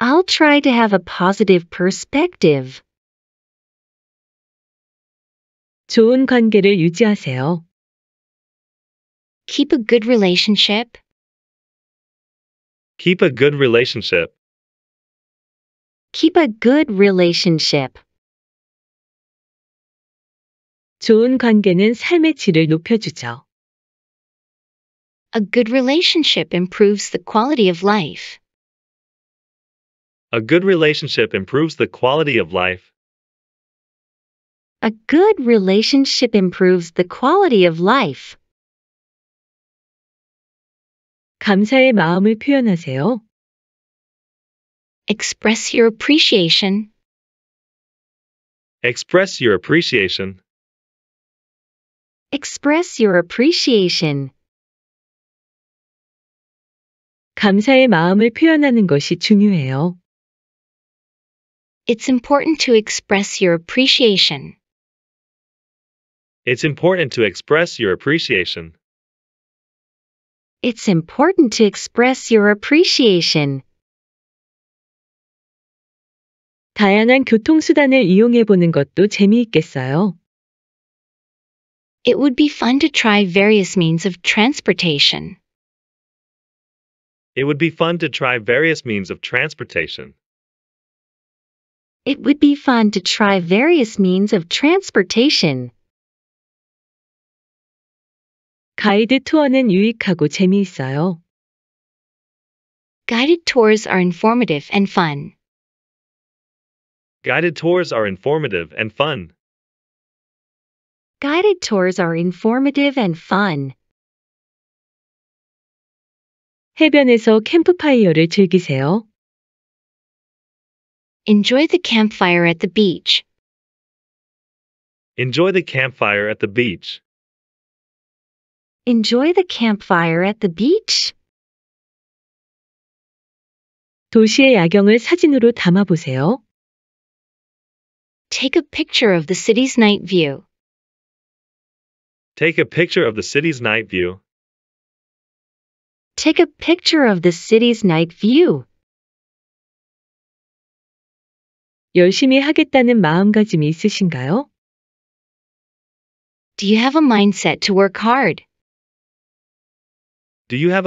I'll try to have a positive perspective. 좋은 관계를 유지하세요. Keep a good relationship. Keep a good relationship. Keep a good relationship. 좋은 관계는 삶의 질을 높여주죠. A good relationship improves the quality of life. A good relationship improves the quality of life. A good relationship improves the quality of life. 감사의 마음을 표현하세요. Express your appreciation. Express your appreciation. Express your appreciation. 감사의 마음을 표현하는 것이 중요해요. It's important to express your appreciation. It's important to express your appreciation. It's important to express your appreciation. 다양한 교통수단을 이용해 보는 것도 재미있겠어요. It would be fun to try various means of transportation. It would be fun to try various means of transportation. It would be fun to try various means of transportation. 가이드 투어는 유익하고 재미있어요. Guided tours are informative and fun. Guided tours are informative and fun. Guided tours are informative and fun. 해변에서 캠프파이어를 즐기세요. Enjoy the campfire at the beach. Enjoy the campfire at the beach. Enjoy the campfire at the beach. 도시의 야경을 사진으로 담아 보세요. Take a picture of the city's night view. Take a picture of the city's night view. Take a picture of the city's night view. 열심히 하겠다는 마음가짐이 있으신가요? Do you have a mindset to work hard? Do you have a